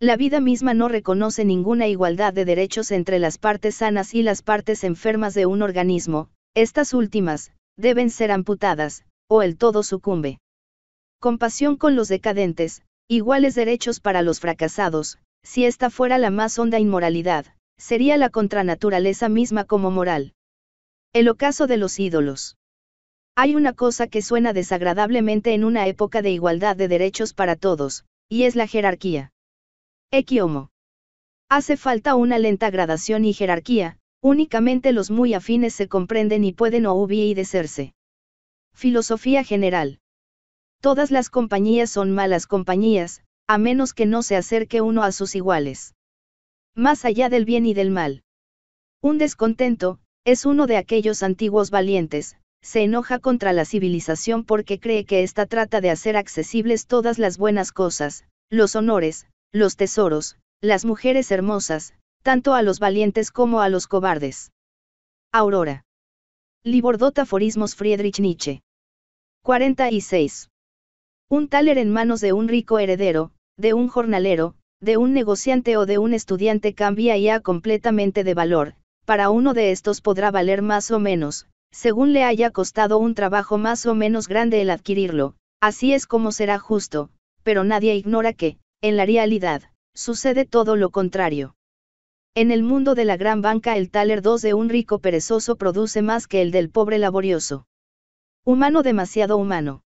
La vida misma no reconoce ninguna igualdad de derechos entre las partes sanas y las partes enfermas de un organismo, estas últimas, deben ser amputadas, o el todo sucumbe. Compasión con los decadentes, iguales derechos para los fracasados, si esta fuera la más honda inmoralidad, sería la contranaturaleza misma como moral. El ocaso de los ídolos. Hay una cosa que suena desagradablemente en una época de igualdad de derechos para todos, y es la jerarquía. Equiomo. Hace falta una lenta gradación y jerarquía, únicamente los muy afines se comprenden y pueden y obedecerse. Filosofía general. Todas las compañías son malas compañías, a menos que no se acerque uno a sus iguales. Más allá del bien y del mal. Un descontento, es uno de aquellos antiguos valientes, se enoja contra la civilización porque cree que ésta trata de hacer accesibles todas las buenas cosas, los honores, los tesoros, las mujeres hermosas, tanto a los valientes como a los cobardes. Aurora. Libordotaforismos Friedrich Nietzsche. 46. Un taler en manos de un rico heredero, de un jornalero, de un negociante o de un estudiante cambia y completamente de valor, para uno de estos podrá valer más o menos, según le haya costado un trabajo más o menos grande el adquirirlo, así es como será justo, pero nadie ignora que, en la realidad, sucede todo lo contrario. En el mundo de la gran banca el taler 2 de un rico perezoso produce más que el del pobre laborioso. Humano demasiado humano.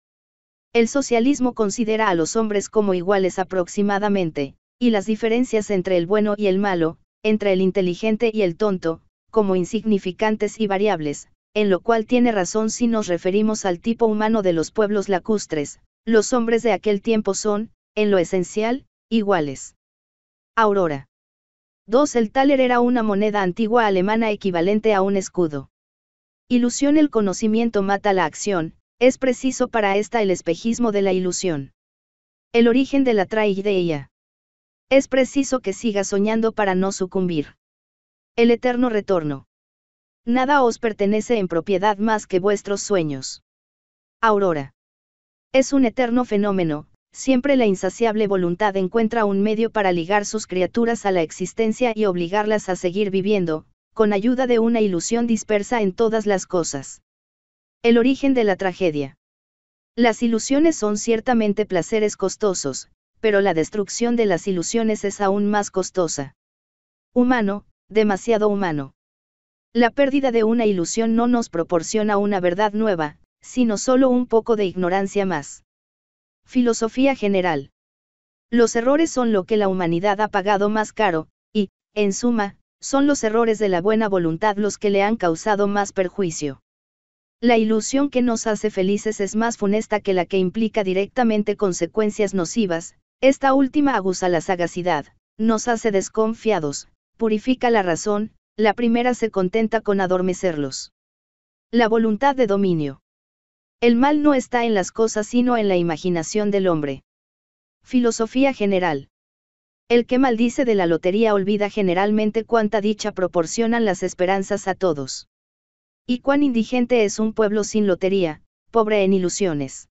El socialismo considera a los hombres como iguales aproximadamente, y las diferencias entre el bueno y el malo, entre el inteligente y el tonto, como insignificantes y variables, en lo cual tiene razón si nos referimos al tipo humano de los pueblos lacustres, los hombres de aquel tiempo son, en lo esencial, iguales. Aurora. 2. El taler era una moneda antigua alemana equivalente a un escudo. Ilusión El conocimiento mata la acción, es preciso para esta el espejismo de la ilusión. El origen de la traidea. Es preciso que siga soñando para no sucumbir. El eterno retorno. Nada os pertenece en propiedad más que vuestros sueños. Aurora. Es un eterno fenómeno, siempre la insaciable voluntad encuentra un medio para ligar sus criaturas a la existencia y obligarlas a seguir viviendo, con ayuda de una ilusión dispersa en todas las cosas. El origen de la tragedia. Las ilusiones son ciertamente placeres costosos, pero la destrucción de las ilusiones es aún más costosa. Humano, demasiado humano. La pérdida de una ilusión no nos proporciona una verdad nueva, sino solo un poco de ignorancia más. Filosofía general. Los errores son lo que la humanidad ha pagado más caro, y, en suma, son los errores de la buena voluntad los que le han causado más perjuicio. La ilusión que nos hace felices es más funesta que la que implica directamente consecuencias nocivas, esta última aguza la sagacidad, nos hace desconfiados, purifica la razón, la primera se contenta con adormecerlos. La voluntad de dominio. El mal no está en las cosas sino en la imaginación del hombre. Filosofía general. El que maldice de la lotería olvida generalmente cuánta dicha proporcionan las esperanzas a todos. Y cuán indigente es un pueblo sin lotería, pobre en ilusiones.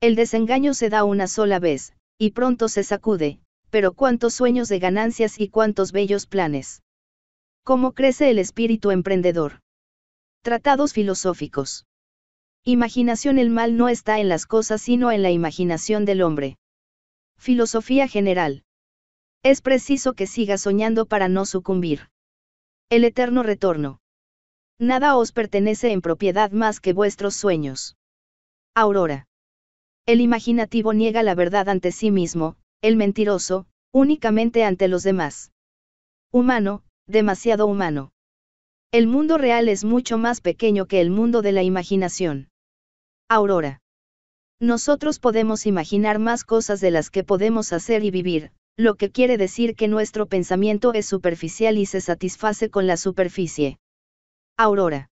El desengaño se da una sola vez, y pronto se sacude, pero cuántos sueños de ganancias y cuántos bellos planes. ¿Cómo crece el espíritu emprendedor? Tratados filosóficos. Imaginación El mal no está en las cosas sino en la imaginación del hombre. Filosofía general. Es preciso que siga soñando para no sucumbir. El eterno retorno. Nada os pertenece en propiedad más que vuestros sueños. Aurora. El imaginativo niega la verdad ante sí mismo, el mentiroso, únicamente ante los demás. Humano, demasiado humano. El mundo real es mucho más pequeño que el mundo de la imaginación. Aurora. Nosotros podemos imaginar más cosas de las que podemos hacer y vivir, lo que quiere decir que nuestro pensamiento es superficial y se satisface con la superficie. Aurora.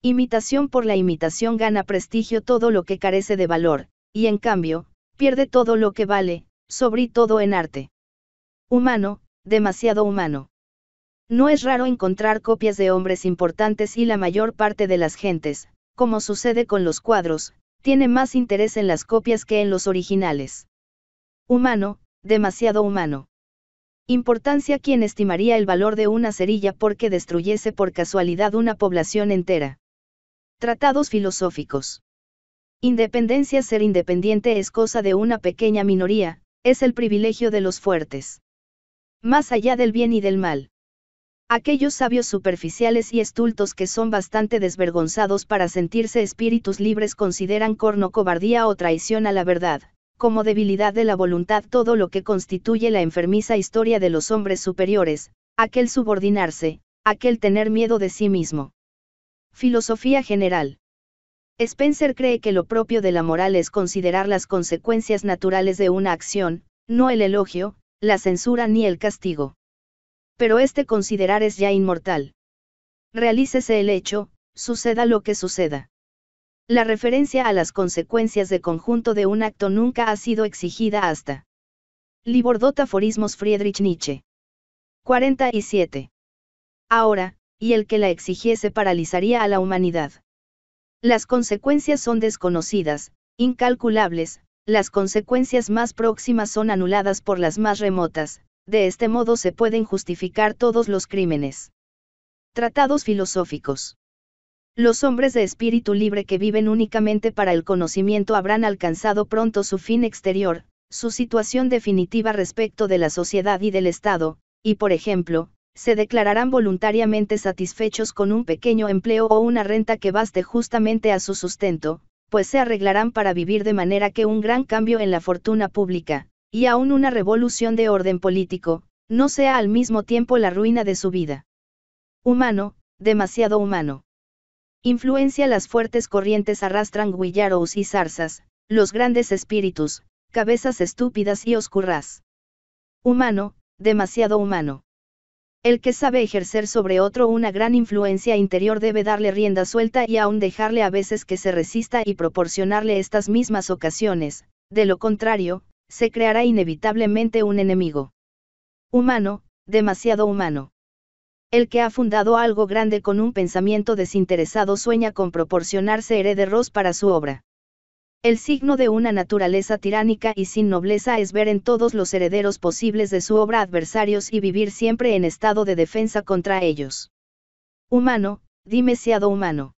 Imitación por la imitación gana prestigio todo lo que carece de valor, y en cambio, pierde todo lo que vale, sobre todo en arte. Humano, demasiado humano. No es raro encontrar copias de hombres importantes y la mayor parte de las gentes, como sucede con los cuadros, tiene más interés en las copias que en los originales. Humano, demasiado humano. Importancia quien estimaría el valor de una cerilla porque destruyese por casualidad una población entera. Tratados filosóficos. Independencia Ser independiente es cosa de una pequeña minoría, es el privilegio de los fuertes. Más allá del bien y del mal. Aquellos sabios superficiales y estultos que son bastante desvergonzados para sentirse espíritus libres consideran corno cobardía o traición a la verdad, como debilidad de la voluntad todo lo que constituye la enfermiza historia de los hombres superiores, aquel subordinarse, aquel tener miedo de sí mismo. Filosofía general. Spencer cree que lo propio de la moral es considerar las consecuencias naturales de una acción, no el elogio, la censura ni el castigo. Pero este considerar es ya inmortal. Realícese el hecho, suceda lo que suceda. La referencia a las consecuencias de conjunto de un acto nunca ha sido exigida hasta. Libordot Aforismos Friedrich Nietzsche. 47. Ahora, y el que la exigiese paralizaría a la humanidad. Las consecuencias son desconocidas, incalculables, las consecuencias más próximas son anuladas por las más remotas, de este modo se pueden justificar todos los crímenes. Tratados filosóficos. Los hombres de espíritu libre que viven únicamente para el conocimiento habrán alcanzado pronto su fin exterior, su situación definitiva respecto de la sociedad y del Estado, y por ejemplo, se declararán voluntariamente satisfechos con un pequeño empleo o una renta que baste justamente a su sustento, pues se arreglarán para vivir de manera que un gran cambio en la fortuna pública, y aún una revolución de orden político, no sea al mismo tiempo la ruina de su vida. Humano, demasiado humano. Influencia Las fuertes corrientes arrastran guillaros y zarzas, los grandes espíritus, cabezas estúpidas y oscurras. Humano, demasiado humano. El que sabe ejercer sobre otro una gran influencia interior debe darle rienda suelta y aún dejarle a veces que se resista y proporcionarle estas mismas ocasiones, de lo contrario, se creará inevitablemente un enemigo. Humano, demasiado humano. El que ha fundado algo grande con un pensamiento desinteresado sueña con proporcionarse herederos para su obra. El signo de una naturaleza tiránica y sin nobleza es ver en todos los herederos posibles de su obra adversarios y vivir siempre en estado de defensa contra ellos. Humano, siado humano.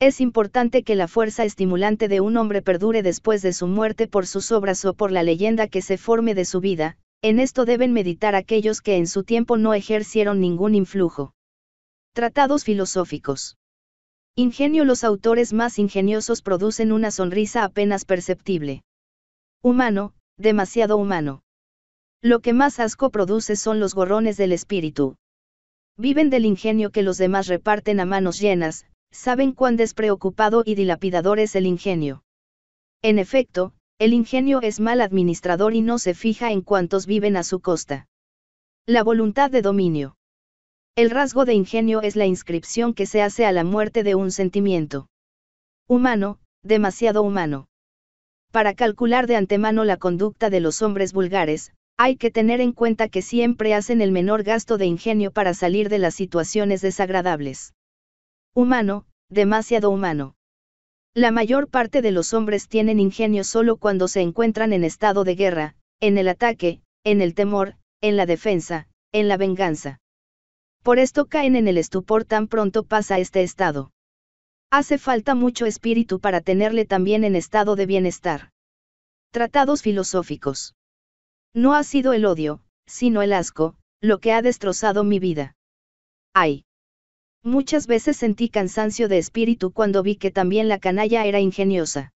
Es importante que la fuerza estimulante de un hombre perdure después de su muerte por sus obras o por la leyenda que se forme de su vida, en esto deben meditar aquellos que en su tiempo no ejercieron ningún influjo. Tratados filosóficos. Ingenio Los autores más ingeniosos producen una sonrisa apenas perceptible. Humano, demasiado humano. Lo que más asco produce son los gorrones del espíritu. Viven del ingenio que los demás reparten a manos llenas, saben cuán despreocupado y dilapidador es el ingenio. En efecto, el ingenio es mal administrador y no se fija en cuántos viven a su costa. La voluntad de dominio. El rasgo de ingenio es la inscripción que se hace a la muerte de un sentimiento. Humano, demasiado humano. Para calcular de antemano la conducta de los hombres vulgares, hay que tener en cuenta que siempre hacen el menor gasto de ingenio para salir de las situaciones desagradables. Humano, demasiado humano. La mayor parte de los hombres tienen ingenio solo cuando se encuentran en estado de guerra, en el ataque, en el temor, en la defensa, en la venganza. Por esto caen en el estupor tan pronto pasa este estado. Hace falta mucho espíritu para tenerle también en estado de bienestar. Tratados filosóficos. No ha sido el odio, sino el asco, lo que ha destrozado mi vida. Ay. Muchas veces sentí cansancio de espíritu cuando vi que también la canalla era ingeniosa.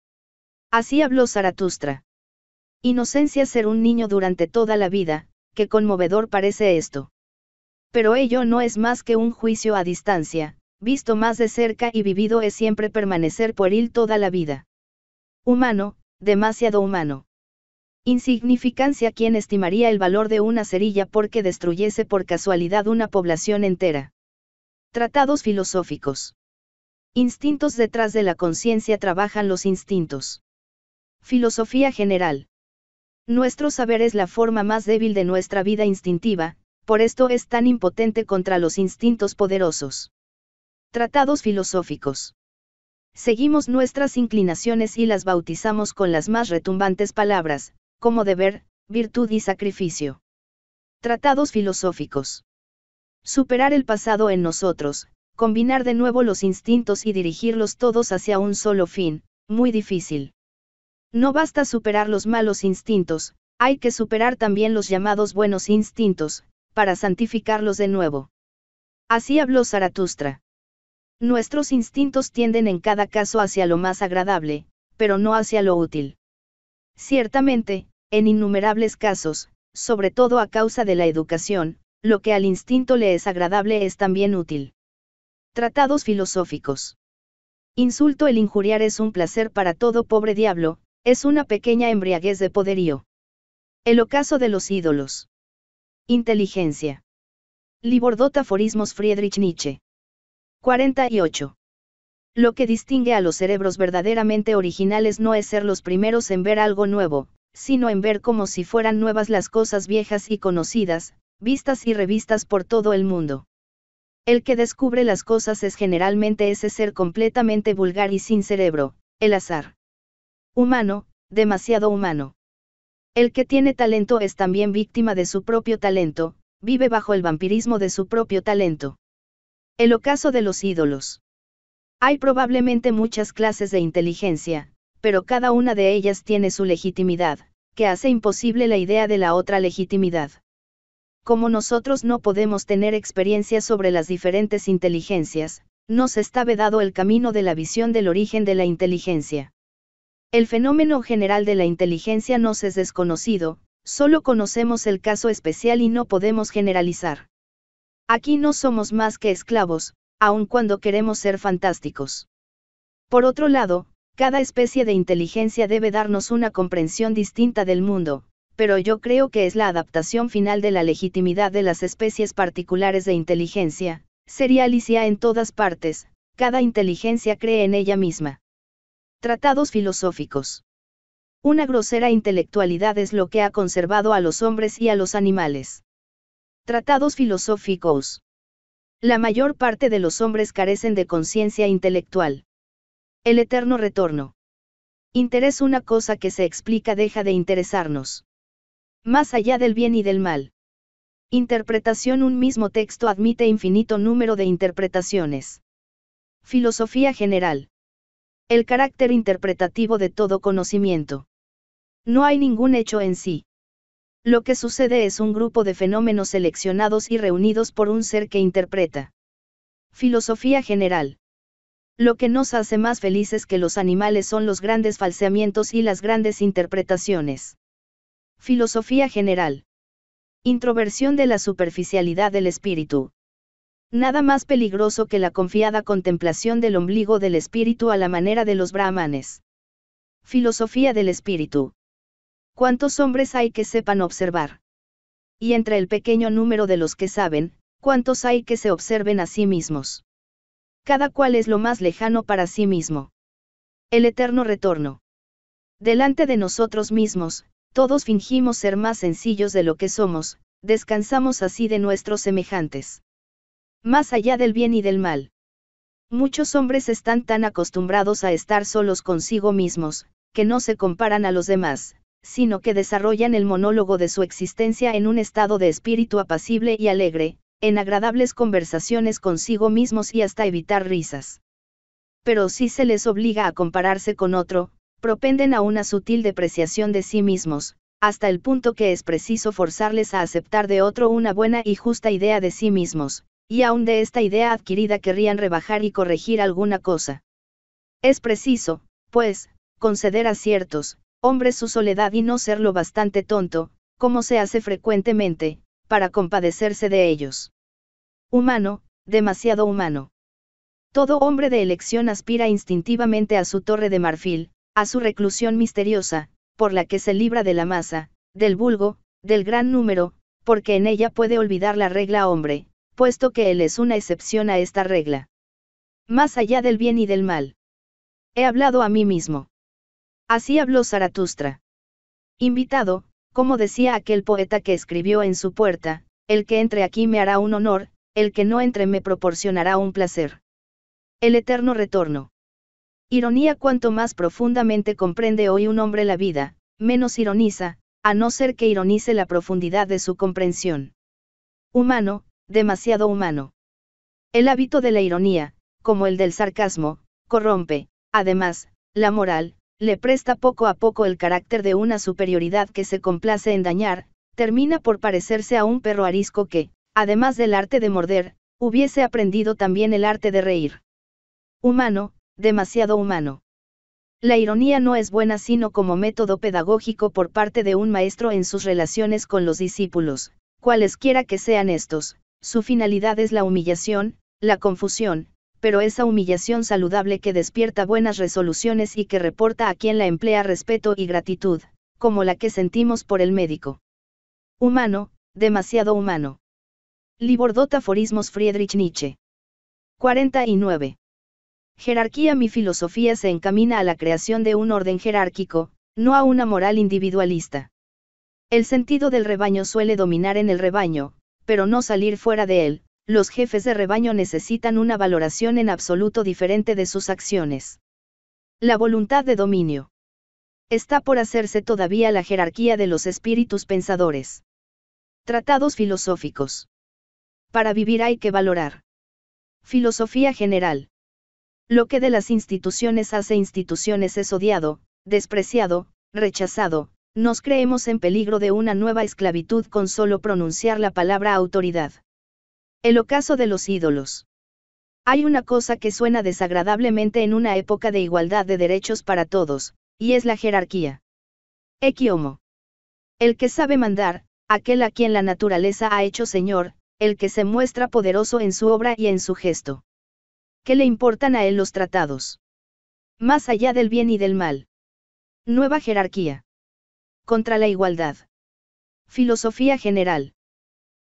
Así habló Zaratustra. Inocencia ser un niño durante toda la vida, qué conmovedor parece esto pero ello no es más que un juicio a distancia, visto más de cerca y vivido es siempre permanecer pueril toda la vida. Humano, demasiado humano. Insignificancia quien estimaría el valor de una cerilla porque destruyese por casualidad una población entera. Tratados filosóficos. Instintos detrás de la conciencia trabajan los instintos. Filosofía general. Nuestro saber es la forma más débil de nuestra vida instintiva, por esto es tan impotente contra los instintos poderosos. Tratados filosóficos. Seguimos nuestras inclinaciones y las bautizamos con las más retumbantes palabras, como deber, virtud y sacrificio. Tratados filosóficos. Superar el pasado en nosotros, combinar de nuevo los instintos y dirigirlos todos hacia un solo fin, muy difícil. No basta superar los malos instintos, hay que superar también los llamados buenos instintos, para santificarlos de nuevo. Así habló Zaratustra. Nuestros instintos tienden en cada caso hacia lo más agradable, pero no hacia lo útil. Ciertamente, en innumerables casos, sobre todo a causa de la educación, lo que al instinto le es agradable es también útil. Tratados filosóficos. Insulto el injuriar es un placer para todo pobre diablo, es una pequeña embriaguez de poderío. El ocaso de los ídolos. Inteligencia. Libordotaforismos Friedrich Nietzsche. 48. Lo que distingue a los cerebros verdaderamente originales no es ser los primeros en ver algo nuevo, sino en ver como si fueran nuevas las cosas viejas y conocidas, vistas y revistas por todo el mundo. El que descubre las cosas es generalmente ese ser completamente vulgar y sin cerebro, el azar. Humano, demasiado humano. El que tiene talento es también víctima de su propio talento, vive bajo el vampirismo de su propio talento. El ocaso de los ídolos. Hay probablemente muchas clases de inteligencia, pero cada una de ellas tiene su legitimidad, que hace imposible la idea de la otra legitimidad. Como nosotros no podemos tener experiencia sobre las diferentes inteligencias, nos está vedado el camino de la visión del origen de la inteligencia. El fenómeno general de la inteligencia nos es desconocido, solo conocemos el caso especial y no podemos generalizar. Aquí no somos más que esclavos, aun cuando queremos ser fantásticos. Por otro lado, cada especie de inteligencia debe darnos una comprensión distinta del mundo, pero yo creo que es la adaptación final de la legitimidad de las especies particulares de inteligencia, Sería Alicia en todas partes, cada inteligencia cree en ella misma. Tratados filosóficos. Una grosera intelectualidad es lo que ha conservado a los hombres y a los animales. Tratados filosóficos. La mayor parte de los hombres carecen de conciencia intelectual. El eterno retorno. Interés una cosa que se explica deja de interesarnos. Más allá del bien y del mal. Interpretación Un mismo texto admite infinito número de interpretaciones. Filosofía general el carácter interpretativo de todo conocimiento. No hay ningún hecho en sí. Lo que sucede es un grupo de fenómenos seleccionados y reunidos por un ser que interpreta. Filosofía general. Lo que nos hace más felices que los animales son los grandes falseamientos y las grandes interpretaciones. Filosofía general. Introversión de la superficialidad del espíritu. Nada más peligroso que la confiada contemplación del ombligo del espíritu a la manera de los brahmanes. Filosofía del espíritu. ¿Cuántos hombres hay que sepan observar? Y entre el pequeño número de los que saben, ¿cuántos hay que se observen a sí mismos? Cada cual es lo más lejano para sí mismo. El eterno retorno. Delante de nosotros mismos, todos fingimos ser más sencillos de lo que somos, descansamos así de nuestros semejantes. Más allá del bien y del mal. Muchos hombres están tan acostumbrados a estar solos consigo mismos, que no se comparan a los demás, sino que desarrollan el monólogo de su existencia en un estado de espíritu apacible y alegre, en agradables conversaciones consigo mismos y hasta evitar risas. Pero si se les obliga a compararse con otro, propenden a una sutil depreciación de sí mismos, hasta el punto que es preciso forzarles a aceptar de otro una buena y justa idea de sí mismos, y aún de esta idea adquirida querrían rebajar y corregir alguna cosa. Es preciso, pues, conceder a ciertos, hombres su soledad y no serlo bastante tonto, como se hace frecuentemente, para compadecerse de ellos. Humano, demasiado humano. Todo hombre de elección aspira instintivamente a su torre de marfil, a su reclusión misteriosa, por la que se libra de la masa, del vulgo, del gran número, porque en ella puede olvidar la regla hombre, puesto que él es una excepción a esta regla. Más allá del bien y del mal. He hablado a mí mismo. Así habló Zaratustra. Invitado, como decía aquel poeta que escribió en su puerta, el que entre aquí me hará un honor, el que no entre me proporcionará un placer. El eterno retorno. Ironía cuanto más profundamente comprende hoy un hombre la vida, menos ironiza, a no ser que ironice la profundidad de su comprensión. Humano, demasiado humano. El hábito de la ironía, como el del sarcasmo, corrompe, además, la moral, le presta poco a poco el carácter de una superioridad que se complace en dañar, termina por parecerse a un perro arisco que, además del arte de morder, hubiese aprendido también el arte de reír. Humano, demasiado humano. La ironía no es buena sino como método pedagógico por parte de un maestro en sus relaciones con los discípulos, cualesquiera que sean estos, su finalidad es la humillación, la confusión, pero esa humillación saludable que despierta buenas resoluciones y que reporta a quien la emplea respeto y gratitud, como la que sentimos por el médico. Humano, demasiado humano. Libordot Aforismos Friedrich Nietzsche. 49. Jerarquía Mi filosofía se encamina a la creación de un orden jerárquico, no a una moral individualista. El sentido del rebaño suele dominar en el rebaño, pero no salir fuera de él, los jefes de rebaño necesitan una valoración en absoluto diferente de sus acciones. La voluntad de dominio. Está por hacerse todavía la jerarquía de los espíritus pensadores. Tratados filosóficos. Para vivir hay que valorar. Filosofía general. Lo que de las instituciones hace instituciones es odiado, despreciado, rechazado, nos creemos en peligro de una nueva esclavitud con solo pronunciar la palabra autoridad. El ocaso de los ídolos. Hay una cosa que suena desagradablemente en una época de igualdad de derechos para todos, y es la jerarquía. Equiomo. El que sabe mandar, aquel a quien la naturaleza ha hecho señor, el que se muestra poderoso en su obra y en su gesto. ¿Qué le importan a él los tratados? Más allá del bien y del mal. Nueva jerarquía. Contra la igualdad. Filosofía general.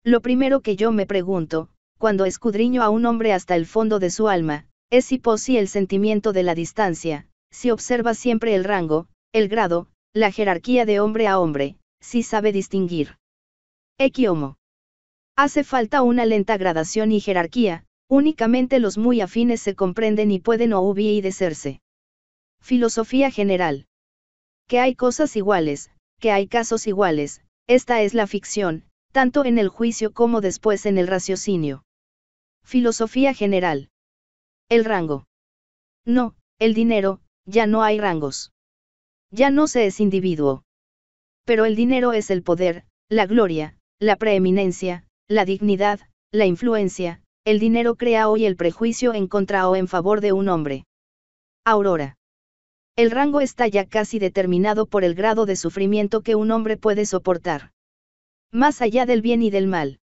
Lo primero que yo me pregunto, cuando escudriño a un hombre hasta el fondo de su alma, es si posee el sentimiento de la distancia, si observa siempre el rango, el grado, la jerarquía de hombre a hombre, si sabe distinguir. Equiomo. Hace falta una lenta gradación y jerarquía, únicamente los muy afines se comprenden y pueden o decerse. Filosofía general. Que hay cosas iguales, que hay casos iguales, esta es la ficción, tanto en el juicio como después en el raciocinio. Filosofía general. El rango. No, el dinero, ya no hay rangos. Ya no se es individuo. Pero el dinero es el poder, la gloria, la preeminencia, la dignidad, la influencia, el dinero crea hoy el prejuicio en contra o en favor de un hombre. Aurora. El rango está ya casi determinado por el grado de sufrimiento que un hombre puede soportar. Más allá del bien y del mal.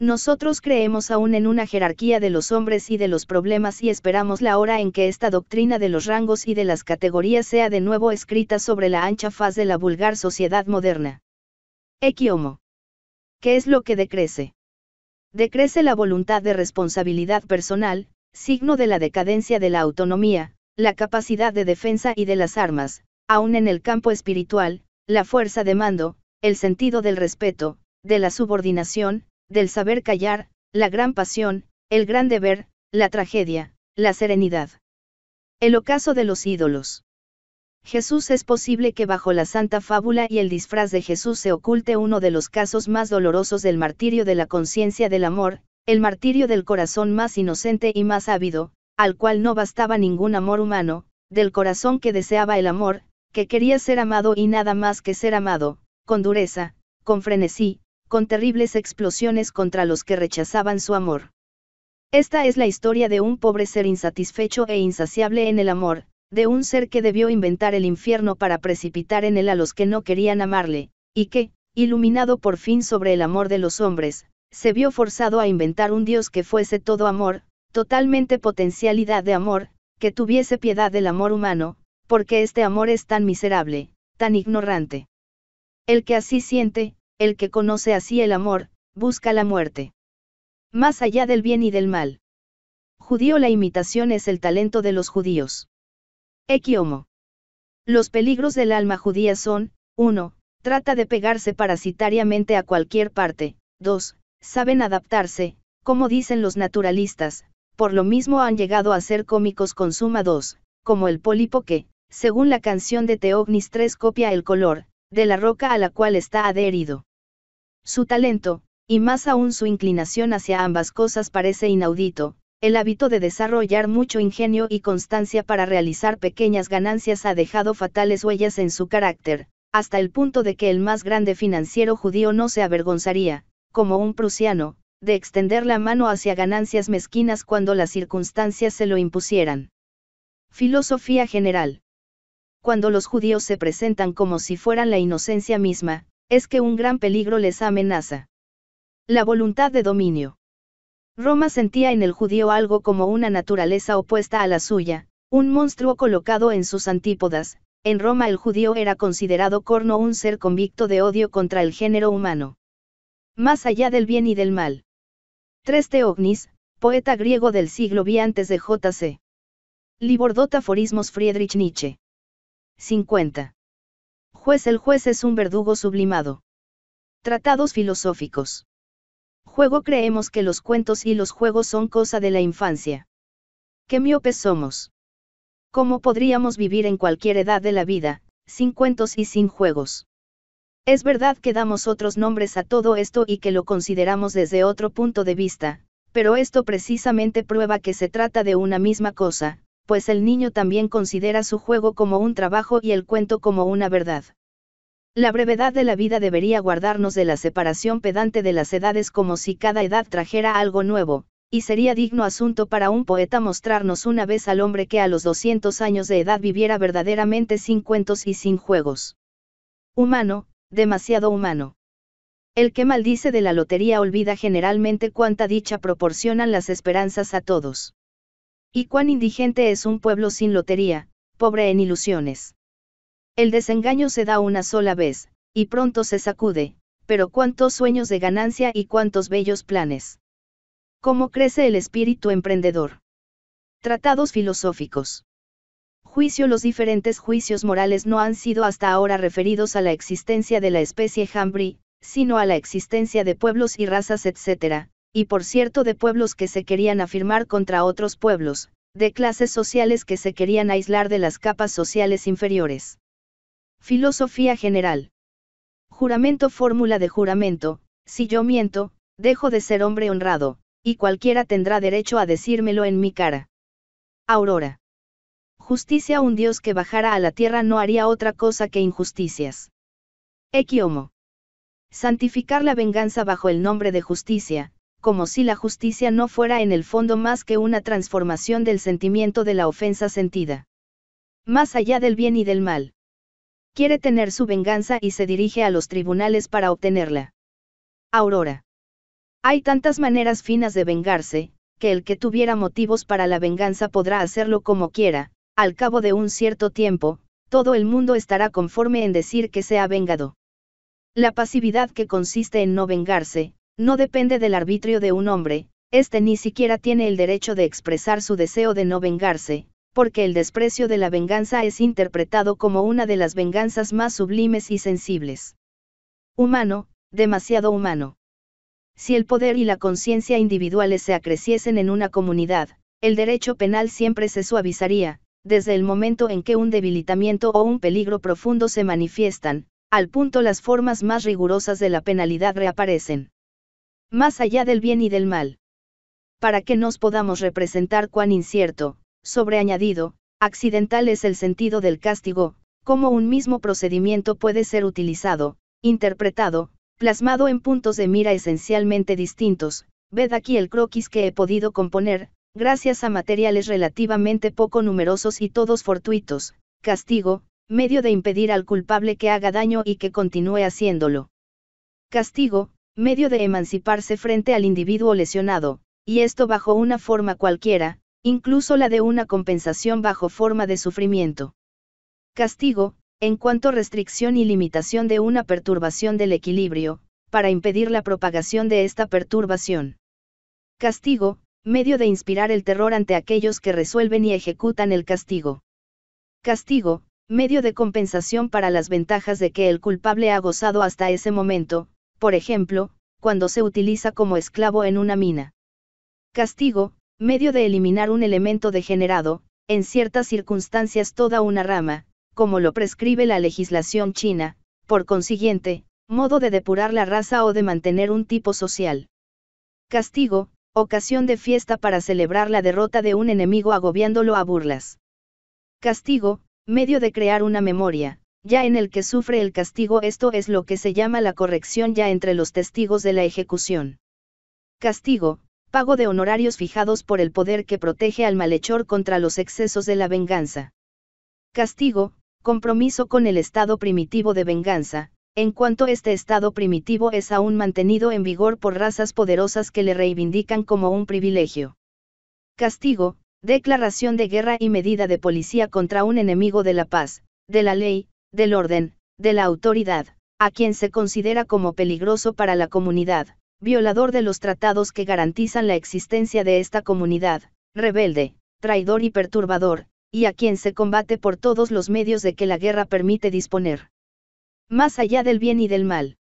Nosotros creemos aún en una jerarquía de los hombres y de los problemas y esperamos la hora en que esta doctrina de los rangos y de las categorías sea de nuevo escrita sobre la ancha faz de la vulgar sociedad moderna. Equiomo. ¿Qué es lo que decrece? Decrece la voluntad de responsabilidad personal, signo de la decadencia de la autonomía, la capacidad de defensa y de las armas, aún en el campo espiritual, la fuerza de mando, el sentido del respeto, de la subordinación, del saber callar, la gran pasión, el gran deber, la tragedia, la serenidad. El ocaso de los ídolos. Jesús es posible que bajo la santa fábula y el disfraz de Jesús se oculte uno de los casos más dolorosos del martirio de la conciencia del amor, el martirio del corazón más inocente y más ávido, al cual no bastaba ningún amor humano, del corazón que deseaba el amor, que quería ser amado y nada más que ser amado, con dureza, con frenesí, con terribles explosiones contra los que rechazaban su amor. Esta es la historia de un pobre ser insatisfecho e insaciable en el amor, de un ser que debió inventar el infierno para precipitar en él a los que no querían amarle, y que, iluminado por fin sobre el amor de los hombres, se vio forzado a inventar un Dios que fuese todo amor, totalmente potencialidad de amor, que tuviese piedad del amor humano, porque este amor es tan miserable, tan ignorante. El que así siente, el que conoce así el amor, busca la muerte. Más allá del bien y del mal. Judío la imitación es el talento de los judíos. Equiomo. Los peligros del alma judía son, 1. Trata de pegarse parasitariamente a cualquier parte. 2. Saben adaptarse, como dicen los naturalistas, por lo mismo han llegado a ser cómicos con consumados, como el pólipo que, según la canción de Teognis 3 copia el color, de la roca a la cual está adherido. Su talento, y más aún su inclinación hacia ambas cosas parece inaudito, el hábito de desarrollar mucho ingenio y constancia para realizar pequeñas ganancias ha dejado fatales huellas en su carácter, hasta el punto de que el más grande financiero judío no se avergonzaría, como un prusiano, de extender la mano hacia ganancias mezquinas cuando las circunstancias se lo impusieran. Filosofía general. Cuando los judíos se presentan como si fueran la inocencia misma, es que un gran peligro les amenaza. La voluntad de dominio. Roma sentía en el judío algo como una naturaleza opuesta a la suya, un monstruo colocado en sus antípodas, en Roma el judío era considerado corno un ser convicto de odio contra el género humano. Más allá del bien y del mal. 3. Teognis, poeta griego del siglo VI antes de J.C. Libordot Aforismos Friedrich Nietzsche. 50. Juez El juez es un verdugo sublimado. Tratados filosóficos. Juego creemos que los cuentos y los juegos son cosa de la infancia. Qué miopes somos. ¿Cómo podríamos vivir en cualquier edad de la vida, sin cuentos y sin juegos? Es verdad que damos otros nombres a todo esto y que lo consideramos desde otro punto de vista, pero esto precisamente prueba que se trata de una misma cosa, pues el niño también considera su juego como un trabajo y el cuento como una verdad. La brevedad de la vida debería guardarnos de la separación pedante de las edades como si cada edad trajera algo nuevo, y sería digno asunto para un poeta mostrarnos una vez al hombre que a los 200 años de edad viviera verdaderamente sin cuentos y sin juegos. Humano, demasiado humano. El que maldice de la lotería olvida generalmente cuánta dicha proporcionan las esperanzas a todos. Y cuán indigente es un pueblo sin lotería, pobre en ilusiones. El desengaño se da una sola vez, y pronto se sacude, pero cuántos sueños de ganancia y cuántos bellos planes. ¿Cómo crece el espíritu emprendedor? Tratados filosóficos. Juicio Los diferentes juicios morales no han sido hasta ahora referidos a la existencia de la especie Hambri, sino a la existencia de pueblos y razas, etc., y por cierto de pueblos que se querían afirmar contra otros pueblos, de clases sociales que se querían aislar de las capas sociales inferiores. Filosofía general. Juramento Fórmula de juramento, si yo miento, dejo de ser hombre honrado, y cualquiera tendrá derecho a decírmelo en mi cara. Aurora justicia un Dios que bajara a la tierra no haría otra cosa que injusticias. Equiomo. Santificar la venganza bajo el nombre de justicia, como si la justicia no fuera en el fondo más que una transformación del sentimiento de la ofensa sentida. Más allá del bien y del mal. Quiere tener su venganza y se dirige a los tribunales para obtenerla. Aurora. Hay tantas maneras finas de vengarse, que el que tuviera motivos para la venganza podrá hacerlo como quiera, al cabo de un cierto tiempo, todo el mundo estará conforme en decir que se ha vengado. La pasividad que consiste en no vengarse, no depende del arbitrio de un hombre, éste ni siquiera tiene el derecho de expresar su deseo de no vengarse, porque el desprecio de la venganza es interpretado como una de las venganzas más sublimes y sensibles. Humano, demasiado humano. Si el poder y la conciencia individuales se acreciesen en una comunidad, el derecho penal siempre se suavizaría, desde el momento en que un debilitamiento o un peligro profundo se manifiestan, al punto las formas más rigurosas de la penalidad reaparecen. Más allá del bien y del mal. Para que nos podamos representar cuán incierto, sobreañadido, accidental es el sentido del castigo, cómo un mismo procedimiento puede ser utilizado, interpretado, plasmado en puntos de mira esencialmente distintos, ved aquí el croquis que he podido componer, Gracias a materiales relativamente poco numerosos y todos fortuitos, castigo, medio de impedir al culpable que haga daño y que continúe haciéndolo. Castigo, medio de emanciparse frente al individuo lesionado, y esto bajo una forma cualquiera, incluso la de una compensación bajo forma de sufrimiento. Castigo, en cuanto restricción y limitación de una perturbación del equilibrio, para impedir la propagación de esta perturbación. Castigo, medio de inspirar el terror ante aquellos que resuelven y ejecutan el castigo. Castigo, medio de compensación para las ventajas de que el culpable ha gozado hasta ese momento, por ejemplo, cuando se utiliza como esclavo en una mina. Castigo, medio de eliminar un elemento degenerado, en ciertas circunstancias toda una rama, como lo prescribe la legislación china, por consiguiente, modo de depurar la raza o de mantener un tipo social. Castigo, ocasión de fiesta para celebrar la derrota de un enemigo agobiándolo a burlas. Castigo, medio de crear una memoria, ya en el que sufre el castigo esto es lo que se llama la corrección ya entre los testigos de la ejecución. Castigo, pago de honorarios fijados por el poder que protege al malhechor contra los excesos de la venganza. Castigo, compromiso con el estado primitivo de venganza, en cuanto este estado primitivo es aún mantenido en vigor por razas poderosas que le reivindican como un privilegio. Castigo, declaración de guerra y medida de policía contra un enemigo de la paz, de la ley, del orden, de la autoridad, a quien se considera como peligroso para la comunidad, violador de los tratados que garantizan la existencia de esta comunidad, rebelde, traidor y perturbador, y a quien se combate por todos los medios de que la guerra permite disponer. Más allá del bien y del mal.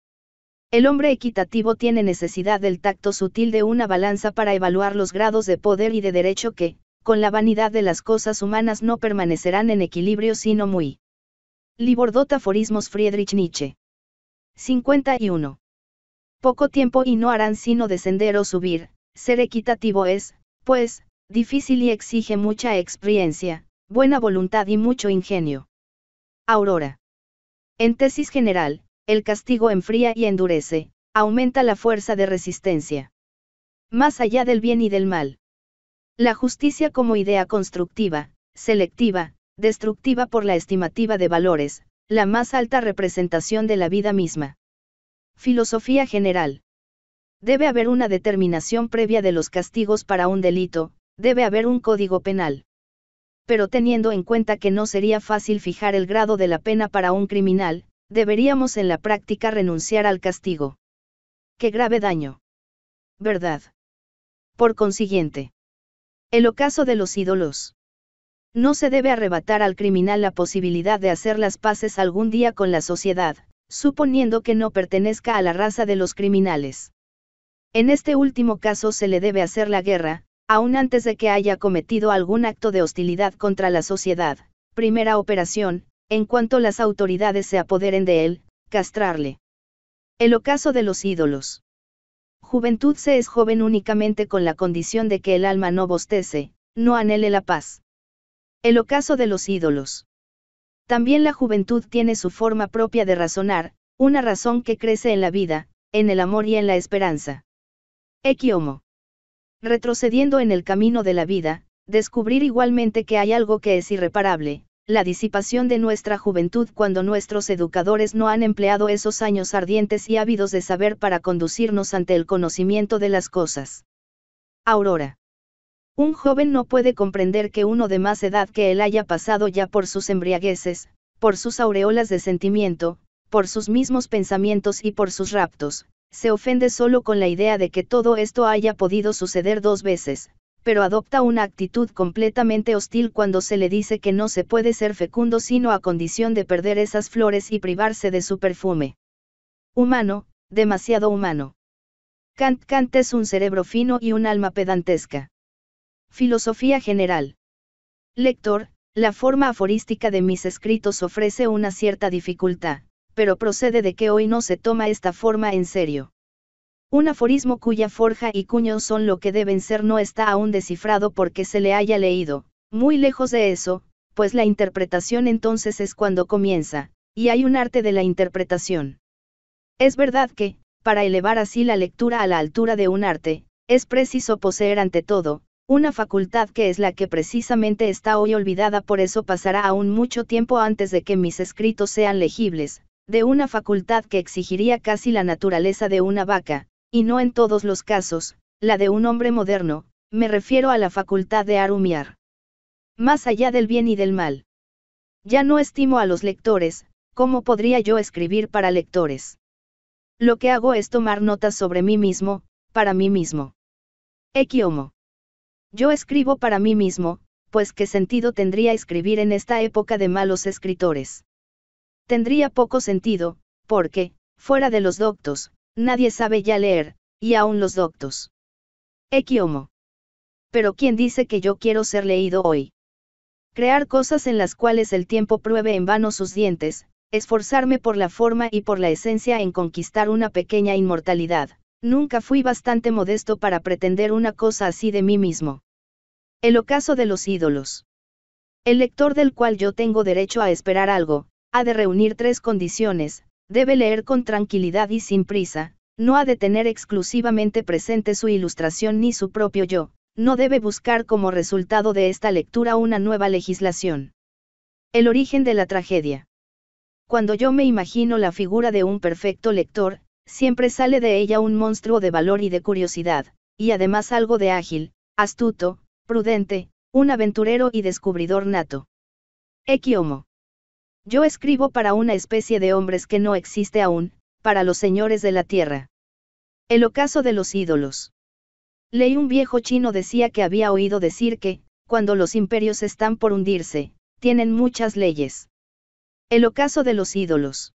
El hombre equitativo tiene necesidad del tacto sutil de una balanza para evaluar los grados de poder y de derecho que, con la vanidad de las cosas humanas no permanecerán en equilibrio sino muy. Libordota forismos, Friedrich Nietzsche. 51. Poco tiempo y no harán sino descender o subir, ser equitativo es, pues, difícil y exige mucha experiencia, buena voluntad y mucho ingenio. Aurora. En tesis general, el castigo enfría y endurece, aumenta la fuerza de resistencia. Más allá del bien y del mal. La justicia como idea constructiva, selectiva, destructiva por la estimativa de valores, la más alta representación de la vida misma. Filosofía general. Debe haber una determinación previa de los castigos para un delito, debe haber un código penal pero teniendo en cuenta que no sería fácil fijar el grado de la pena para un criminal, deberíamos en la práctica renunciar al castigo. Qué grave daño. ¿Verdad? Por consiguiente. El ocaso de los ídolos. No se debe arrebatar al criminal la posibilidad de hacer las paces algún día con la sociedad, suponiendo que no pertenezca a la raza de los criminales. En este último caso se le debe hacer la guerra, aún antes de que haya cometido algún acto de hostilidad contra la sociedad. Primera operación, en cuanto las autoridades se apoderen de él, castrarle. El ocaso de los ídolos. Juventud se es joven únicamente con la condición de que el alma no bostece, no anhele la paz. El ocaso de los ídolos. También la juventud tiene su forma propia de razonar, una razón que crece en la vida, en el amor y en la esperanza. Equiomo retrocediendo en el camino de la vida, descubrir igualmente que hay algo que es irreparable, la disipación de nuestra juventud cuando nuestros educadores no han empleado esos años ardientes y ávidos de saber para conducirnos ante el conocimiento de las cosas. Aurora. Un joven no puede comprender que uno de más edad que él haya pasado ya por sus embriagueces, por sus aureolas de sentimiento, por sus mismos pensamientos y por sus raptos, se ofende solo con la idea de que todo esto haya podido suceder dos veces, pero adopta una actitud completamente hostil cuando se le dice que no se puede ser fecundo sino a condición de perder esas flores y privarse de su perfume. Humano, demasiado humano. Kant Kant es un cerebro fino y un alma pedantesca. Filosofía general. Lector, la forma aforística de mis escritos ofrece una cierta dificultad, pero procede de que hoy no se toma esta forma en serio. Un aforismo cuya forja y cuño son lo que deben ser no está aún descifrado porque se le haya leído, muy lejos de eso, pues la interpretación entonces es cuando comienza, y hay un arte de la interpretación. Es verdad que, para elevar así la lectura a la altura de un arte, es preciso poseer ante todo, una facultad que es la que precisamente está hoy olvidada, por eso pasará aún mucho tiempo antes de que mis escritos sean legibles, de una facultad que exigiría casi la naturaleza de una vaca, y no en todos los casos, la de un hombre moderno, me refiero a la facultad de arumiar. Más allá del bien y del mal. Ya no estimo a los lectores, ¿cómo podría yo escribir para lectores? Lo que hago es tomar notas sobre mí mismo, para mí mismo. Equiomo. Yo escribo para mí mismo, pues qué sentido tendría escribir en esta época de malos escritores tendría poco sentido, porque, fuera de los doctos, nadie sabe ya leer, y aún los doctos. Equiomo. Pero ¿quién dice que yo quiero ser leído hoy? Crear cosas en las cuales el tiempo pruebe en vano sus dientes, esforzarme por la forma y por la esencia en conquistar una pequeña inmortalidad. Nunca fui bastante modesto para pretender una cosa así de mí mismo. El ocaso de los ídolos. El lector del cual yo tengo derecho a esperar algo, ha de reunir tres condiciones, debe leer con tranquilidad y sin prisa, no ha de tener exclusivamente presente su ilustración ni su propio yo, no debe buscar como resultado de esta lectura una nueva legislación. El origen de la tragedia. Cuando yo me imagino la figura de un perfecto lector, siempre sale de ella un monstruo de valor y de curiosidad, y además algo de ágil, astuto, prudente, un aventurero y descubridor nato. Equiomo. Yo escribo para una especie de hombres que no existe aún, para los señores de la tierra. El ocaso de los ídolos. Leí un viejo chino decía que había oído decir que, cuando los imperios están por hundirse, tienen muchas leyes. El ocaso de los ídolos.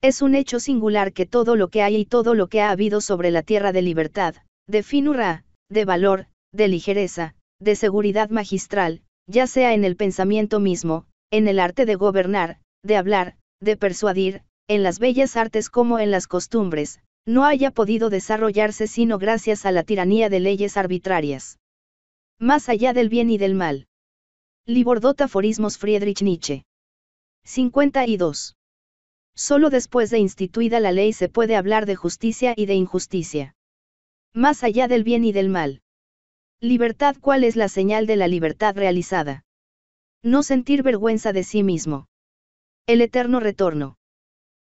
Es un hecho singular que todo lo que hay y todo lo que ha habido sobre la tierra de libertad, de finura, de valor, de ligereza, de seguridad magistral, ya sea en el pensamiento mismo, en el arte de gobernar, de hablar, de persuadir, en las bellas artes como en las costumbres, no haya podido desarrollarse sino gracias a la tiranía de leyes arbitrarias. Más allá del bien y del mal. Libordot Aforismos Friedrich Nietzsche. 52. Solo después de instituida la ley se puede hablar de justicia y de injusticia. Más allá del bien y del mal. Libertad ¿Cuál es la señal de la libertad realizada? No sentir vergüenza de sí mismo. El eterno retorno.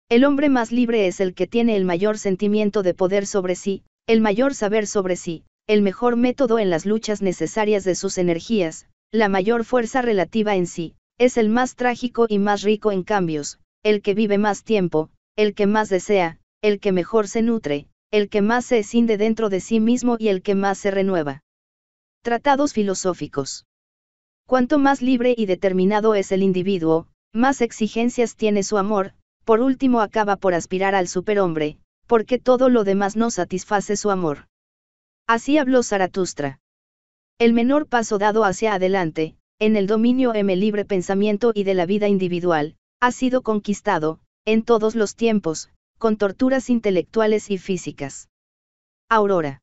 El hombre más libre es el que tiene el mayor sentimiento de poder sobre sí, el mayor saber sobre sí, el mejor método en las luchas necesarias de sus energías, la mayor fuerza relativa en sí, es el más trágico y más rico en cambios, el que vive más tiempo, el que más desea, el que mejor se nutre, el que más se escinde dentro de sí mismo y el que más se renueva. Tratados filosóficos. Cuanto más libre y determinado es el individuo, más exigencias tiene su amor, por último acaba por aspirar al superhombre, porque todo lo demás no satisface su amor. Así habló Zaratustra. El menor paso dado hacia adelante, en el dominio M libre pensamiento y de la vida individual, ha sido conquistado, en todos los tiempos, con torturas intelectuales y físicas. Aurora.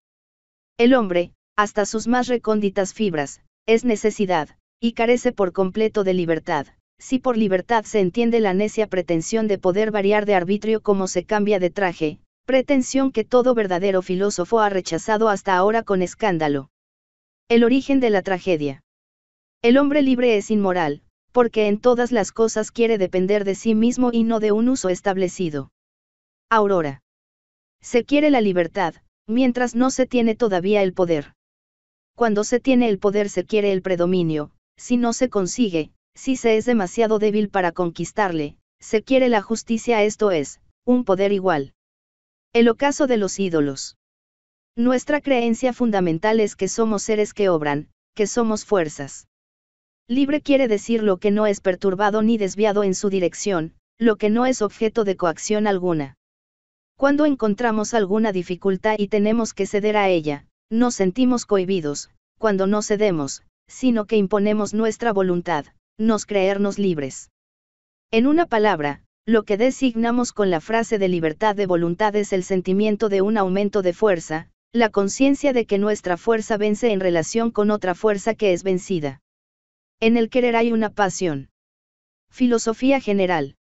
El hombre, hasta sus más recónditas fibras, es necesidad, y carece por completo de libertad. Si por libertad se entiende la necia pretensión de poder variar de arbitrio como se cambia de traje, pretensión que todo verdadero filósofo ha rechazado hasta ahora con escándalo. El origen de la tragedia. El hombre libre es inmoral, porque en todas las cosas quiere depender de sí mismo y no de un uso establecido. Aurora. Se quiere la libertad, mientras no se tiene todavía el poder. Cuando se tiene el poder se quiere el predominio, si no se consigue, si se es demasiado débil para conquistarle, se quiere la justicia, esto es, un poder igual. El ocaso de los ídolos. Nuestra creencia fundamental es que somos seres que obran, que somos fuerzas. Libre quiere decir lo que no es perturbado ni desviado en su dirección, lo que no es objeto de coacción alguna. Cuando encontramos alguna dificultad y tenemos que ceder a ella, nos sentimos cohibidos, cuando no cedemos, sino que imponemos nuestra voluntad, nos creernos libres. En una palabra, lo que designamos con la frase de libertad de voluntad es el sentimiento de un aumento de fuerza, la conciencia de que nuestra fuerza vence en relación con otra fuerza que es vencida. En el querer hay una pasión. Filosofía general.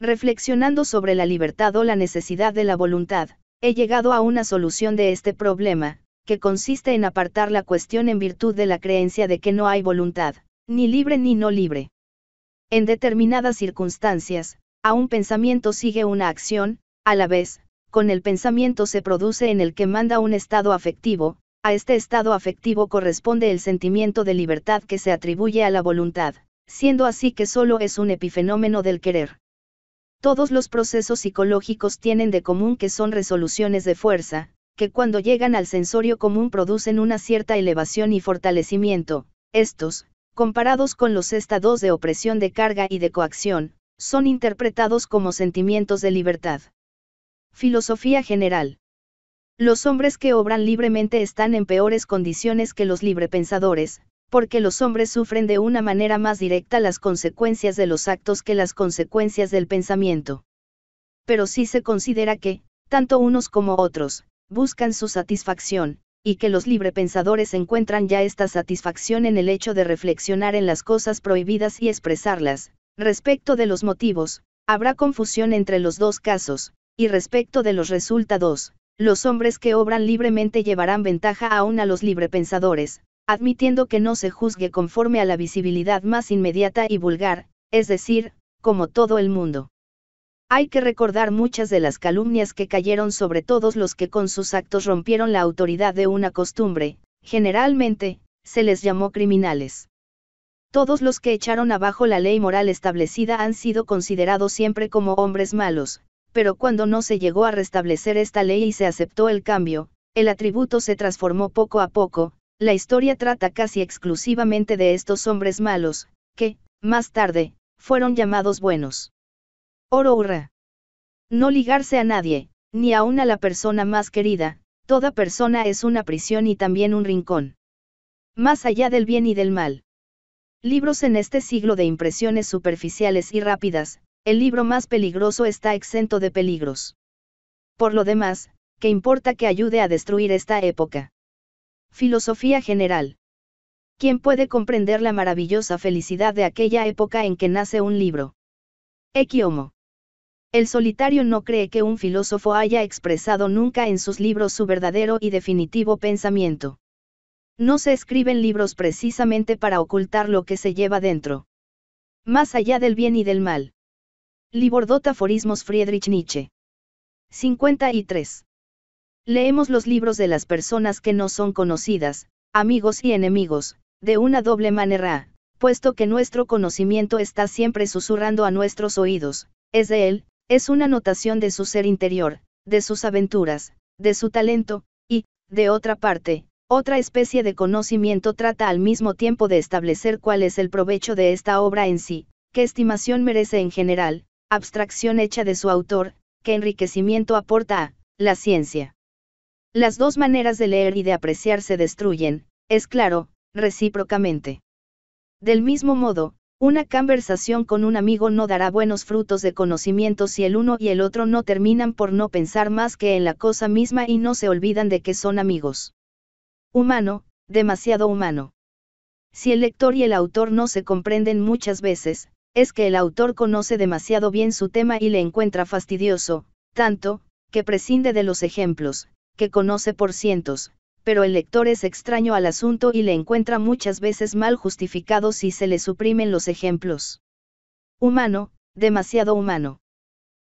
Reflexionando sobre la libertad o la necesidad de la voluntad, he llegado a una solución de este problema, que consiste en apartar la cuestión en virtud de la creencia de que no hay voluntad, ni libre ni no libre. En determinadas circunstancias, a un pensamiento sigue una acción, a la vez, con el pensamiento se produce en el que manda un estado afectivo, a este estado afectivo corresponde el sentimiento de libertad que se atribuye a la voluntad, siendo así que solo es un epifenómeno del querer. Todos los procesos psicológicos tienen de común que son resoluciones de fuerza, que cuando llegan al sensorio común producen una cierta elevación y fortalecimiento, estos, comparados con los estados de opresión de carga y de coacción, son interpretados como sentimientos de libertad. Filosofía general. Los hombres que obran libremente están en peores condiciones que los librepensadores, porque los hombres sufren de una manera más directa las consecuencias de los actos que las consecuencias del pensamiento. Pero sí se considera que, tanto unos como otros, buscan su satisfacción, y que los librepensadores encuentran ya esta satisfacción en el hecho de reflexionar en las cosas prohibidas y expresarlas. Respecto de los motivos, habrá confusión entre los dos casos, y respecto de los resultados, los hombres que obran libremente llevarán ventaja aún a los librepensadores, admitiendo que no se juzgue conforme a la visibilidad más inmediata y vulgar, es decir, como todo el mundo. Hay que recordar muchas de las calumnias que cayeron sobre todos los que con sus actos rompieron la autoridad de una costumbre, generalmente, se les llamó criminales. Todos los que echaron abajo la ley moral establecida han sido considerados siempre como hombres malos, pero cuando no se llegó a restablecer esta ley y se aceptó el cambio, el atributo se transformó poco a poco, la historia trata casi exclusivamente de estos hombres malos, que, más tarde, fueron llamados buenos. Oro No ligarse a nadie, ni aun a la persona más querida, toda persona es una prisión y también un rincón. Más allá del bien y del mal. Libros en este siglo de impresiones superficiales y rápidas, el libro más peligroso está exento de peligros. Por lo demás, ¿qué importa que ayude a destruir esta época? Filosofía general. ¿Quién puede comprender la maravillosa felicidad de aquella época en que nace un libro? Equiomo. El solitario no cree que un filósofo haya expresado nunca en sus libros su verdadero y definitivo pensamiento. No se escriben libros precisamente para ocultar lo que se lleva dentro. Más allá del bien y del mal. Libordot Aforismos Friedrich Nietzsche. 53. Leemos los libros de las personas que no son conocidas, amigos y enemigos, de una doble manera, puesto que nuestro conocimiento está siempre susurrando a nuestros oídos, es de él, es una notación de su ser interior, de sus aventuras, de su talento, y, de otra parte, otra especie de conocimiento trata al mismo tiempo de establecer cuál es el provecho de esta obra en sí, qué estimación merece en general, abstracción hecha de su autor, qué enriquecimiento aporta a la ciencia. Las dos maneras de leer y de apreciar se destruyen, es claro, recíprocamente. Del mismo modo, una conversación con un amigo no dará buenos frutos de conocimiento si el uno y el otro no terminan por no pensar más que en la cosa misma y no se olvidan de que son amigos. Humano, demasiado humano. Si el lector y el autor no se comprenden muchas veces, es que el autor conoce demasiado bien su tema y le encuentra fastidioso, tanto, que prescinde de los ejemplos, que conoce por cientos, pero el lector es extraño al asunto y le encuentra muchas veces mal justificado si se le suprimen los ejemplos. Humano, demasiado humano.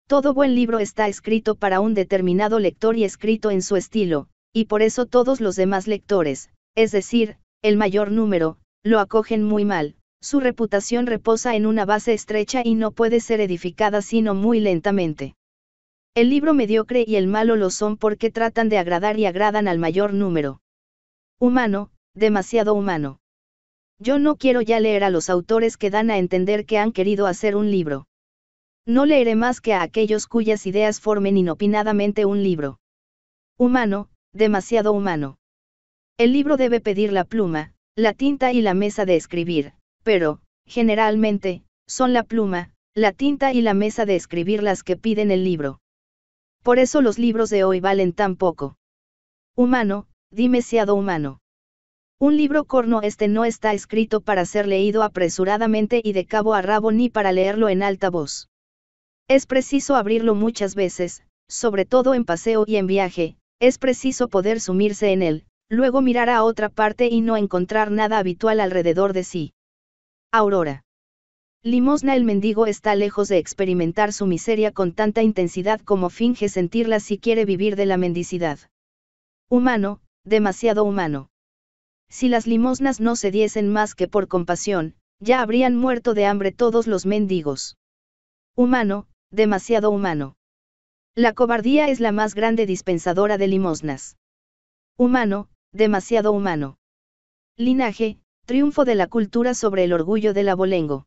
Todo buen libro está escrito para un determinado lector y escrito en su estilo, y por eso todos los demás lectores, es decir, el mayor número, lo acogen muy mal, su reputación reposa en una base estrecha y no puede ser edificada sino muy lentamente. El libro mediocre y el malo lo son porque tratan de agradar y agradan al mayor número. Humano, demasiado humano. Yo no quiero ya leer a los autores que dan a entender que han querido hacer un libro. No leeré más que a aquellos cuyas ideas formen inopinadamente un libro. Humano, demasiado humano. El libro debe pedir la pluma, la tinta y la mesa de escribir, pero, generalmente, son la pluma, la tinta y la mesa de escribir las que piden el libro. Por eso los libros de hoy valen tan poco. Humano, demasiado humano. Un libro corno este no está escrito para ser leído apresuradamente y de cabo a rabo ni para leerlo en alta voz. Es preciso abrirlo muchas veces, sobre todo en paseo y en viaje, es preciso poder sumirse en él, luego mirar a otra parte y no encontrar nada habitual alrededor de sí. Aurora. Limosna el mendigo está lejos de experimentar su miseria con tanta intensidad como finge sentirla si quiere vivir de la mendicidad. Humano, demasiado humano. Si las limosnas no se diesen más que por compasión, ya habrían muerto de hambre todos los mendigos. Humano, demasiado humano. La cobardía es la más grande dispensadora de limosnas. Humano, demasiado humano. Linaje, triunfo de la cultura sobre el orgullo del abolengo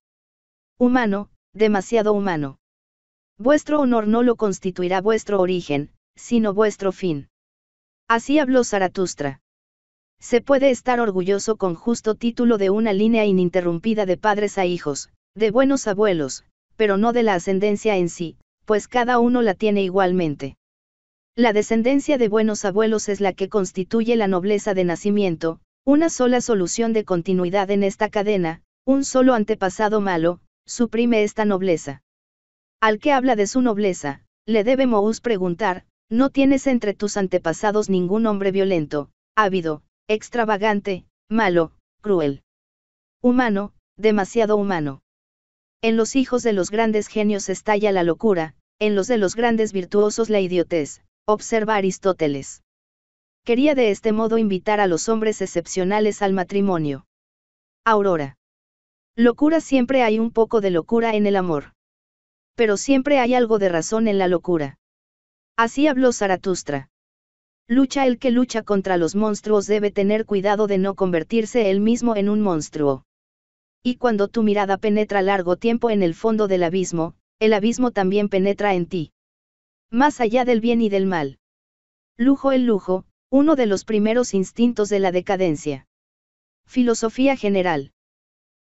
humano, demasiado humano. Vuestro honor no lo constituirá vuestro origen, sino vuestro fin. Así habló Zaratustra. Se puede estar orgulloso con justo título de una línea ininterrumpida de padres a hijos, de buenos abuelos, pero no de la ascendencia en sí, pues cada uno la tiene igualmente. La descendencia de buenos abuelos es la que constituye la nobleza de nacimiento, una sola solución de continuidad en esta cadena, un solo antepasado malo, suprime esta nobleza. Al que habla de su nobleza, le debe Moús preguntar, no tienes entre tus antepasados ningún hombre violento, ávido, extravagante, malo, cruel. Humano, demasiado humano. En los hijos de los grandes genios estalla la locura, en los de los grandes virtuosos la idiotez, observa Aristóteles. Quería de este modo invitar a los hombres excepcionales al matrimonio. Aurora. Locura siempre hay un poco de locura en el amor. Pero siempre hay algo de razón en la locura. Así habló Zaratustra. Lucha el que lucha contra los monstruos debe tener cuidado de no convertirse él mismo en un monstruo. Y cuando tu mirada penetra largo tiempo en el fondo del abismo, el abismo también penetra en ti. Más allá del bien y del mal. Lujo el lujo, uno de los primeros instintos de la decadencia. Filosofía general.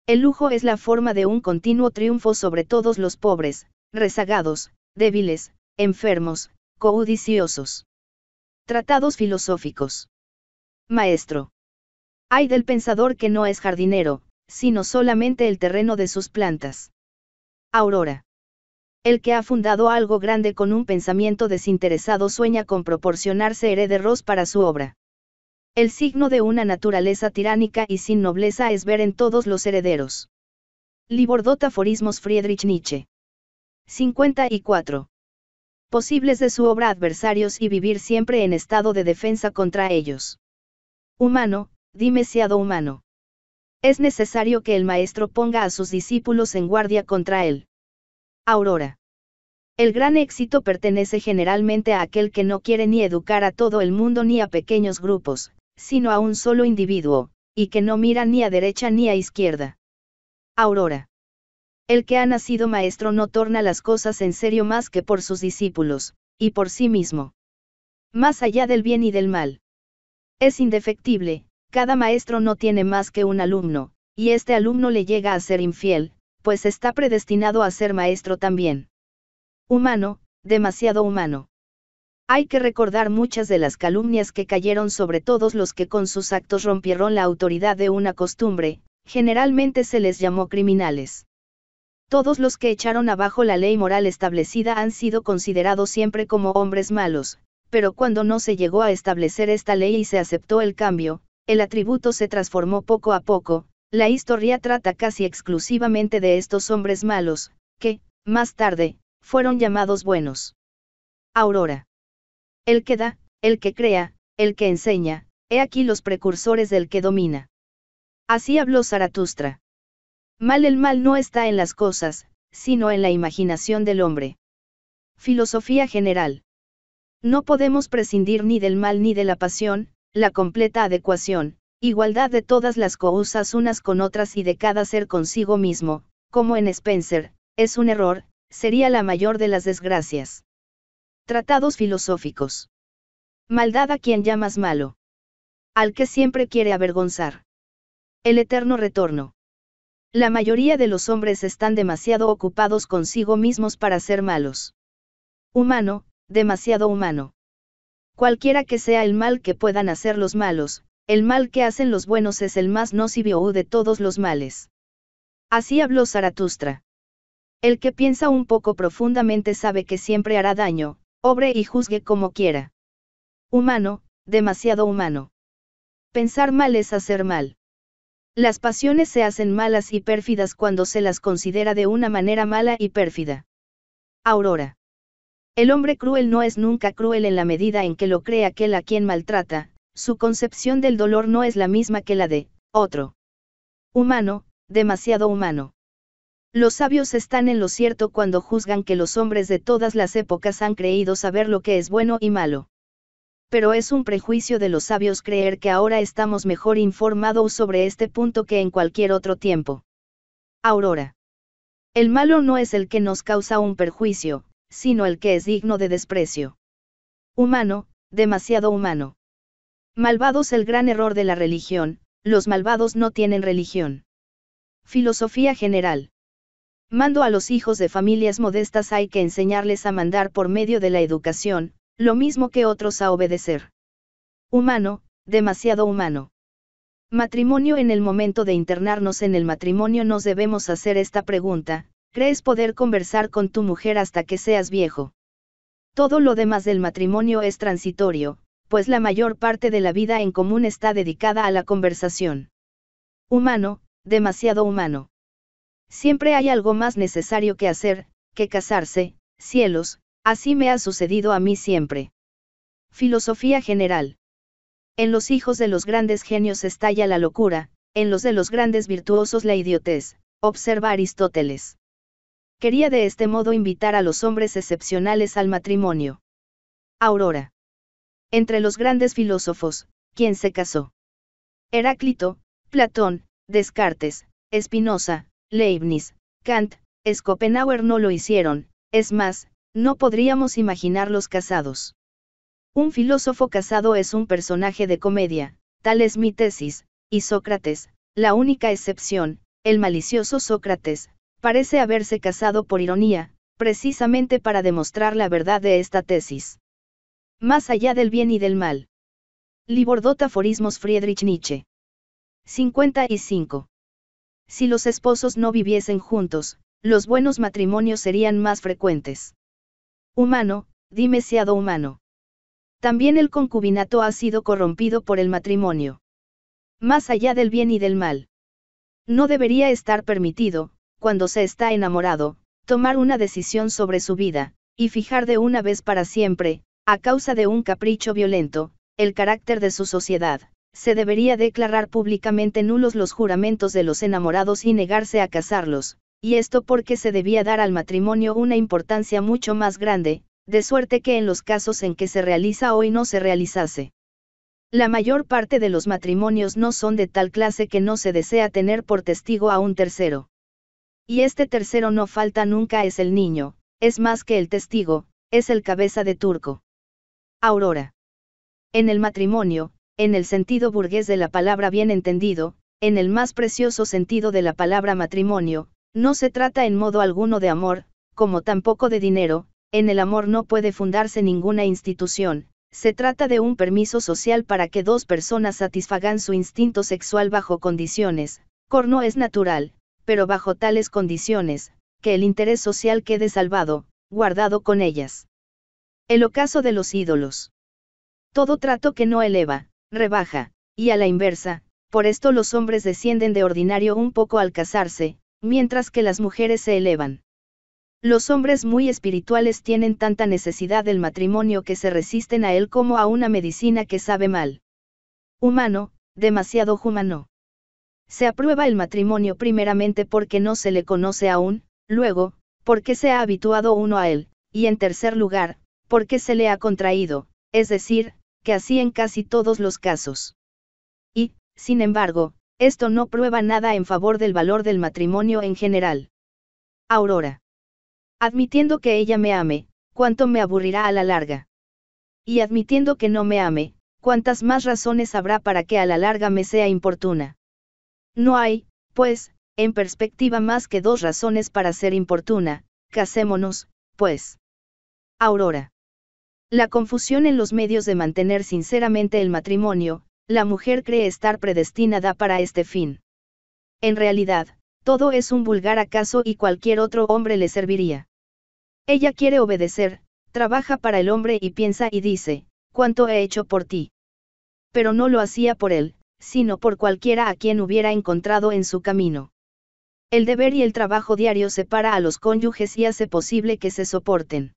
El lujo es la forma de un continuo triunfo sobre todos los pobres, rezagados, débiles, enfermos, codiciosos. Tratados filosóficos. Maestro. Hay del pensador que no es jardinero, sino solamente el terreno de sus plantas. Aurora. El que ha fundado algo grande con un pensamiento desinteresado sueña con proporcionarse herederos para su obra. El signo de una naturaleza tiránica y sin nobleza es ver en todos los herederos. Libordotaforismos Friedrich Nietzsche. 54. Posibles de su obra adversarios y vivir siempre en estado de defensa contra ellos. Humano, dimesiado humano. Es necesario que el maestro ponga a sus discípulos en guardia contra él. Aurora. El gran éxito pertenece generalmente a aquel que no quiere ni educar a todo el mundo ni a pequeños grupos, sino a un solo individuo, y que no mira ni a derecha ni a izquierda. Aurora. El que ha nacido maestro no torna las cosas en serio más que por sus discípulos, y por sí mismo. Más allá del bien y del mal. Es indefectible, cada maestro no tiene más que un alumno, y este alumno le llega a ser infiel, pues está predestinado a ser maestro también. Humano, demasiado humano. Hay que recordar muchas de las calumnias que cayeron sobre todos los que con sus actos rompieron la autoridad de una costumbre, generalmente se les llamó criminales. Todos los que echaron abajo la ley moral establecida han sido considerados siempre como hombres malos, pero cuando no se llegó a establecer esta ley y se aceptó el cambio, el atributo se transformó poco a poco, la historia trata casi exclusivamente de estos hombres malos, que, más tarde, fueron llamados buenos. Aurora. El que da, el que crea, el que enseña, he aquí los precursores del que domina. Así habló Zaratustra. Mal el mal no está en las cosas, sino en la imaginación del hombre. Filosofía general. No podemos prescindir ni del mal ni de la pasión, la completa adecuación, igualdad de todas las cosas unas con otras y de cada ser consigo mismo, como en Spencer, es un error, sería la mayor de las desgracias. Tratados filosóficos. Maldad a quien llamas malo. Al que siempre quiere avergonzar. El eterno retorno. La mayoría de los hombres están demasiado ocupados consigo mismos para ser malos. Humano, demasiado humano. Cualquiera que sea el mal que puedan hacer los malos, el mal que hacen los buenos es el más nocivo de todos los males. Así habló Zaratustra. El que piensa un poco profundamente sabe que siempre hará daño, Obre y juzgue como quiera. Humano, demasiado humano. Pensar mal es hacer mal. Las pasiones se hacen malas y pérfidas cuando se las considera de una manera mala y pérfida. Aurora. El hombre cruel no es nunca cruel en la medida en que lo cree aquel a quien maltrata, su concepción del dolor no es la misma que la de otro. Humano, demasiado humano. Los sabios están en lo cierto cuando juzgan que los hombres de todas las épocas han creído saber lo que es bueno y malo. Pero es un prejuicio de los sabios creer que ahora estamos mejor informados sobre este punto que en cualquier otro tiempo. Aurora. El malo no es el que nos causa un perjuicio, sino el que es digno de desprecio. Humano, demasiado humano. Malvados el gran error de la religión, los malvados no tienen religión. Filosofía general. Mando a los hijos de familias modestas hay que enseñarles a mandar por medio de la educación, lo mismo que otros a obedecer. Humano, demasiado humano. Matrimonio En el momento de internarnos en el matrimonio nos debemos hacer esta pregunta, ¿crees poder conversar con tu mujer hasta que seas viejo? Todo lo demás del matrimonio es transitorio, pues la mayor parte de la vida en común está dedicada a la conversación. Humano, demasiado humano. Siempre hay algo más necesario que hacer, que casarse, cielos, así me ha sucedido a mí siempre. Filosofía general. En los hijos de los grandes genios estalla la locura, en los de los grandes virtuosos la idiotez, observa Aristóteles. Quería de este modo invitar a los hombres excepcionales al matrimonio. Aurora. Entre los grandes filósofos, ¿quién se casó? Heráclito, Platón, Descartes, Espinosa, Leibniz, Kant, Schopenhauer no lo hicieron, es más, no podríamos imaginarlos casados. Un filósofo casado es un personaje de comedia, tal es mi tesis, y Sócrates, la única excepción, el malicioso Sócrates, parece haberse casado por ironía, precisamente para demostrar la verdad de esta tesis. Más allá del bien y del mal. Libordotaforismos Friedrich Nietzsche. 55. Si los esposos no viviesen juntos, los buenos matrimonios serían más frecuentes. Humano, dime siado humano. También el concubinato ha sido corrompido por el matrimonio. Más allá del bien y del mal. No debería estar permitido, cuando se está enamorado, tomar una decisión sobre su vida, y fijar de una vez para siempre, a causa de un capricho violento, el carácter de su sociedad se debería declarar públicamente nulos los juramentos de los enamorados y negarse a casarlos, y esto porque se debía dar al matrimonio una importancia mucho más grande, de suerte que en los casos en que se realiza hoy no se realizase. La mayor parte de los matrimonios no son de tal clase que no se desea tener por testigo a un tercero. Y este tercero no falta nunca es el niño, es más que el testigo, es el cabeza de turco. Aurora. En el matrimonio, en el sentido burgués de la palabra bien entendido, en el más precioso sentido de la palabra matrimonio, no se trata en modo alguno de amor, como tampoco de dinero, en el amor no puede fundarse ninguna institución, se trata de un permiso social para que dos personas satisfagan su instinto sexual bajo condiciones, corno es natural, pero bajo tales condiciones, que el interés social quede salvado, guardado con ellas. El ocaso de los ídolos. Todo trato que no eleva, rebaja, y a la inversa, por esto los hombres descienden de ordinario un poco al casarse, mientras que las mujeres se elevan. Los hombres muy espirituales tienen tanta necesidad del matrimonio que se resisten a él como a una medicina que sabe mal. Humano, demasiado humano. Se aprueba el matrimonio primeramente porque no se le conoce aún, luego, porque se ha habituado uno a él, y en tercer lugar, porque se le ha contraído, es decir, que así en casi todos los casos. Y, sin embargo, esto no prueba nada en favor del valor del matrimonio en general. Aurora. Admitiendo que ella me ame, cuánto me aburrirá a la larga. Y admitiendo que no me ame, cuántas más razones habrá para que a la larga me sea importuna. No hay, pues, en perspectiva más que dos razones para ser importuna, casémonos, pues. Aurora. La confusión en los medios de mantener sinceramente el matrimonio, la mujer cree estar predestinada para este fin. En realidad, todo es un vulgar acaso y cualquier otro hombre le serviría. Ella quiere obedecer, trabaja para el hombre y piensa y dice, ¿cuánto he hecho por ti? Pero no lo hacía por él, sino por cualquiera a quien hubiera encontrado en su camino. El deber y el trabajo diario separa a los cónyuges y hace posible que se soporten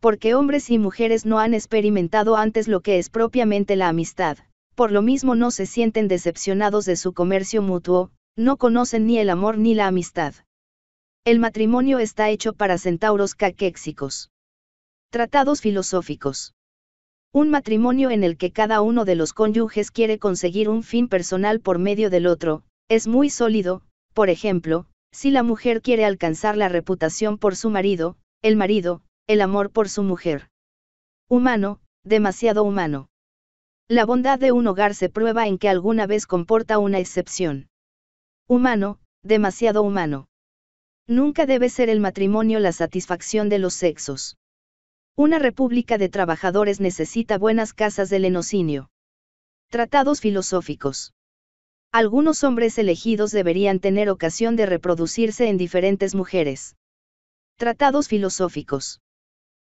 porque hombres y mujeres no han experimentado antes lo que es propiamente la amistad, por lo mismo no se sienten decepcionados de su comercio mutuo, no conocen ni el amor ni la amistad. El matrimonio está hecho para centauros caquéxicos. Tratados filosóficos. Un matrimonio en el que cada uno de los cónyuges quiere conseguir un fin personal por medio del otro, es muy sólido, por ejemplo, si la mujer quiere alcanzar la reputación por su marido, el marido, el amor por su mujer. Humano, demasiado humano. La bondad de un hogar se prueba en que alguna vez comporta una excepción. Humano, demasiado humano. Nunca debe ser el matrimonio la satisfacción de los sexos. Una república de trabajadores necesita buenas casas de lenocinio. Tratados filosóficos. Algunos hombres elegidos deberían tener ocasión de reproducirse en diferentes mujeres. Tratados filosóficos.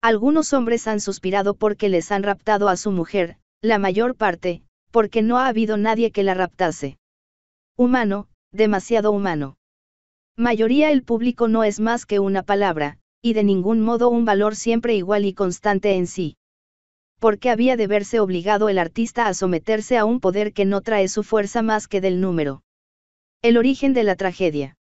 Algunos hombres han suspirado porque les han raptado a su mujer, la mayor parte, porque no ha habido nadie que la raptase. Humano, demasiado humano. Mayoría el público no es más que una palabra, y de ningún modo un valor siempre igual y constante en sí. ¿Por qué había de verse obligado el artista a someterse a un poder que no trae su fuerza más que del número. El origen de la tragedia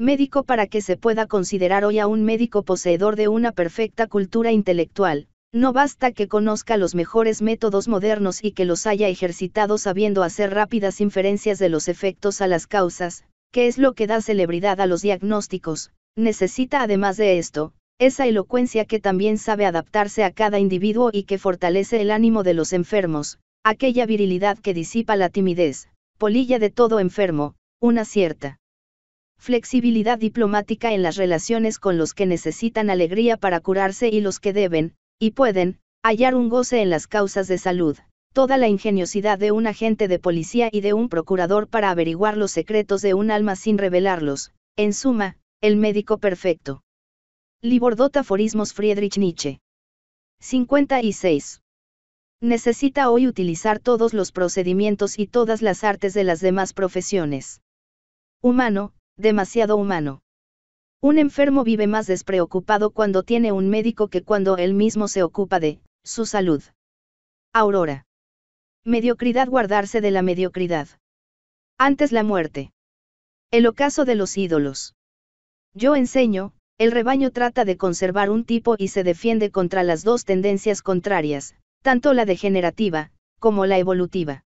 médico para que se pueda considerar hoy a un médico poseedor de una perfecta cultura intelectual, no basta que conozca los mejores métodos modernos y que los haya ejercitado sabiendo hacer rápidas inferencias de los efectos a las causas, que es lo que da celebridad a los diagnósticos, necesita además de esto, esa elocuencia que también sabe adaptarse a cada individuo y que fortalece el ánimo de los enfermos, aquella virilidad que disipa la timidez, polilla de todo enfermo, una cierta flexibilidad diplomática en las relaciones con los que necesitan alegría para curarse y los que deben, y pueden, hallar un goce en las causas de salud, toda la ingeniosidad de un agente de policía y de un procurador para averiguar los secretos de un alma sin revelarlos, en suma, el médico perfecto. Libordota Aforismos Friedrich Nietzsche. 56. Necesita hoy utilizar todos los procedimientos y todas las artes de las demás profesiones. Humano, demasiado humano. Un enfermo vive más despreocupado cuando tiene un médico que cuando él mismo se ocupa de su salud. Aurora. Mediocridad guardarse de la mediocridad. Antes la muerte. El ocaso de los ídolos. Yo enseño, el rebaño trata de conservar un tipo y se defiende contra las dos tendencias contrarias, tanto la degenerativa, como la evolutiva.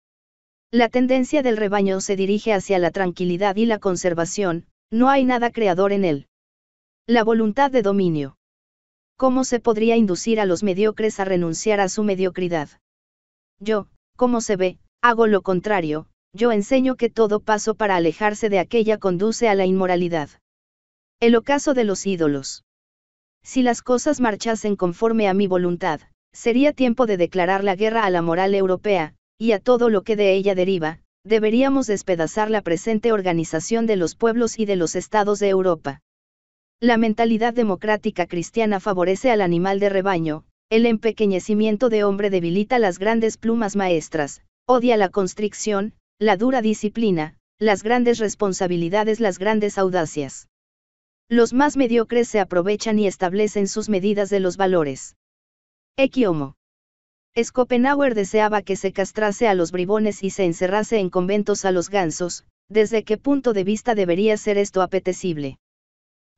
La tendencia del rebaño se dirige hacia la tranquilidad y la conservación, no hay nada creador en él. La voluntad de dominio. ¿Cómo se podría inducir a los mediocres a renunciar a su mediocridad? Yo, como se ve, hago lo contrario, yo enseño que todo paso para alejarse de aquella conduce a la inmoralidad. El ocaso de los ídolos. Si las cosas marchasen conforme a mi voluntad, sería tiempo de declarar la guerra a la moral europea, y a todo lo que de ella deriva, deberíamos despedazar la presente organización de los pueblos y de los estados de Europa. La mentalidad democrática cristiana favorece al animal de rebaño, el empequeñecimiento de hombre debilita las grandes plumas maestras, odia la constricción, la dura disciplina, las grandes responsabilidades, las grandes audacias. Los más mediocres se aprovechan y establecen sus medidas de los valores. Equiomo. Schopenhauer deseaba que se castrase a los bribones y se encerrase en conventos a los gansos, ¿desde qué punto de vista debería ser esto apetecible?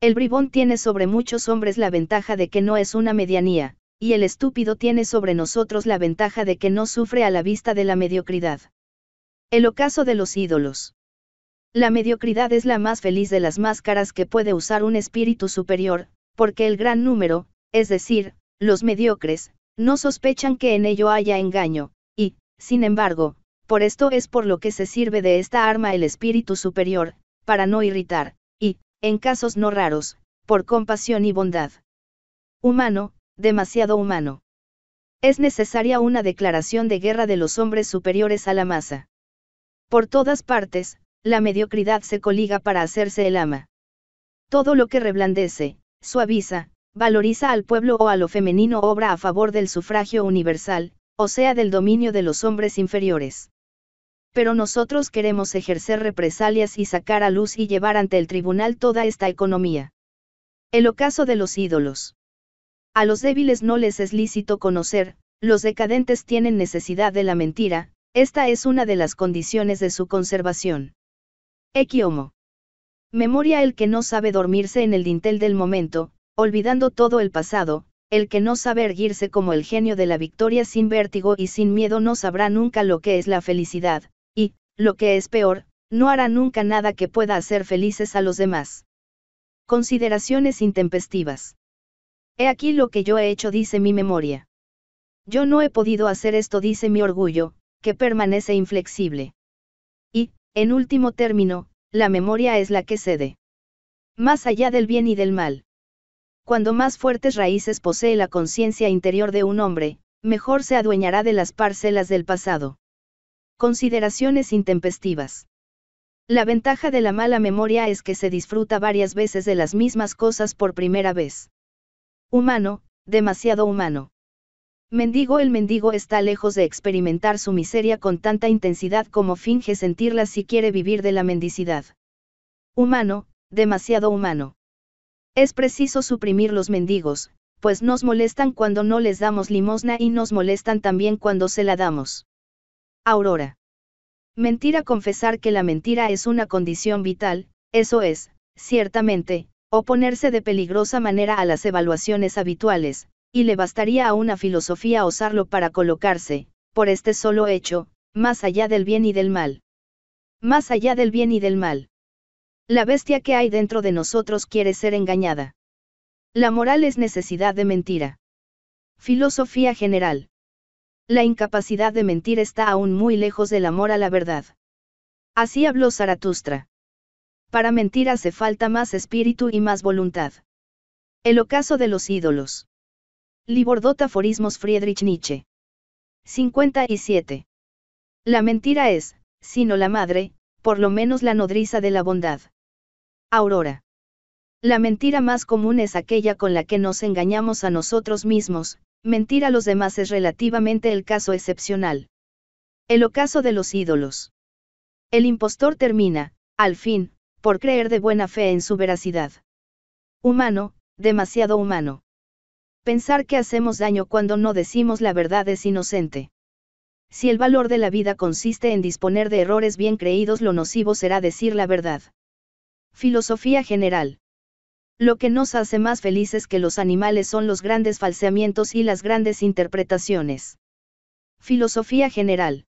El bribón tiene sobre muchos hombres la ventaja de que no es una medianía, y el estúpido tiene sobre nosotros la ventaja de que no sufre a la vista de la mediocridad. El ocaso de los ídolos. La mediocridad es la más feliz de las máscaras que puede usar un espíritu superior, porque el gran número, es decir, los mediocres, no sospechan que en ello haya engaño, y, sin embargo, por esto es por lo que se sirve de esta arma el espíritu superior, para no irritar, y, en casos no raros, por compasión y bondad. Humano, demasiado humano. Es necesaria una declaración de guerra de los hombres superiores a la masa. Por todas partes, la mediocridad se coliga para hacerse el ama. Todo lo que reblandece, suaviza, Valoriza al pueblo o a lo femenino obra a favor del sufragio universal, o sea del dominio de los hombres inferiores. Pero nosotros queremos ejercer represalias y sacar a luz y llevar ante el tribunal toda esta economía. El ocaso de los ídolos. A los débiles no les es lícito conocer, los decadentes tienen necesidad de la mentira, esta es una de las condiciones de su conservación. Equiomo. Memoria el que no sabe dormirse en el dintel del momento, Olvidando todo el pasado, el que no sabe erguirse como el genio de la victoria sin vértigo y sin miedo no sabrá nunca lo que es la felicidad, y, lo que es peor, no hará nunca nada que pueda hacer felices a los demás. Consideraciones intempestivas. He aquí lo que yo he hecho, dice mi memoria. Yo no he podido hacer esto, dice mi orgullo, que permanece inflexible. Y, en último término, la memoria es la que cede. Más allá del bien y del mal. Cuando más fuertes raíces posee la conciencia interior de un hombre, mejor se adueñará de las parcelas del pasado. Consideraciones intempestivas. La ventaja de la mala memoria es que se disfruta varias veces de las mismas cosas por primera vez. Humano, demasiado humano. Mendigo el mendigo está lejos de experimentar su miseria con tanta intensidad como finge sentirla si quiere vivir de la mendicidad. Humano, demasiado humano. Es preciso suprimir los mendigos, pues nos molestan cuando no les damos limosna y nos molestan también cuando se la damos. Aurora. Mentira confesar que la mentira es una condición vital, eso es, ciertamente, oponerse de peligrosa manera a las evaluaciones habituales, y le bastaría a una filosofía osarlo para colocarse, por este solo hecho, más allá del bien y del mal. Más allá del bien y del mal. La bestia que hay dentro de nosotros quiere ser engañada. La moral es necesidad de mentira. Filosofía general. La incapacidad de mentir está aún muy lejos del amor a la verdad. Así habló Zaratustra. Para mentir hace falta más espíritu y más voluntad. El ocaso de los ídolos. Libordot aforismos Friedrich Nietzsche. 57. La mentira es, sino la madre, por lo menos la nodriza de la bondad. Aurora. La mentira más común es aquella con la que nos engañamos a nosotros mismos, mentir a los demás es relativamente el caso excepcional. El ocaso de los ídolos. El impostor termina, al fin, por creer de buena fe en su veracidad. Humano, demasiado humano. Pensar que hacemos daño cuando no decimos la verdad es inocente. Si el valor de la vida consiste en disponer de errores bien creídos, lo nocivo será decir la verdad. Filosofía general. Lo que nos hace más felices que los animales son los grandes falseamientos y las grandes interpretaciones. Filosofía general.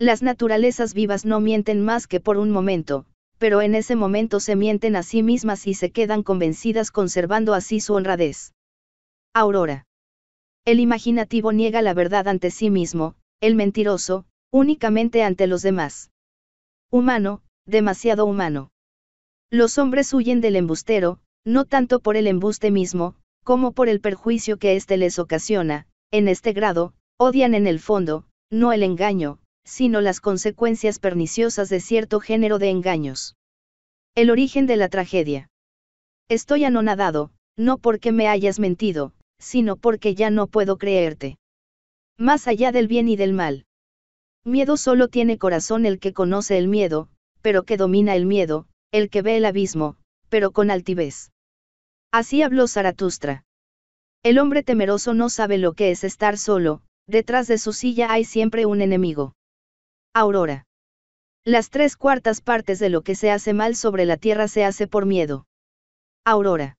Las naturalezas vivas no mienten más que por un momento, pero en ese momento se mienten a sí mismas y se quedan convencidas conservando así su honradez. Aurora. El imaginativo niega la verdad ante sí mismo, el mentiroso, únicamente ante los demás. Humano, demasiado humano. Los hombres huyen del embustero, no tanto por el embuste mismo, como por el perjuicio que éste les ocasiona, en este grado, odian en el fondo, no el engaño, sino las consecuencias perniciosas de cierto género de engaños. El origen de la tragedia. Estoy anonadado, no porque me hayas mentido, sino porque ya no puedo creerte. Más allá del bien y del mal. Miedo solo tiene corazón el que conoce el miedo, pero que domina el miedo, el que ve el abismo, pero con altivez. Así habló Zaratustra. El hombre temeroso no sabe lo que es estar solo, detrás de su silla hay siempre un enemigo. Aurora. Las tres cuartas partes de lo que se hace mal sobre la tierra se hace por miedo. Aurora.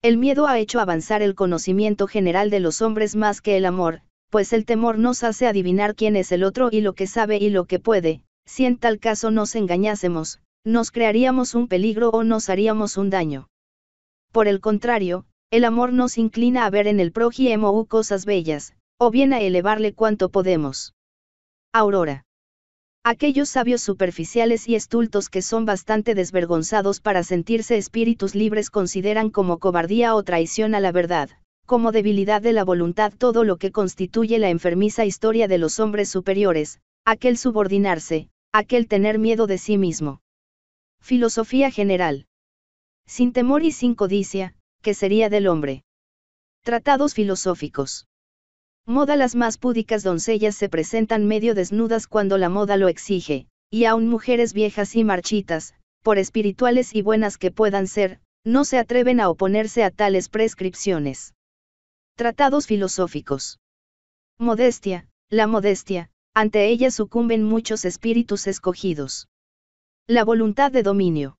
El miedo ha hecho avanzar el conocimiento general de los hombres más que el amor, pues el temor nos hace adivinar quién es el otro y lo que sabe y lo que puede, si en tal caso nos engañásemos, nos crearíamos un peligro o nos haríamos un daño. Por el contrario, el amor nos inclina a ver en el prójimo cosas bellas, o bien a elevarle cuanto podemos. Aurora. Aquellos sabios superficiales y estultos que son bastante desvergonzados para sentirse espíritus libres consideran como cobardía o traición a la verdad, como debilidad de la voluntad todo lo que constituye la enfermiza historia de los hombres superiores, aquel subordinarse, aquel tener miedo de sí mismo. Filosofía general. Sin temor y sin codicia, que sería del hombre. Tratados filosóficos. Moda Las más púdicas doncellas se presentan medio desnudas cuando la moda lo exige, y aun mujeres viejas y marchitas, por espirituales y buenas que puedan ser, no se atreven a oponerse a tales prescripciones. Tratados filosóficos. Modestia, la modestia, ante ella sucumben muchos espíritus escogidos. La voluntad de dominio.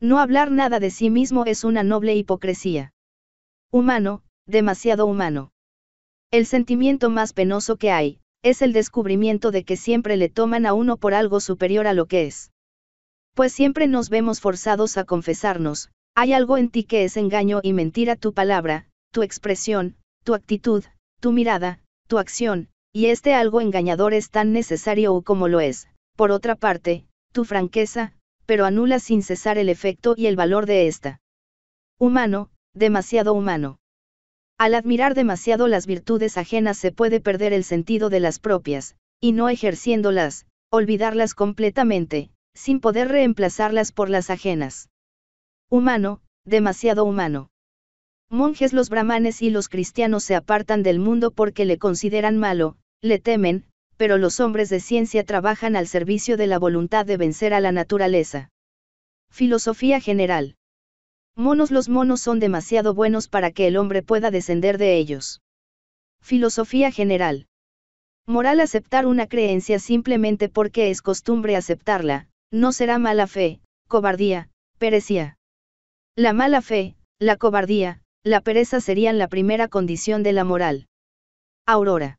No hablar nada de sí mismo es una noble hipocresía. Humano, demasiado humano. El sentimiento más penoso que hay, es el descubrimiento de que siempre le toman a uno por algo superior a lo que es. Pues siempre nos vemos forzados a confesarnos, hay algo en ti que es engaño y mentira tu palabra, tu expresión, tu actitud, tu mirada, tu acción, y este algo engañador es tan necesario como lo es, por otra parte, tu franqueza, pero anula sin cesar el efecto y el valor de ésta. Humano, demasiado humano. Al admirar demasiado las virtudes ajenas se puede perder el sentido de las propias, y no ejerciéndolas, olvidarlas completamente, sin poder reemplazarlas por las ajenas. Humano, demasiado humano. Monjes los brahmanes y los cristianos se apartan del mundo porque le consideran malo, le temen, pero los hombres de ciencia trabajan al servicio de la voluntad de vencer a la naturaleza. Filosofía general. Monos los monos son demasiado buenos para que el hombre pueda descender de ellos. Filosofía general. Moral aceptar una creencia simplemente porque es costumbre aceptarla, no será mala fe, cobardía, perecía. La mala fe, la cobardía, la pereza serían la primera condición de la moral. Aurora.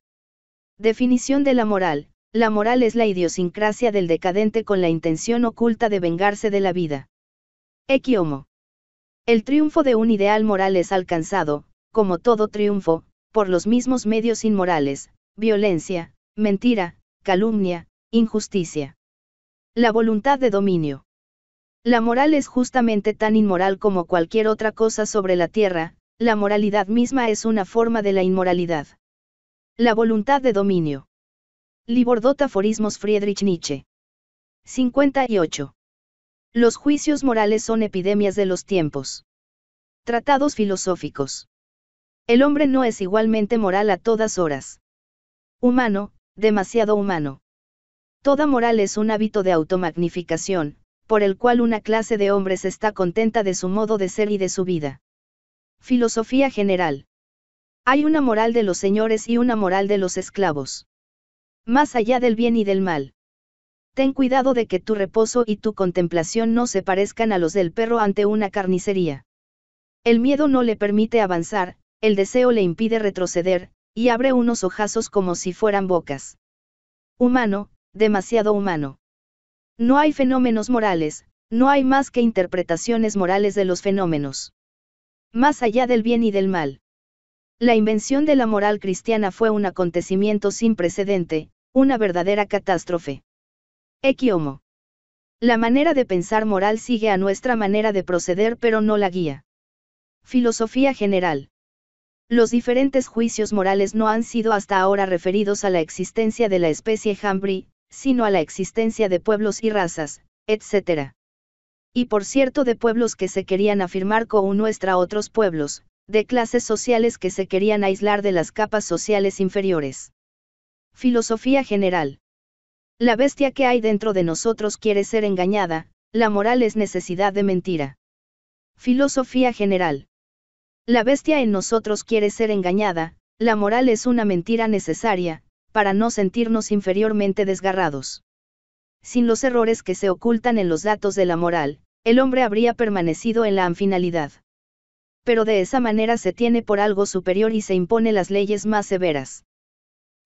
Definición de la moral. La moral es la idiosincrasia del decadente con la intención oculta de vengarse de la vida. Equiomo. El triunfo de un ideal moral es alcanzado, como todo triunfo, por los mismos medios inmorales, violencia, mentira, calumnia, injusticia. La voluntad de dominio. La moral es justamente tan inmoral como cualquier otra cosa sobre la tierra, la moralidad misma es una forma de la inmoralidad. La voluntad de dominio. Libordot Aforismos Friedrich Nietzsche. 58. Los juicios morales son epidemias de los tiempos. Tratados filosóficos. El hombre no es igualmente moral a todas horas. Humano, demasiado humano. Toda moral es un hábito de automagnificación, por el cual una clase de hombres está contenta de su modo de ser y de su vida. Filosofía general. Hay una moral de los señores y una moral de los esclavos. Más allá del bien y del mal. Ten cuidado de que tu reposo y tu contemplación no se parezcan a los del perro ante una carnicería. El miedo no le permite avanzar, el deseo le impide retroceder, y abre unos ojazos como si fueran bocas. Humano, demasiado humano. No hay fenómenos morales, no hay más que interpretaciones morales de los fenómenos. Más allá del bien y del mal. La invención de la moral cristiana fue un acontecimiento sin precedente, una verdadera catástrofe. Equiomo. La manera de pensar moral sigue a nuestra manera de proceder pero no la guía. Filosofía general. Los diferentes juicios morales no han sido hasta ahora referidos a la existencia de la especie Hambri, sino a la existencia de pueblos y razas, etc. Y por cierto de pueblos que se querían afirmar con nuestra otros pueblos, de clases sociales que se querían aislar de las capas sociales inferiores. Filosofía general. La bestia que hay dentro de nosotros quiere ser engañada, la moral es necesidad de mentira. Filosofía general. La bestia en nosotros quiere ser engañada, la moral es una mentira necesaria, para no sentirnos inferiormente desgarrados. Sin los errores que se ocultan en los datos de la moral, el hombre habría permanecido en la anfinalidad pero de esa manera se tiene por algo superior y se impone las leyes más severas.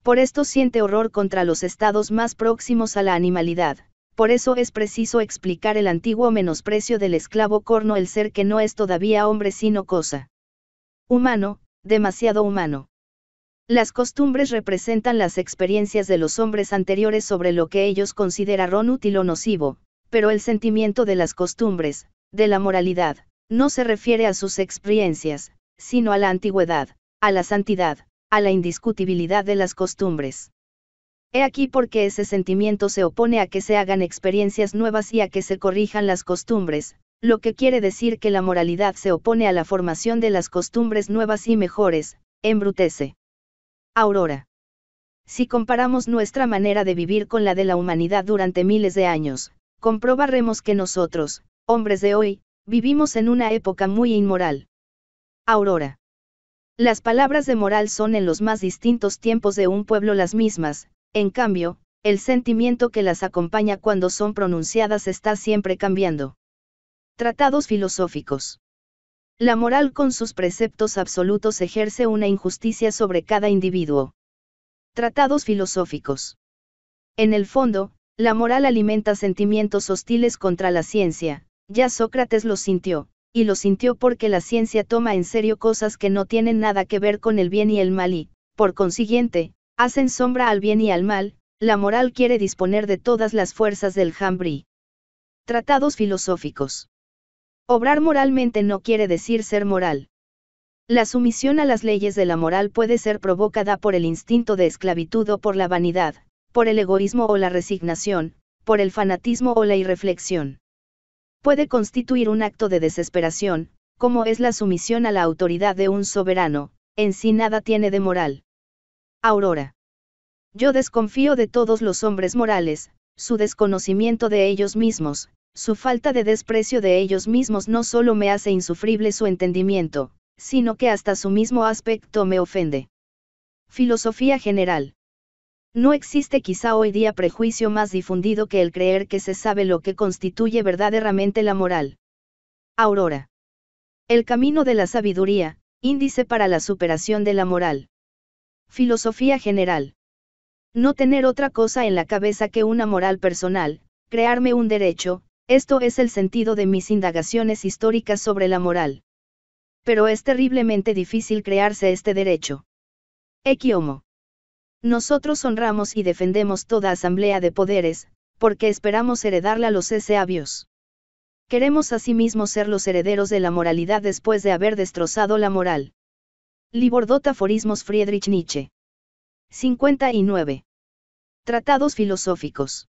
Por esto siente horror contra los estados más próximos a la animalidad, por eso es preciso explicar el antiguo menosprecio del esclavo corno el ser que no es todavía hombre sino cosa. Humano, demasiado humano. Las costumbres representan las experiencias de los hombres anteriores sobre lo que ellos consideraron útil o nocivo, pero el sentimiento de las costumbres, de la moralidad, no se refiere a sus experiencias, sino a la antigüedad, a la santidad, a la indiscutibilidad de las costumbres. He aquí porque ese sentimiento se opone a que se hagan experiencias nuevas y a que se corrijan las costumbres, lo que quiere decir que la moralidad se opone a la formación de las costumbres nuevas y mejores, embrutece. Aurora. Si comparamos nuestra manera de vivir con la de la humanidad durante miles de años, comprobaremos que nosotros, hombres de hoy, Vivimos en una época muy inmoral. Aurora. Las palabras de moral son en los más distintos tiempos de un pueblo las mismas, en cambio, el sentimiento que las acompaña cuando son pronunciadas está siempre cambiando. Tratados filosóficos. La moral con sus preceptos absolutos ejerce una injusticia sobre cada individuo. Tratados filosóficos. En el fondo, la moral alimenta sentimientos hostiles contra la ciencia, ya Sócrates lo sintió, y lo sintió porque la ciencia toma en serio cosas que no tienen nada que ver con el bien y el mal y, por consiguiente, hacen sombra al bien y al mal, la moral quiere disponer de todas las fuerzas del hambre. Tratados filosóficos. Obrar moralmente no quiere decir ser moral. La sumisión a las leyes de la moral puede ser provocada por el instinto de esclavitud o por la vanidad, por el egoísmo o la resignación, por el fanatismo o la irreflexión puede constituir un acto de desesperación, como es la sumisión a la autoridad de un soberano, en sí nada tiene de moral. Aurora. Yo desconfío de todos los hombres morales, su desconocimiento de ellos mismos, su falta de desprecio de ellos mismos no solo me hace insufrible su entendimiento, sino que hasta su mismo aspecto me ofende. Filosofía general. No existe quizá hoy día prejuicio más difundido que el creer que se sabe lo que constituye verdaderamente la moral. Aurora. El camino de la sabiduría, índice para la superación de la moral. Filosofía general. No tener otra cosa en la cabeza que una moral personal, crearme un derecho, esto es el sentido de mis indagaciones históricas sobre la moral. Pero es terriblemente difícil crearse este derecho. Equiomo. Nosotros honramos y defendemos toda asamblea de poderes, porque esperamos heredarla a los sabios. Queremos asimismo ser los herederos de la moralidad después de haber destrozado la moral. Libordot Aforismos Friedrich Nietzsche. 59. Tratados filosóficos.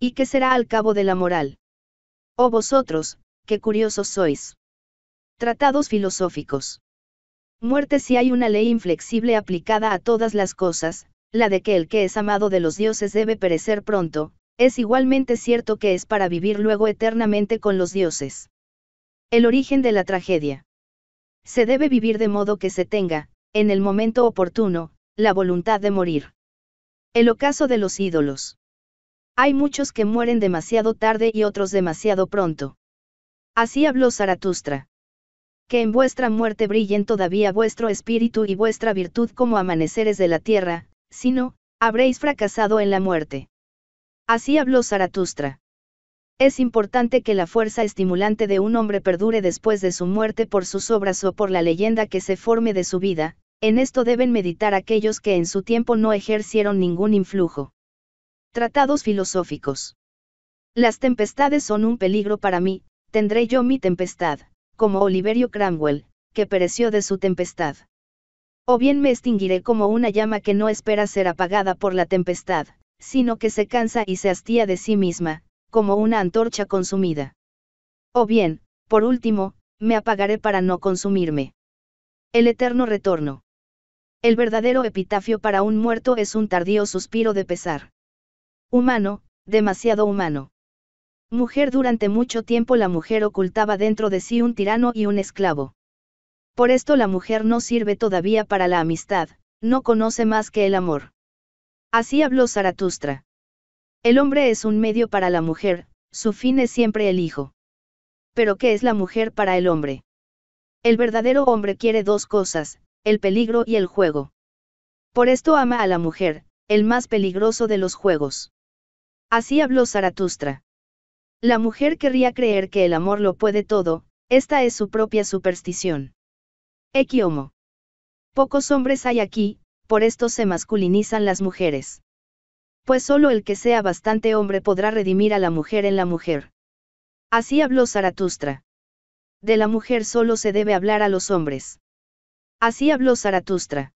¿Y qué será al cabo de la moral? Oh vosotros, qué curiosos sois. Tratados filosóficos. Muerte si hay una ley inflexible aplicada a todas las cosas, la de que el que es amado de los dioses debe perecer pronto, es igualmente cierto que es para vivir luego eternamente con los dioses. El origen de la tragedia. Se debe vivir de modo que se tenga, en el momento oportuno, la voluntad de morir. El ocaso de los ídolos. Hay muchos que mueren demasiado tarde y otros demasiado pronto. Así habló Zaratustra que en vuestra muerte brillen todavía vuestro espíritu y vuestra virtud como amaneceres de la tierra, sino, habréis fracasado en la muerte. Así habló Zaratustra. Es importante que la fuerza estimulante de un hombre perdure después de su muerte por sus obras o por la leyenda que se forme de su vida, en esto deben meditar aquellos que en su tiempo no ejercieron ningún influjo. Tratados filosóficos. Las tempestades son un peligro para mí, tendré yo mi tempestad como Oliverio Cromwell, que pereció de su tempestad. O bien me extinguiré como una llama que no espera ser apagada por la tempestad, sino que se cansa y se hastía de sí misma, como una antorcha consumida. O bien, por último, me apagaré para no consumirme. El eterno retorno. El verdadero epitafio para un muerto es un tardío suspiro de pesar. Humano, demasiado humano. Mujer Durante mucho tiempo la mujer ocultaba dentro de sí un tirano y un esclavo. Por esto la mujer no sirve todavía para la amistad, no conoce más que el amor. Así habló Zaratustra. El hombre es un medio para la mujer, su fin es siempre el hijo. Pero ¿qué es la mujer para el hombre? El verdadero hombre quiere dos cosas, el peligro y el juego. Por esto ama a la mujer, el más peligroso de los juegos. Así habló Zaratustra. La mujer querría creer que el amor lo puede todo, esta es su propia superstición. Equiomo. Pocos hombres hay aquí, por esto se masculinizan las mujeres. Pues solo el que sea bastante hombre podrá redimir a la mujer en la mujer. Así habló Zaratustra. De la mujer solo se debe hablar a los hombres. Así habló Zaratustra.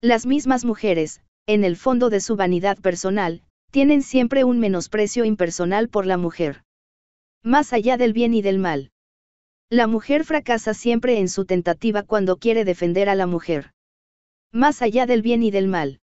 Las mismas mujeres, en el fondo de su vanidad personal, tienen siempre un menosprecio impersonal por la mujer. Más allá del bien y del mal. La mujer fracasa siempre en su tentativa cuando quiere defender a la mujer. Más allá del bien y del mal.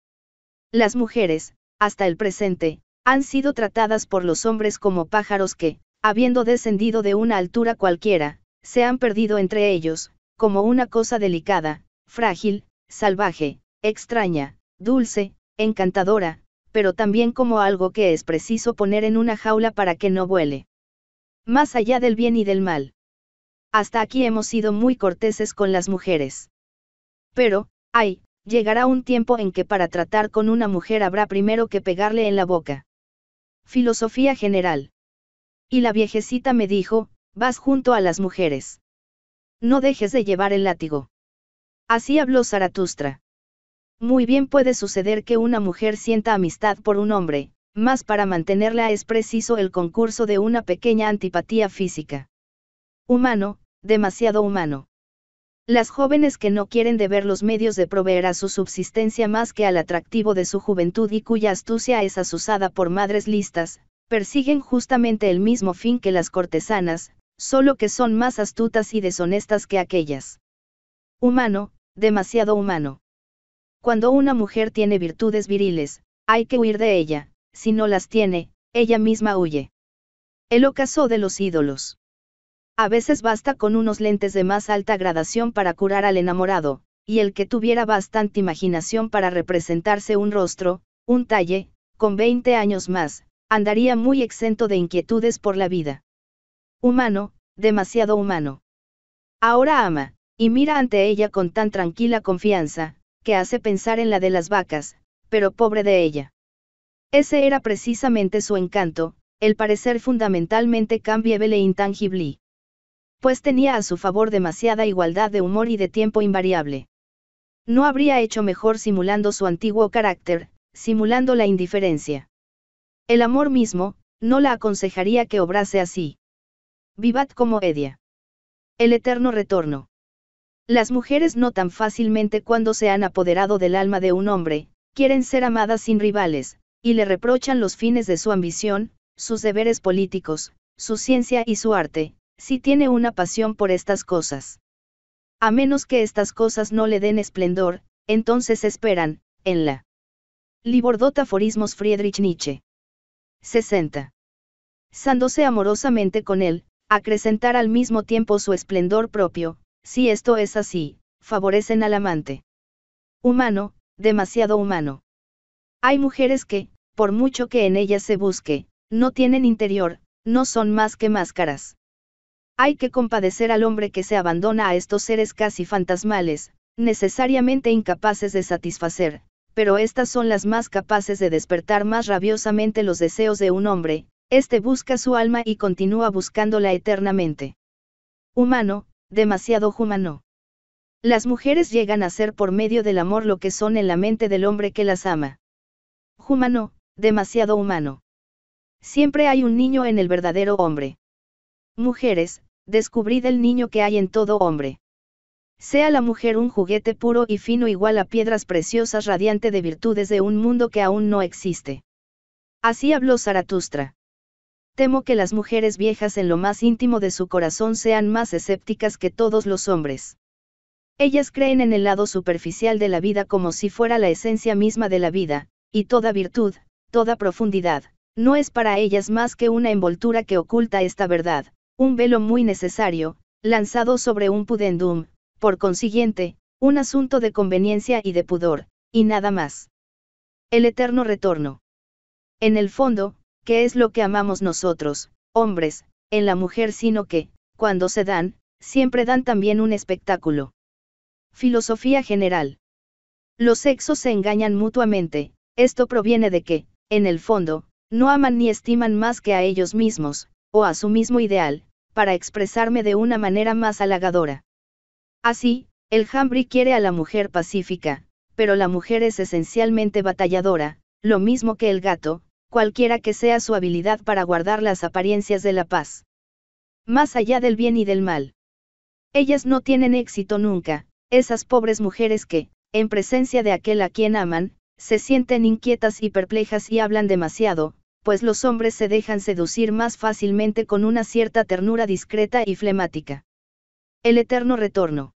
Las mujeres, hasta el presente, han sido tratadas por los hombres como pájaros que, habiendo descendido de una altura cualquiera, se han perdido entre ellos, como una cosa delicada, frágil, salvaje, extraña, dulce, encantadora, pero también como algo que es preciso poner en una jaula para que no vuele. Más allá del bien y del mal. Hasta aquí hemos sido muy corteses con las mujeres. Pero, ay, llegará un tiempo en que para tratar con una mujer habrá primero que pegarle en la boca. Filosofía general. Y la viejecita me dijo, vas junto a las mujeres. No dejes de llevar el látigo. Así habló Zaratustra. Muy bien puede suceder que una mujer sienta amistad por un hombre, más para mantenerla es preciso el concurso de una pequeña antipatía física. Humano, demasiado humano. Las jóvenes que no quieren deber los medios de proveer a su subsistencia más que al atractivo de su juventud y cuya astucia es asusada por madres listas, persiguen justamente el mismo fin que las cortesanas, solo que son más astutas y deshonestas que aquellas. Humano, demasiado humano. Cuando una mujer tiene virtudes viriles, hay que huir de ella, si no las tiene, ella misma huye. El ocaso de los ídolos. A veces basta con unos lentes de más alta gradación para curar al enamorado, y el que tuviera bastante imaginación para representarse un rostro, un talle, con 20 años más, andaría muy exento de inquietudes por la vida. Humano, demasiado humano. Ahora ama, y mira ante ella con tan tranquila confianza, que hace pensar en la de las vacas, pero pobre de ella. Ese era precisamente su encanto, el parecer fundamentalmente cambiable e intangible. Pues tenía a su favor demasiada igualdad de humor y de tiempo invariable. No habría hecho mejor simulando su antiguo carácter, simulando la indiferencia. El amor mismo, no la aconsejaría que obrase así. Vivat como Edia. El eterno retorno. Las mujeres no tan fácilmente cuando se han apoderado del alma de un hombre, quieren ser amadas sin rivales, y le reprochan los fines de su ambición, sus deberes políticos, su ciencia y su arte, si tiene una pasión por estas cosas. A menos que estas cosas no le den esplendor, entonces esperan, en la Libordotaforismos Aforismos Friedrich Nietzsche. 60. Sándose amorosamente con él, acrecentar al mismo tiempo su esplendor propio, si esto es así, favorecen al amante. Humano, demasiado humano. Hay mujeres que, por mucho que en ellas se busque, no tienen interior, no son más que máscaras. Hay que compadecer al hombre que se abandona a estos seres casi fantasmales, necesariamente incapaces de satisfacer, pero estas son las más capaces de despertar más rabiosamente los deseos de un hombre, este busca su alma y continúa buscándola eternamente. Humano, demasiado humano. Las mujeres llegan a ser por medio del amor lo que son en la mente del hombre que las ama. Humano, demasiado humano. Siempre hay un niño en el verdadero hombre. Mujeres, descubrid el niño que hay en todo hombre. Sea la mujer un juguete puro y fino igual a piedras preciosas radiante de virtudes de un mundo que aún no existe. Así habló Zaratustra. Temo que las mujeres viejas en lo más íntimo de su corazón sean más escépticas que todos los hombres. Ellas creen en el lado superficial de la vida como si fuera la esencia misma de la vida, y toda virtud, toda profundidad, no es para ellas más que una envoltura que oculta esta verdad, un velo muy necesario, lanzado sobre un pudendum, por consiguiente, un asunto de conveniencia y de pudor, y nada más. El eterno retorno. En el fondo, ¿qué es lo que amamos nosotros, hombres, en la mujer sino que, cuando se dan, siempre dan también un espectáculo? Filosofía general. Los sexos se engañan mutuamente, esto proviene de que, en el fondo, no aman ni estiman más que a ellos mismos, o a su mismo ideal, para expresarme de una manera más halagadora. Así, el Hambri quiere a la mujer pacífica, pero la mujer es esencialmente batalladora, lo mismo que el gato, cualquiera que sea su habilidad para guardar las apariencias de la paz. Más allá del bien y del mal. Ellas no tienen éxito nunca, esas pobres mujeres que, en presencia de aquel a quien aman, se sienten inquietas y perplejas y hablan demasiado, pues los hombres se dejan seducir más fácilmente con una cierta ternura discreta y flemática. El eterno retorno.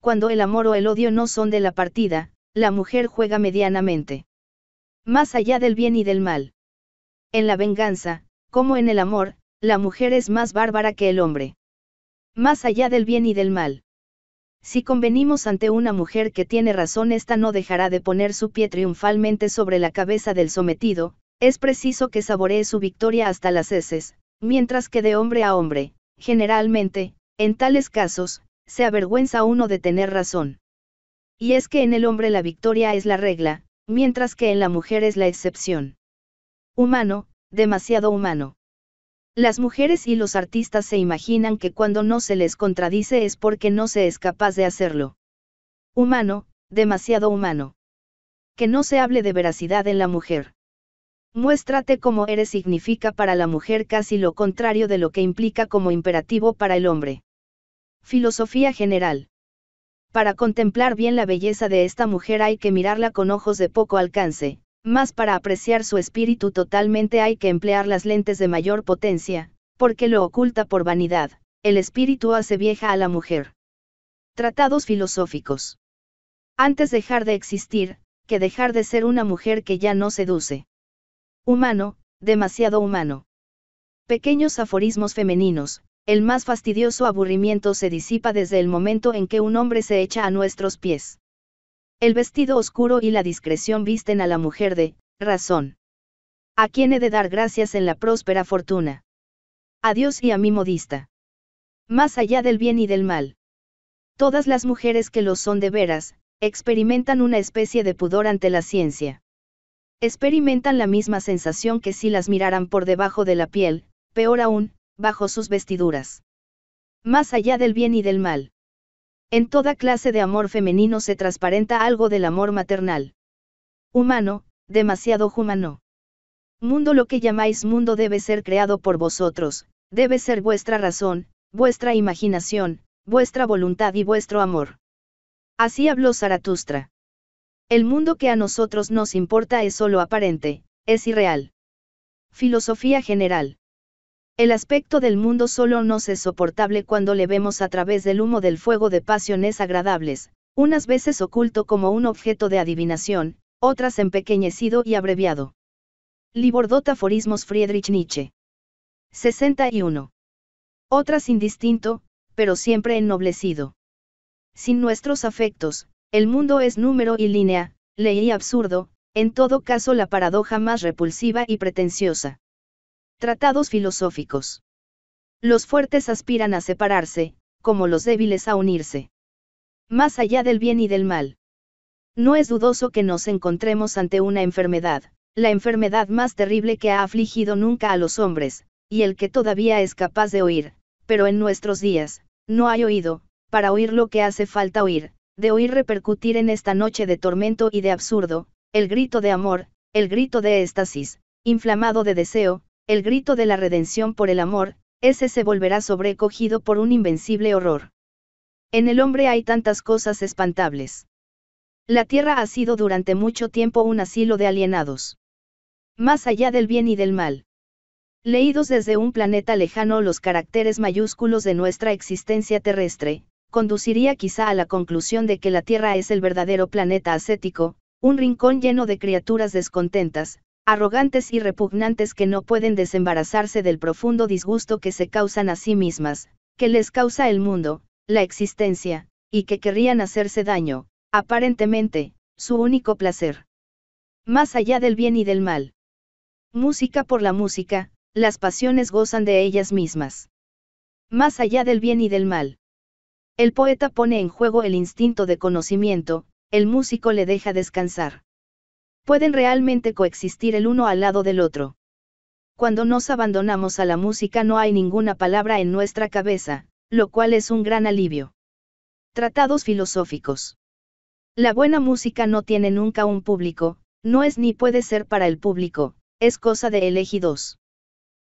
Cuando el amor o el odio no son de la partida, la mujer juega medianamente. Más allá del bien y del mal. En la venganza, como en el amor, la mujer es más bárbara que el hombre. Más allá del bien y del mal. Si convenimos ante una mujer que tiene razón, ésta no dejará de poner su pie triunfalmente sobre la cabeza del sometido, es preciso que saboree su victoria hasta las heces, mientras que de hombre a hombre, generalmente, en tales casos, se avergüenza uno de tener razón. Y es que en el hombre la victoria es la regla, mientras que en la mujer es la excepción. Humano, demasiado humano. Las mujeres y los artistas se imaginan que cuando no se les contradice es porque no se es capaz de hacerlo. Humano, demasiado humano. Que no se hable de veracidad en la mujer. Muéstrate como eres significa para la mujer casi lo contrario de lo que implica como imperativo para el hombre. Filosofía general. Para contemplar bien la belleza de esta mujer hay que mirarla con ojos de poco alcance, más para apreciar su espíritu totalmente hay que emplear las lentes de mayor potencia, porque lo oculta por vanidad, el espíritu hace vieja a la mujer. Tratados filosóficos. Antes dejar de existir, que dejar de ser una mujer que ya no seduce. Humano, demasiado humano. Pequeños aforismos femeninos, el más fastidioso aburrimiento se disipa desde el momento en que un hombre se echa a nuestros pies. El vestido oscuro y la discreción visten a la mujer de, razón. ¿A quién he de dar gracias en la próspera fortuna? A Dios y a mi modista. Más allá del bien y del mal. Todas las mujeres que lo son de veras, experimentan una especie de pudor ante la ciencia. Experimentan la misma sensación que si las miraran por debajo de la piel, peor aún, bajo sus vestiduras. Más allá del bien y del mal. En toda clase de amor femenino se transparenta algo del amor maternal. Humano, demasiado humano. Mundo lo que llamáis mundo debe ser creado por vosotros, debe ser vuestra razón, vuestra imaginación, vuestra voluntad y vuestro amor. Así habló Zaratustra. El mundo que a nosotros nos importa es solo aparente, es irreal. Filosofía general. El aspecto del mundo solo nos es soportable cuando le vemos a través del humo del fuego de pasiones agradables, unas veces oculto como un objeto de adivinación, otras empequeñecido y abreviado. Libordot Aforismos Friedrich Nietzsche. 61. Otras indistinto, pero siempre ennoblecido. Sin nuestros afectos, el mundo es número y línea, ley y absurdo, en todo caso la paradoja más repulsiva y pretenciosa. Tratados filosóficos. Los fuertes aspiran a separarse, como los débiles a unirse. Más allá del bien y del mal. No es dudoso que nos encontremos ante una enfermedad, la enfermedad más terrible que ha afligido nunca a los hombres, y el que todavía es capaz de oír, pero en nuestros días, no hay oído, para oír lo que hace falta oír, de oír repercutir en esta noche de tormento y de absurdo, el grito de amor, el grito de éxtasis, inflamado de deseo, el grito de la redención por el amor, ese se volverá sobrecogido por un invencible horror. En el hombre hay tantas cosas espantables. La tierra ha sido durante mucho tiempo un asilo de alienados. Más allá del bien y del mal. Leídos desde un planeta lejano los caracteres mayúsculos de nuestra existencia terrestre, conduciría quizá a la conclusión de que la Tierra es el verdadero planeta ascético, un rincón lleno de criaturas descontentas, arrogantes y repugnantes que no pueden desembarazarse del profundo disgusto que se causan a sí mismas, que les causa el mundo, la existencia, y que querrían hacerse daño, aparentemente, su único placer. Más allá del bien y del mal. Música por la música, las pasiones gozan de ellas mismas. Más allá del bien y del mal. El poeta pone en juego el instinto de conocimiento, el músico le deja descansar pueden realmente coexistir el uno al lado del otro. Cuando nos abandonamos a la música no hay ninguna palabra en nuestra cabeza, lo cual es un gran alivio. Tratados filosóficos. La buena música no tiene nunca un público, no es ni puede ser para el público, es cosa de elegidos.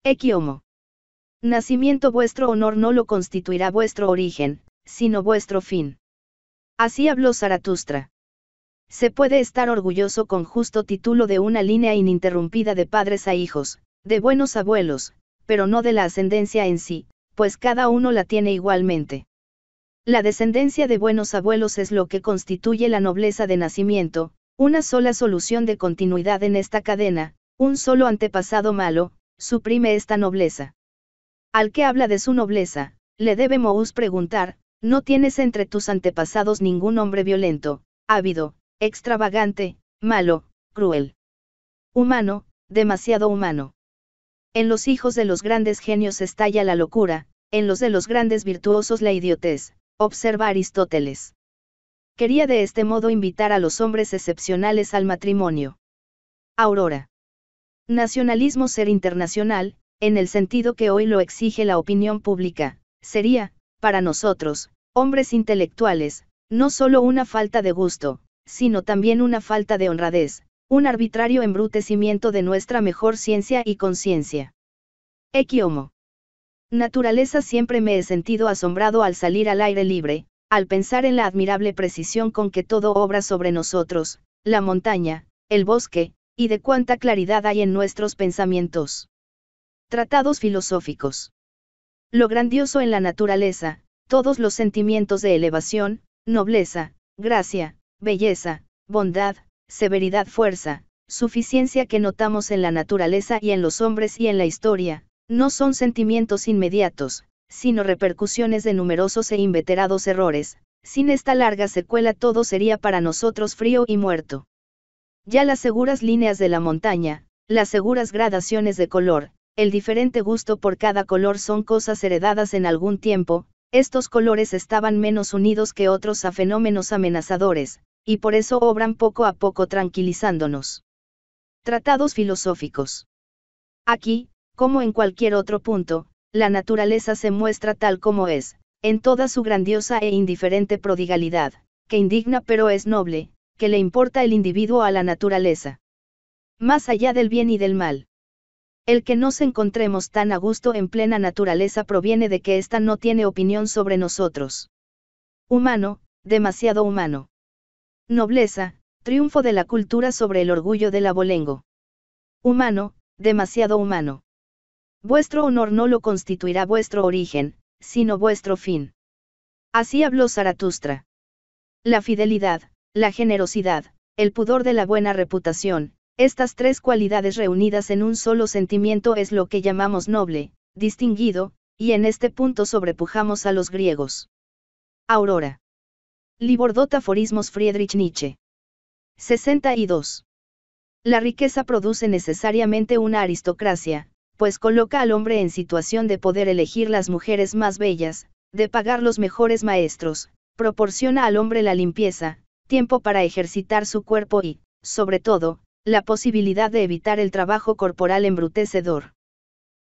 Equiomo. Nacimiento vuestro honor no lo constituirá vuestro origen, sino vuestro fin. Así habló Zaratustra. Se puede estar orgulloso con justo título de una línea ininterrumpida de padres a hijos, de buenos abuelos, pero no de la ascendencia en sí, pues cada uno la tiene igualmente. La descendencia de buenos abuelos es lo que constituye la nobleza de nacimiento, una sola solución de continuidad en esta cadena, un solo antepasado malo, suprime esta nobleza. Al que habla de su nobleza, le debe Moús preguntar, ¿no tienes entre tus antepasados ningún hombre violento, ávido, Extravagante, malo, cruel. Humano, demasiado humano. En los hijos de los grandes genios estalla la locura, en los de los grandes virtuosos la idiotez, observa Aristóteles. Quería de este modo invitar a los hombres excepcionales al matrimonio. Aurora. Nacionalismo ser internacional, en el sentido que hoy lo exige la opinión pública, sería, para nosotros, hombres intelectuales, no solo una falta de gusto, sino también una falta de honradez, un arbitrario embrutecimiento de nuestra mejor ciencia y conciencia. Equiomo. Naturaleza siempre me he sentido asombrado al salir al aire libre, al pensar en la admirable precisión con que todo obra sobre nosotros, la montaña, el bosque, y de cuánta claridad hay en nuestros pensamientos. Tratados filosóficos. Lo grandioso en la naturaleza, todos los sentimientos de elevación, nobleza, gracia, belleza, bondad, severidad, fuerza, suficiencia que notamos en la naturaleza y en los hombres y en la historia, no son sentimientos inmediatos, sino repercusiones de numerosos e inveterados errores, sin esta larga secuela todo sería para nosotros frío y muerto. Ya las seguras líneas de la montaña, las seguras gradaciones de color, el diferente gusto por cada color son cosas heredadas en algún tiempo, estos colores estaban menos unidos que otros a fenómenos amenazadores, y por eso obran poco a poco tranquilizándonos. Tratados filosóficos. Aquí, como en cualquier otro punto, la naturaleza se muestra tal como es, en toda su grandiosa e indiferente prodigalidad, que indigna pero es noble, que le importa el individuo a la naturaleza. Más allá del bien y del mal. El que nos encontremos tan a gusto en plena naturaleza proviene de que ésta no tiene opinión sobre nosotros. Humano, demasiado humano. Nobleza, triunfo de la cultura sobre el orgullo del abolengo. Humano, demasiado humano. Vuestro honor no lo constituirá vuestro origen, sino vuestro fin. Así habló Zaratustra. La fidelidad, la generosidad, el pudor de la buena reputación, estas tres cualidades reunidas en un solo sentimiento es lo que llamamos noble, distinguido, y en este punto sobrepujamos a los griegos. Aurora. Libordota Aforismos Friedrich Nietzsche. 62. La riqueza produce necesariamente una aristocracia, pues coloca al hombre en situación de poder elegir las mujeres más bellas, de pagar los mejores maestros, proporciona al hombre la limpieza, tiempo para ejercitar su cuerpo y, sobre todo, la posibilidad de evitar el trabajo corporal embrutecedor.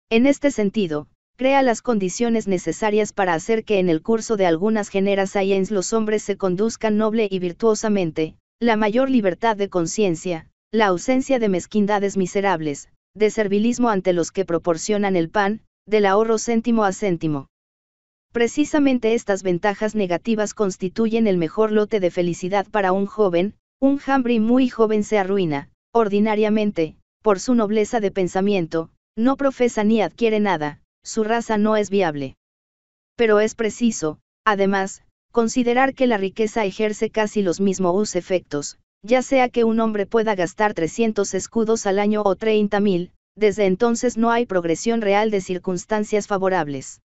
En este sentido, crea las condiciones necesarias para hacer que en el curso de algunas generaciones los hombres se conduzcan noble y virtuosamente, la mayor libertad de conciencia, la ausencia de mezquindades miserables, de servilismo ante los que proporcionan el pan, del ahorro céntimo a céntimo. Precisamente estas ventajas negativas constituyen el mejor lote de felicidad para un joven, un hambre muy joven se arruina, ordinariamente, por su nobleza de pensamiento, no profesa ni adquiere nada, su raza no es viable. Pero es preciso, además, considerar que la riqueza ejerce casi los mismos efectos, ya sea que un hombre pueda gastar 300 escudos al año o 30.000, desde entonces no hay progresión real de circunstancias favorables.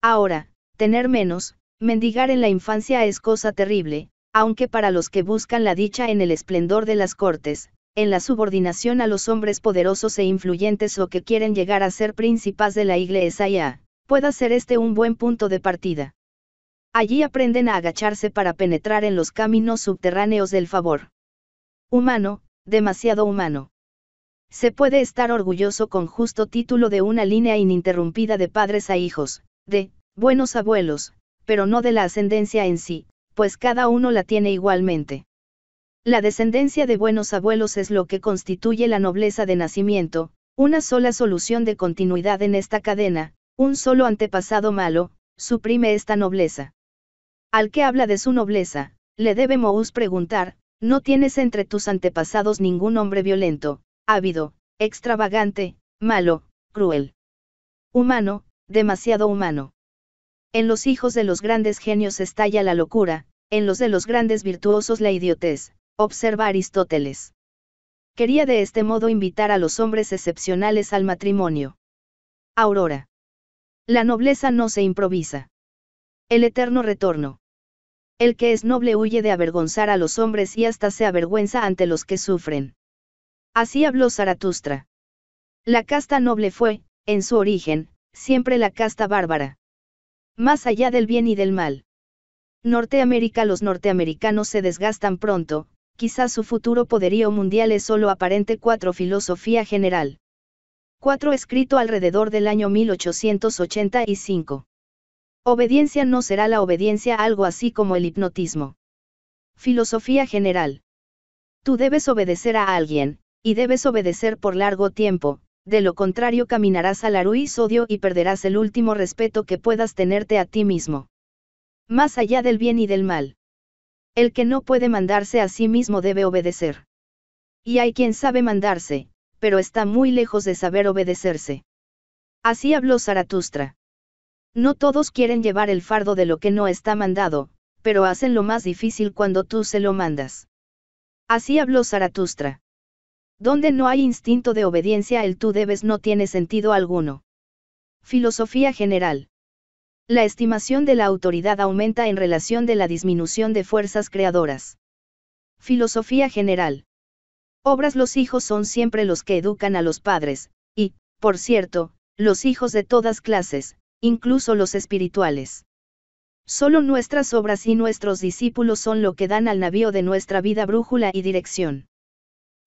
Ahora, tener menos, mendigar en la infancia es cosa terrible, aunque para los que buscan la dicha en el esplendor de las cortes, en la subordinación a los hombres poderosos e influyentes o que quieren llegar a ser príncipes de la iglesia ya, pueda ser este un buen punto de partida. Allí aprenden a agacharse para penetrar en los caminos subterráneos del favor. Humano, demasiado humano. Se puede estar orgulloso con justo título de una línea ininterrumpida de padres a hijos, de buenos abuelos, pero no de la ascendencia en sí, pues cada uno la tiene igualmente. La descendencia de buenos abuelos es lo que constituye la nobleza de nacimiento, una sola solución de continuidad en esta cadena, un solo antepasado malo, suprime esta nobleza. Al que habla de su nobleza, le debe Moús preguntar, no tienes entre tus antepasados ningún hombre violento, ávido, extravagante, malo, cruel. Humano, demasiado humano. En los hijos de los grandes genios estalla la locura, en los de los grandes virtuosos la idiotez, observa Aristóteles. Quería de este modo invitar a los hombres excepcionales al matrimonio. Aurora. La nobleza no se improvisa. El eterno retorno. El que es noble huye de avergonzar a los hombres y hasta se avergüenza ante los que sufren. Así habló Zaratustra. La casta noble fue, en su origen, siempre la casta bárbara. Más allá del bien y del mal. Norteamérica Los norteamericanos se desgastan pronto, quizás su futuro poderío mundial es solo aparente 4 Filosofía general. 4 escrito alrededor del año 1885. Obediencia no será la obediencia algo así como el hipnotismo. Filosofía general. Tú debes obedecer a alguien, y debes obedecer por largo tiempo, de lo contrario caminarás al la odio y perderás el último respeto que puedas tenerte a ti mismo. Más allá del bien y del mal. El que no puede mandarse a sí mismo debe obedecer. Y hay quien sabe mandarse, pero está muy lejos de saber obedecerse. Así habló Zaratustra. No todos quieren llevar el fardo de lo que no está mandado, pero hacen lo más difícil cuando tú se lo mandas. Así habló Zaratustra. Donde no hay instinto de obediencia el tú debes no tiene sentido alguno. Filosofía general. La estimación de la autoridad aumenta en relación de la disminución de fuerzas creadoras. Filosofía general. Obras los hijos son siempre los que educan a los padres, y, por cierto, los hijos de todas clases, incluso los espirituales. Solo nuestras obras y nuestros discípulos son lo que dan al navío de nuestra vida brújula y dirección.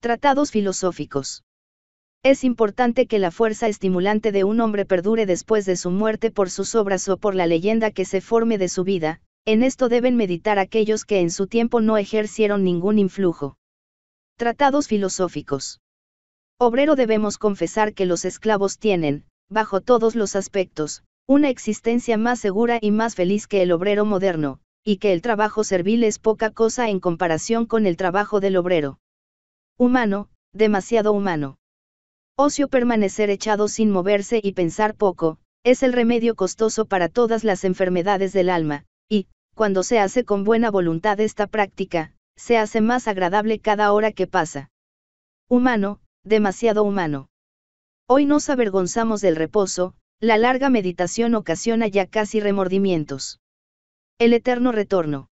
Tratados filosóficos. Es importante que la fuerza estimulante de un hombre perdure después de su muerte por sus obras o por la leyenda que se forme de su vida, en esto deben meditar aquellos que en su tiempo no ejercieron ningún influjo. Tratados filosóficos. Obrero debemos confesar que los esclavos tienen, bajo todos los aspectos, una existencia más segura y más feliz que el obrero moderno, y que el trabajo servil es poca cosa en comparación con el trabajo del obrero. Humano, demasiado humano. Ocio permanecer echado sin moverse y pensar poco, es el remedio costoso para todas las enfermedades del alma, y, cuando se hace con buena voluntad esta práctica, se hace más agradable cada hora que pasa. Humano, demasiado humano. Hoy nos avergonzamos del reposo, la larga meditación ocasiona ya casi remordimientos. El eterno retorno.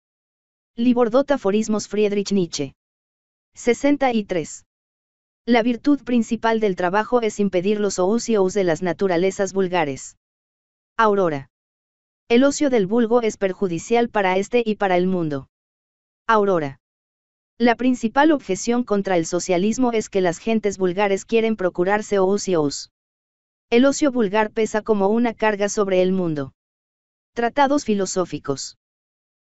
Libordot Aforismos Friedrich Nietzsche. 63. La virtud principal del trabajo es impedir los ocios de las naturalezas vulgares. Aurora. El ocio del vulgo es perjudicial para este y para el mundo. Aurora. La principal objeción contra el socialismo es que las gentes vulgares quieren procurarse ocios. El ocio vulgar pesa como una carga sobre el mundo. Tratados filosóficos.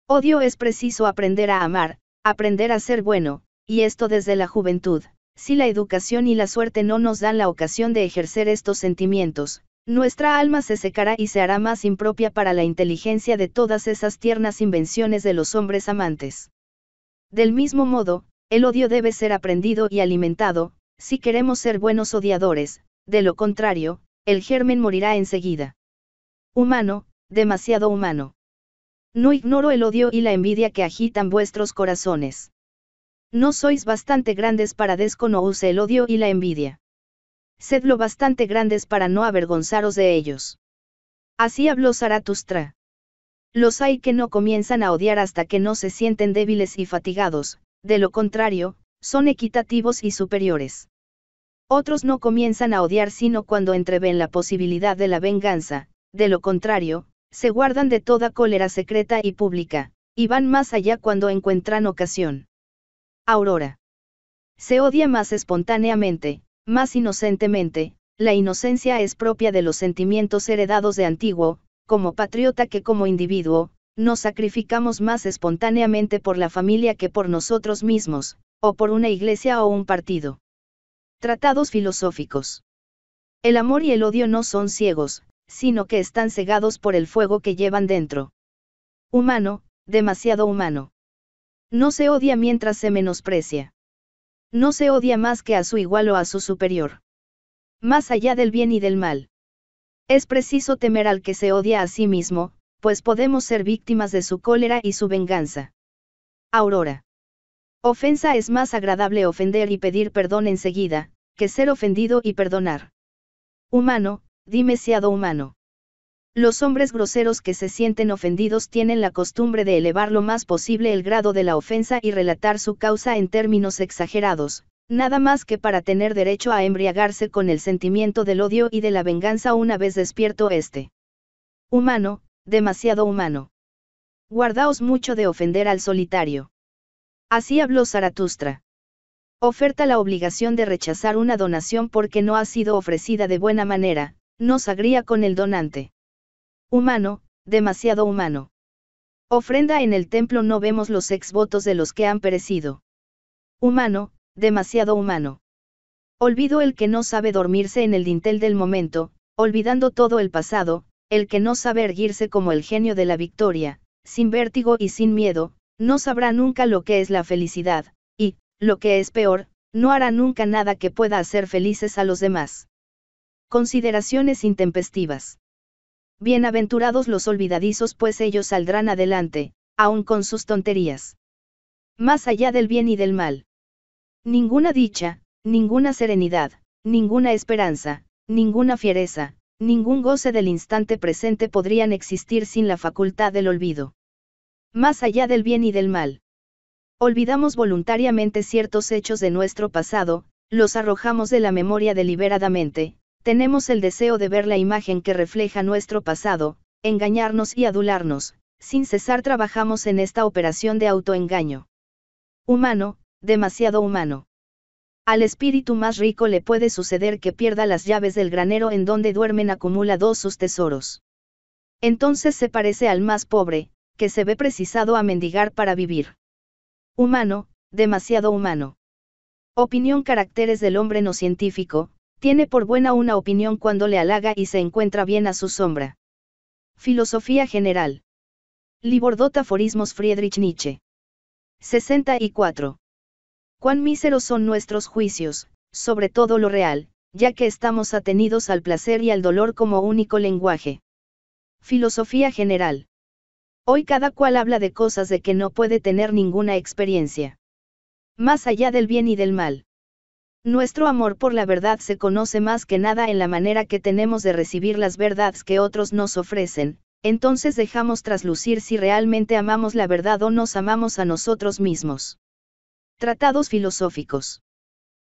Odio es preciso aprender a amar, aprender a ser bueno, y esto desde la juventud. Si la educación y la suerte no nos dan la ocasión de ejercer estos sentimientos, nuestra alma se secará y se hará más impropia para la inteligencia de todas esas tiernas invenciones de los hombres amantes. Del mismo modo, el odio debe ser aprendido y alimentado, si queremos ser buenos odiadores, de lo contrario, el germen morirá enseguida. Humano, demasiado humano. No ignoro el odio y la envidia que agitan vuestros corazones. No sois bastante grandes para desconocer el odio y la envidia. Sedlo bastante grandes para no avergonzaros de ellos. Así habló Zaratustra. Los hay que no comienzan a odiar hasta que no se sienten débiles y fatigados, de lo contrario, son equitativos y superiores. Otros no comienzan a odiar sino cuando entreven la posibilidad de la venganza, de lo contrario, se guardan de toda cólera secreta y pública, y van más allá cuando encuentran ocasión. Aurora. Se odia más espontáneamente, más inocentemente, la inocencia es propia de los sentimientos heredados de antiguo, como patriota que como individuo, nos sacrificamos más espontáneamente por la familia que por nosotros mismos, o por una iglesia o un partido. Tratados filosóficos. El amor y el odio no son ciegos, sino que están cegados por el fuego que llevan dentro. Humano, demasiado humano. No se odia mientras se menosprecia. No se odia más que a su igual o a su superior. Más allá del bien y del mal. Es preciso temer al que se odia a sí mismo, pues podemos ser víctimas de su cólera y su venganza. Aurora. Ofensa es más agradable ofender y pedir perdón enseguida, que ser ofendido y perdonar. Humano, dime siado humano. Los hombres groseros que se sienten ofendidos tienen la costumbre de elevar lo más posible el grado de la ofensa y relatar su causa en términos exagerados, nada más que para tener derecho a embriagarse con el sentimiento del odio y de la venganza una vez despierto este. Humano, demasiado humano. Guardaos mucho de ofender al solitario. Así habló Zaratustra. Oferta la obligación de rechazar una donación porque no ha sido ofrecida de buena manera, no sagría con el donante. Humano, demasiado humano. Ofrenda en el templo no vemos los exvotos de los que han perecido. Humano, demasiado humano. Olvido el que no sabe dormirse en el dintel del momento, olvidando todo el pasado, el que no sabe erguirse como el genio de la victoria, sin vértigo y sin miedo, no sabrá nunca lo que es la felicidad, y, lo que es peor, no hará nunca nada que pueda hacer felices a los demás. Consideraciones intempestivas. Bienaventurados los olvidadizos, pues ellos saldrán adelante, aun con sus tonterías. Más allá del bien y del mal. Ninguna dicha, ninguna serenidad, ninguna esperanza, ninguna fiereza, ningún goce del instante presente podrían existir sin la facultad del olvido. Más allá del bien y del mal. Olvidamos voluntariamente ciertos hechos de nuestro pasado, los arrojamos de la memoria deliberadamente, tenemos el deseo de ver la imagen que refleja nuestro pasado, engañarnos y adularnos, sin cesar trabajamos en esta operación de autoengaño. Humano, demasiado humano. Al espíritu más rico le puede suceder que pierda las llaves del granero en donde duermen acumulados sus tesoros. Entonces se parece al más pobre, que se ve precisado a mendigar para vivir. Humano, demasiado humano. Opinión caracteres del hombre no científico, tiene por buena una opinión cuando le halaga y se encuentra bien a su sombra. Filosofía general. Libordot Aforismos Friedrich Nietzsche. 64. Cuán míseros son nuestros juicios, sobre todo lo real, ya que estamos atenidos al placer y al dolor como único lenguaje. Filosofía general. Hoy cada cual habla de cosas de que no puede tener ninguna experiencia. Más allá del bien y del mal. Nuestro amor por la verdad se conoce más que nada en la manera que tenemos de recibir las verdades que otros nos ofrecen, entonces dejamos traslucir si realmente amamos la verdad o nos amamos a nosotros mismos. Tratados filosóficos.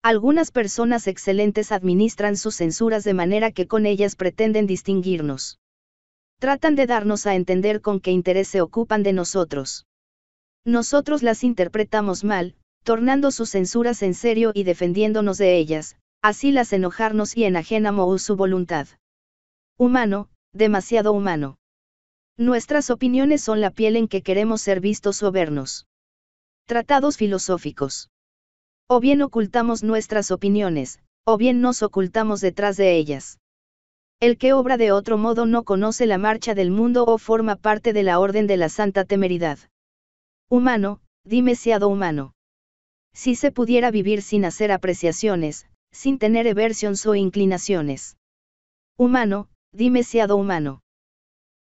Algunas personas excelentes administran sus censuras de manera que con ellas pretenden distinguirnos. Tratan de darnos a entender con qué interés se ocupan de nosotros. Nosotros las interpretamos mal, tornando sus censuras en serio y defendiéndonos de ellas, así las enojarnos y enajenamos su voluntad. Humano, demasiado humano. Nuestras opiniones son la piel en que queremos ser vistos o vernos. Tratados filosóficos. O bien ocultamos nuestras opiniones, o bien nos ocultamos detrás de ellas. El que obra de otro modo no conoce la marcha del mundo o forma parte de la orden de la santa temeridad. Humano, demasiado humano. Si se pudiera vivir sin hacer apreciaciones, sin tener eversions o inclinaciones. Humano, demasiado humano.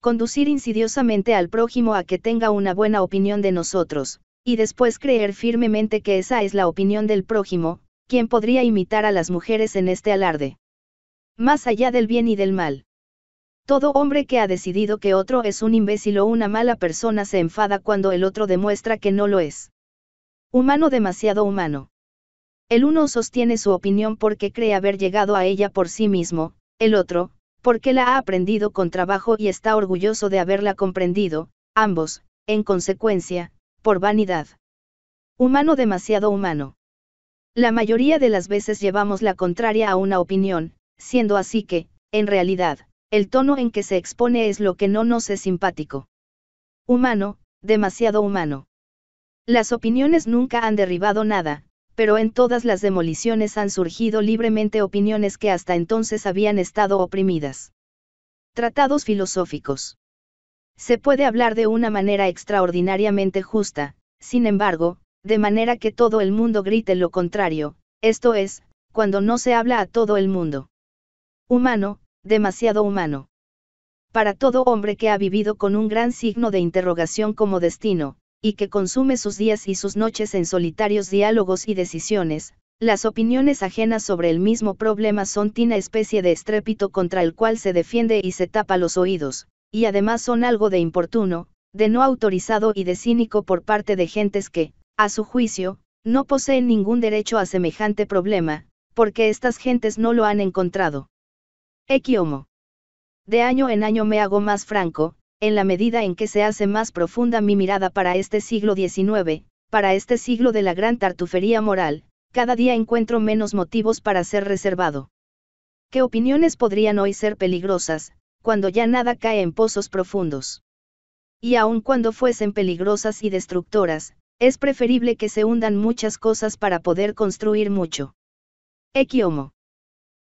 Conducir insidiosamente al prójimo a que tenga una buena opinión de nosotros, y después creer firmemente que esa es la opinión del prójimo, ¿quién podría imitar a las mujeres en este alarde. Más allá del bien y del mal. Todo hombre que ha decidido que otro es un imbécil o una mala persona se enfada cuando el otro demuestra que no lo es. Humano demasiado humano. El uno sostiene su opinión porque cree haber llegado a ella por sí mismo, el otro, porque la ha aprendido con trabajo y está orgulloso de haberla comprendido, ambos, en consecuencia, por vanidad. Humano demasiado humano. La mayoría de las veces llevamos la contraria a una opinión, siendo así que, en realidad, el tono en que se expone es lo que no nos es simpático. Humano, demasiado humano. Las opiniones nunca han derribado nada, pero en todas las demoliciones han surgido libremente opiniones que hasta entonces habían estado oprimidas. Tratados filosóficos. Se puede hablar de una manera extraordinariamente justa, sin embargo, de manera que todo el mundo grite lo contrario, esto es, cuando no se habla a todo el mundo. Humano, demasiado humano. Para todo hombre que ha vivido con un gran signo de interrogación como destino, y que consume sus días y sus noches en solitarios diálogos y decisiones, las opiniones ajenas sobre el mismo problema son tina especie de estrépito contra el cual se defiende y se tapa los oídos, y además son algo de importuno, de no autorizado y de cínico por parte de gentes que, a su juicio, no poseen ningún derecho a semejante problema, porque estas gentes no lo han encontrado. Equiomo. De año en año me hago más franco, en la medida en que se hace más profunda mi mirada para este siglo XIX, para este siglo de la gran tartufería moral, cada día encuentro menos motivos para ser reservado. ¿Qué opiniones podrían hoy ser peligrosas, cuando ya nada cae en pozos profundos? Y aun cuando fuesen peligrosas y destructoras, es preferible que se hundan muchas cosas para poder construir mucho. Equiomo.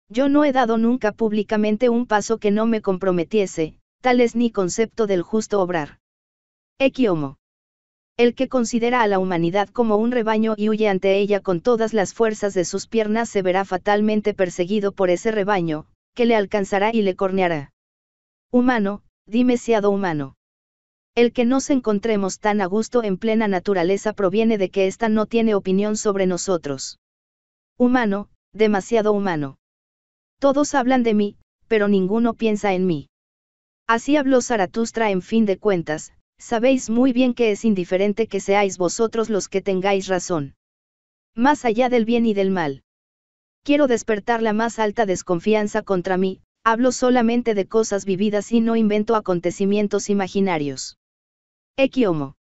Yo no he dado nunca públicamente un paso que no me comprometiese, tal es mi concepto del justo obrar. Equiomo. El que considera a la humanidad como un rebaño y huye ante ella con todas las fuerzas de sus piernas se verá fatalmente perseguido por ese rebaño, que le alcanzará y le corneará. Humano, siado humano. El que nos encontremos tan a gusto en plena naturaleza proviene de que ésta no tiene opinión sobre nosotros. Humano, demasiado humano. Todos hablan de mí, pero ninguno piensa en mí. Así habló Zaratustra en fin de cuentas, sabéis muy bien que es indiferente que seáis vosotros los que tengáis razón. Más allá del bien y del mal. Quiero despertar la más alta desconfianza contra mí, hablo solamente de cosas vividas y no invento acontecimientos imaginarios. Equiomo.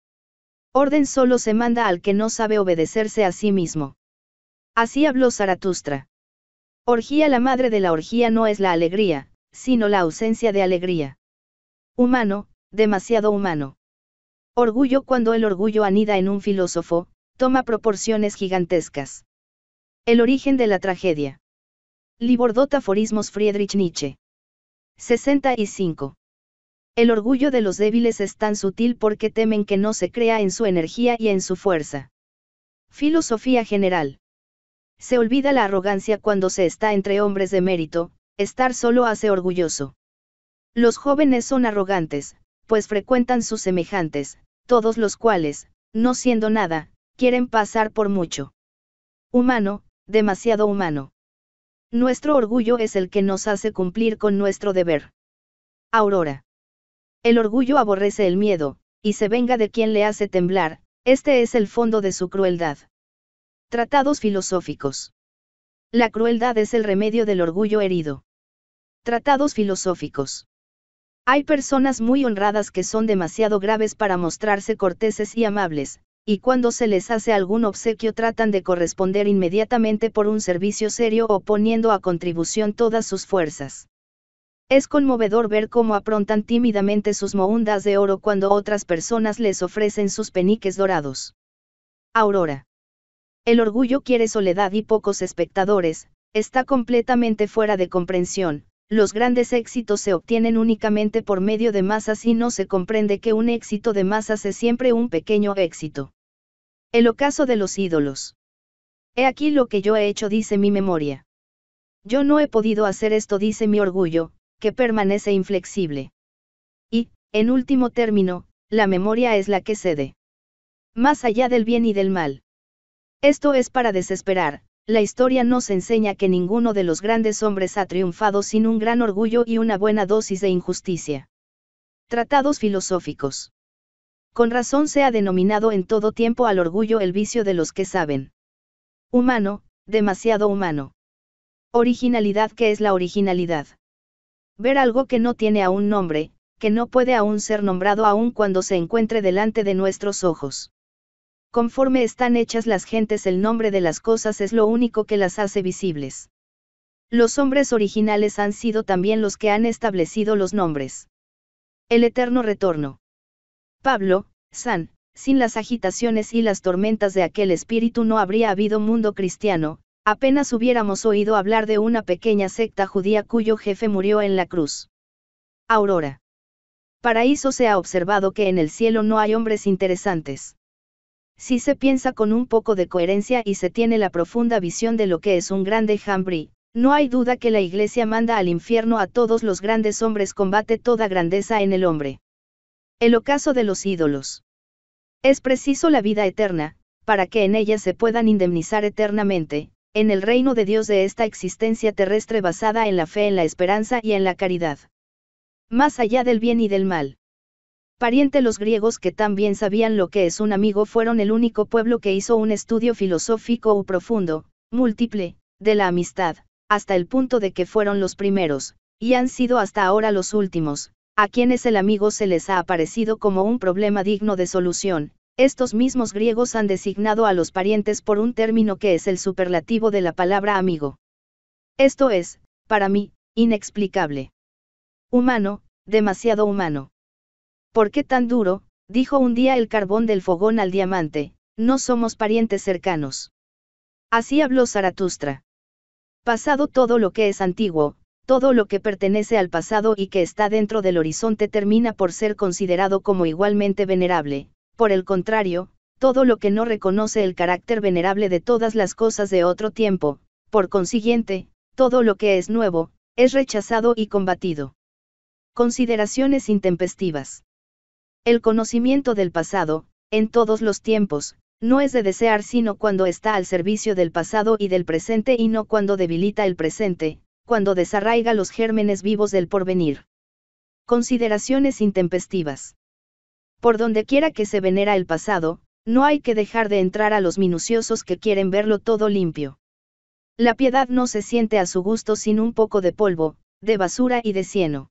Orden solo se manda al que no sabe obedecerse a sí mismo. Así habló Zaratustra. Orgía la madre de la orgía no es la alegría, sino la ausencia de alegría. Humano, demasiado humano. Orgullo cuando el orgullo anida en un filósofo, toma proporciones gigantescas. El origen de la tragedia. Libordot Aforismos Friedrich Nietzsche. 65. El orgullo de los débiles es tan sutil porque temen que no se crea en su energía y en su fuerza. Filosofía general. Se olvida la arrogancia cuando se está entre hombres de mérito, estar solo hace orgulloso. Los jóvenes son arrogantes, pues frecuentan sus semejantes, todos los cuales, no siendo nada, quieren pasar por mucho. Humano, demasiado humano. Nuestro orgullo es el que nos hace cumplir con nuestro deber. Aurora. El orgullo aborrece el miedo, y se venga de quien le hace temblar, este es el fondo de su crueldad. Tratados filosóficos. La crueldad es el remedio del orgullo herido. Tratados filosóficos. Hay personas muy honradas que son demasiado graves para mostrarse corteses y amables, y cuando se les hace algún obsequio tratan de corresponder inmediatamente por un servicio serio o poniendo a contribución todas sus fuerzas. Es conmovedor ver cómo aprontan tímidamente sus mohundas de oro cuando otras personas les ofrecen sus peniques dorados. Aurora. El orgullo quiere soledad y pocos espectadores, está completamente fuera de comprensión, los grandes éxitos se obtienen únicamente por medio de masas y no se comprende que un éxito de masas es siempre un pequeño éxito. El ocaso de los ídolos. He aquí lo que yo he hecho, dice mi memoria. Yo no he podido hacer esto, dice mi orgullo, que permanece inflexible. Y, en último término, la memoria es la que cede. Más allá del bien y del mal. Esto es para desesperar, la historia nos enseña que ninguno de los grandes hombres ha triunfado sin un gran orgullo y una buena dosis de injusticia. Tratados filosóficos. Con razón se ha denominado en todo tiempo al orgullo el vicio de los que saben. Humano, demasiado humano. Originalidad que es la originalidad. Ver algo que no tiene aún nombre, que no puede aún ser nombrado aún cuando se encuentre delante de nuestros ojos. Conforme están hechas las gentes el nombre de las cosas es lo único que las hace visibles. Los hombres originales han sido también los que han establecido los nombres. El eterno retorno. Pablo, San, sin las agitaciones y las tormentas de aquel espíritu no habría habido mundo cristiano, apenas hubiéramos oído hablar de una pequeña secta judía cuyo jefe murió en la cruz. Aurora. Paraíso se ha observado que en el cielo no hay hombres interesantes. Si se piensa con un poco de coherencia y se tiene la profunda visión de lo que es un grande hambre, no hay duda que la Iglesia manda al infierno a todos los grandes hombres, combate toda grandeza en el hombre. El ocaso de los ídolos. Es preciso la vida eterna, para que en ella se puedan indemnizar eternamente, en el reino de Dios de esta existencia terrestre basada en la fe, en la esperanza y en la caridad. Más allá del bien y del mal. Pariente los griegos que también sabían lo que es un amigo fueron el único pueblo que hizo un estudio filosófico o profundo, múltiple, de la amistad, hasta el punto de que fueron los primeros, y han sido hasta ahora los últimos, a quienes el amigo se les ha aparecido como un problema digno de solución. Estos mismos griegos han designado a los parientes por un término que es el superlativo de la palabra amigo. Esto es, para mí, inexplicable. Humano, demasiado humano. ¿Por qué tan duro? dijo un día el carbón del fogón al diamante, no somos parientes cercanos. Así habló Zaratustra. Pasado todo lo que es antiguo, todo lo que pertenece al pasado y que está dentro del horizonte termina por ser considerado como igualmente venerable, por el contrario, todo lo que no reconoce el carácter venerable de todas las cosas de otro tiempo, por consiguiente, todo lo que es nuevo, es rechazado y combatido. Consideraciones intempestivas. El conocimiento del pasado, en todos los tiempos, no es de desear sino cuando está al servicio del pasado y del presente y no cuando debilita el presente, cuando desarraiga los gérmenes vivos del porvenir. Consideraciones intempestivas. Por donde quiera que se venera el pasado, no hay que dejar de entrar a los minuciosos que quieren verlo todo limpio. La piedad no se siente a su gusto sin un poco de polvo, de basura y de cieno.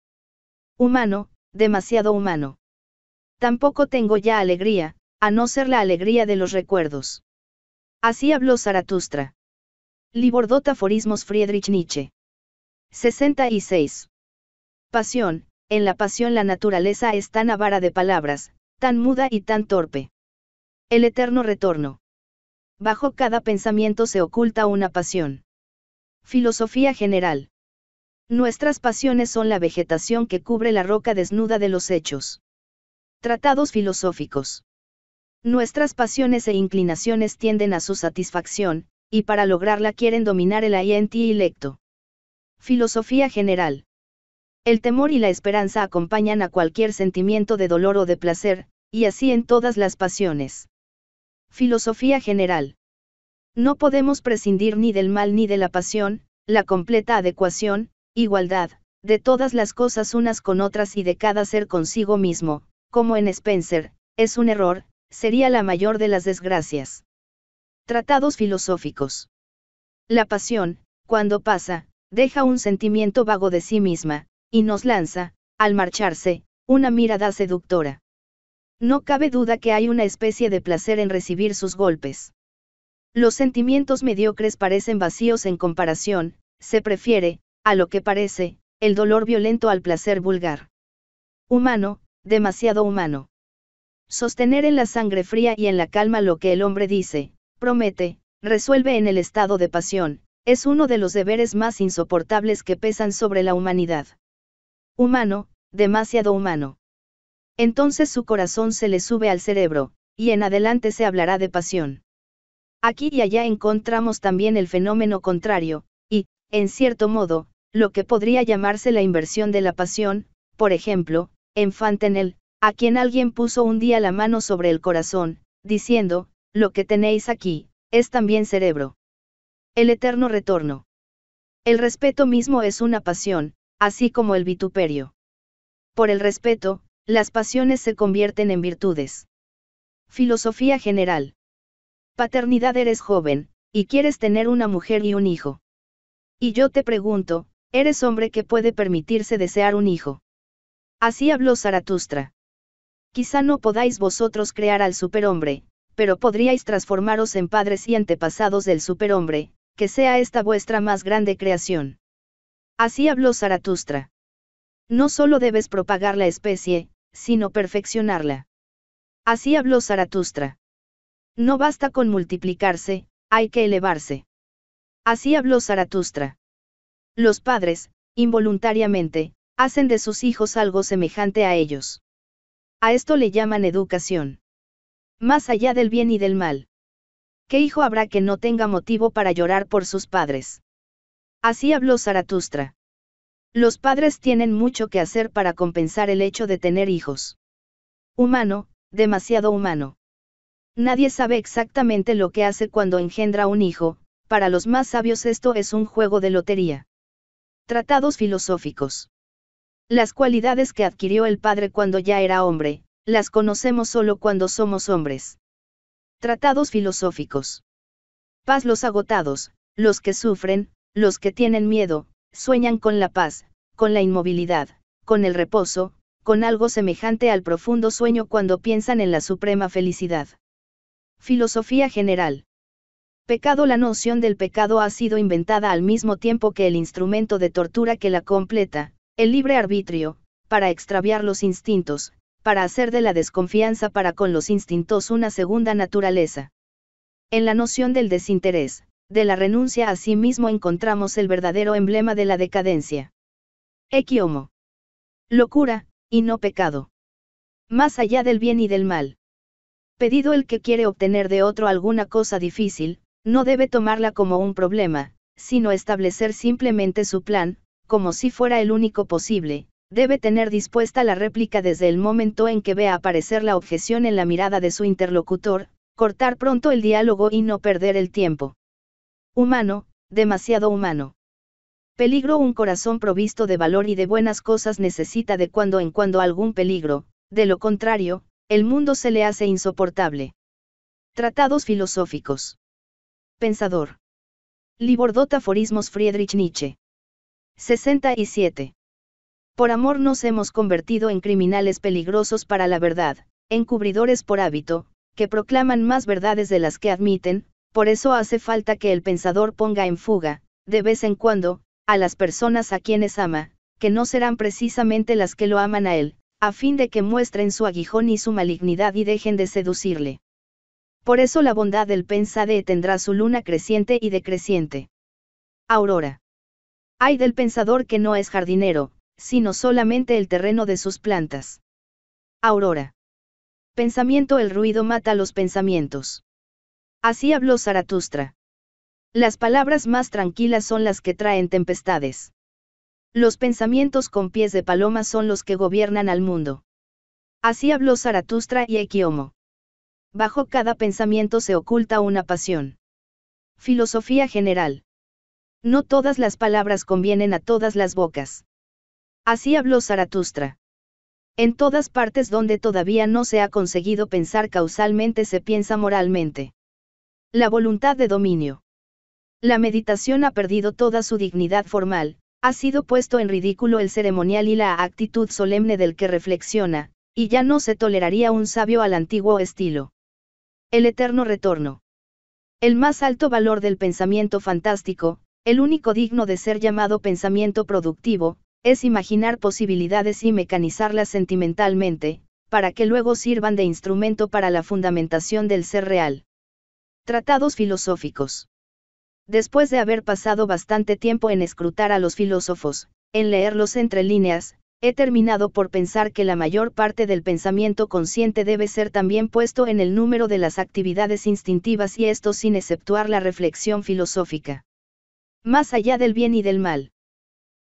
Humano, demasiado humano. Tampoco tengo ya alegría, a no ser la alegría de los recuerdos. Así habló Zaratustra. Libordot Aforismos Friedrich Nietzsche. 66. Pasión, en la pasión la naturaleza es tan avara de palabras, tan muda y tan torpe. El eterno retorno. Bajo cada pensamiento se oculta una pasión. Filosofía general. Nuestras pasiones son la vegetación que cubre la roca desnuda de los hechos. Tratados filosóficos. Nuestras pasiones e inclinaciones tienden a su satisfacción, y para lograrla quieren dominar el y lecto. Filosofía general. El temor y la esperanza acompañan a cualquier sentimiento de dolor o de placer, y así en todas las pasiones. Filosofía general. No podemos prescindir ni del mal ni de la pasión, la completa adecuación, igualdad, de todas las cosas unas con otras y de cada ser consigo mismo, como en Spencer, es un error, sería la mayor de las desgracias. Tratados filosóficos. La pasión, cuando pasa, deja un sentimiento vago de sí misma, y nos lanza, al marcharse, una mirada seductora. No cabe duda que hay una especie de placer en recibir sus golpes. Los sentimientos mediocres parecen vacíos en comparación, se prefiere, a lo que parece, el dolor violento al placer vulgar. Humano, demasiado humano. Sostener en la sangre fría y en la calma lo que el hombre dice, promete, resuelve en el estado de pasión, es uno de los deberes más insoportables que pesan sobre la humanidad. Humano, demasiado humano. Entonces su corazón se le sube al cerebro, y en adelante se hablará de pasión. Aquí y allá encontramos también el fenómeno contrario, y, en cierto modo, lo que podría llamarse la inversión de la pasión, por ejemplo, en Fantenel, a quien alguien puso un día la mano sobre el corazón, diciendo, lo que tenéis aquí, es también cerebro. El eterno retorno. El respeto mismo es una pasión, así como el vituperio. Por el respeto, las pasiones se convierten en virtudes. Filosofía general. Paternidad eres joven, y quieres tener una mujer y un hijo. Y yo te pregunto, ¿eres hombre que puede permitirse desear un hijo? Así habló Zaratustra. Quizá no podáis vosotros crear al superhombre, pero podríais transformaros en padres y antepasados del superhombre, que sea esta vuestra más grande creación. Así habló Zaratustra. No solo debes propagar la especie, sino perfeccionarla. Así habló Zaratustra. No basta con multiplicarse, hay que elevarse. Así habló Zaratustra. Los padres, involuntariamente, hacen de sus hijos algo semejante a ellos. A esto le llaman educación. Más allá del bien y del mal. ¿Qué hijo habrá que no tenga motivo para llorar por sus padres? Así habló Zaratustra. Los padres tienen mucho que hacer para compensar el hecho de tener hijos. Humano, demasiado humano. Nadie sabe exactamente lo que hace cuando engendra un hijo, para los más sabios esto es un juego de lotería. Tratados filosóficos. Las cualidades que adquirió el padre cuando ya era hombre, las conocemos solo cuando somos hombres. Tratados filosóficos. Paz los agotados, los que sufren, los que tienen miedo, sueñan con la paz, con la inmovilidad, con el reposo, con algo semejante al profundo sueño cuando piensan en la suprema felicidad. Filosofía general. Pecado La noción del pecado ha sido inventada al mismo tiempo que el instrumento de tortura que la completa, el libre arbitrio, para extraviar los instintos, para hacer de la desconfianza para con los instintos una segunda naturaleza. En la noción del desinterés, de la renuncia a sí mismo encontramos el verdadero emblema de la decadencia. Equiomo. Locura, y no pecado. Más allá del bien y del mal. Pedido el que quiere obtener de otro alguna cosa difícil, no debe tomarla como un problema, sino establecer simplemente su plan, como si fuera el único posible, debe tener dispuesta la réplica desde el momento en que vea aparecer la objeción en la mirada de su interlocutor, cortar pronto el diálogo y no perder el tiempo. Humano, demasiado humano. Peligro Un corazón provisto de valor y de buenas cosas necesita de cuando en cuando algún peligro, de lo contrario, el mundo se le hace insoportable. Tratados filosóficos. Pensador. Libordotaforismos Friedrich Nietzsche. 67. Por amor nos hemos convertido en criminales peligrosos para la verdad, encubridores por hábito, que proclaman más verdades de las que admiten, por eso hace falta que el pensador ponga en fuga, de vez en cuando, a las personas a quienes ama, que no serán precisamente las que lo aman a él, a fin de que muestren su aguijón y su malignidad y dejen de seducirle. Por eso la bondad del pensade tendrá su luna creciente y decreciente. Aurora. Hay del pensador que no es jardinero, sino solamente el terreno de sus plantas. Aurora. Pensamiento el ruido mata los pensamientos. Así habló Zaratustra. Las palabras más tranquilas son las que traen tempestades. Los pensamientos con pies de paloma son los que gobiernan al mundo. Así habló Zaratustra y Equiomo. Bajo cada pensamiento se oculta una pasión. Filosofía general. No todas las palabras convienen a todas las bocas. Así habló Zaratustra. En todas partes donde todavía no se ha conseguido pensar causalmente se piensa moralmente. La voluntad de dominio. La meditación ha perdido toda su dignidad formal, ha sido puesto en ridículo el ceremonial y la actitud solemne del que reflexiona, y ya no se toleraría un sabio al antiguo estilo. El eterno retorno. El más alto valor del pensamiento fantástico, el único digno de ser llamado pensamiento productivo, es imaginar posibilidades y mecanizarlas sentimentalmente, para que luego sirvan de instrumento para la fundamentación del ser real. Tratados filosóficos. Después de haber pasado bastante tiempo en escrutar a los filósofos, en leerlos entre líneas, he terminado por pensar que la mayor parte del pensamiento consciente debe ser también puesto en el número de las actividades instintivas y esto sin exceptuar la reflexión filosófica. Más allá del bien y del mal.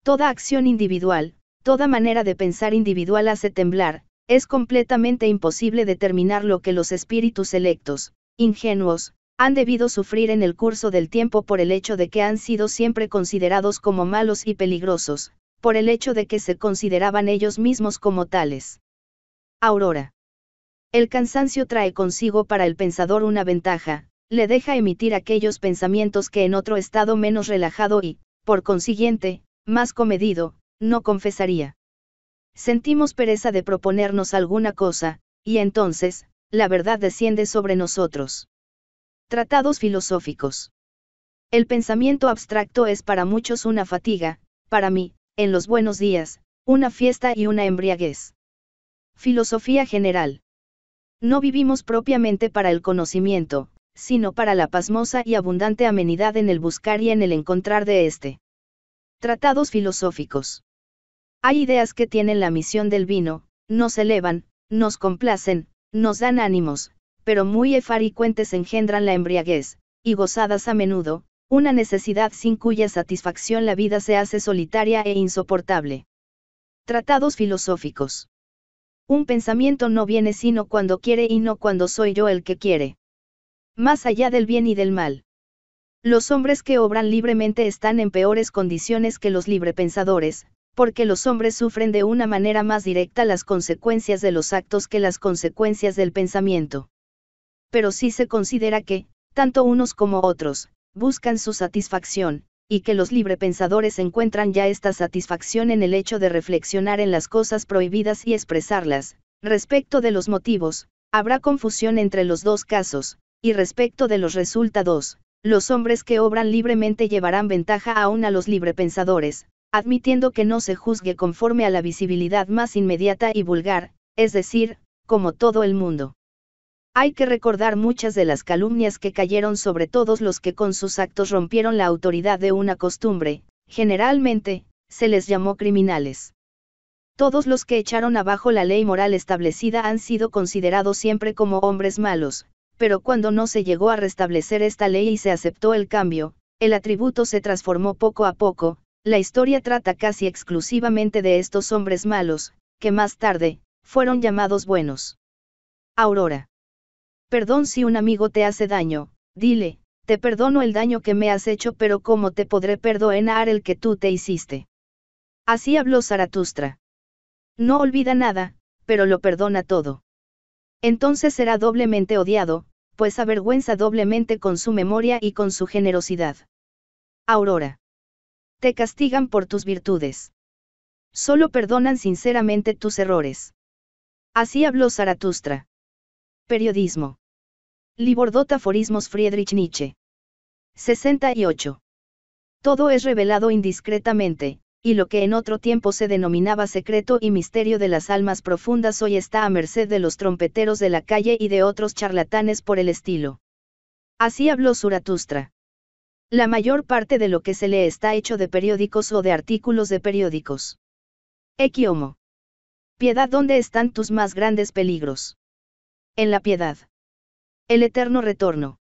Toda acción individual, toda manera de pensar individual hace temblar, es completamente imposible determinar lo que los espíritus electos, ingenuos, han debido sufrir en el curso del tiempo por el hecho de que han sido siempre considerados como malos y peligrosos, por el hecho de que se consideraban ellos mismos como tales. Aurora. El cansancio trae consigo para el pensador una ventaja, le deja emitir aquellos pensamientos que en otro estado menos relajado y, por consiguiente, más comedido, no confesaría. Sentimos pereza de proponernos alguna cosa, y entonces, la verdad desciende sobre nosotros. Tratados filosóficos. El pensamiento abstracto es para muchos una fatiga, para mí, en los buenos días, una fiesta y una embriaguez. Filosofía general. No vivimos propiamente para el conocimiento, sino para la pasmosa y abundante amenidad en el buscar y en el encontrar de éste. Tratados filosóficos. Hay ideas que tienen la misión del vino, nos elevan, nos complacen, nos dan ánimos, pero muy efaricuentes engendran la embriaguez, y gozadas a menudo, una necesidad sin cuya satisfacción la vida se hace solitaria e insoportable. Tratados filosóficos. Un pensamiento no viene sino cuando quiere y no cuando soy yo el que quiere. Más allá del bien y del mal. Los hombres que obran libremente están en peores condiciones que los librepensadores, porque los hombres sufren de una manera más directa las consecuencias de los actos que las consecuencias del pensamiento. Pero si se considera que, tanto unos como otros, buscan su satisfacción, y que los librepensadores encuentran ya esta satisfacción en el hecho de reflexionar en las cosas prohibidas y expresarlas. Respecto de los motivos, habrá confusión entre los dos casos, y respecto de los resultados, los hombres que obran libremente llevarán ventaja aún a los librepensadores, admitiendo que no se juzgue conforme a la visibilidad más inmediata y vulgar, es decir, como todo el mundo. Hay que recordar muchas de las calumnias que cayeron sobre todos los que con sus actos rompieron la autoridad de una costumbre, generalmente, se les llamó criminales. Todos los que echaron abajo la ley moral establecida han sido considerados siempre como hombres malos, pero cuando no se llegó a restablecer esta ley y se aceptó el cambio, el atributo se transformó poco a poco, la historia trata casi exclusivamente de estos hombres malos, que más tarde, fueron llamados buenos. Aurora. Perdón si un amigo te hace daño, dile, te perdono el daño que me has hecho, pero ¿cómo te podré perdonar el que tú te hiciste? Así habló Zaratustra. No olvida nada, pero lo perdona todo entonces será doblemente odiado, pues avergüenza doblemente con su memoria y con su generosidad. Aurora. Te castigan por tus virtudes. Solo perdonan sinceramente tus errores. Así habló Zaratustra. Periodismo. Libordotaforismos Friedrich Nietzsche. 68. Todo es revelado indiscretamente, y lo que en otro tiempo se denominaba secreto y misterio de las almas profundas hoy está a merced de los trompeteros de la calle y de otros charlatanes por el estilo. Así habló Suratustra. La mayor parte de lo que se lee está hecho de periódicos o de artículos de periódicos. Equiomo. Piedad, ¿dónde están tus más grandes peligros? En la piedad. El eterno retorno.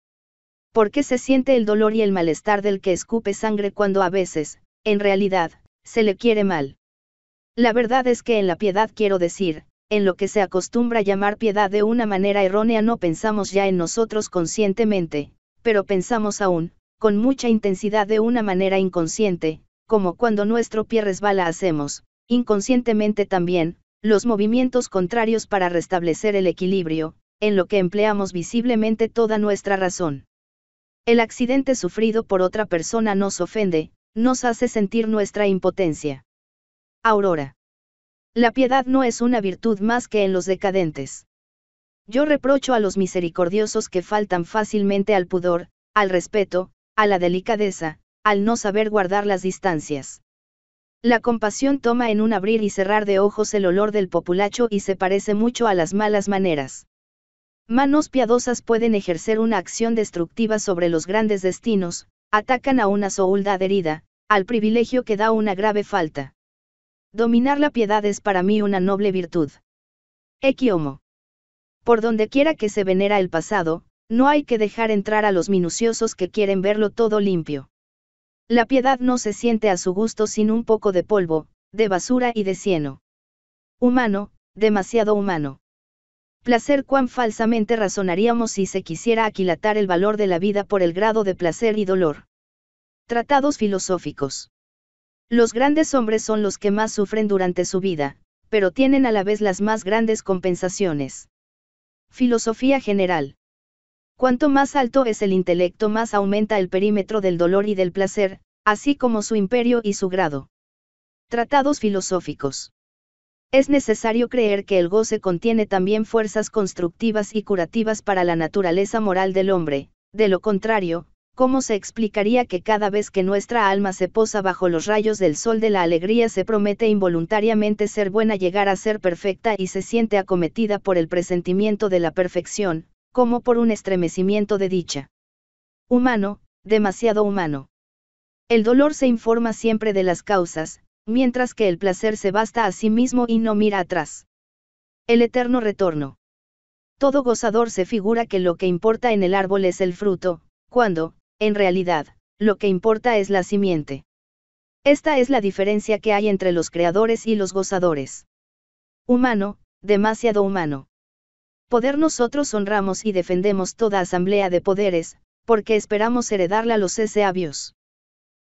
¿Por qué se siente el dolor y el malestar del que escupe sangre cuando a veces, en realidad, se le quiere mal. La verdad es que en la piedad quiero decir, en lo que se acostumbra llamar piedad de una manera errónea no pensamos ya en nosotros conscientemente, pero pensamos aún, con mucha intensidad de una manera inconsciente, como cuando nuestro pie resbala hacemos, inconscientemente también, los movimientos contrarios para restablecer el equilibrio, en lo que empleamos visiblemente toda nuestra razón. El accidente sufrido por otra persona nos ofende, nos hace sentir nuestra impotencia. Aurora. La piedad no es una virtud más que en los decadentes. Yo reprocho a los misericordiosos que faltan fácilmente al pudor, al respeto, a la delicadeza, al no saber guardar las distancias. La compasión toma en un abrir y cerrar de ojos el olor del populacho y se parece mucho a las malas maneras. Manos piadosas pueden ejercer una acción destructiva sobre los grandes destinos, Atacan a una soulda herida, al privilegio que da una grave falta. Dominar la piedad es para mí una noble virtud. Equiomo. Por donde quiera que se venera el pasado, no hay que dejar entrar a los minuciosos que quieren verlo todo limpio. La piedad no se siente a su gusto sin un poco de polvo, de basura y de cieno. Humano, demasiado humano. Placer cuán falsamente razonaríamos si se quisiera aquilatar el valor de la vida por el grado de placer y dolor. Tratados filosóficos. Los grandes hombres son los que más sufren durante su vida, pero tienen a la vez las más grandes compensaciones. Filosofía general. Cuanto más alto es el intelecto, más aumenta el perímetro del dolor y del placer, así como su imperio y su grado. Tratados filosóficos. Es necesario creer que el goce contiene también fuerzas constructivas y curativas para la naturaleza moral del hombre, de lo contrario, ¿cómo se explicaría que cada vez que nuestra alma se posa bajo los rayos del sol de la alegría se promete involuntariamente ser buena, llegar a ser perfecta y se siente acometida por el presentimiento de la perfección, como por un estremecimiento de dicha? Humano, demasiado humano. El dolor se informa siempre de las causas, mientras que el placer se basta a sí mismo y no mira atrás. El eterno retorno. Todo gozador se figura que lo que importa en el árbol es el fruto, cuando, en realidad, lo que importa es la simiente. Esta es la diferencia que hay entre los creadores y los gozadores. Humano, demasiado humano. Poder nosotros honramos y defendemos toda asamblea de poderes, porque esperamos heredarla los sabios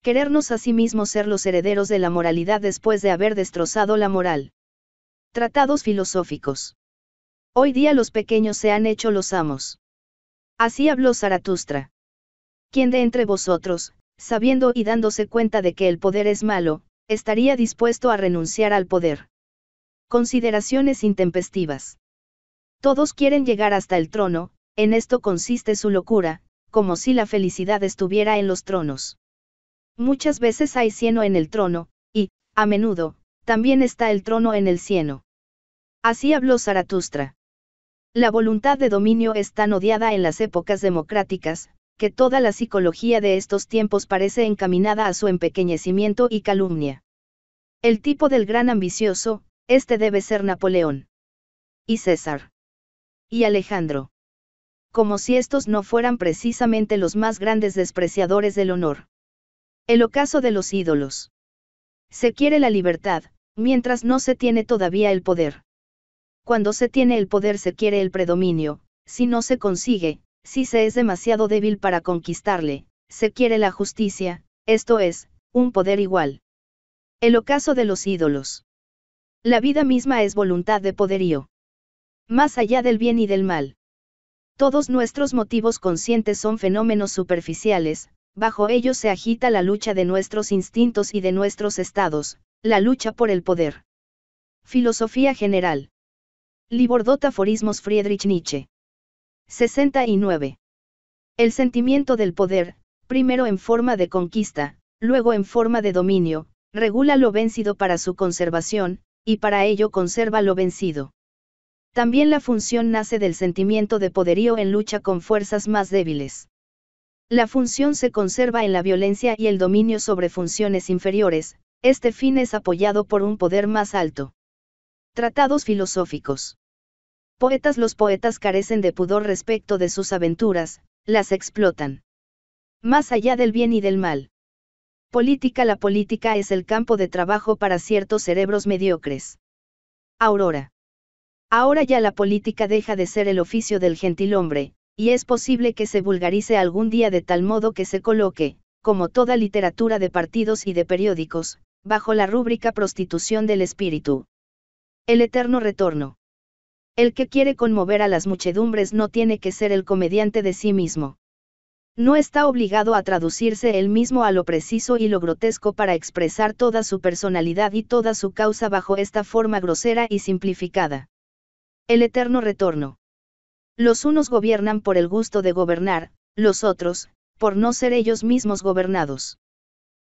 querernos a sí mismos ser los herederos de la moralidad después de haber destrozado la moral. Tratados filosóficos. Hoy día los pequeños se han hecho los amos. Así habló Zaratustra. ¿Quién de entre vosotros, sabiendo y dándose cuenta de que el poder es malo, estaría dispuesto a renunciar al poder? Consideraciones intempestivas. Todos quieren llegar hasta el trono, en esto consiste su locura, como si la felicidad estuviera en los tronos. Muchas veces hay cieno en el trono, y, a menudo, también está el trono en el cieno. Así habló Zaratustra. La voluntad de dominio es tan odiada en las épocas democráticas, que toda la psicología de estos tiempos parece encaminada a su empequeñecimiento y calumnia. El tipo del gran ambicioso, este debe ser Napoleón. Y César. Y Alejandro. Como si estos no fueran precisamente los más grandes despreciadores del honor. El ocaso de los ídolos. Se quiere la libertad, mientras no se tiene todavía el poder. Cuando se tiene el poder se quiere el predominio, si no se consigue, si se es demasiado débil para conquistarle, se quiere la justicia, esto es, un poder igual. El ocaso de los ídolos. La vida misma es voluntad de poderío. Más allá del bien y del mal. Todos nuestros motivos conscientes son fenómenos superficiales, bajo ellos se agita la lucha de nuestros instintos y de nuestros estados, la lucha por el poder. Filosofía general. Libordot Aforismos Friedrich Nietzsche. 69. El sentimiento del poder, primero en forma de conquista, luego en forma de dominio, regula lo vencido para su conservación, y para ello conserva lo vencido. También la función nace del sentimiento de poderío en lucha con fuerzas más débiles. La función se conserva en la violencia y el dominio sobre funciones inferiores, este fin es apoyado por un poder más alto. Tratados filosóficos. Poetas Los poetas carecen de pudor respecto de sus aventuras, las explotan. Más allá del bien y del mal. Política La política es el campo de trabajo para ciertos cerebros mediocres. Aurora. Ahora ya la política deja de ser el oficio del gentilhombre, y es posible que se vulgarice algún día de tal modo que se coloque, como toda literatura de partidos y de periódicos, bajo la rúbrica prostitución del espíritu. El eterno retorno. El que quiere conmover a las muchedumbres no tiene que ser el comediante de sí mismo. No está obligado a traducirse él mismo a lo preciso y lo grotesco para expresar toda su personalidad y toda su causa bajo esta forma grosera y simplificada. El eterno retorno. Los unos gobiernan por el gusto de gobernar, los otros, por no ser ellos mismos gobernados.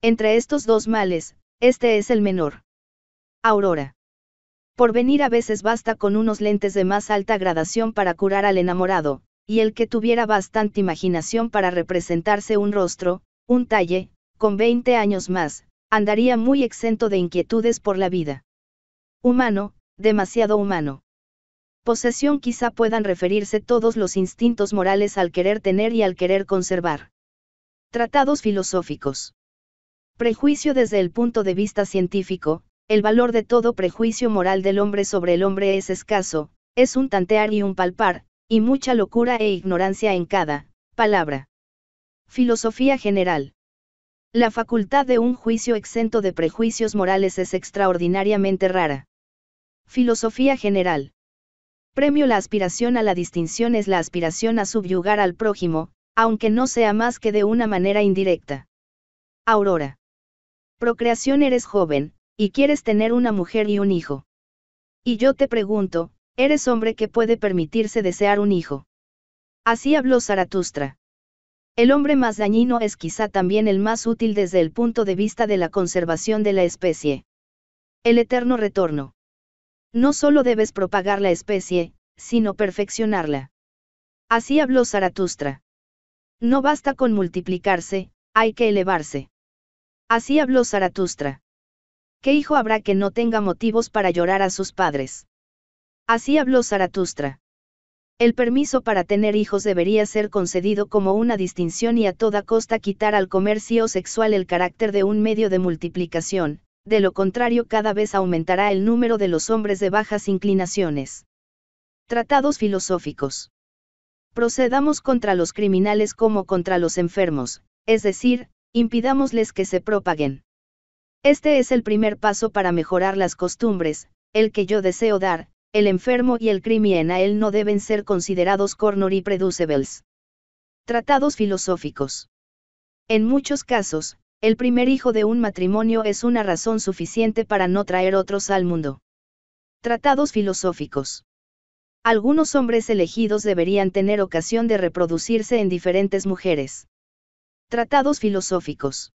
Entre estos dos males, este es el menor. Aurora. Por venir a veces basta con unos lentes de más alta gradación para curar al enamorado, y el que tuviera bastante imaginación para representarse un rostro, un talle, con 20 años más, andaría muy exento de inquietudes por la vida. Humano, demasiado humano. Posesión quizá puedan referirse todos los instintos morales al querer tener y al querer conservar. Tratados filosóficos. Prejuicio desde el punto de vista científico, el valor de todo prejuicio moral del hombre sobre el hombre es escaso, es un tantear y un palpar, y mucha locura e ignorancia en cada palabra. Filosofía general. La facultad de un juicio exento de prejuicios morales es extraordinariamente rara. Filosofía general. Premio La aspiración a la distinción es la aspiración a subyugar al prójimo, aunque no sea más que de una manera indirecta. Aurora. Procreación eres joven, y quieres tener una mujer y un hijo. Y yo te pregunto, eres hombre que puede permitirse desear un hijo. Así habló Zaratustra. El hombre más dañino es quizá también el más útil desde el punto de vista de la conservación de la especie. El eterno retorno. No solo debes propagar la especie, sino perfeccionarla. Así habló Zaratustra. No basta con multiplicarse, hay que elevarse. Así habló Zaratustra. ¿Qué hijo habrá que no tenga motivos para llorar a sus padres? Así habló Zaratustra. El permiso para tener hijos debería ser concedido como una distinción y a toda costa quitar al comercio sexual el carácter de un medio de multiplicación, de lo contrario cada vez aumentará el número de los hombres de bajas inclinaciones. Tratados filosóficos. Procedamos contra los criminales como contra los enfermos, es decir, impidámosles que se propaguen. Este es el primer paso para mejorar las costumbres, el que yo deseo dar, el enfermo y el crimen a él no deben ser considerados corner y Tratados filosóficos. En muchos casos, el primer hijo de un matrimonio es una razón suficiente para no traer otros al mundo. Tratados filosóficos. Algunos hombres elegidos deberían tener ocasión de reproducirse en diferentes mujeres. Tratados filosóficos.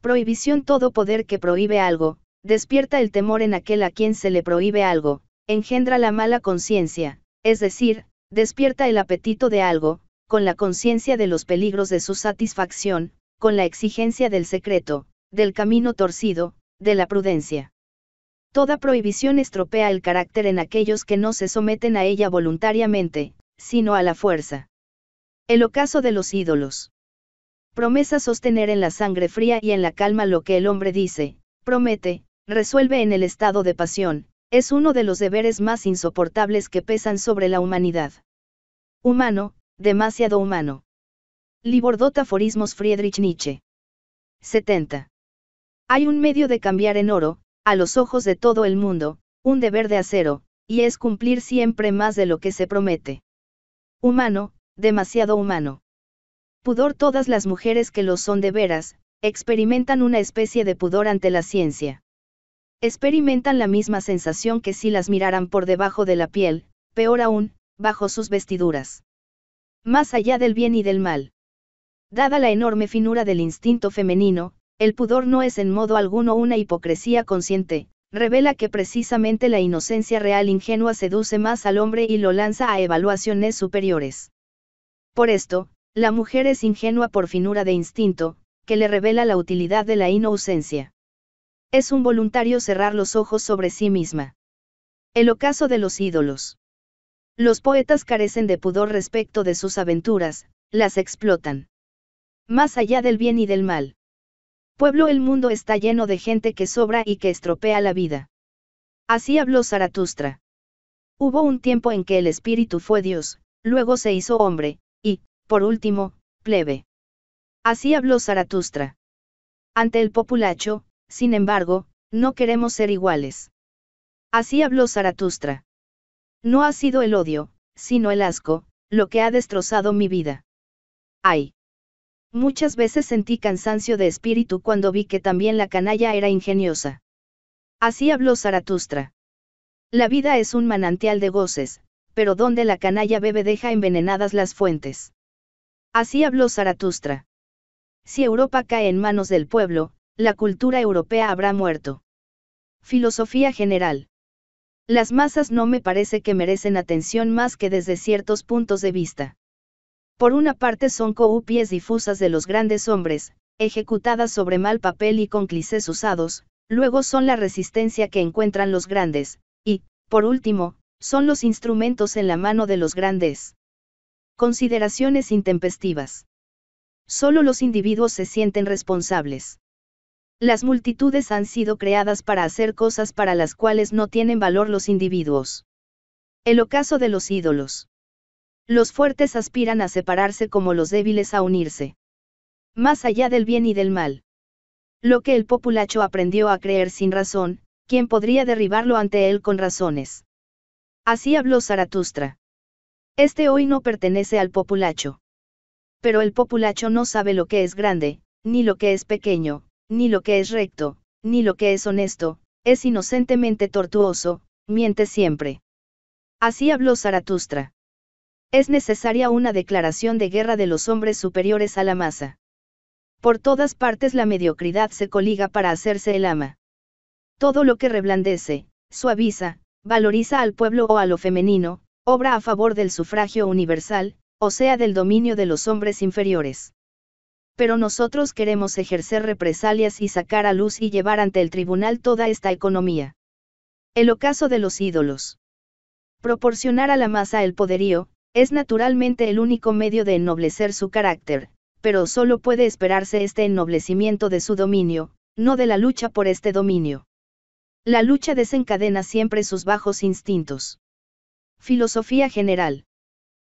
Prohibición Todo poder que prohíbe algo, despierta el temor en aquel a quien se le prohíbe algo, engendra la mala conciencia, es decir, despierta el apetito de algo, con la conciencia de los peligros de su satisfacción, con la exigencia del secreto, del camino torcido, de la prudencia. Toda prohibición estropea el carácter en aquellos que no se someten a ella voluntariamente, sino a la fuerza. El ocaso de los ídolos. Promesa sostener en la sangre fría y en la calma lo que el hombre dice, promete, resuelve en el estado de pasión, es uno de los deberes más insoportables que pesan sobre la humanidad. Humano, demasiado humano. Libordot Aforismos Friedrich Nietzsche. 70. Hay un medio de cambiar en oro, a los ojos de todo el mundo, un deber de acero, y es cumplir siempre más de lo que se promete. Humano, demasiado humano. Pudor todas las mujeres que lo son de veras, experimentan una especie de pudor ante la ciencia. Experimentan la misma sensación que si las miraran por debajo de la piel, peor aún, bajo sus vestiduras. Más allá del bien y del mal. Dada la enorme finura del instinto femenino, el pudor no es en modo alguno una hipocresía consciente, revela que precisamente la inocencia real ingenua seduce más al hombre y lo lanza a evaluaciones superiores. Por esto, la mujer es ingenua por finura de instinto, que le revela la utilidad de la inocencia. Es un voluntario cerrar los ojos sobre sí misma. El ocaso de los ídolos. Los poetas carecen de pudor respecto de sus aventuras, las explotan. Más allá del bien y del mal. Pueblo el mundo está lleno de gente que sobra y que estropea la vida. Así habló Zaratustra. Hubo un tiempo en que el espíritu fue Dios, luego se hizo hombre, y, por último, plebe. Así habló Zaratustra. Ante el populacho, sin embargo, no queremos ser iguales. Así habló Zaratustra. No ha sido el odio, sino el asco, lo que ha destrozado mi vida. Ay. Muchas veces sentí cansancio de espíritu cuando vi que también la canalla era ingeniosa. Así habló Zaratustra. La vida es un manantial de goces, pero donde la canalla bebe deja envenenadas las fuentes. Así habló Zaratustra. Si Europa cae en manos del pueblo, la cultura europea habrá muerto. Filosofía general. Las masas no me parece que merecen atención más que desde ciertos puntos de vista. Por una parte son copias difusas de los grandes hombres, ejecutadas sobre mal papel y con clichés usados, luego son la resistencia que encuentran los grandes, y, por último, son los instrumentos en la mano de los grandes. Consideraciones intempestivas. Solo los individuos se sienten responsables. Las multitudes han sido creadas para hacer cosas para las cuales no tienen valor los individuos. El ocaso de los ídolos. Los fuertes aspiran a separarse como los débiles a unirse. Más allá del bien y del mal. Lo que el populacho aprendió a creer sin razón, ¿quién podría derribarlo ante él con razones? Así habló Zaratustra. Este hoy no pertenece al populacho. Pero el populacho no sabe lo que es grande, ni lo que es pequeño, ni lo que es recto, ni lo que es honesto, es inocentemente tortuoso, miente siempre. Así habló Zaratustra es necesaria una declaración de guerra de los hombres superiores a la masa. Por todas partes la mediocridad se coliga para hacerse el ama. Todo lo que reblandece, suaviza, valoriza al pueblo o a lo femenino, obra a favor del sufragio universal, o sea del dominio de los hombres inferiores. Pero nosotros queremos ejercer represalias y sacar a luz y llevar ante el tribunal toda esta economía. El ocaso de los ídolos. Proporcionar a la masa el poderío, es naturalmente el único medio de ennoblecer su carácter, pero solo puede esperarse este ennoblecimiento de su dominio, no de la lucha por este dominio. La lucha desencadena siempre sus bajos instintos. Filosofía general.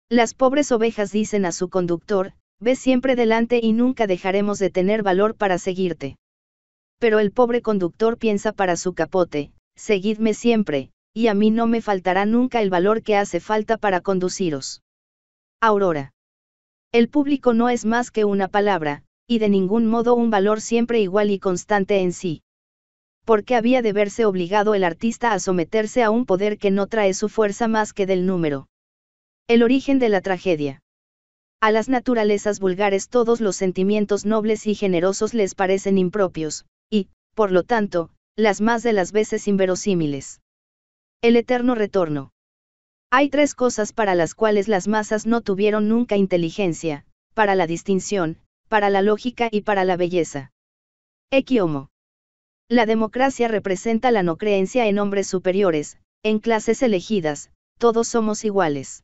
Las pobres ovejas dicen a su conductor, ve siempre delante y nunca dejaremos de tener valor para seguirte. Pero el pobre conductor piensa para su capote, seguidme siempre, y a mí no me faltará nunca el valor que hace falta para conduciros. Aurora. El público no es más que una palabra, y de ningún modo un valor siempre igual y constante en sí. Porque había de verse obligado el artista a someterse a un poder que no trae su fuerza más que del número? El origen de la tragedia. A las naturalezas vulgares todos los sentimientos nobles y generosos les parecen impropios, y, por lo tanto, las más de las veces inverosímiles. El eterno retorno. Hay tres cosas para las cuales las masas no tuvieron nunca inteligencia, para la distinción, para la lógica y para la belleza. Equiomo. La democracia representa la no creencia en hombres superiores, en clases elegidas, todos somos iguales.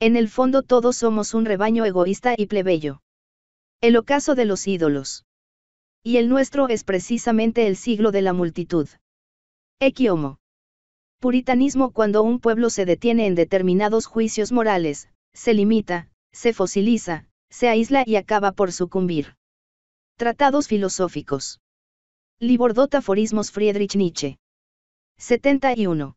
En el fondo todos somos un rebaño egoísta y plebeyo. El ocaso de los ídolos. Y el nuestro es precisamente el siglo de la multitud. Equiomo. Puritanismo cuando un pueblo se detiene en determinados juicios morales, se limita, se fosiliza, se aísla y acaba por sucumbir. Tratados filosóficos. Libordotaforismos Friedrich Nietzsche. 71.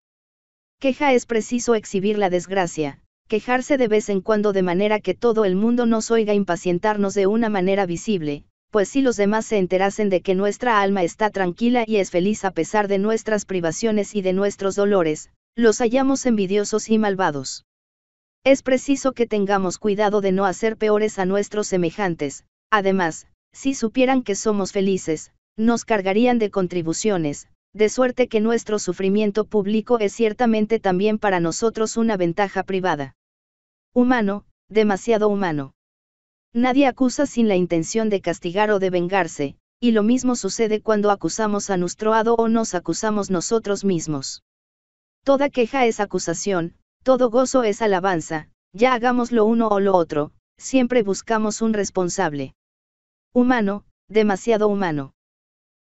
Queja es preciso exhibir la desgracia, quejarse de vez en cuando de manera que todo el mundo nos oiga impacientarnos de una manera visible, pues si los demás se enterasen de que nuestra alma está tranquila y es feliz a pesar de nuestras privaciones y de nuestros dolores, los hallamos envidiosos y malvados. Es preciso que tengamos cuidado de no hacer peores a nuestros semejantes, además, si supieran que somos felices, nos cargarían de contribuciones, de suerte que nuestro sufrimiento público es ciertamente también para nosotros una ventaja privada. Humano, demasiado humano. Nadie acusa sin la intención de castigar o de vengarse, y lo mismo sucede cuando acusamos a nuestro hado o nos acusamos nosotros mismos. Toda queja es acusación, todo gozo es alabanza, ya hagamos lo uno o lo otro, siempre buscamos un responsable. Humano, demasiado humano.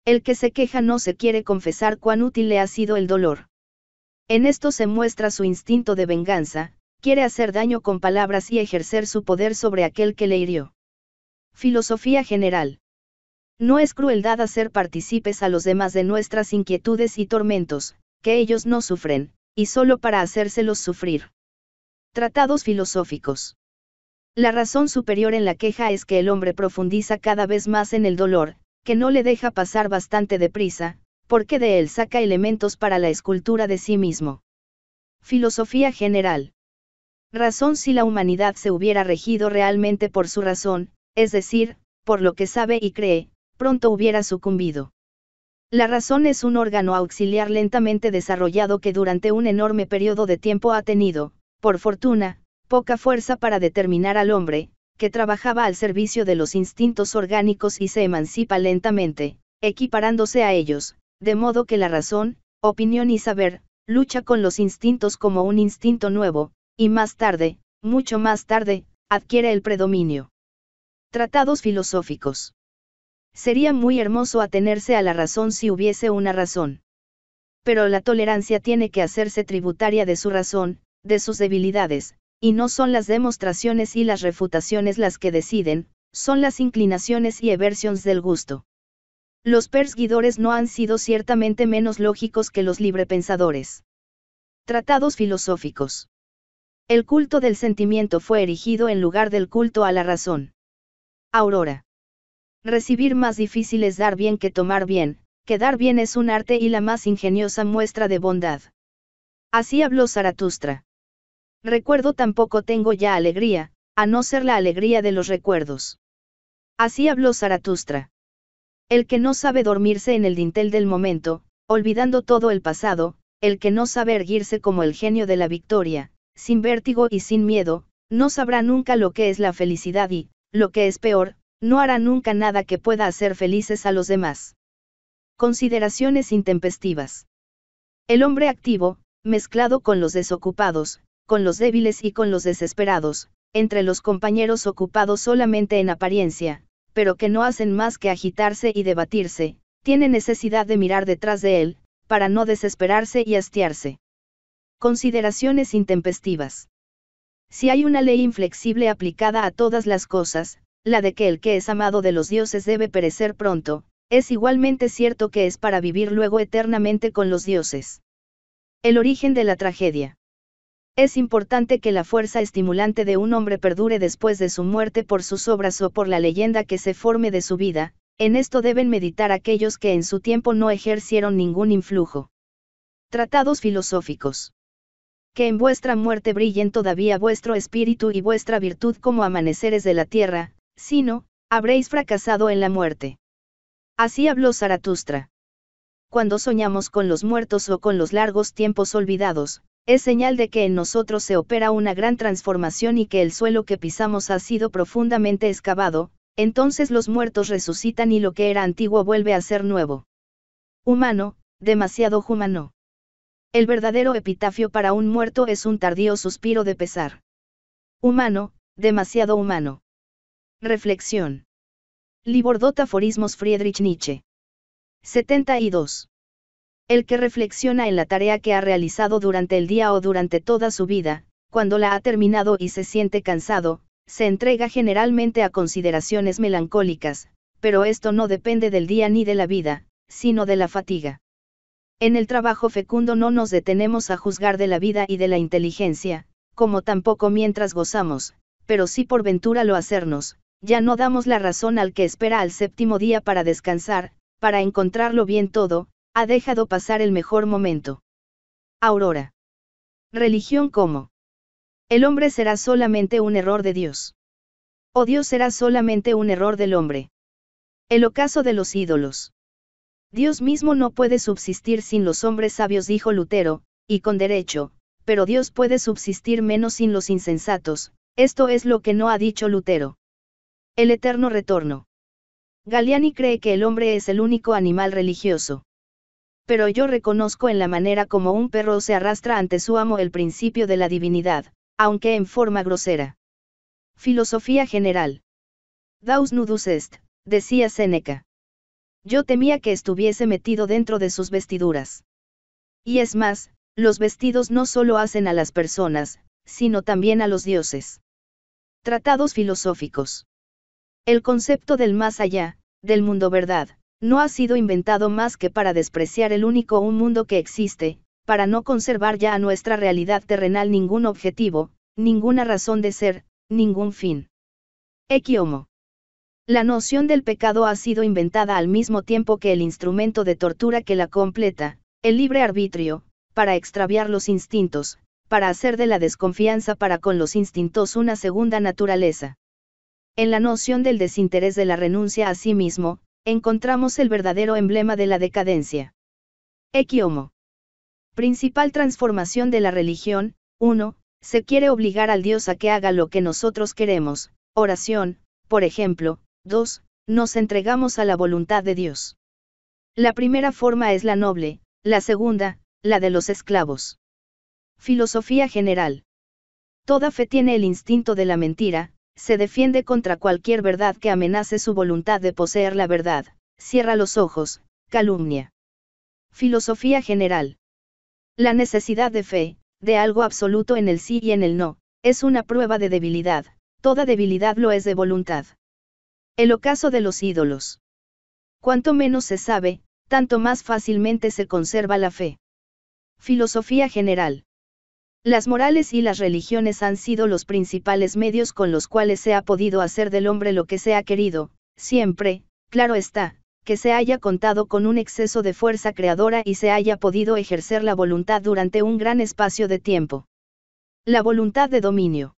El que se queja no se quiere confesar cuán útil le ha sido el dolor. En esto se muestra su instinto de venganza, quiere hacer daño con palabras y ejercer su poder sobre aquel que le hirió. Filosofía general. No es crueldad hacer partícipes a los demás de nuestras inquietudes y tormentos, que ellos no sufren, y solo para hacérselos sufrir. Tratados filosóficos. La razón superior en la queja es que el hombre profundiza cada vez más en el dolor, que no le deja pasar bastante deprisa, porque de él saca elementos para la escultura de sí mismo. Filosofía general. Razón si la humanidad se hubiera regido realmente por su razón, es decir, por lo que sabe y cree, pronto hubiera sucumbido. La razón es un órgano auxiliar lentamente desarrollado que durante un enorme periodo de tiempo ha tenido, por fortuna, poca fuerza para determinar al hombre, que trabajaba al servicio de los instintos orgánicos y se emancipa lentamente, equiparándose a ellos, de modo que la razón, opinión y saber, lucha con los instintos como un instinto nuevo, y más tarde, mucho más tarde, adquiere el predominio. Tratados filosóficos. Sería muy hermoso atenerse a la razón si hubiese una razón. Pero la tolerancia tiene que hacerse tributaria de su razón, de sus debilidades, y no son las demostraciones y las refutaciones las que deciden, son las inclinaciones y aversiones del gusto. Los perseguidores no han sido ciertamente menos lógicos que los librepensadores. Tratados filosóficos. El culto del sentimiento fue erigido en lugar del culto a la razón. Aurora. Recibir más difícil es dar bien que tomar bien, que dar bien es un arte y la más ingeniosa muestra de bondad. Así habló Zaratustra. Recuerdo tampoco tengo ya alegría, a no ser la alegría de los recuerdos. Así habló Zaratustra. El que no sabe dormirse en el dintel del momento, olvidando todo el pasado, el que no sabe erguirse como el genio de la victoria, sin vértigo y sin miedo, no sabrá nunca lo que es la felicidad y, lo que es peor, no hará nunca nada que pueda hacer felices a los demás. Consideraciones intempestivas. El hombre activo, mezclado con los desocupados, con los débiles y con los desesperados, entre los compañeros ocupados solamente en apariencia, pero que no hacen más que agitarse y debatirse, tiene necesidad de mirar detrás de él, para no desesperarse y hastiarse. Consideraciones intempestivas. Si hay una ley inflexible aplicada a todas las cosas, la de que el que es amado de los dioses debe perecer pronto, es igualmente cierto que es para vivir luego eternamente con los dioses. El origen de la tragedia. Es importante que la fuerza estimulante de un hombre perdure después de su muerte por sus obras o por la leyenda que se forme de su vida, en esto deben meditar aquellos que en su tiempo no ejercieron ningún influjo. Tratados filosóficos que en vuestra muerte brillen todavía vuestro espíritu y vuestra virtud como amaneceres de la tierra, sino, habréis fracasado en la muerte. Así habló Zaratustra. Cuando soñamos con los muertos o con los largos tiempos olvidados, es señal de que en nosotros se opera una gran transformación y que el suelo que pisamos ha sido profundamente excavado, entonces los muertos resucitan y lo que era antiguo vuelve a ser nuevo. Humano, demasiado humano. El verdadero epitafio para un muerto es un tardío suspiro de pesar. Humano, demasiado humano. Reflexión. Libordot Aforismos Friedrich Nietzsche. 72. El que reflexiona en la tarea que ha realizado durante el día o durante toda su vida, cuando la ha terminado y se siente cansado, se entrega generalmente a consideraciones melancólicas, pero esto no depende del día ni de la vida, sino de la fatiga. En el trabajo fecundo no nos detenemos a juzgar de la vida y de la inteligencia, como tampoco mientras gozamos, pero si por ventura lo hacernos, ya no damos la razón al que espera al séptimo día para descansar, para encontrarlo bien todo, ha dejado pasar el mejor momento. Aurora. Religión como. El hombre será solamente un error de Dios. O Dios será solamente un error del hombre. El ocaso de los ídolos. Dios mismo no puede subsistir sin los hombres sabios, dijo Lutero, y con derecho, pero Dios puede subsistir menos sin los insensatos, esto es lo que no ha dicho Lutero. El eterno retorno. Galiani cree que el hombre es el único animal religioso. Pero yo reconozco en la manera como un perro se arrastra ante su amo el principio de la divinidad, aunque en forma grosera. Filosofía general. Daus nudus est, decía Seneca. Yo temía que estuviese metido dentro de sus vestiduras. Y es más, los vestidos no solo hacen a las personas, sino también a los dioses. Tratados filosóficos. El concepto del más allá, del mundo verdad, no ha sido inventado más que para despreciar el único un mundo que existe, para no conservar ya a nuestra realidad terrenal ningún objetivo, ninguna razón de ser, ningún fin. Equiomo. La noción del pecado ha sido inventada al mismo tiempo que el instrumento de tortura que la completa, el libre arbitrio, para extraviar los instintos, para hacer de la desconfianza para con los instintos una segunda naturaleza. En la noción del desinterés de la renuncia a sí mismo, encontramos el verdadero emblema de la decadencia. Equiomo. Principal transformación de la religión, 1. Se quiere obligar al Dios a que haga lo que nosotros queremos, oración, por ejemplo, 2. Nos entregamos a la voluntad de Dios. La primera forma es la noble, la segunda, la de los esclavos. Filosofía general. Toda fe tiene el instinto de la mentira, se defiende contra cualquier verdad que amenace su voluntad de poseer la verdad, cierra los ojos, calumnia. Filosofía general. La necesidad de fe, de algo absoluto en el sí y en el no, es una prueba de debilidad, toda debilidad lo es de voluntad. El ocaso de los ídolos. Cuanto menos se sabe, tanto más fácilmente se conserva la fe. Filosofía general. Las morales y las religiones han sido los principales medios con los cuales se ha podido hacer del hombre lo que se ha querido, siempre, claro está, que se haya contado con un exceso de fuerza creadora y se haya podido ejercer la voluntad durante un gran espacio de tiempo. La voluntad de dominio.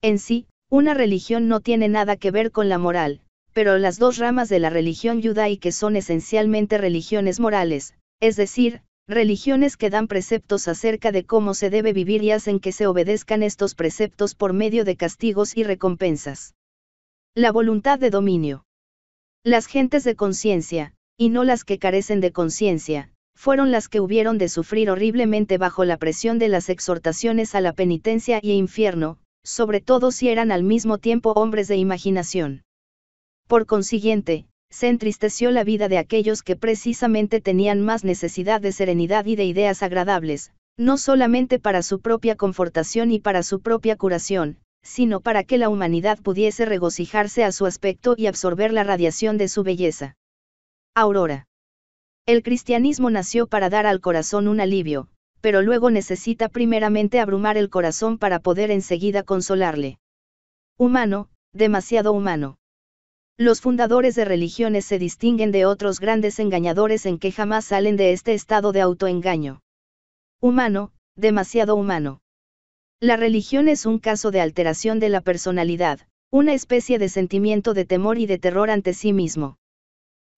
En sí, una religión no tiene nada que ver con la moral, pero las dos ramas de la religión que son esencialmente religiones morales, es decir, religiones que dan preceptos acerca de cómo se debe vivir y hacen que se obedezcan estos preceptos por medio de castigos y recompensas. La voluntad de dominio. Las gentes de conciencia, y no las que carecen de conciencia, fueron las que hubieron de sufrir horriblemente bajo la presión de las exhortaciones a la penitencia y infierno, sobre todo si eran al mismo tiempo hombres de imaginación. Por consiguiente, se entristeció la vida de aquellos que precisamente tenían más necesidad de serenidad y de ideas agradables, no solamente para su propia confortación y para su propia curación, sino para que la humanidad pudiese regocijarse a su aspecto y absorber la radiación de su belleza. Aurora. El cristianismo nació para dar al corazón un alivio, pero luego necesita primeramente abrumar el corazón para poder enseguida consolarle. Humano, demasiado humano. Los fundadores de religiones se distinguen de otros grandes engañadores en que jamás salen de este estado de autoengaño. Humano, demasiado humano. La religión es un caso de alteración de la personalidad, una especie de sentimiento de temor y de terror ante sí mismo.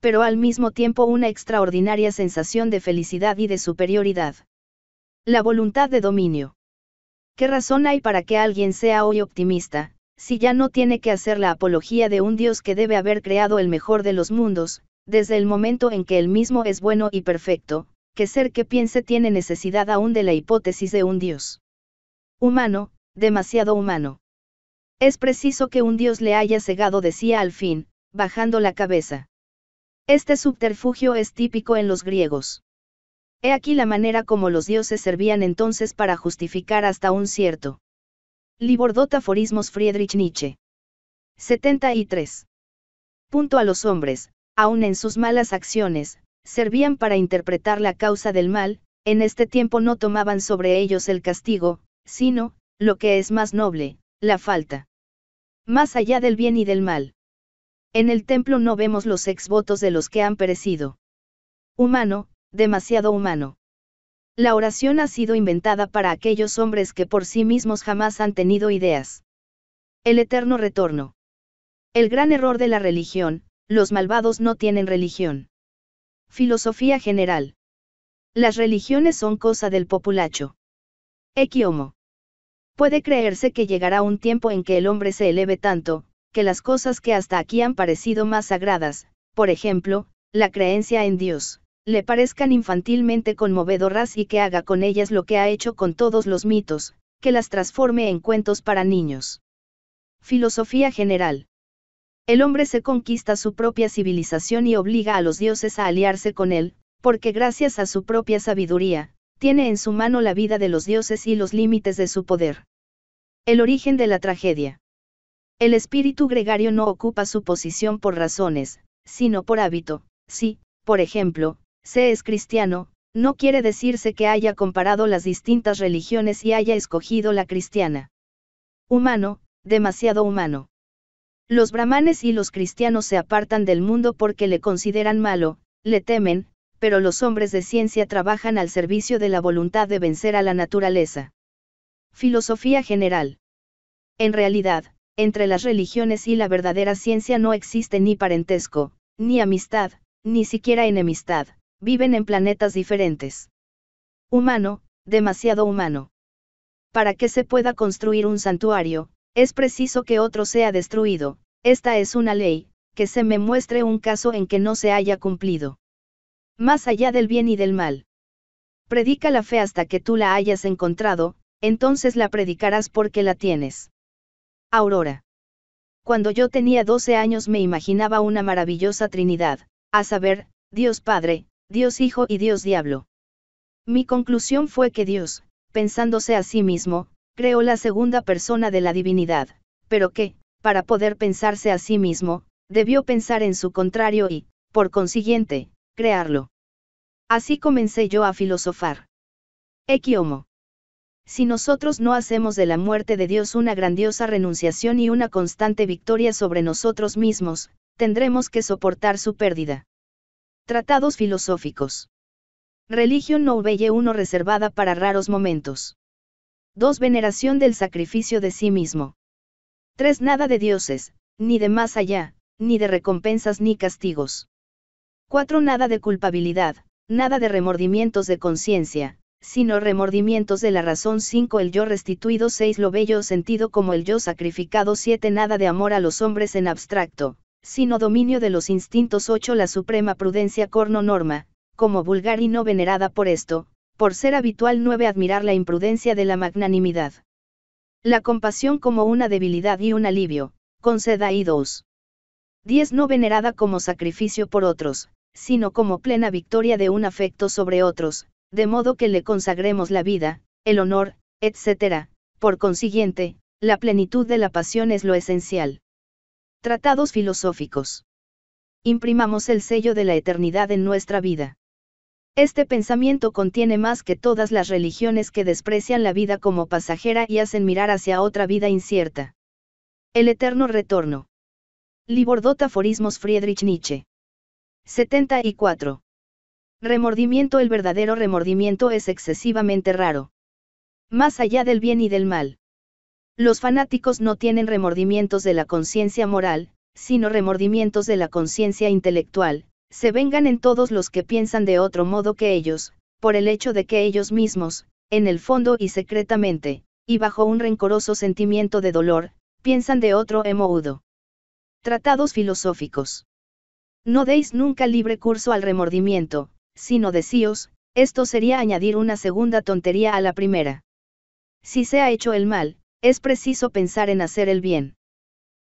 Pero al mismo tiempo una extraordinaria sensación de felicidad y de superioridad. La voluntad de dominio. ¿Qué razón hay para que alguien sea hoy optimista, si ya no tiene que hacer la apología de un Dios que debe haber creado el mejor de los mundos, desde el momento en que el mismo es bueno y perfecto, que ser que piense tiene necesidad aún de la hipótesis de un Dios. Humano, demasiado humano. Es preciso que un Dios le haya cegado, decía al fin, bajando la cabeza. Este subterfugio es típico en los griegos. He aquí la manera como los dioses servían entonces para justificar hasta un cierto. Libordot Aforismos Friedrich Nietzsche. 73. Punto a los hombres, aun en sus malas acciones, servían para interpretar la causa del mal, en este tiempo no tomaban sobre ellos el castigo, sino, lo que es más noble, la falta. Más allá del bien y del mal. En el templo no vemos los exvotos de los que han perecido. Humano, demasiado humano. La oración ha sido inventada para aquellos hombres que por sí mismos jamás han tenido ideas. El eterno retorno. El gran error de la religión, los malvados no tienen religión. Filosofía general. Las religiones son cosa del populacho. Equiomo. Puede creerse que llegará un tiempo en que el hombre se eleve tanto, que las cosas que hasta aquí han parecido más sagradas, por ejemplo, la creencia en Dios, le parezcan infantilmente conmovedoras y que haga con ellas lo que ha hecho con todos los mitos, que las transforme en cuentos para niños. Filosofía general. El hombre se conquista su propia civilización y obliga a los dioses a aliarse con él, porque gracias a su propia sabiduría, tiene en su mano la vida de los dioses y los límites de su poder. El origen de la tragedia. El espíritu gregario no ocupa su posición por razones, sino por hábito, si, por ejemplo, se es cristiano, no quiere decirse que haya comparado las distintas religiones y haya escogido la cristiana. Humano, demasiado humano. Los brahmanes y los cristianos se apartan del mundo porque le consideran malo, le temen, pero los hombres de ciencia trabajan al servicio de la voluntad de vencer a la naturaleza. Filosofía general. En realidad, entre las religiones y la verdadera ciencia no existe ni parentesco, ni amistad, ni siquiera enemistad. Viven en planetas diferentes. Humano, demasiado humano. Para que se pueda construir un santuario, es preciso que otro sea destruido, esta es una ley, que se me muestre un caso en que no se haya cumplido. Más allá del bien y del mal. Predica la fe hasta que tú la hayas encontrado, entonces la predicarás porque la tienes. Aurora. Cuando yo tenía 12 años me imaginaba una maravillosa Trinidad, a saber, Dios Padre, Dios Hijo y Dios Diablo. Mi conclusión fue que Dios, pensándose a sí mismo, creó la segunda persona de la divinidad, pero que, para poder pensarse a sí mismo, debió pensar en su contrario y, por consiguiente, crearlo. Así comencé yo a filosofar. Equiomo. Si nosotros no hacemos de la muerte de Dios una grandiosa renunciación y una constante victoria sobre nosotros mismos, tendremos que soportar su pérdida. Tratados filosóficos. Religión no velle uno reservada para raros momentos. 2. Veneración del sacrificio de sí mismo. 3. Nada de dioses, ni de más allá, ni de recompensas ni castigos. 4. Nada de culpabilidad, nada de remordimientos de conciencia, sino remordimientos de la razón 5 el yo restituido 6 lo bello sentido como el yo sacrificado 7 nada de amor a los hombres en abstracto, sino dominio de los instintos 8 la suprema prudencia corno norma, como vulgar y no venerada por esto, por ser habitual 9 admirar la imprudencia de la magnanimidad. La compasión como una debilidad y un alivio, conceda y 2. 10 no venerada como sacrificio por otros, sino como plena victoria de un afecto sobre otros, de modo que le consagremos la vida, el honor, etc. Por consiguiente, la plenitud de la pasión es lo esencial. Tratados filosóficos. Imprimamos el sello de la eternidad en nuestra vida. Este pensamiento contiene más que todas las religiones que desprecian la vida como pasajera y hacen mirar hacia otra vida incierta. El eterno retorno. Libordot Aforismos Friedrich Nietzsche. 74. Remordimiento El verdadero remordimiento es excesivamente raro. Más allá del bien y del mal. Los fanáticos no tienen remordimientos de la conciencia moral, sino remordimientos de la conciencia intelectual, se vengan en todos los que piensan de otro modo que ellos, por el hecho de que ellos mismos, en el fondo y secretamente, y bajo un rencoroso sentimiento de dolor, piensan de otro modo. Tratados filosóficos. No deis nunca libre curso al remordimiento, sino decíos, esto sería añadir una segunda tontería a la primera. Si se ha hecho el mal, es preciso pensar en hacer el bien.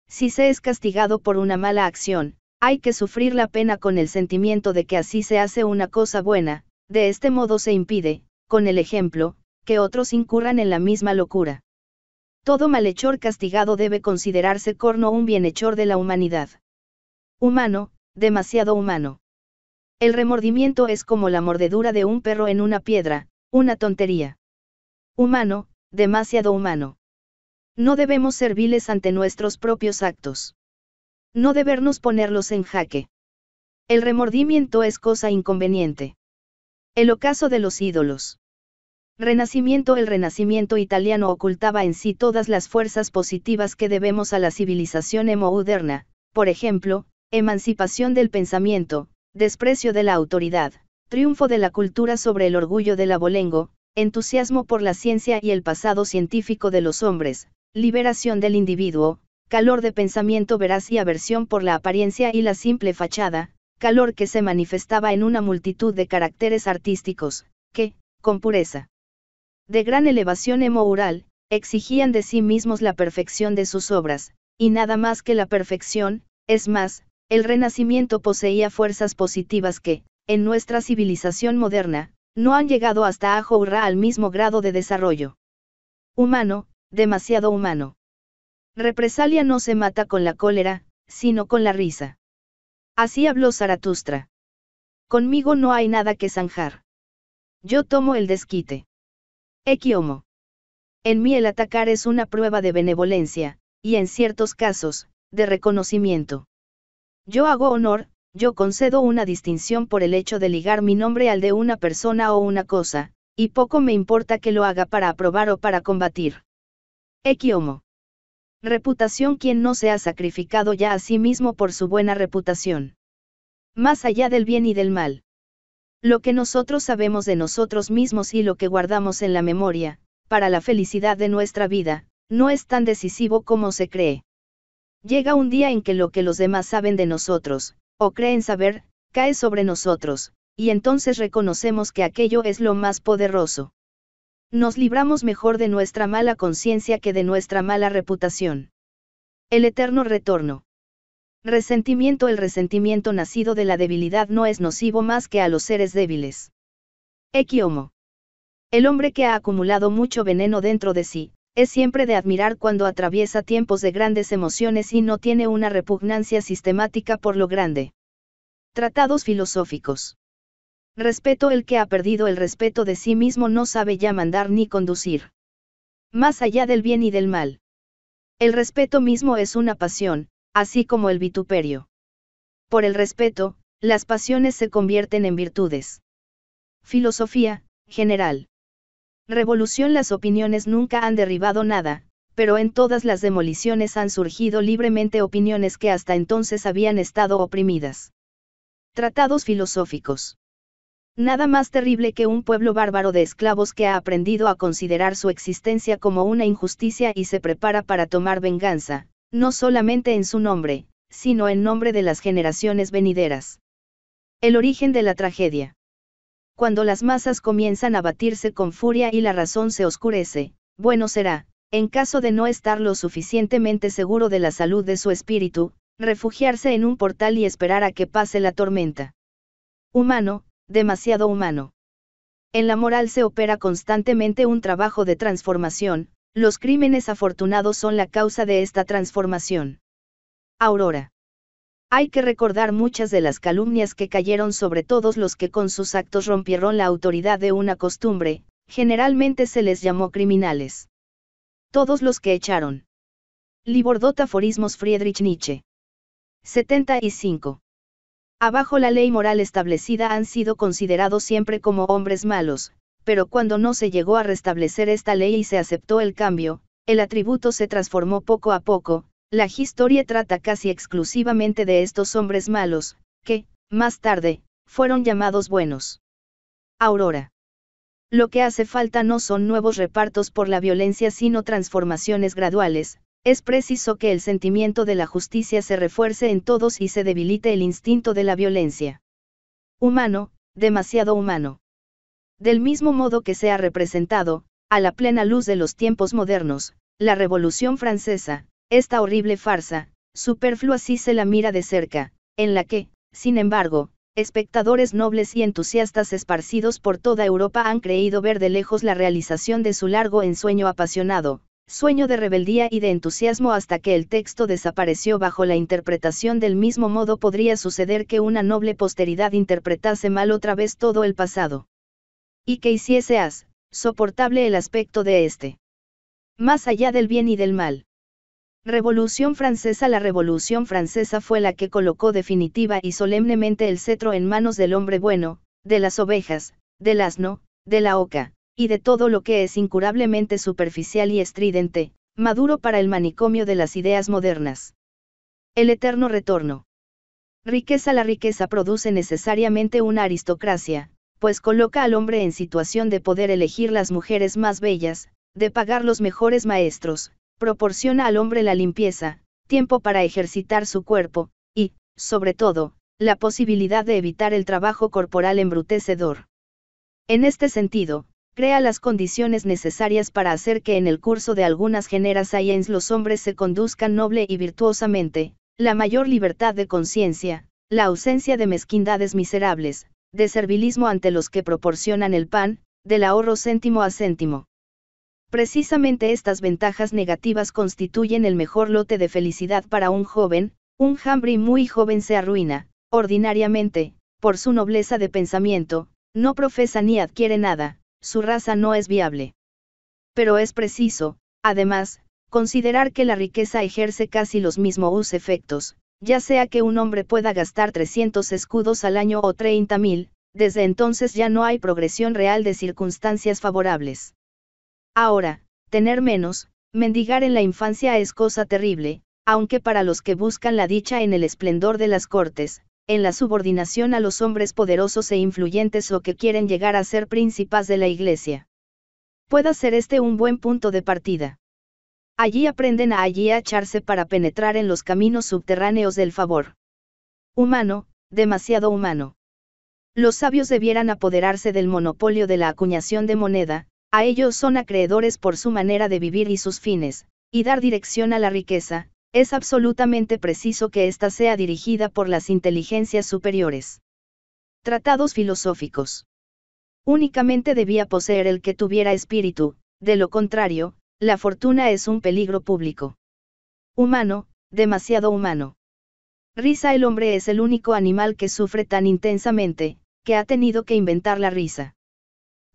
Si se es castigado por una mala acción, hay que sufrir la pena con el sentimiento de que así se hace una cosa buena, de este modo se impide, con el ejemplo, que otros incurran en la misma locura. Todo malhechor castigado debe considerarse corno un bienhechor de la humanidad. Humano, demasiado humano. El remordimiento es como la mordedura de un perro en una piedra, una tontería. Humano, demasiado humano. No debemos ser viles ante nuestros propios actos. No debernos ponerlos en jaque. El remordimiento es cosa inconveniente. El ocaso de los ídolos. Renacimiento El renacimiento italiano ocultaba en sí todas las fuerzas positivas que debemos a la civilización hemoderna, por ejemplo, emancipación del pensamiento, desprecio de la autoridad, triunfo de la cultura sobre el orgullo del abolengo, entusiasmo por la ciencia y el pasado científico de los hombres, liberación del individuo, calor de pensamiento veraz y aversión por la apariencia y la simple fachada, calor que se manifestaba en una multitud de caracteres artísticos, que, con pureza de gran elevación hemoural, exigían de sí mismos la perfección de sus obras, y nada más que la perfección, es más, el Renacimiento poseía fuerzas positivas que, en nuestra civilización moderna, no han llegado hasta Ajourra al mismo grado de desarrollo humano, demasiado humano. Represalia no se mata con la cólera, sino con la risa. Así habló Zaratustra. Conmigo no hay nada que zanjar. Yo tomo el desquite. Equiomo. En mí el atacar es una prueba de benevolencia, y en ciertos casos, de reconocimiento. Yo hago honor, yo concedo una distinción por el hecho de ligar mi nombre al de una persona o una cosa, y poco me importa que lo haga para aprobar o para combatir. Equiomo. Reputación quien no se ha sacrificado ya a sí mismo por su buena reputación. Más allá del bien y del mal. Lo que nosotros sabemos de nosotros mismos y lo que guardamos en la memoria, para la felicidad de nuestra vida, no es tan decisivo como se cree. Llega un día en que lo que los demás saben de nosotros, o creen saber, cae sobre nosotros, y entonces reconocemos que aquello es lo más poderoso nos libramos mejor de nuestra mala conciencia que de nuestra mala reputación. El eterno retorno. Resentimiento El resentimiento nacido de la debilidad no es nocivo más que a los seres débiles. Equiomo. El hombre que ha acumulado mucho veneno dentro de sí, es siempre de admirar cuando atraviesa tiempos de grandes emociones y no tiene una repugnancia sistemática por lo grande. Tratados filosóficos. Respeto el que ha perdido el respeto de sí mismo no sabe ya mandar ni conducir. Más allá del bien y del mal. El respeto mismo es una pasión, así como el vituperio. Por el respeto, las pasiones se convierten en virtudes. Filosofía, general. Revolución Las opiniones nunca han derribado nada, pero en todas las demoliciones han surgido libremente opiniones que hasta entonces habían estado oprimidas. Tratados filosóficos. Nada más terrible que un pueblo bárbaro de esclavos que ha aprendido a considerar su existencia como una injusticia y se prepara para tomar venganza, no solamente en su nombre, sino en nombre de las generaciones venideras. El origen de la tragedia. Cuando las masas comienzan a batirse con furia y la razón se oscurece, bueno será, en caso de no estar lo suficientemente seguro de la salud de su espíritu, refugiarse en un portal y esperar a que pase la tormenta. Humano, demasiado humano. En la moral se opera constantemente un trabajo de transformación, los crímenes afortunados son la causa de esta transformación. Aurora. Hay que recordar muchas de las calumnias que cayeron sobre todos los que con sus actos rompieron la autoridad de una costumbre, generalmente se les llamó criminales. Todos los que echaron. Libordot Aforismos Friedrich Nietzsche. 75. Abajo la ley moral establecida han sido considerados siempre como hombres malos, pero cuando no se llegó a restablecer esta ley y se aceptó el cambio, el atributo se transformó poco a poco, la historia trata casi exclusivamente de estos hombres malos, que, más tarde, fueron llamados buenos. Aurora. Lo que hace falta no son nuevos repartos por la violencia sino transformaciones graduales, es preciso que el sentimiento de la justicia se refuerce en todos y se debilite el instinto de la violencia. Humano, demasiado humano. Del mismo modo que se ha representado, a la plena luz de los tiempos modernos, la Revolución Francesa, esta horrible farsa, superflua si se la mira de cerca, en la que, sin embargo, espectadores nobles y entusiastas esparcidos por toda Europa han creído ver de lejos la realización de su largo ensueño apasionado, sueño de rebeldía y de entusiasmo hasta que el texto desapareció bajo la interpretación del mismo modo podría suceder que una noble posteridad interpretase mal otra vez todo el pasado. Y que hiciese as, soportable el aspecto de este. Más allá del bien y del mal. Revolución francesa La revolución francesa fue la que colocó definitiva y solemnemente el cetro en manos del hombre bueno, de las ovejas, del asno, de la oca, y de todo lo que es incurablemente superficial y estridente, maduro para el manicomio de las ideas modernas. El eterno retorno. Riqueza La riqueza produce necesariamente una aristocracia, pues coloca al hombre en situación de poder elegir las mujeres más bellas, de pagar los mejores maestros, proporciona al hombre la limpieza, tiempo para ejercitar su cuerpo, y, sobre todo, la posibilidad de evitar el trabajo corporal embrutecedor. En este sentido, crea las condiciones necesarias para hacer que en el curso de algunas generaciones los hombres se conduzcan noble y virtuosamente, la mayor libertad de conciencia, la ausencia de mezquindades miserables, de servilismo ante los que proporcionan el pan, del ahorro céntimo a céntimo. Precisamente estas ventajas negativas constituyen el mejor lote de felicidad para un joven, un hambre muy joven se arruina, ordinariamente, por su nobleza de pensamiento, no profesa ni adquiere nada, su raza no es viable. Pero es preciso, además, considerar que la riqueza ejerce casi los mismos efectos, ya sea que un hombre pueda gastar 300 escudos al año o 30.000, desde entonces ya no hay progresión real de circunstancias favorables. Ahora, tener menos, mendigar en la infancia es cosa terrible, aunque para los que buscan la dicha en el esplendor de las cortes, en la subordinación a los hombres poderosos e influyentes o que quieren llegar a ser príncipes de la Iglesia. Pueda ser este un buen punto de partida. Allí aprenden a allí a echarse para penetrar en los caminos subterráneos del favor. Humano, demasiado humano. Los sabios debieran apoderarse del monopolio de la acuñación de moneda, a ellos son acreedores por su manera de vivir y sus fines, y dar dirección a la riqueza, es absolutamente preciso que ésta sea dirigida por las inteligencias superiores. Tratados filosóficos. Únicamente debía poseer el que tuviera espíritu, de lo contrario, la fortuna es un peligro público. Humano, demasiado humano. Risa el hombre es el único animal que sufre tan intensamente, que ha tenido que inventar la risa.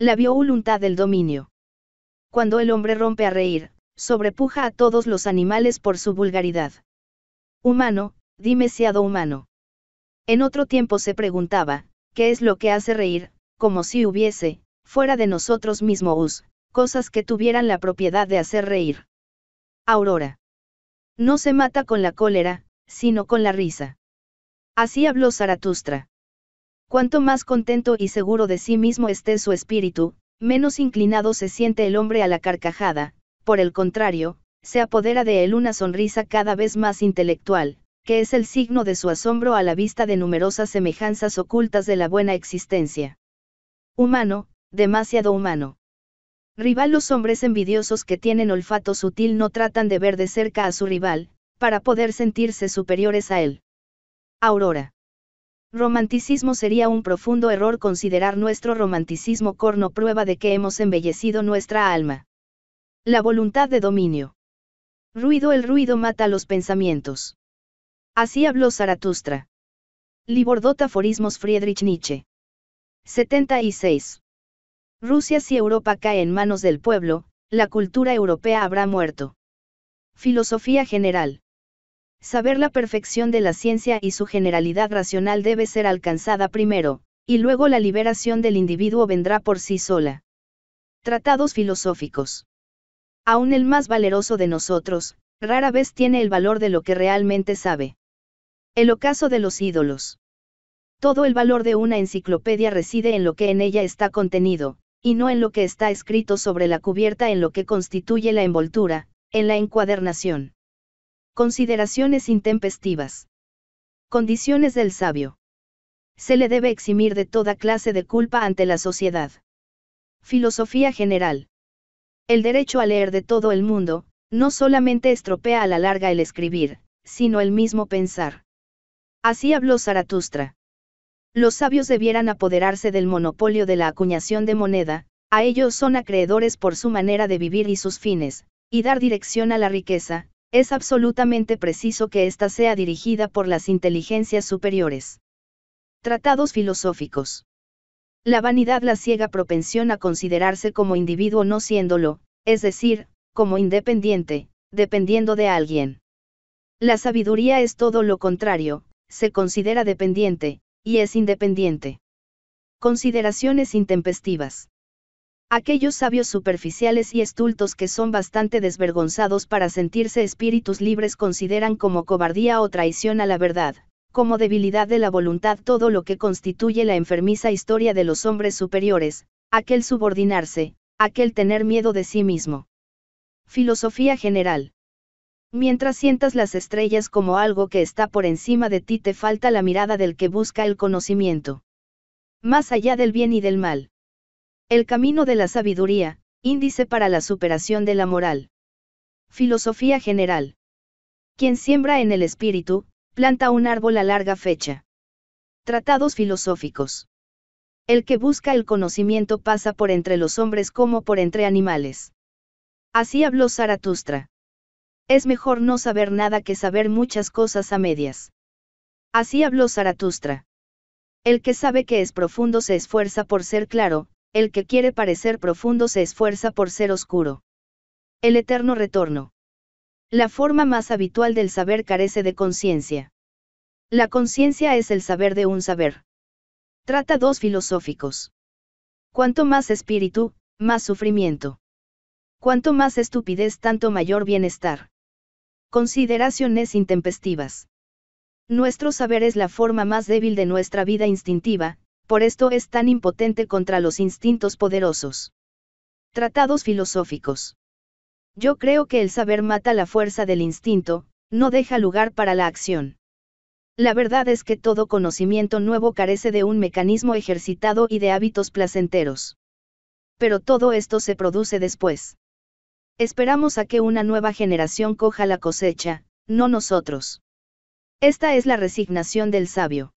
La voluntad del dominio. Cuando el hombre rompe a reír, sobrepuja a todos los animales por su vulgaridad. Humano, dime demasiado humano. En otro tiempo se preguntaba, ¿qué es lo que hace reír, como si hubiese, fuera de nosotros mismos, cosas que tuvieran la propiedad de hacer reír? Aurora. No se mata con la cólera, sino con la risa. Así habló Zaratustra. Cuanto más contento y seguro de sí mismo esté su espíritu, menos inclinado se siente el hombre a la carcajada, por el contrario, se apodera de él una sonrisa cada vez más intelectual, que es el signo de su asombro a la vista de numerosas semejanzas ocultas de la buena existencia. Humano, demasiado humano. Rival los hombres envidiosos que tienen olfato sutil no tratan de ver de cerca a su rival, para poder sentirse superiores a él. Aurora. Romanticismo sería un profundo error considerar nuestro romanticismo corno prueba de que hemos embellecido nuestra alma. La voluntad de dominio. Ruido el ruido mata los pensamientos. Así habló Zaratustra. Libordot aforismos Friedrich Nietzsche. 76. Rusia si Europa cae en manos del pueblo, la cultura europea habrá muerto. Filosofía general. Saber la perfección de la ciencia y su generalidad racional debe ser alcanzada primero, y luego la liberación del individuo vendrá por sí sola. Tratados filosóficos. Aún el más valeroso de nosotros, rara vez tiene el valor de lo que realmente sabe. El ocaso de los ídolos. Todo el valor de una enciclopedia reside en lo que en ella está contenido, y no en lo que está escrito sobre la cubierta en lo que constituye la envoltura, en la encuadernación. Consideraciones intempestivas. Condiciones del sabio. Se le debe eximir de toda clase de culpa ante la sociedad. Filosofía general. El derecho a leer de todo el mundo, no solamente estropea a la larga el escribir, sino el mismo pensar. Así habló Zaratustra. Los sabios debieran apoderarse del monopolio de la acuñación de moneda, a ellos son acreedores por su manera de vivir y sus fines, y dar dirección a la riqueza, es absolutamente preciso que ésta sea dirigida por las inteligencias superiores. Tratados filosóficos. La vanidad la ciega propensión a considerarse como individuo no siéndolo, es decir, como independiente, dependiendo de alguien. La sabiduría es todo lo contrario, se considera dependiente, y es independiente. Consideraciones intempestivas. Aquellos sabios superficiales y estultos que son bastante desvergonzados para sentirse espíritus libres consideran como cobardía o traición a la verdad, como debilidad de la voluntad todo lo que constituye la enfermiza historia de los hombres superiores, aquel subordinarse, aquel tener miedo de sí mismo. Filosofía general. Mientras sientas las estrellas como algo que está por encima de ti te falta la mirada del que busca el conocimiento. Más allá del bien y del mal. El camino de la sabiduría, índice para la superación de la moral. Filosofía general. Quien siembra en el espíritu, Planta un árbol a larga fecha. Tratados filosóficos. El que busca el conocimiento pasa por entre los hombres como por entre animales. Así habló Zaratustra. Es mejor no saber nada que saber muchas cosas a medias. Así habló Zaratustra. El que sabe que es profundo se esfuerza por ser claro, el que quiere parecer profundo se esfuerza por ser oscuro. El eterno retorno. La forma más habitual del saber carece de conciencia. La conciencia es el saber de un saber. Trata dos filosóficos. Cuanto más espíritu, más sufrimiento. Cuanto más estupidez, tanto mayor bienestar. Consideraciones intempestivas. Nuestro saber es la forma más débil de nuestra vida instintiva, por esto es tan impotente contra los instintos poderosos. Tratados filosóficos. Yo creo que el saber mata la fuerza del instinto, no deja lugar para la acción. La verdad es que todo conocimiento nuevo carece de un mecanismo ejercitado y de hábitos placenteros. Pero todo esto se produce después. Esperamos a que una nueva generación coja la cosecha, no nosotros. Esta es la resignación del sabio.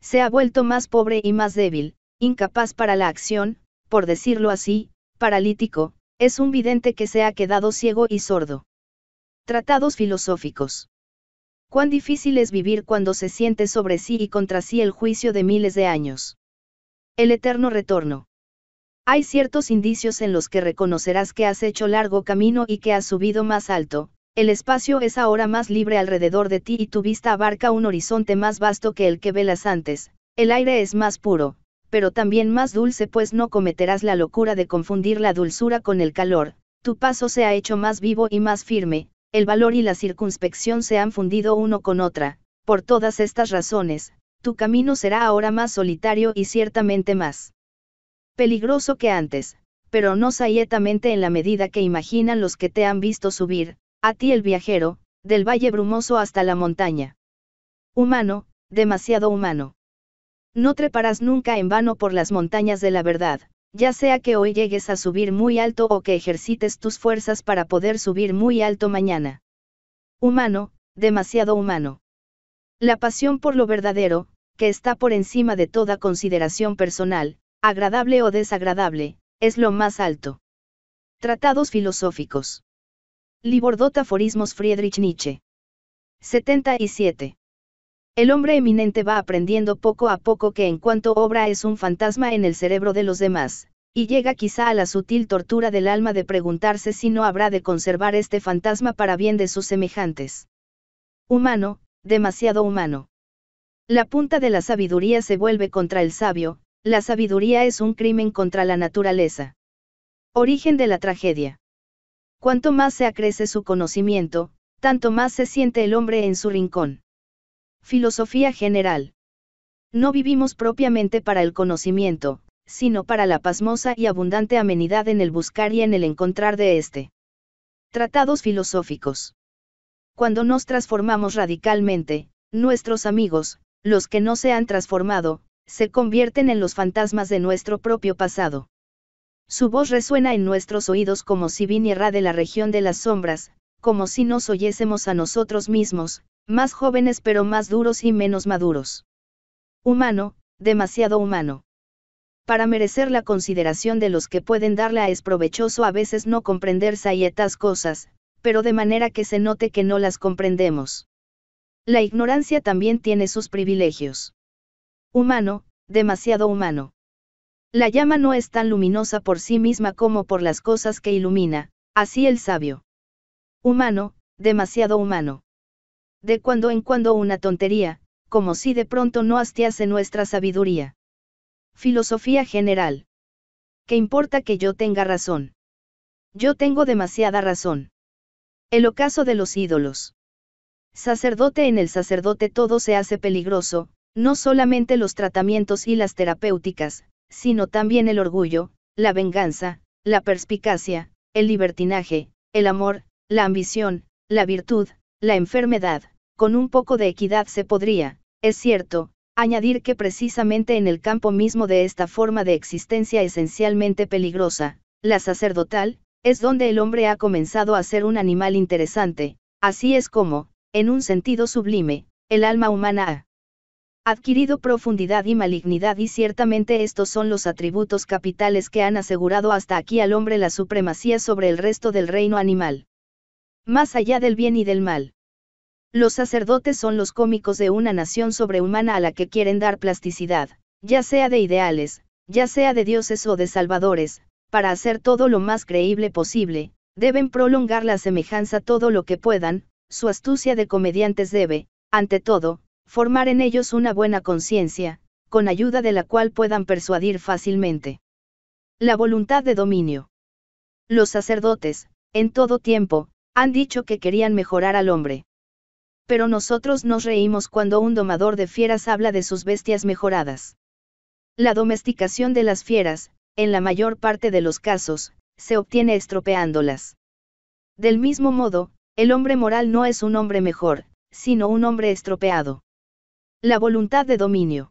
Se ha vuelto más pobre y más débil, incapaz para la acción, por decirlo así, paralítico, es un vidente que se ha quedado ciego y sordo. Tratados filosóficos. Cuán difícil es vivir cuando se siente sobre sí y contra sí el juicio de miles de años. El eterno retorno. Hay ciertos indicios en los que reconocerás que has hecho largo camino y que has subido más alto, el espacio es ahora más libre alrededor de ti y tu vista abarca un horizonte más vasto que el que velas antes, el aire es más puro, pero también más dulce pues no cometerás la locura de confundir la dulzura con el calor, tu paso se ha hecho más vivo y más firme, el valor y la circunspección se han fundido uno con otra, por todas estas razones, tu camino será ahora más solitario y ciertamente más peligroso que antes, pero no saietamente en la medida que imaginan los que te han visto subir, a ti el viajero, del valle brumoso hasta la montaña. Humano, demasiado humano. No treparás nunca en vano por las montañas de la verdad, ya sea que hoy llegues a subir muy alto o que ejercites tus fuerzas para poder subir muy alto mañana. Humano, demasiado humano. La pasión por lo verdadero, que está por encima de toda consideración personal, agradable o desagradable, es lo más alto. Tratados filosóficos. Libordot Friedrich Nietzsche. 77. El hombre eminente va aprendiendo poco a poco que en cuanto obra es un fantasma en el cerebro de los demás, y llega quizá a la sutil tortura del alma de preguntarse si no habrá de conservar este fantasma para bien de sus semejantes. Humano, demasiado humano. La punta de la sabiduría se vuelve contra el sabio, la sabiduría es un crimen contra la naturaleza. Origen de la tragedia. Cuanto más se acrece su conocimiento, tanto más se siente el hombre en su rincón. Filosofía general. No vivimos propiamente para el conocimiento, sino para la pasmosa y abundante amenidad en el buscar y en el encontrar de éste. Tratados filosóficos. Cuando nos transformamos radicalmente, nuestros amigos, los que no se han transformado, se convierten en los fantasmas de nuestro propio pasado. Su voz resuena en nuestros oídos como si viniera de la región de las sombras, como si nos oyésemos a nosotros mismos, más jóvenes pero más duros y menos maduros. Humano, demasiado humano. Para merecer la consideración de los que pueden darla es provechoso a veces no comprender sayetas cosas, pero de manera que se note que no las comprendemos. La ignorancia también tiene sus privilegios. Humano, demasiado humano. La llama no es tan luminosa por sí misma como por las cosas que ilumina, así el sabio. Humano, demasiado humano de cuando en cuando una tontería, como si de pronto no hastiase nuestra sabiduría. Filosofía general. ¿Qué importa que yo tenga razón? Yo tengo demasiada razón. El ocaso de los ídolos. Sacerdote en el sacerdote todo se hace peligroso, no solamente los tratamientos y las terapéuticas, sino también el orgullo, la venganza, la perspicacia, el libertinaje, el amor, la ambición, la virtud, la enfermedad, con un poco de equidad se podría, es cierto, añadir que precisamente en el campo mismo de esta forma de existencia esencialmente peligrosa, la sacerdotal, es donde el hombre ha comenzado a ser un animal interesante, así es como, en un sentido sublime, el alma humana ha adquirido profundidad y malignidad y ciertamente estos son los atributos capitales que han asegurado hasta aquí al hombre la supremacía sobre el resto del reino animal. Más allá del bien y del mal. Los sacerdotes son los cómicos de una nación sobrehumana a la que quieren dar plasticidad, ya sea de ideales, ya sea de dioses o de salvadores, para hacer todo lo más creíble posible, deben prolongar la semejanza todo lo que puedan, su astucia de comediantes debe, ante todo, formar en ellos una buena conciencia, con ayuda de la cual puedan persuadir fácilmente. La voluntad de dominio. Los sacerdotes, en todo tiempo, han dicho que querían mejorar al hombre pero nosotros nos reímos cuando un domador de fieras habla de sus bestias mejoradas. La domesticación de las fieras, en la mayor parte de los casos, se obtiene estropeándolas. Del mismo modo, el hombre moral no es un hombre mejor, sino un hombre estropeado. La voluntad de dominio.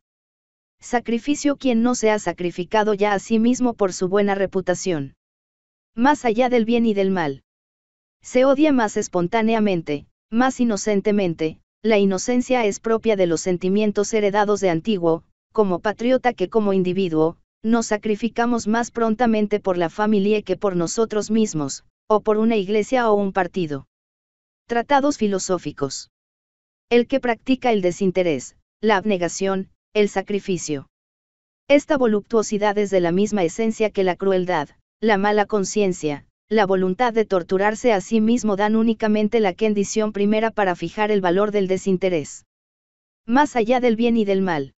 Sacrificio quien no se ha sacrificado ya a sí mismo por su buena reputación. Más allá del bien y del mal. Se odia más espontáneamente, más inocentemente, la inocencia es propia de los sentimientos heredados de antiguo, como patriota que como individuo, nos sacrificamos más prontamente por la familia que por nosotros mismos, o por una iglesia o un partido. Tratados filosóficos. El que practica el desinterés, la abnegación, el sacrificio. Esta voluptuosidad es de la misma esencia que la crueldad, la mala conciencia, la voluntad de torturarse a sí mismo dan únicamente la condición primera para fijar el valor del desinterés. Más allá del bien y del mal.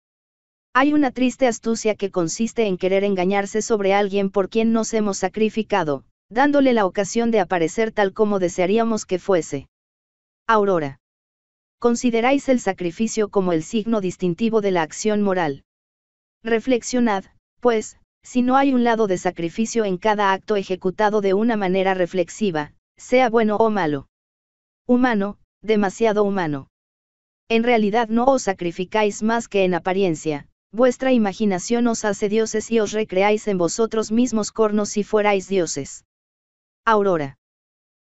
Hay una triste astucia que consiste en querer engañarse sobre alguien por quien nos hemos sacrificado, dándole la ocasión de aparecer tal como desearíamos que fuese. Aurora. Consideráis el sacrificio como el signo distintivo de la acción moral. Reflexionad, pues, si no hay un lado de sacrificio en cada acto ejecutado de una manera reflexiva, sea bueno o malo. Humano, demasiado humano. En realidad no os sacrificáis más que en apariencia, vuestra imaginación os hace dioses y os recreáis en vosotros mismos cornos si fuerais dioses. Aurora.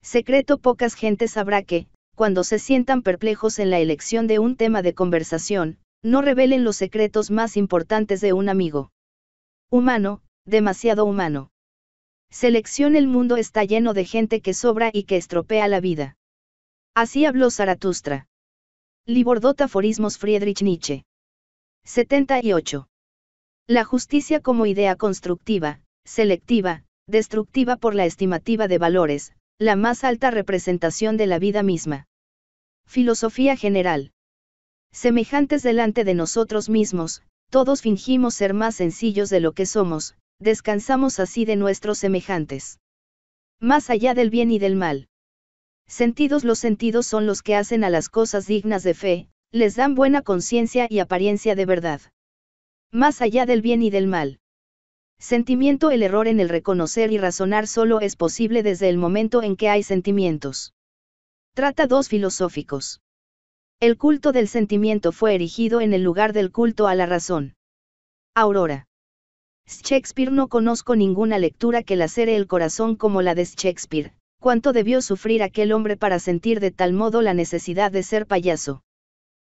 Secreto pocas gentes sabrá que, cuando se sientan perplejos en la elección de un tema de conversación, no revelen los secretos más importantes de un amigo. Humano, demasiado humano. Selección El mundo está lleno de gente que sobra y que estropea la vida. Así habló Zaratustra. Libordot Aforismos Friedrich Nietzsche. 78. La justicia como idea constructiva, selectiva, destructiva por la estimativa de valores, la más alta representación de la vida misma. Filosofía general. Semejantes delante de nosotros mismos, todos fingimos ser más sencillos de lo que somos, descansamos así de nuestros semejantes. Más allá del bien y del mal. Sentidos los sentidos son los que hacen a las cosas dignas de fe, les dan buena conciencia y apariencia de verdad. Más allá del bien y del mal. Sentimiento El error en el reconocer y razonar solo es posible desde el momento en que hay sentimientos. Trata dos filosóficos. El culto del sentimiento fue erigido en el lugar del culto a la razón. Aurora. Shakespeare no conozco ninguna lectura que lacere el corazón como la de Shakespeare. Cuánto debió sufrir aquel hombre para sentir de tal modo la necesidad de ser payaso.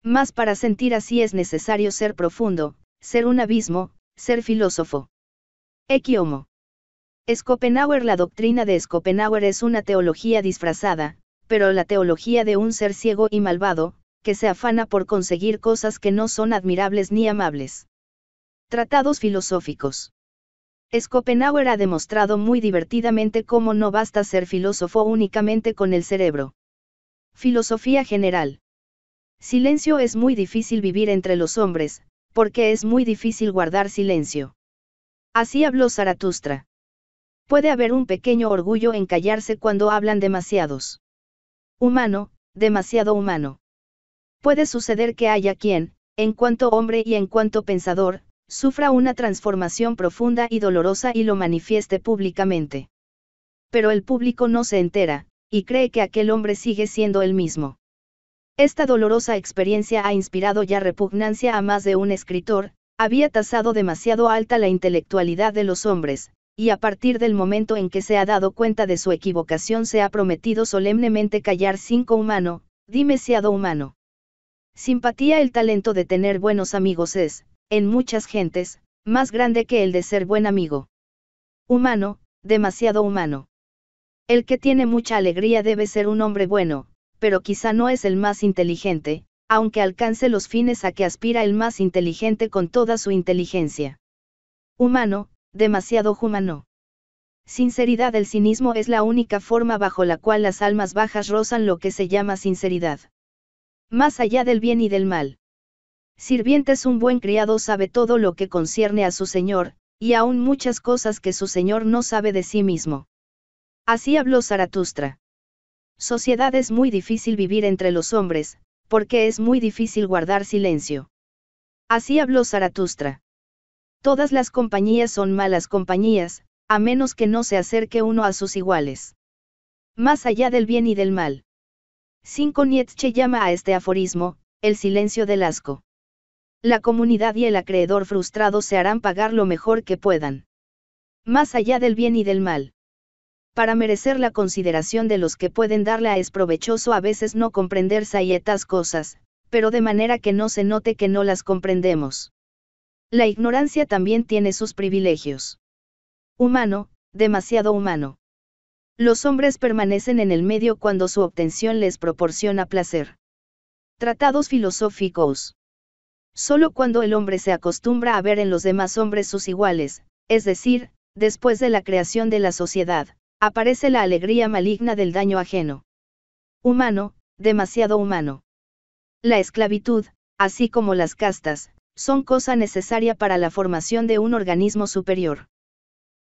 Más para sentir así es necesario ser profundo, ser un abismo, ser filósofo. Equiomo. Schopenhauer La doctrina de Schopenhauer es una teología disfrazada, pero la teología de un ser ciego y malvado, que se afana por conseguir cosas que no son admirables ni amables. Tratados filosóficos. Schopenhauer ha demostrado muy divertidamente cómo no basta ser filósofo únicamente con el cerebro. Filosofía general. Silencio es muy difícil vivir entre los hombres, porque es muy difícil guardar silencio. Así habló Zaratustra. Puede haber un pequeño orgullo en callarse cuando hablan demasiados. Humano, demasiado humano. Puede suceder que haya quien, en cuanto hombre y en cuanto pensador, sufra una transformación profunda y dolorosa y lo manifieste públicamente. Pero el público no se entera, y cree que aquel hombre sigue siendo el mismo. Esta dolorosa experiencia ha inspirado ya repugnancia a más de un escritor, había tasado demasiado alta la intelectualidad de los hombres, y a partir del momento en que se ha dado cuenta de su equivocación se ha prometido solemnemente callar cinco humano, dime humano. Simpatía el talento de tener buenos amigos es, en muchas gentes, más grande que el de ser buen amigo. Humano, demasiado humano. El que tiene mucha alegría debe ser un hombre bueno, pero quizá no es el más inteligente, aunque alcance los fines a que aspira el más inteligente con toda su inteligencia. Humano, demasiado humano. Sinceridad El cinismo es la única forma bajo la cual las almas bajas rozan lo que se llama sinceridad. Más allá del bien y del mal. es un buen criado sabe todo lo que concierne a su señor, y aún muchas cosas que su señor no sabe de sí mismo. Así habló Zaratustra. Sociedad es muy difícil vivir entre los hombres, porque es muy difícil guardar silencio. Así habló Zaratustra. Todas las compañías son malas compañías, a menos que no se acerque uno a sus iguales. Más allá del bien y del mal. 5. Nietzsche llama a este aforismo, el silencio del asco. La comunidad y el acreedor frustrado se harán pagar lo mejor que puedan. Más allá del bien y del mal. Para merecer la consideración de los que pueden darla es provechoso a veces no comprender sayetas cosas, pero de manera que no se note que no las comprendemos. La ignorancia también tiene sus privilegios. Humano, demasiado humano. Los hombres permanecen en el medio cuando su obtención les proporciona placer. Tratados filosóficos. Solo cuando el hombre se acostumbra a ver en los demás hombres sus iguales, es decir, después de la creación de la sociedad, aparece la alegría maligna del daño ajeno. Humano, demasiado humano. La esclavitud, así como las castas, son cosa necesaria para la formación de un organismo superior.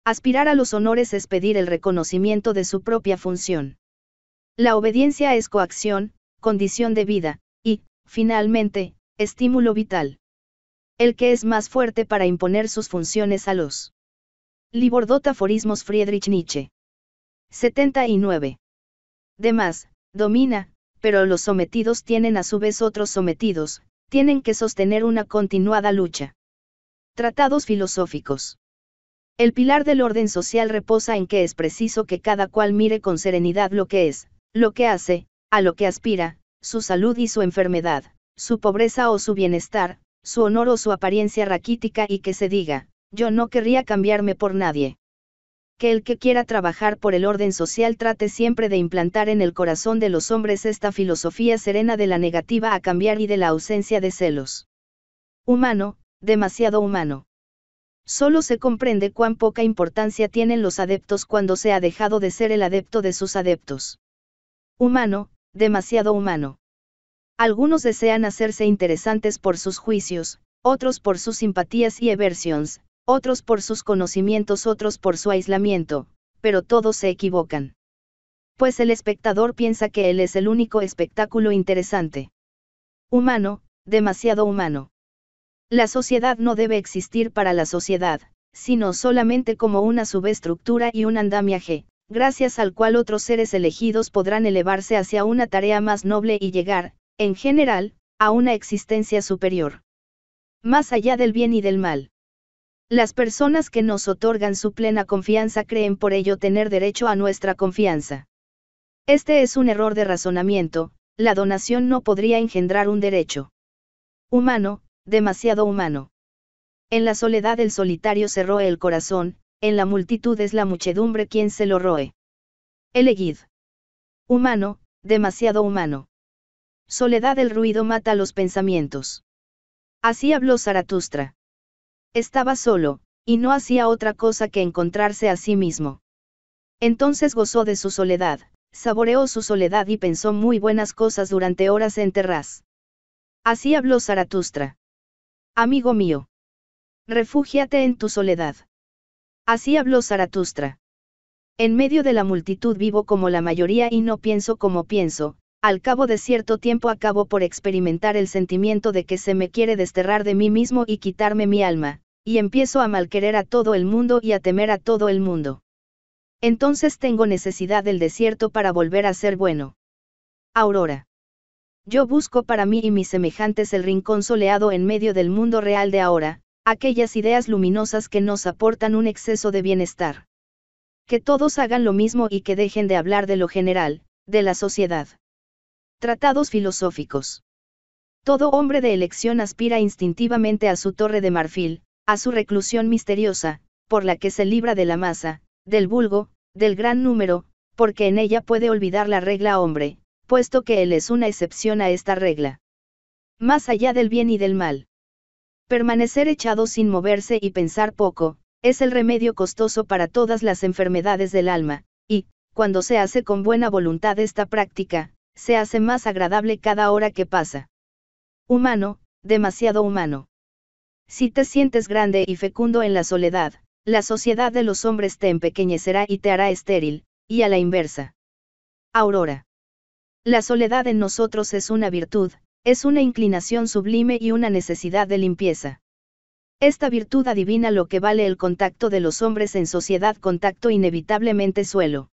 Aspirar a los honores es pedir el reconocimiento de su propia función. La obediencia es coacción, condición de vida, y, finalmente, estímulo vital. El que es más fuerte para imponer sus funciones a los. Libordot Aforismos Friedrich Nietzsche. 79. Demás, domina, pero los sometidos tienen a su vez otros sometidos, tienen que sostener una continuada lucha. Tratados filosóficos. El pilar del orden social reposa en que es preciso que cada cual mire con serenidad lo que es, lo que hace, a lo que aspira, su salud y su enfermedad, su pobreza o su bienestar, su honor o su apariencia raquítica y que se diga, yo no querría cambiarme por nadie. Que el que quiera trabajar por el orden social trate siempre de implantar en el corazón de los hombres esta filosofía serena de la negativa a cambiar y de la ausencia de celos. Humano, demasiado humano. Solo se comprende cuán poca importancia tienen los adeptos cuando se ha dejado de ser el adepto de sus adeptos. Humano, demasiado humano. Algunos desean hacerse interesantes por sus juicios, otros por sus simpatías y eversions, otros por sus conocimientos, otros por su aislamiento, pero todos se equivocan. Pues el espectador piensa que él es el único espectáculo interesante. Humano, demasiado humano. La sociedad no debe existir para la sociedad, sino solamente como una subestructura y un andamiaje, gracias al cual otros seres elegidos podrán elevarse hacia una tarea más noble y llegar, en general, a una existencia superior. Más allá del bien y del mal. Las personas que nos otorgan su plena confianza creen por ello tener derecho a nuestra confianza. Este es un error de razonamiento, la donación no podría engendrar un derecho humano, demasiado humano. En la soledad el solitario se roe el corazón, en la multitud es la muchedumbre quien se lo roe. Elegid. Humano, demasiado humano. Soledad el ruido mata los pensamientos. Así habló Zaratustra. Estaba solo, y no hacía otra cosa que encontrarse a sí mismo. Entonces gozó de su soledad, saboreó su soledad y pensó muy buenas cosas durante horas en terraz. Así habló Zaratustra. Amigo mío. Refúgiate en tu soledad. Así habló Zaratustra. En medio de la multitud vivo como la mayoría y no pienso como pienso, al cabo de cierto tiempo acabo por experimentar el sentimiento de que se me quiere desterrar de mí mismo y quitarme mi alma, y empiezo a malquerer a todo el mundo y a temer a todo el mundo. Entonces tengo necesidad del desierto para volver a ser bueno. Aurora. Yo busco para mí y mis semejantes el rincón soleado en medio del mundo real de ahora, aquellas ideas luminosas que nos aportan un exceso de bienestar. Que todos hagan lo mismo y que dejen de hablar de lo general, de la sociedad. Tratados filosóficos. Todo hombre de elección aspira instintivamente a su torre de marfil, a su reclusión misteriosa, por la que se libra de la masa, del vulgo, del gran número, porque en ella puede olvidar la regla hombre, puesto que él es una excepción a esta regla. Más allá del bien y del mal. Permanecer echado sin moverse y pensar poco, es el remedio costoso para todas las enfermedades del alma, y, cuando se hace con buena voluntad esta práctica, se hace más agradable cada hora que pasa. Humano, demasiado humano. Si te sientes grande y fecundo en la soledad, la sociedad de los hombres te empequeñecerá y te hará estéril, y a la inversa. Aurora. La soledad en nosotros es una virtud, es una inclinación sublime y una necesidad de limpieza. Esta virtud adivina lo que vale el contacto de los hombres en sociedad, contacto inevitablemente suelo.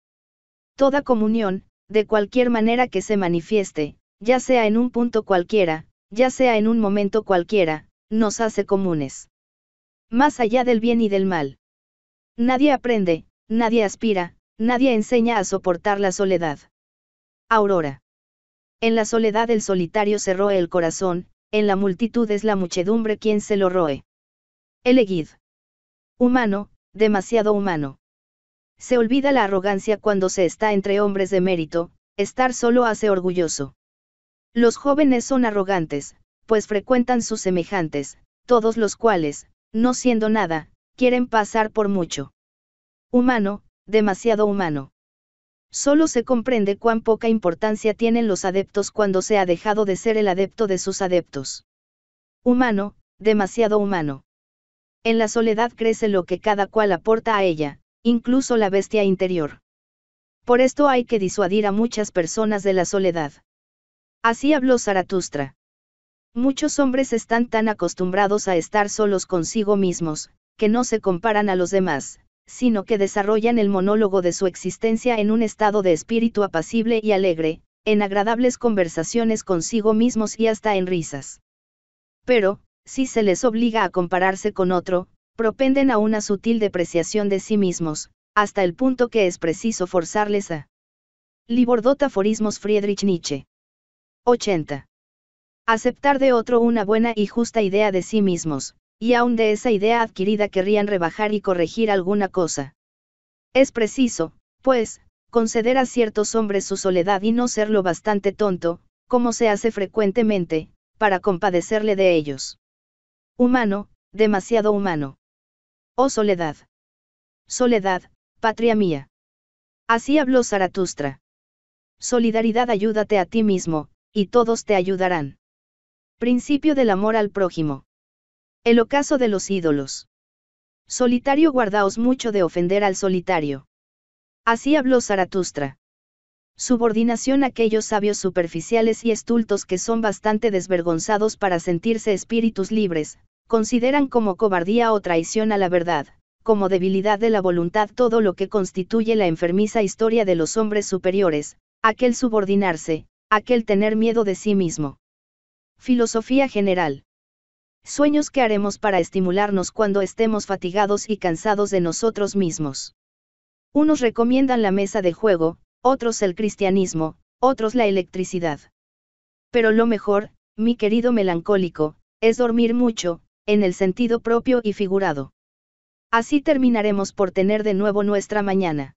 Toda comunión, de cualquier manera que se manifieste, ya sea en un punto cualquiera, ya sea en un momento cualquiera, nos hace comunes. Más allá del bien y del mal. Nadie aprende, nadie aspira, nadie enseña a soportar la soledad. Aurora. En la soledad el solitario se roe el corazón, en la multitud es la muchedumbre quien se lo roe. Elegid. Humano, demasiado humano. Se olvida la arrogancia cuando se está entre hombres de mérito, estar solo hace orgulloso. Los jóvenes son arrogantes, pues frecuentan sus semejantes, todos los cuales, no siendo nada, quieren pasar por mucho. Humano, demasiado humano. Solo se comprende cuán poca importancia tienen los adeptos cuando se ha dejado de ser el adepto de sus adeptos. Humano, demasiado humano. En la soledad crece lo que cada cual aporta a ella, incluso la bestia interior. Por esto hay que disuadir a muchas personas de la soledad. Así habló Zaratustra. Muchos hombres están tan acostumbrados a estar solos consigo mismos, que no se comparan a los demás, sino que desarrollan el monólogo de su existencia en un estado de espíritu apacible y alegre, en agradables conversaciones consigo mismos y hasta en risas. Pero, si se les obliga a compararse con otro, propenden a una sutil depreciación de sí mismos, hasta el punto que es preciso forzarles a. libordotaforismos Friedrich Nietzsche. 80. Aceptar de otro una buena y justa idea de sí mismos, y aún de esa idea adquirida querrían rebajar y corregir alguna cosa. Es preciso, pues, conceder a ciertos hombres su soledad y no serlo bastante tonto, como se hace frecuentemente, para compadecerle de ellos. Humano, demasiado humano. Oh soledad. Soledad, patria mía. Así habló Zaratustra. Solidaridad ayúdate a ti mismo, y todos te ayudarán. Principio del amor al prójimo. El ocaso de los ídolos. Solitario guardaos mucho de ofender al solitario. Así habló Zaratustra. Subordinación aquellos sabios superficiales y estultos que son bastante desvergonzados para sentirse espíritus libres, consideran como cobardía o traición a la verdad, como debilidad de la voluntad todo lo que constituye la enfermiza historia de los hombres superiores, aquel subordinarse, aquel tener miedo de sí mismo. Filosofía general. Sueños que haremos para estimularnos cuando estemos fatigados y cansados de nosotros mismos. Unos recomiendan la mesa de juego, otros el cristianismo, otros la electricidad. Pero lo mejor, mi querido melancólico, es dormir mucho, en el sentido propio y figurado. Así terminaremos por tener de nuevo nuestra mañana.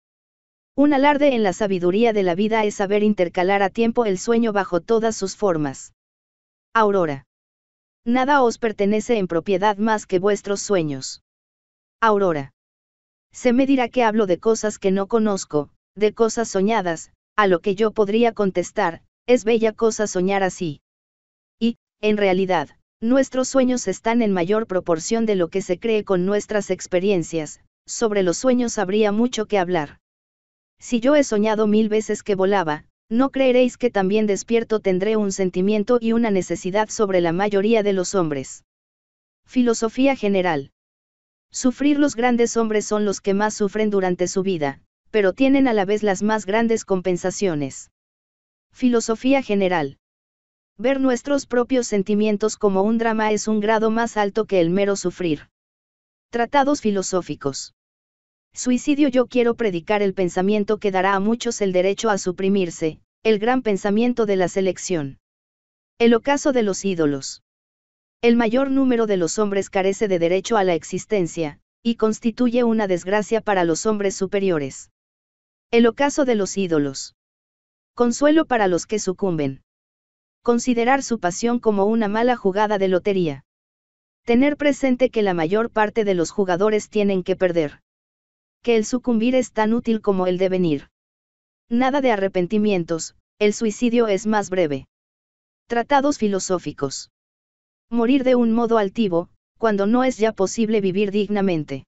Un alarde en la sabiduría de la vida es saber intercalar a tiempo el sueño bajo todas sus formas. Aurora. Nada os pertenece en propiedad más que vuestros sueños. Aurora. Se me dirá que hablo de cosas que no conozco, de cosas soñadas, a lo que yo podría contestar, es bella cosa soñar así. Y, en realidad, nuestros sueños están en mayor proporción de lo que se cree con nuestras experiencias, sobre los sueños habría mucho que hablar. Si yo he soñado mil veces que volaba, no creeréis que también despierto tendré un sentimiento y una necesidad sobre la mayoría de los hombres. Filosofía general. Sufrir los grandes hombres son los que más sufren durante su vida, pero tienen a la vez las más grandes compensaciones. Filosofía general. Ver nuestros propios sentimientos como un drama es un grado más alto que el mero sufrir. Tratados filosóficos. Suicidio yo quiero predicar el pensamiento que dará a muchos el derecho a suprimirse, el gran pensamiento de la selección. El ocaso de los ídolos. El mayor número de los hombres carece de derecho a la existencia, y constituye una desgracia para los hombres superiores. El ocaso de los ídolos. Consuelo para los que sucumben. Considerar su pasión como una mala jugada de lotería. Tener presente que la mayor parte de los jugadores tienen que perder que el sucumbir es tan útil como el devenir. Nada de arrepentimientos, el suicidio es más breve. Tratados filosóficos. Morir de un modo altivo, cuando no es ya posible vivir dignamente.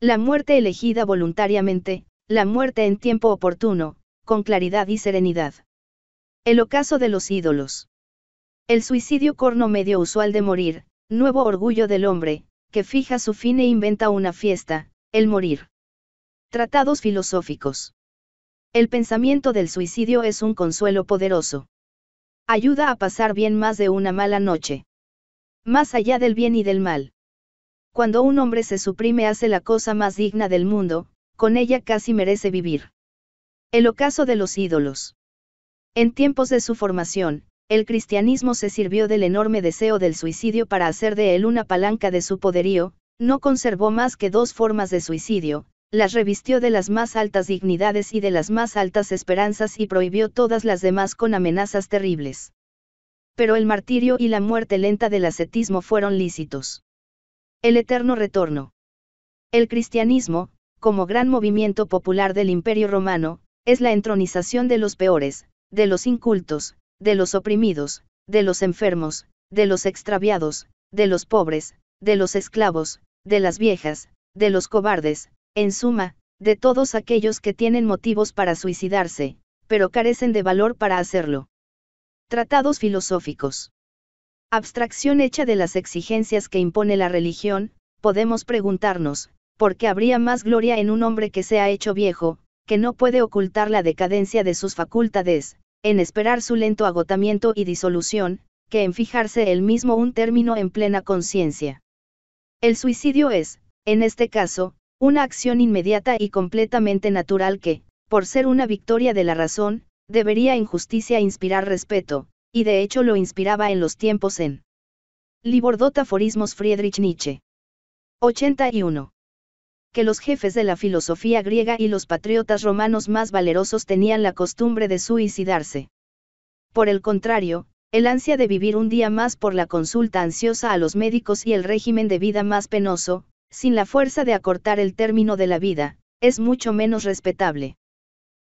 La muerte elegida voluntariamente, la muerte en tiempo oportuno, con claridad y serenidad. El ocaso de los ídolos. El suicidio corno medio usual de morir, nuevo orgullo del hombre, que fija su fin e inventa una fiesta, el morir. Tratados filosóficos. El pensamiento del suicidio es un consuelo poderoso. Ayuda a pasar bien más de una mala noche. Más allá del bien y del mal. Cuando un hombre se suprime hace la cosa más digna del mundo, con ella casi merece vivir. El ocaso de los ídolos. En tiempos de su formación, el cristianismo se sirvió del enorme deseo del suicidio para hacer de él una palanca de su poderío, no conservó más que dos formas de suicidio, las revistió de las más altas dignidades y de las más altas esperanzas y prohibió todas las demás con amenazas terribles. Pero el martirio y la muerte lenta del ascetismo fueron lícitos. El eterno retorno. El cristianismo, como gran movimiento popular del imperio romano, es la entronización de los peores, de los incultos, de los oprimidos, de los enfermos, de los extraviados, de los pobres, de los esclavos, de las viejas, de los cobardes, en suma, de todos aquellos que tienen motivos para suicidarse, pero carecen de valor para hacerlo. Tratados filosóficos. Abstracción hecha de las exigencias que impone la religión, podemos preguntarnos, ¿por qué habría más gloria en un hombre que se ha hecho viejo, que no puede ocultar la decadencia de sus facultades, en esperar su lento agotamiento y disolución, que en fijarse él mismo un término en plena conciencia? El suicidio es, en este caso, una acción inmediata y completamente natural que, por ser una victoria de la razón, debería en justicia inspirar respeto, y de hecho lo inspiraba en los tiempos en Libordota Aforismos Friedrich Nietzsche. 81. Que los jefes de la filosofía griega y los patriotas romanos más valerosos tenían la costumbre de suicidarse. Por el contrario, el ansia de vivir un día más por la consulta ansiosa a los médicos y el régimen de vida más penoso, sin la fuerza de acortar el término de la vida, es mucho menos respetable.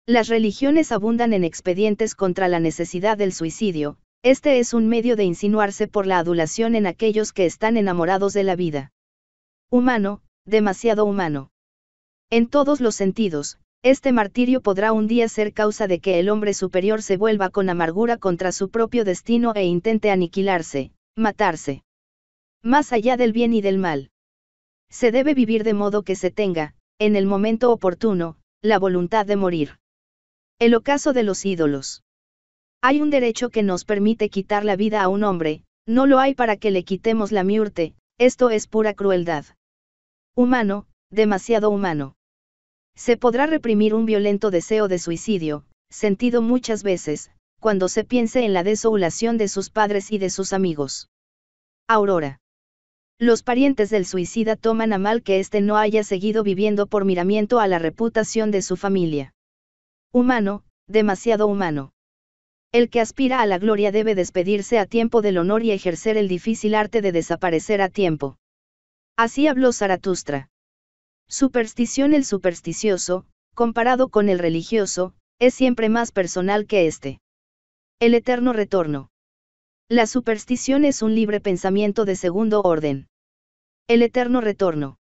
Las religiones abundan en expedientes contra la necesidad del suicidio, este es un medio de insinuarse por la adulación en aquellos que están enamorados de la vida. Humano, demasiado humano. En todos los sentidos, este martirio podrá un día ser causa de que el hombre superior se vuelva con amargura contra su propio destino e intente aniquilarse, matarse. Más allá del bien y del mal. Se debe vivir de modo que se tenga, en el momento oportuno, la voluntad de morir. El ocaso de los ídolos. Hay un derecho que nos permite quitar la vida a un hombre, no lo hay para que le quitemos la miurte, esto es pura crueldad. Humano, demasiado humano. Se podrá reprimir un violento deseo de suicidio, sentido muchas veces, cuando se piense en la desolación de sus padres y de sus amigos. Aurora. Los parientes del suicida toman a mal que éste no haya seguido viviendo por miramiento a la reputación de su familia. Humano, demasiado humano. El que aspira a la gloria debe despedirse a tiempo del honor y ejercer el difícil arte de desaparecer a tiempo. Así habló Zaratustra. Superstición El supersticioso, comparado con el religioso, es siempre más personal que éste. El eterno retorno. La superstición es un libre pensamiento de segundo orden. El eterno retorno.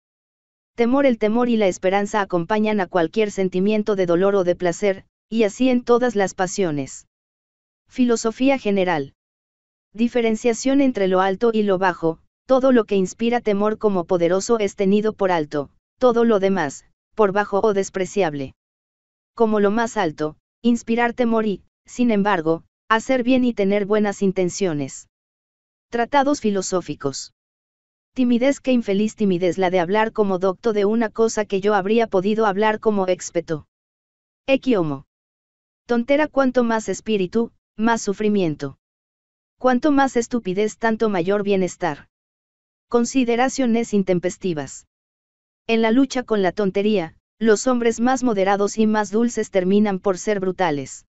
Temor El temor y la esperanza acompañan a cualquier sentimiento de dolor o de placer, y así en todas las pasiones. Filosofía general. Diferenciación entre lo alto y lo bajo, todo lo que inspira temor como poderoso es tenido por alto, todo lo demás, por bajo o despreciable. Como lo más alto, inspirar temor y, sin embargo, hacer bien y tener buenas intenciones. Tratados filosóficos. Timidez que infeliz timidez la de hablar como docto de una cosa que yo habría podido hablar como expeto. Equiomo. Tontera cuanto más espíritu, más sufrimiento. Cuanto más estupidez tanto mayor bienestar. Consideraciones intempestivas. En la lucha con la tontería, los hombres más moderados y más dulces terminan por ser brutales.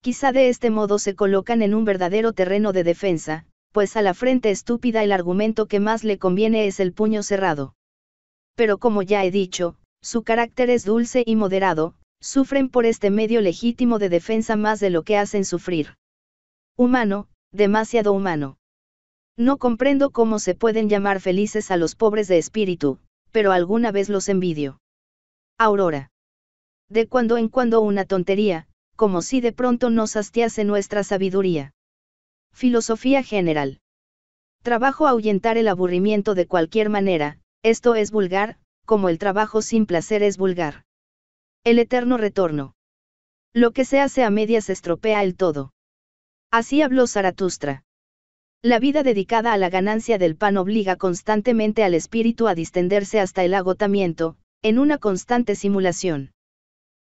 Quizá de este modo se colocan en un verdadero terreno de defensa, pues a la frente estúpida el argumento que más le conviene es el puño cerrado. Pero como ya he dicho, su carácter es dulce y moderado, sufren por este medio legítimo de defensa más de lo que hacen sufrir. Humano, demasiado humano. No comprendo cómo se pueden llamar felices a los pobres de espíritu, pero alguna vez los envidio. Aurora. De cuando en cuando una tontería, como si de pronto nos hastiase nuestra sabiduría. Filosofía general. Trabajo ahuyentar el aburrimiento de cualquier manera, esto es vulgar, como el trabajo sin placer es vulgar. El eterno retorno. Lo que se hace a medias estropea el todo. Así habló Zaratustra. La vida dedicada a la ganancia del pan obliga constantemente al espíritu a distenderse hasta el agotamiento, en una constante simulación.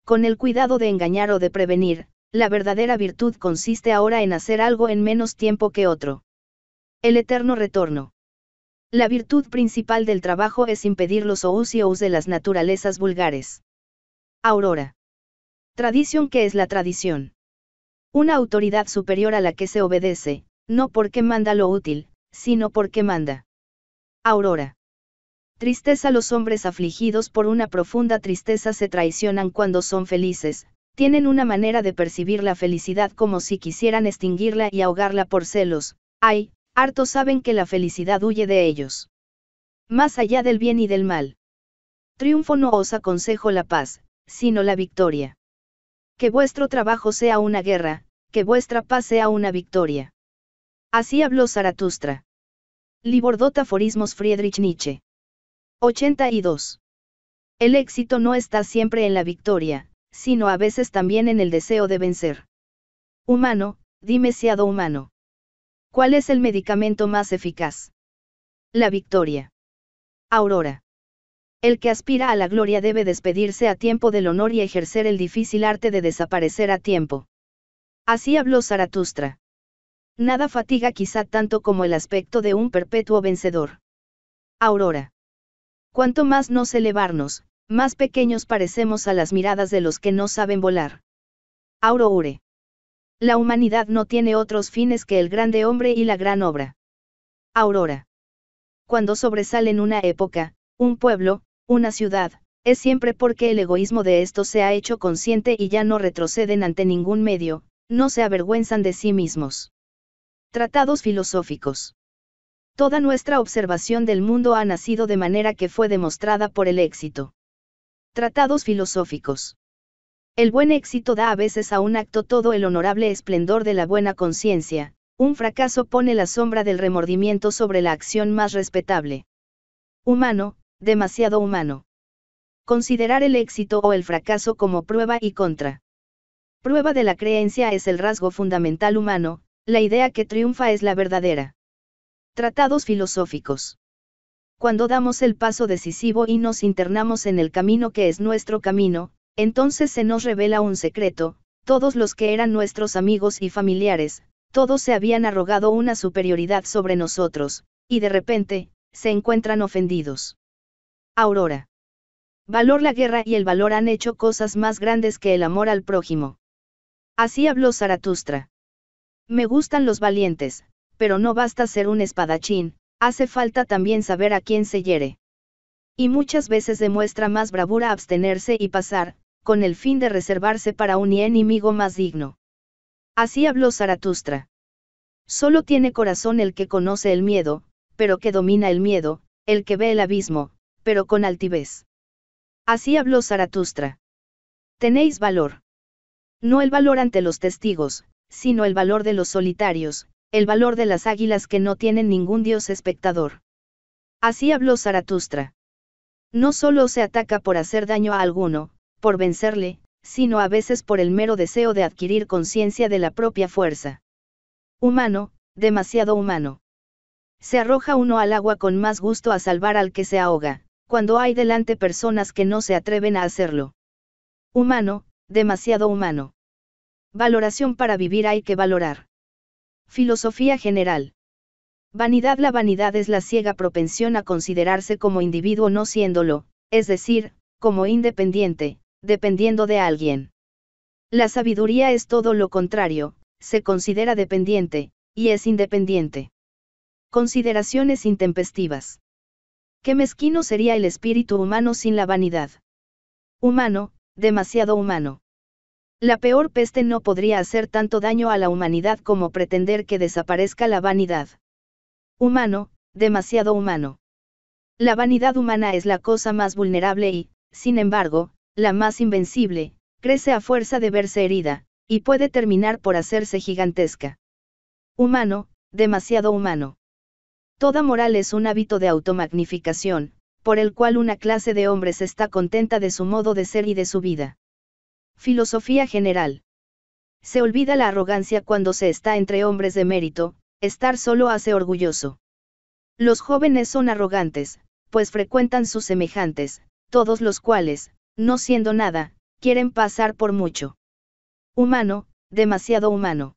Con el cuidado de engañar o de prevenir, la verdadera virtud consiste ahora en hacer algo en menos tiempo que otro. El eterno retorno. La virtud principal del trabajo es impedir los ousios de las naturalezas vulgares. Aurora. Tradición que es la tradición. Una autoridad superior a la que se obedece, no porque manda lo útil, sino porque manda. Aurora. Tristeza Los hombres afligidos por una profunda tristeza se traicionan cuando son felices, tienen una manera de percibir la felicidad como si quisieran extinguirla y ahogarla por celos, ay, hartos saben que la felicidad huye de ellos. Más allá del bien y del mal. Triunfo no os aconsejo la paz, sino la victoria. Que vuestro trabajo sea una guerra, que vuestra paz sea una victoria. Así habló Zaratustra. Libordot Aforismos Friedrich Nietzsche. 82. El éxito no está siempre en la victoria, sino a veces también en el deseo de vencer. Humano, siado humano. ¿Cuál es el medicamento más eficaz? La victoria. Aurora. El que aspira a la gloria debe despedirse a tiempo del honor y ejercer el difícil arte de desaparecer a tiempo. Así habló Zaratustra. Nada fatiga quizá tanto como el aspecto de un perpetuo vencedor. Aurora. Cuanto más nos elevarnos, más pequeños parecemos a las miradas de los que no saben volar. Auro La humanidad no tiene otros fines que el grande hombre y la gran obra. Aurora. Cuando sobresalen una época, un pueblo, una ciudad, es siempre porque el egoísmo de estos se ha hecho consciente y ya no retroceden ante ningún medio, no se avergüenzan de sí mismos. Tratados filosóficos. Toda nuestra observación del mundo ha nacido de manera que fue demostrada por el éxito. Tratados filosóficos. El buen éxito da a veces a un acto todo el honorable esplendor de la buena conciencia, un fracaso pone la sombra del remordimiento sobre la acción más respetable. Humano, demasiado humano. Considerar el éxito o el fracaso como prueba y contra. Prueba de la creencia es el rasgo fundamental humano, la idea que triunfa es la verdadera. Tratados filosóficos. Cuando damos el paso decisivo y nos internamos en el camino que es nuestro camino, entonces se nos revela un secreto, todos los que eran nuestros amigos y familiares, todos se habían arrogado una superioridad sobre nosotros, y de repente, se encuentran ofendidos. Aurora. Valor la guerra y el valor han hecho cosas más grandes que el amor al prójimo. Así habló Zaratustra. Me gustan los valientes, pero no basta ser un espadachín, Hace falta también saber a quién se hiere. Y muchas veces demuestra más bravura abstenerse y pasar, con el fin de reservarse para un enemigo más digno. Así habló Zaratustra. Solo tiene corazón el que conoce el miedo, pero que domina el miedo, el que ve el abismo, pero con altivez. Así habló Zaratustra. Tenéis valor. No el valor ante los testigos, sino el valor de los solitarios, el valor de las águilas que no tienen ningún dios espectador. Así habló Zaratustra. No solo se ataca por hacer daño a alguno, por vencerle, sino a veces por el mero deseo de adquirir conciencia de la propia fuerza. Humano, demasiado humano. Se arroja uno al agua con más gusto a salvar al que se ahoga, cuando hay delante personas que no se atreven a hacerlo. Humano, demasiado humano. Valoración para vivir hay que valorar. Filosofía general. Vanidad La vanidad es la ciega propensión a considerarse como individuo no siéndolo, es decir, como independiente, dependiendo de alguien. La sabiduría es todo lo contrario, se considera dependiente, y es independiente. Consideraciones intempestivas. Qué mezquino sería el espíritu humano sin la vanidad. Humano, demasiado humano. La peor peste no podría hacer tanto daño a la humanidad como pretender que desaparezca la vanidad. Humano, demasiado humano. La vanidad humana es la cosa más vulnerable y, sin embargo, la más invencible, crece a fuerza de verse herida, y puede terminar por hacerse gigantesca. Humano, demasiado humano. Toda moral es un hábito de automagnificación, por el cual una clase de hombres está contenta de su modo de ser y de su vida. Filosofía general. Se olvida la arrogancia cuando se está entre hombres de mérito, estar solo hace orgulloso. Los jóvenes son arrogantes, pues frecuentan sus semejantes, todos los cuales, no siendo nada, quieren pasar por mucho. Humano, demasiado humano.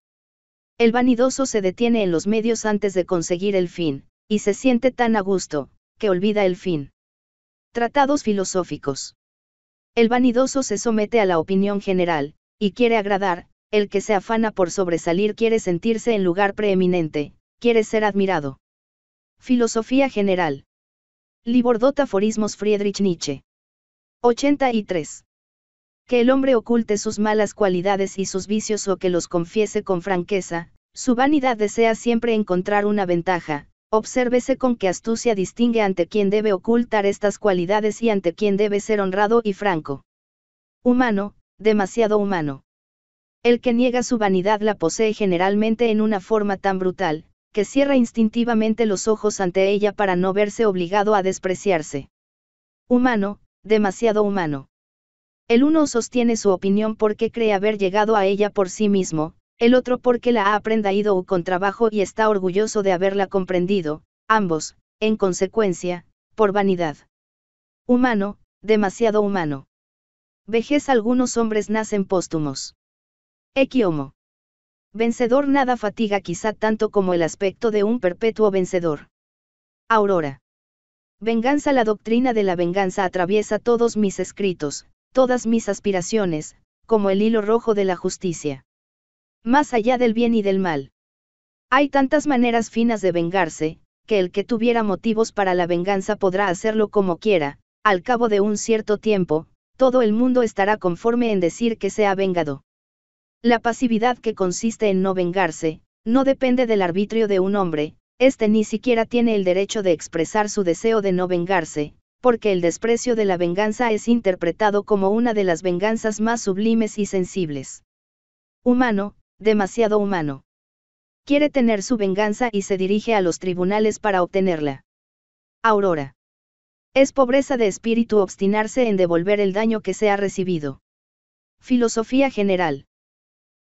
El vanidoso se detiene en los medios antes de conseguir el fin, y se siente tan a gusto, que olvida el fin. Tratados filosóficos. El vanidoso se somete a la opinión general, y quiere agradar, el que se afana por sobresalir quiere sentirse en lugar preeminente, quiere ser admirado. Filosofía general. Libordot Aforismos Friedrich Nietzsche. 83. Que el hombre oculte sus malas cualidades y sus vicios o que los confiese con franqueza, su vanidad desea siempre encontrar una ventaja, Obsérvese con qué astucia distingue ante quien debe ocultar estas cualidades y ante quien debe ser honrado y franco. Humano, demasiado humano. El que niega su vanidad la posee generalmente en una forma tan brutal, que cierra instintivamente los ojos ante ella para no verse obligado a despreciarse. Humano, demasiado humano. El uno sostiene su opinión porque cree haber llegado a ella por sí mismo, el otro porque la ha aprendido con trabajo y está orgulloso de haberla comprendido, ambos, en consecuencia, por vanidad. Humano, demasiado humano. Vejez algunos hombres nacen póstumos. Equiomo. Vencedor nada fatiga quizá tanto como el aspecto de un perpetuo vencedor. Aurora. Venganza La doctrina de la venganza atraviesa todos mis escritos, todas mis aspiraciones, como el hilo rojo de la justicia. Más allá del bien y del mal. Hay tantas maneras finas de vengarse, que el que tuviera motivos para la venganza podrá hacerlo como quiera, al cabo de un cierto tiempo, todo el mundo estará conforme en decir que se ha vengado. La pasividad que consiste en no vengarse, no depende del arbitrio de un hombre, éste ni siquiera tiene el derecho de expresar su deseo de no vengarse, porque el desprecio de la venganza es interpretado como una de las venganzas más sublimes y sensibles. Humano, demasiado humano. Quiere tener su venganza y se dirige a los tribunales para obtenerla. Aurora. Es pobreza de espíritu obstinarse en devolver el daño que se ha recibido. Filosofía general.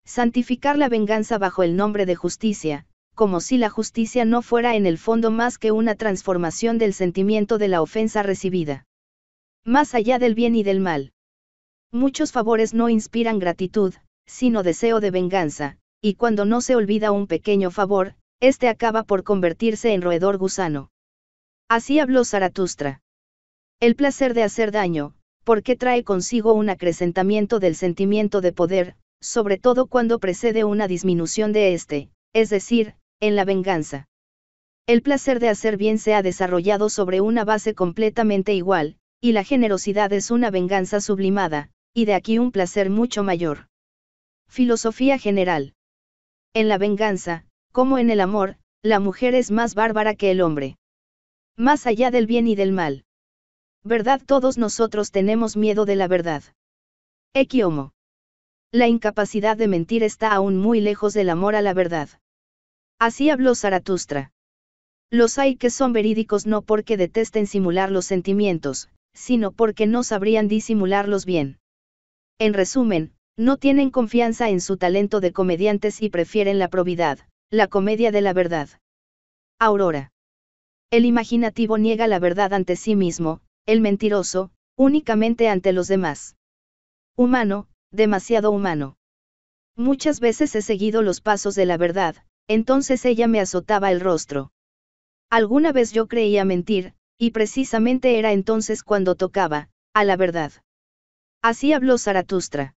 Santificar la venganza bajo el nombre de justicia, como si la justicia no fuera en el fondo más que una transformación del sentimiento de la ofensa recibida. Más allá del bien y del mal. Muchos favores no inspiran gratitud, sino deseo de venganza, y cuando no se olvida un pequeño favor, este acaba por convertirse en roedor gusano. Así habló Zaratustra. El placer de hacer daño, porque trae consigo un acrecentamiento del sentimiento de poder, sobre todo cuando precede una disminución de éste, es decir, en la venganza. El placer de hacer bien se ha desarrollado sobre una base completamente igual, y la generosidad es una venganza sublimada, y de aquí un placer mucho mayor. Filosofía general. En la venganza, como en el amor, la mujer es más bárbara que el hombre. Más allá del bien y del mal. ¿Verdad? Todos nosotros tenemos miedo de la verdad. Equiomo. La incapacidad de mentir está aún muy lejos del amor a la verdad. Así habló Zaratustra. Los hay que son verídicos no porque detesten simular los sentimientos, sino porque no sabrían disimularlos bien. En resumen, no tienen confianza en su talento de comediantes y prefieren la probidad, la comedia de la verdad. Aurora. El imaginativo niega la verdad ante sí mismo, el mentiroso, únicamente ante los demás. Humano, demasiado humano. Muchas veces he seguido los pasos de la verdad, entonces ella me azotaba el rostro. Alguna vez yo creía mentir, y precisamente era entonces cuando tocaba, a la verdad. Así habló Zaratustra.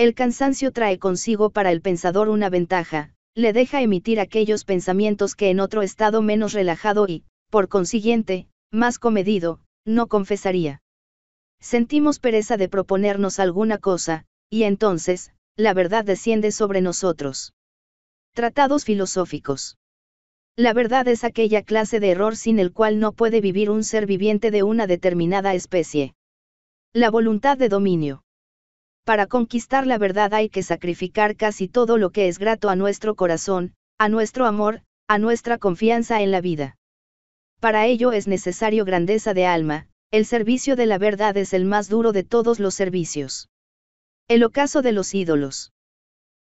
El cansancio trae consigo para el pensador una ventaja, le deja emitir aquellos pensamientos que en otro estado menos relajado y, por consiguiente, más comedido, no confesaría. Sentimos pereza de proponernos alguna cosa, y entonces, la verdad desciende sobre nosotros. Tratados filosóficos. La verdad es aquella clase de error sin el cual no puede vivir un ser viviente de una determinada especie. La voluntad de dominio para conquistar la verdad hay que sacrificar casi todo lo que es grato a nuestro corazón, a nuestro amor, a nuestra confianza en la vida. Para ello es necesario grandeza de alma, el servicio de la verdad es el más duro de todos los servicios. El ocaso de los ídolos.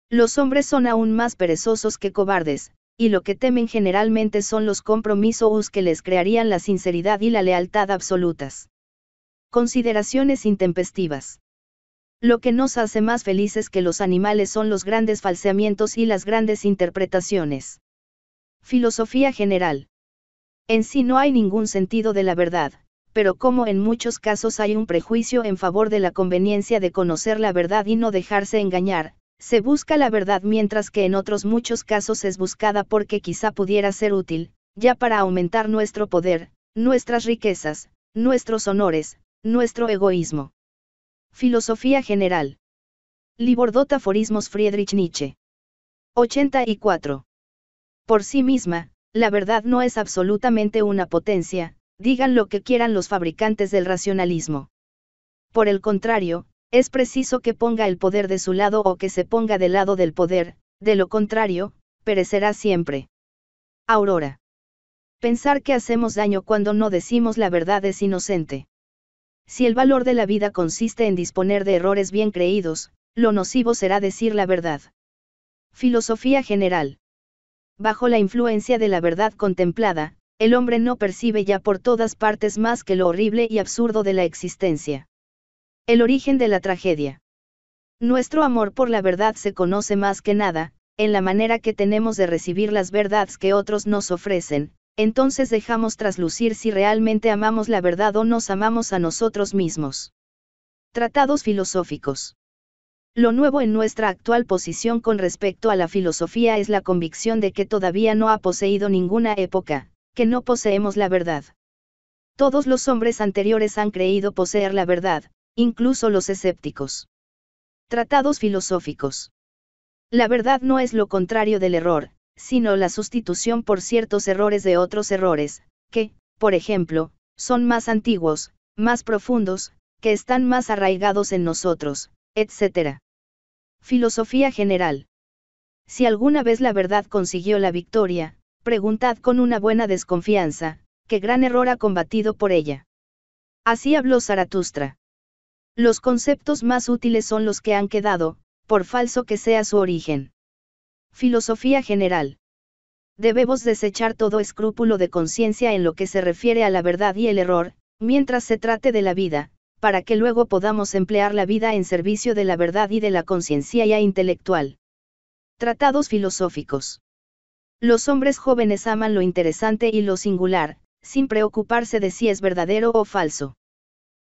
Los hombres son aún más perezosos que cobardes, y lo que temen generalmente son los compromisos que les crearían la sinceridad y la lealtad absolutas. Consideraciones intempestivas. Lo que nos hace más felices que los animales son los grandes falseamientos y las grandes interpretaciones. Filosofía general. En sí no hay ningún sentido de la verdad, pero como en muchos casos hay un prejuicio en favor de la conveniencia de conocer la verdad y no dejarse engañar, se busca la verdad mientras que en otros muchos casos es buscada porque quizá pudiera ser útil, ya para aumentar nuestro poder, nuestras riquezas, nuestros honores, nuestro egoísmo. Filosofía general. Libordotaforismos Friedrich Nietzsche. 84. Por sí misma, la verdad no es absolutamente una potencia, digan lo que quieran los fabricantes del racionalismo. Por el contrario, es preciso que ponga el poder de su lado o que se ponga del lado del poder, de lo contrario, perecerá siempre. Aurora. Pensar que hacemos daño cuando no decimos la verdad es inocente. Si el valor de la vida consiste en disponer de errores bien creídos, lo nocivo será decir la verdad. Filosofía general. Bajo la influencia de la verdad contemplada, el hombre no percibe ya por todas partes más que lo horrible y absurdo de la existencia. El origen de la tragedia. Nuestro amor por la verdad se conoce más que nada, en la manera que tenemos de recibir las verdades que otros nos ofrecen, entonces dejamos traslucir si realmente amamos la verdad o nos amamos a nosotros mismos. Tratados filosóficos. Lo nuevo en nuestra actual posición con respecto a la filosofía es la convicción de que todavía no ha poseído ninguna época, que no poseemos la verdad. Todos los hombres anteriores han creído poseer la verdad, incluso los escépticos. Tratados filosóficos. La verdad no es lo contrario del error, sino la sustitución por ciertos errores de otros errores, que, por ejemplo, son más antiguos, más profundos, que están más arraigados en nosotros, etc. Filosofía general. Si alguna vez la verdad consiguió la victoria, preguntad con una buena desconfianza, qué gran error ha combatido por ella. Así habló Zaratustra. Los conceptos más útiles son los que han quedado, por falso que sea su origen. Filosofía general. Debemos desechar todo escrúpulo de conciencia en lo que se refiere a la verdad y el error, mientras se trate de la vida, para que luego podamos emplear la vida en servicio de la verdad y de la conciencia ya intelectual. Tratados filosóficos. Los hombres jóvenes aman lo interesante y lo singular, sin preocuparse de si es verdadero o falso.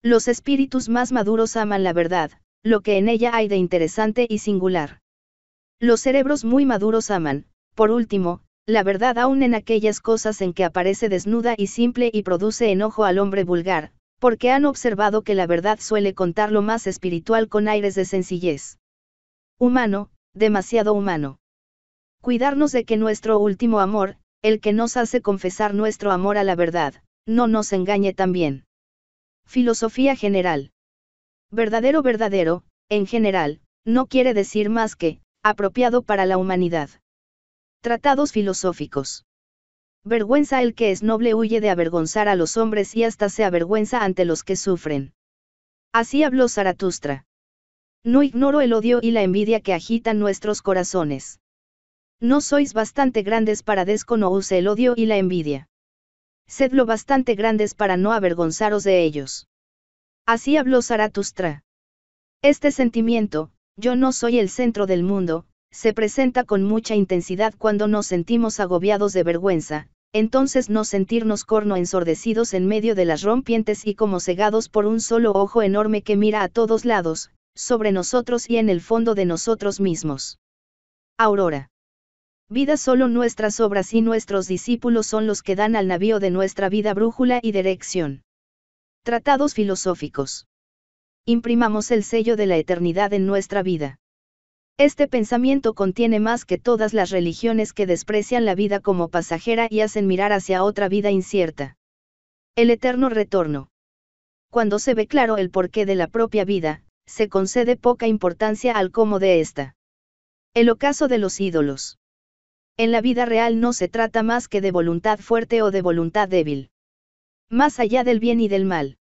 Los espíritus más maduros aman la verdad, lo que en ella hay de interesante y singular. Los cerebros muy maduros aman, por último, la verdad aún en aquellas cosas en que aparece desnuda y simple y produce enojo al hombre vulgar, porque han observado que la verdad suele contar lo más espiritual con aires de sencillez. Humano, demasiado humano. Cuidarnos de que nuestro último amor, el que nos hace confesar nuestro amor a la verdad, no nos engañe también. Filosofía general. Verdadero verdadero, en general, no quiere decir más que, apropiado para la humanidad. Tratados filosóficos. Vergüenza el que es noble huye de avergonzar a los hombres y hasta se avergüenza ante los que sufren. Así habló Zaratustra. No ignoro el odio y la envidia que agitan nuestros corazones. No sois bastante grandes para desconocer el odio y la envidia. Sedlo bastante grandes para no avergonzaros de ellos. Así habló Zaratustra. Este sentimiento, yo no soy el centro del mundo, se presenta con mucha intensidad cuando nos sentimos agobiados de vergüenza, entonces no sentirnos corno ensordecidos en medio de las rompientes y como cegados por un solo ojo enorme que mira a todos lados, sobre nosotros y en el fondo de nosotros mismos. Aurora. Vida solo nuestras obras y nuestros discípulos son los que dan al navío de nuestra vida brújula y dirección. Tratados filosóficos imprimamos el sello de la eternidad en nuestra vida. Este pensamiento contiene más que todas las religiones que desprecian la vida como pasajera y hacen mirar hacia otra vida incierta. El eterno retorno. Cuando se ve claro el porqué de la propia vida, se concede poca importancia al cómo de esta. El ocaso de los ídolos. En la vida real no se trata más que de voluntad fuerte o de voluntad débil. Más allá del bien y del mal.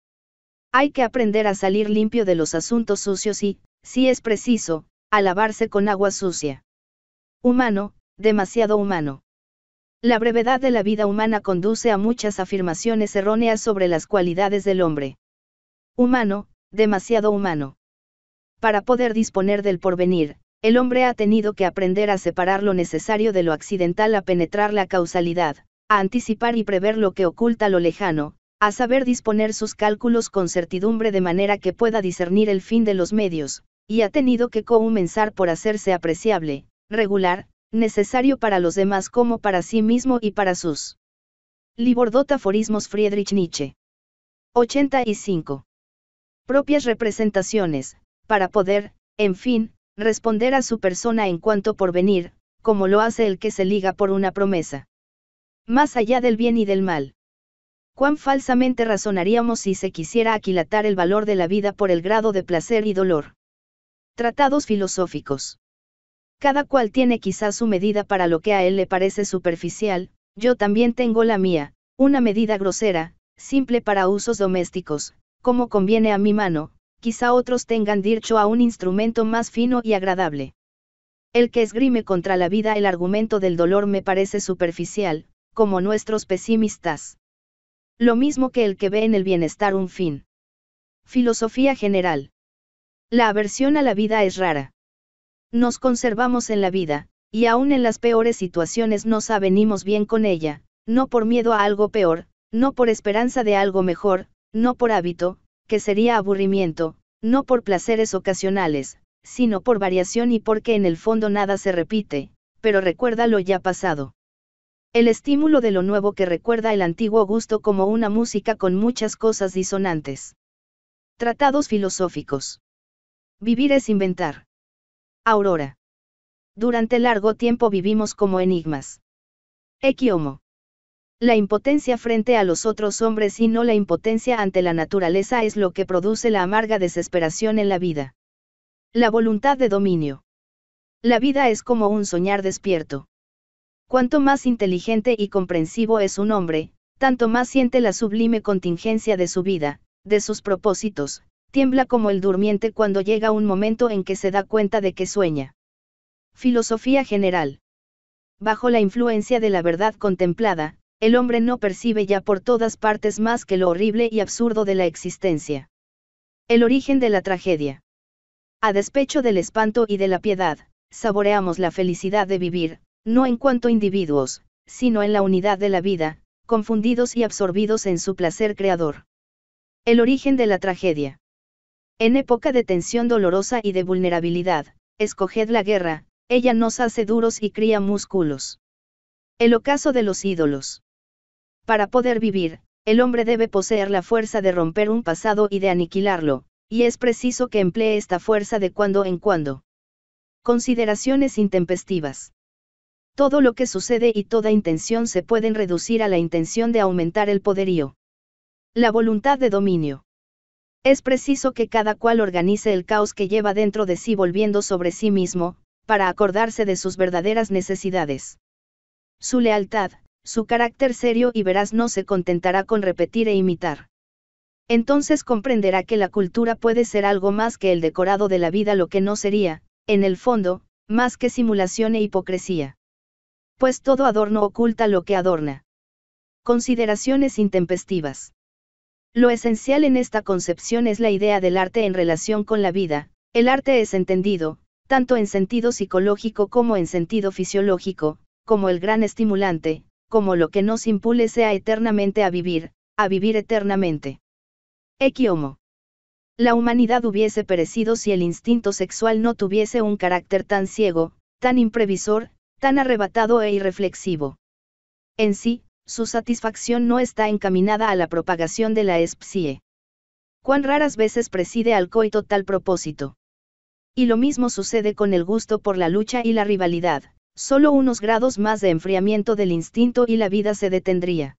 Hay que aprender a salir limpio de los asuntos sucios y, si es preciso, a lavarse con agua sucia. Humano, demasiado humano. La brevedad de la vida humana conduce a muchas afirmaciones erróneas sobre las cualidades del hombre. Humano, demasiado humano. Para poder disponer del porvenir, el hombre ha tenido que aprender a separar lo necesario de lo accidental, a penetrar la causalidad, a anticipar y prever lo que oculta lo lejano, a saber disponer sus cálculos con certidumbre de manera que pueda discernir el fin de los medios, y ha tenido que comenzar por hacerse apreciable, regular, necesario para los demás como para sí mismo y para sus. Libordotaforismos Friedrich Nietzsche. 85. Propias representaciones, para poder, en fin, responder a su persona en cuanto por venir, como lo hace el que se liga por una promesa. Más allá del bien y del mal. Cuán falsamente razonaríamos si se quisiera aquilatar el valor de la vida por el grado de placer y dolor. Tratados filosóficos. Cada cual tiene quizás su medida para lo que a él le parece superficial, yo también tengo la mía, una medida grosera, simple para usos domésticos, como conviene a mi mano, quizá otros tengan dicho a un instrumento más fino y agradable. El que esgrime contra la vida el argumento del dolor me parece superficial, como nuestros pesimistas lo mismo que el que ve en el bienestar un fin. Filosofía general. La aversión a la vida es rara. Nos conservamos en la vida, y aún en las peores situaciones nos avenimos bien con ella, no por miedo a algo peor, no por esperanza de algo mejor, no por hábito, que sería aburrimiento, no por placeres ocasionales, sino por variación y porque en el fondo nada se repite, pero recuerda lo ya pasado. El estímulo de lo nuevo que recuerda el antiguo gusto como una música con muchas cosas disonantes. Tratados filosóficos. Vivir es inventar. Aurora. Durante largo tiempo vivimos como enigmas. Equiomo. La impotencia frente a los otros hombres y no la impotencia ante la naturaleza es lo que produce la amarga desesperación en la vida. La voluntad de dominio. La vida es como un soñar despierto. Cuanto más inteligente y comprensivo es un hombre, tanto más siente la sublime contingencia de su vida, de sus propósitos, tiembla como el durmiente cuando llega un momento en que se da cuenta de que sueña. Filosofía general. Bajo la influencia de la verdad contemplada, el hombre no percibe ya por todas partes más que lo horrible y absurdo de la existencia. El origen de la tragedia. A despecho del espanto y de la piedad, saboreamos la felicidad de vivir, no en cuanto individuos, sino en la unidad de la vida, confundidos y absorbidos en su placer creador. El origen de la tragedia. En época de tensión dolorosa y de vulnerabilidad, escoged la guerra, ella nos hace duros y cría músculos. El ocaso de los ídolos. Para poder vivir, el hombre debe poseer la fuerza de romper un pasado y de aniquilarlo, y es preciso que emplee esta fuerza de cuando en cuando. Consideraciones intempestivas todo lo que sucede y toda intención se pueden reducir a la intención de aumentar el poderío. La voluntad de dominio. Es preciso que cada cual organice el caos que lleva dentro de sí volviendo sobre sí mismo, para acordarse de sus verdaderas necesidades. Su lealtad, su carácter serio y veraz no se contentará con repetir e imitar. Entonces comprenderá que la cultura puede ser algo más que el decorado de la vida, lo que no sería, en el fondo, más que simulación e hipocresía pues todo adorno oculta lo que adorna. Consideraciones intempestivas. Lo esencial en esta concepción es la idea del arte en relación con la vida, el arte es entendido, tanto en sentido psicológico como en sentido fisiológico, como el gran estimulante, como lo que nos sea eternamente a vivir, a vivir eternamente. Equiomo. La humanidad hubiese perecido si el instinto sexual no tuviese un carácter tan ciego, tan imprevisor, tan arrebatado e irreflexivo. En sí, su satisfacción no está encaminada a la propagación de la especie. Cuán raras veces preside al coito tal propósito. Y lo mismo sucede con el gusto por la lucha y la rivalidad, solo unos grados más de enfriamiento del instinto y la vida se detendría.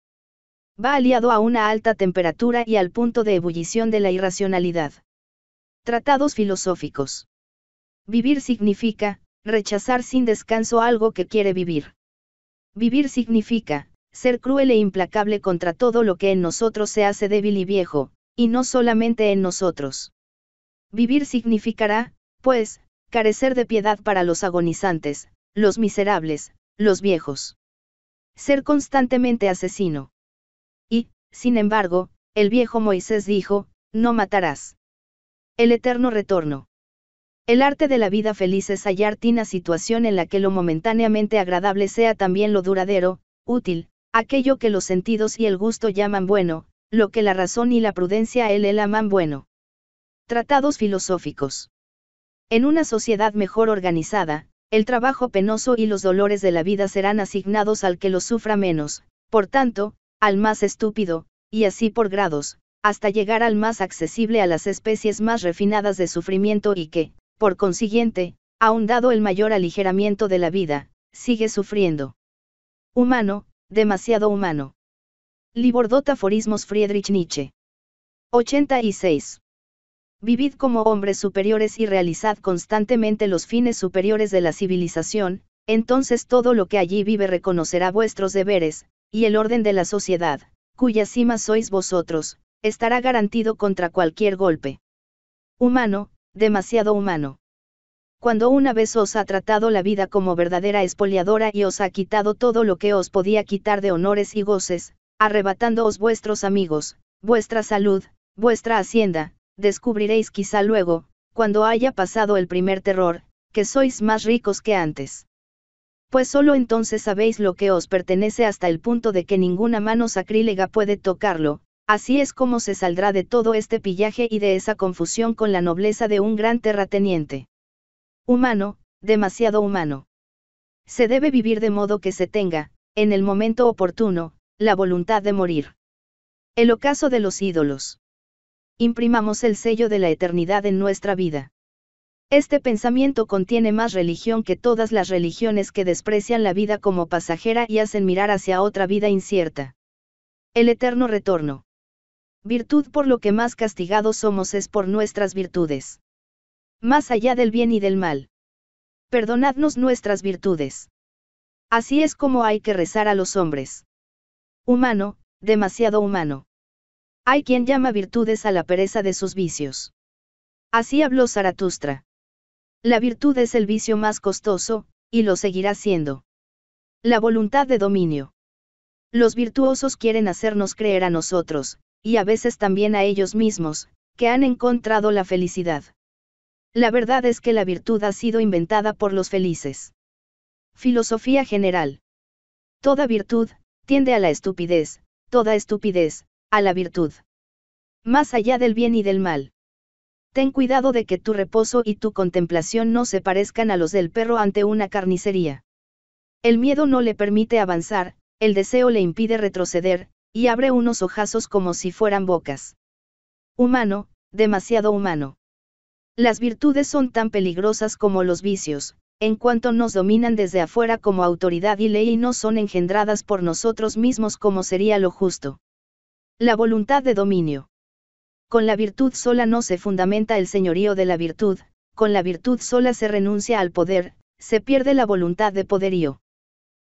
Va aliado a una alta temperatura y al punto de ebullición de la irracionalidad. Tratados filosóficos. Vivir significa, rechazar sin descanso algo que quiere vivir. Vivir significa, ser cruel e implacable contra todo lo que en nosotros se hace débil y viejo, y no solamente en nosotros. Vivir significará, pues, carecer de piedad para los agonizantes, los miserables, los viejos. Ser constantemente asesino. Y, sin embargo, el viejo Moisés dijo, no matarás. El eterno retorno. El arte de la vida feliz es hallar una situación en la que lo momentáneamente agradable sea también lo duradero, útil, aquello que los sentidos y el gusto llaman bueno, lo que la razón y la prudencia él aman bueno. Tratados filosóficos. En una sociedad mejor organizada, el trabajo penoso y los dolores de la vida serán asignados al que los sufra menos, por tanto, al más estúpido, y así por grados, hasta llegar al más accesible a las especies más refinadas de sufrimiento y que, por consiguiente, aun dado el mayor aligeramiento de la vida, sigue sufriendo. Humano, demasiado humano. Libordot Aforismos Friedrich Nietzsche. 86. Vivid como hombres superiores y realizad constantemente los fines superiores de la civilización, entonces todo lo que allí vive reconocerá vuestros deberes, y el orden de la sociedad, cuya cima sois vosotros, estará garantido contra cualquier golpe. Humano, demasiado humano. Cuando una vez os ha tratado la vida como verdadera espoliadora y os ha quitado todo lo que os podía quitar de honores y goces, arrebatándoos vuestros amigos, vuestra salud, vuestra hacienda, descubriréis quizá luego, cuando haya pasado el primer terror, que sois más ricos que antes. Pues solo entonces sabéis lo que os pertenece hasta el punto de que ninguna mano sacrílega puede tocarlo, Así es como se saldrá de todo este pillaje y de esa confusión con la nobleza de un gran terrateniente. Humano, demasiado humano. Se debe vivir de modo que se tenga, en el momento oportuno, la voluntad de morir. El ocaso de los ídolos. Imprimamos el sello de la eternidad en nuestra vida. Este pensamiento contiene más religión que todas las religiones que desprecian la vida como pasajera y hacen mirar hacia otra vida incierta. El eterno retorno. Virtud por lo que más castigados somos es por nuestras virtudes. Más allá del bien y del mal. Perdonadnos nuestras virtudes. Así es como hay que rezar a los hombres. Humano, demasiado humano. Hay quien llama virtudes a la pereza de sus vicios. Así habló Zaratustra. La virtud es el vicio más costoso, y lo seguirá siendo. La voluntad de dominio. Los virtuosos quieren hacernos creer a nosotros, y a veces también a ellos mismos, que han encontrado la felicidad. La verdad es que la virtud ha sido inventada por los felices. Filosofía general. Toda virtud, tiende a la estupidez, toda estupidez, a la virtud. Más allá del bien y del mal. Ten cuidado de que tu reposo y tu contemplación no se parezcan a los del perro ante una carnicería. El miedo no le permite avanzar, el deseo le impide retroceder, y abre unos ojazos como si fueran bocas. Humano, demasiado humano. Las virtudes son tan peligrosas como los vicios, en cuanto nos dominan desde afuera como autoridad y ley y no son engendradas por nosotros mismos como sería lo justo. La voluntad de dominio. Con la virtud sola no se fundamenta el señorío de la virtud, con la virtud sola se renuncia al poder, se pierde la voluntad de poderío.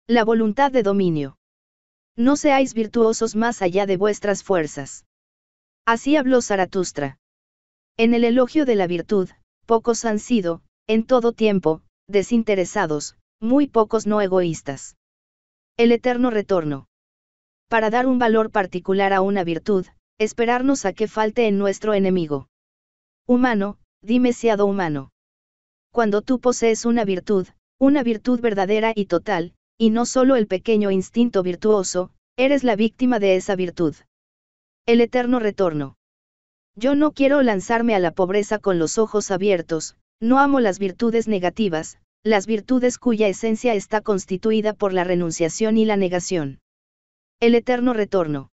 La voluntad de dominio. No seáis virtuosos más allá de vuestras fuerzas. Así habló Zaratustra. En el elogio de la virtud, pocos han sido, en todo tiempo, desinteresados, muy pocos no egoístas. El eterno retorno. Para dar un valor particular a una virtud, esperarnos a que falte en nuestro enemigo. Humano, dimesiado humano. Cuando tú posees una virtud, una virtud verdadera y total, y no solo el pequeño instinto virtuoso, eres la víctima de esa virtud. El eterno retorno. Yo no quiero lanzarme a la pobreza con los ojos abiertos, no amo las virtudes negativas, las virtudes cuya esencia está constituida por la renunciación y la negación. El eterno retorno.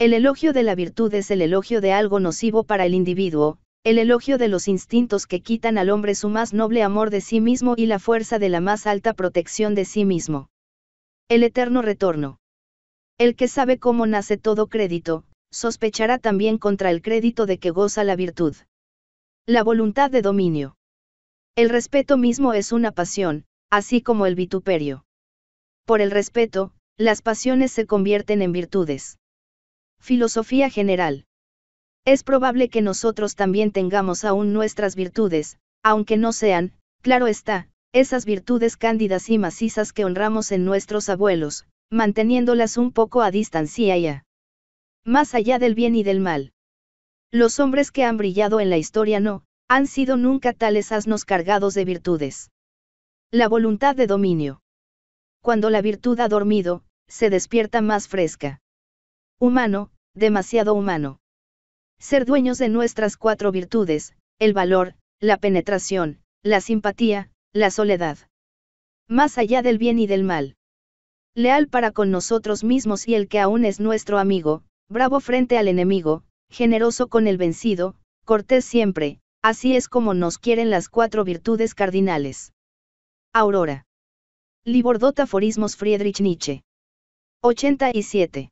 El elogio de la virtud es el elogio de algo nocivo para el individuo, el elogio de los instintos que quitan al hombre su más noble amor de sí mismo y la fuerza de la más alta protección de sí mismo. El eterno retorno. El que sabe cómo nace todo crédito, sospechará también contra el crédito de que goza la virtud. La voluntad de dominio. El respeto mismo es una pasión, así como el vituperio. Por el respeto, las pasiones se convierten en virtudes. Filosofía general. Es probable que nosotros también tengamos aún nuestras virtudes, aunque no sean, claro está, esas virtudes cándidas y macizas que honramos en nuestros abuelos, manteniéndolas un poco a distancia y a más allá del bien y del mal. Los hombres que han brillado en la historia no, han sido nunca tales asnos cargados de virtudes. La voluntad de dominio. Cuando la virtud ha dormido, se despierta más fresca. Humano, demasiado humano. Ser dueños de nuestras cuatro virtudes, el valor, la penetración, la simpatía, la soledad. Más allá del bien y del mal. Leal para con nosotros mismos y el que aún es nuestro amigo, bravo frente al enemigo, generoso con el vencido, cortés siempre, así es como nos quieren las cuatro virtudes cardinales. Aurora. Libordota Aforismos Friedrich Nietzsche. 87.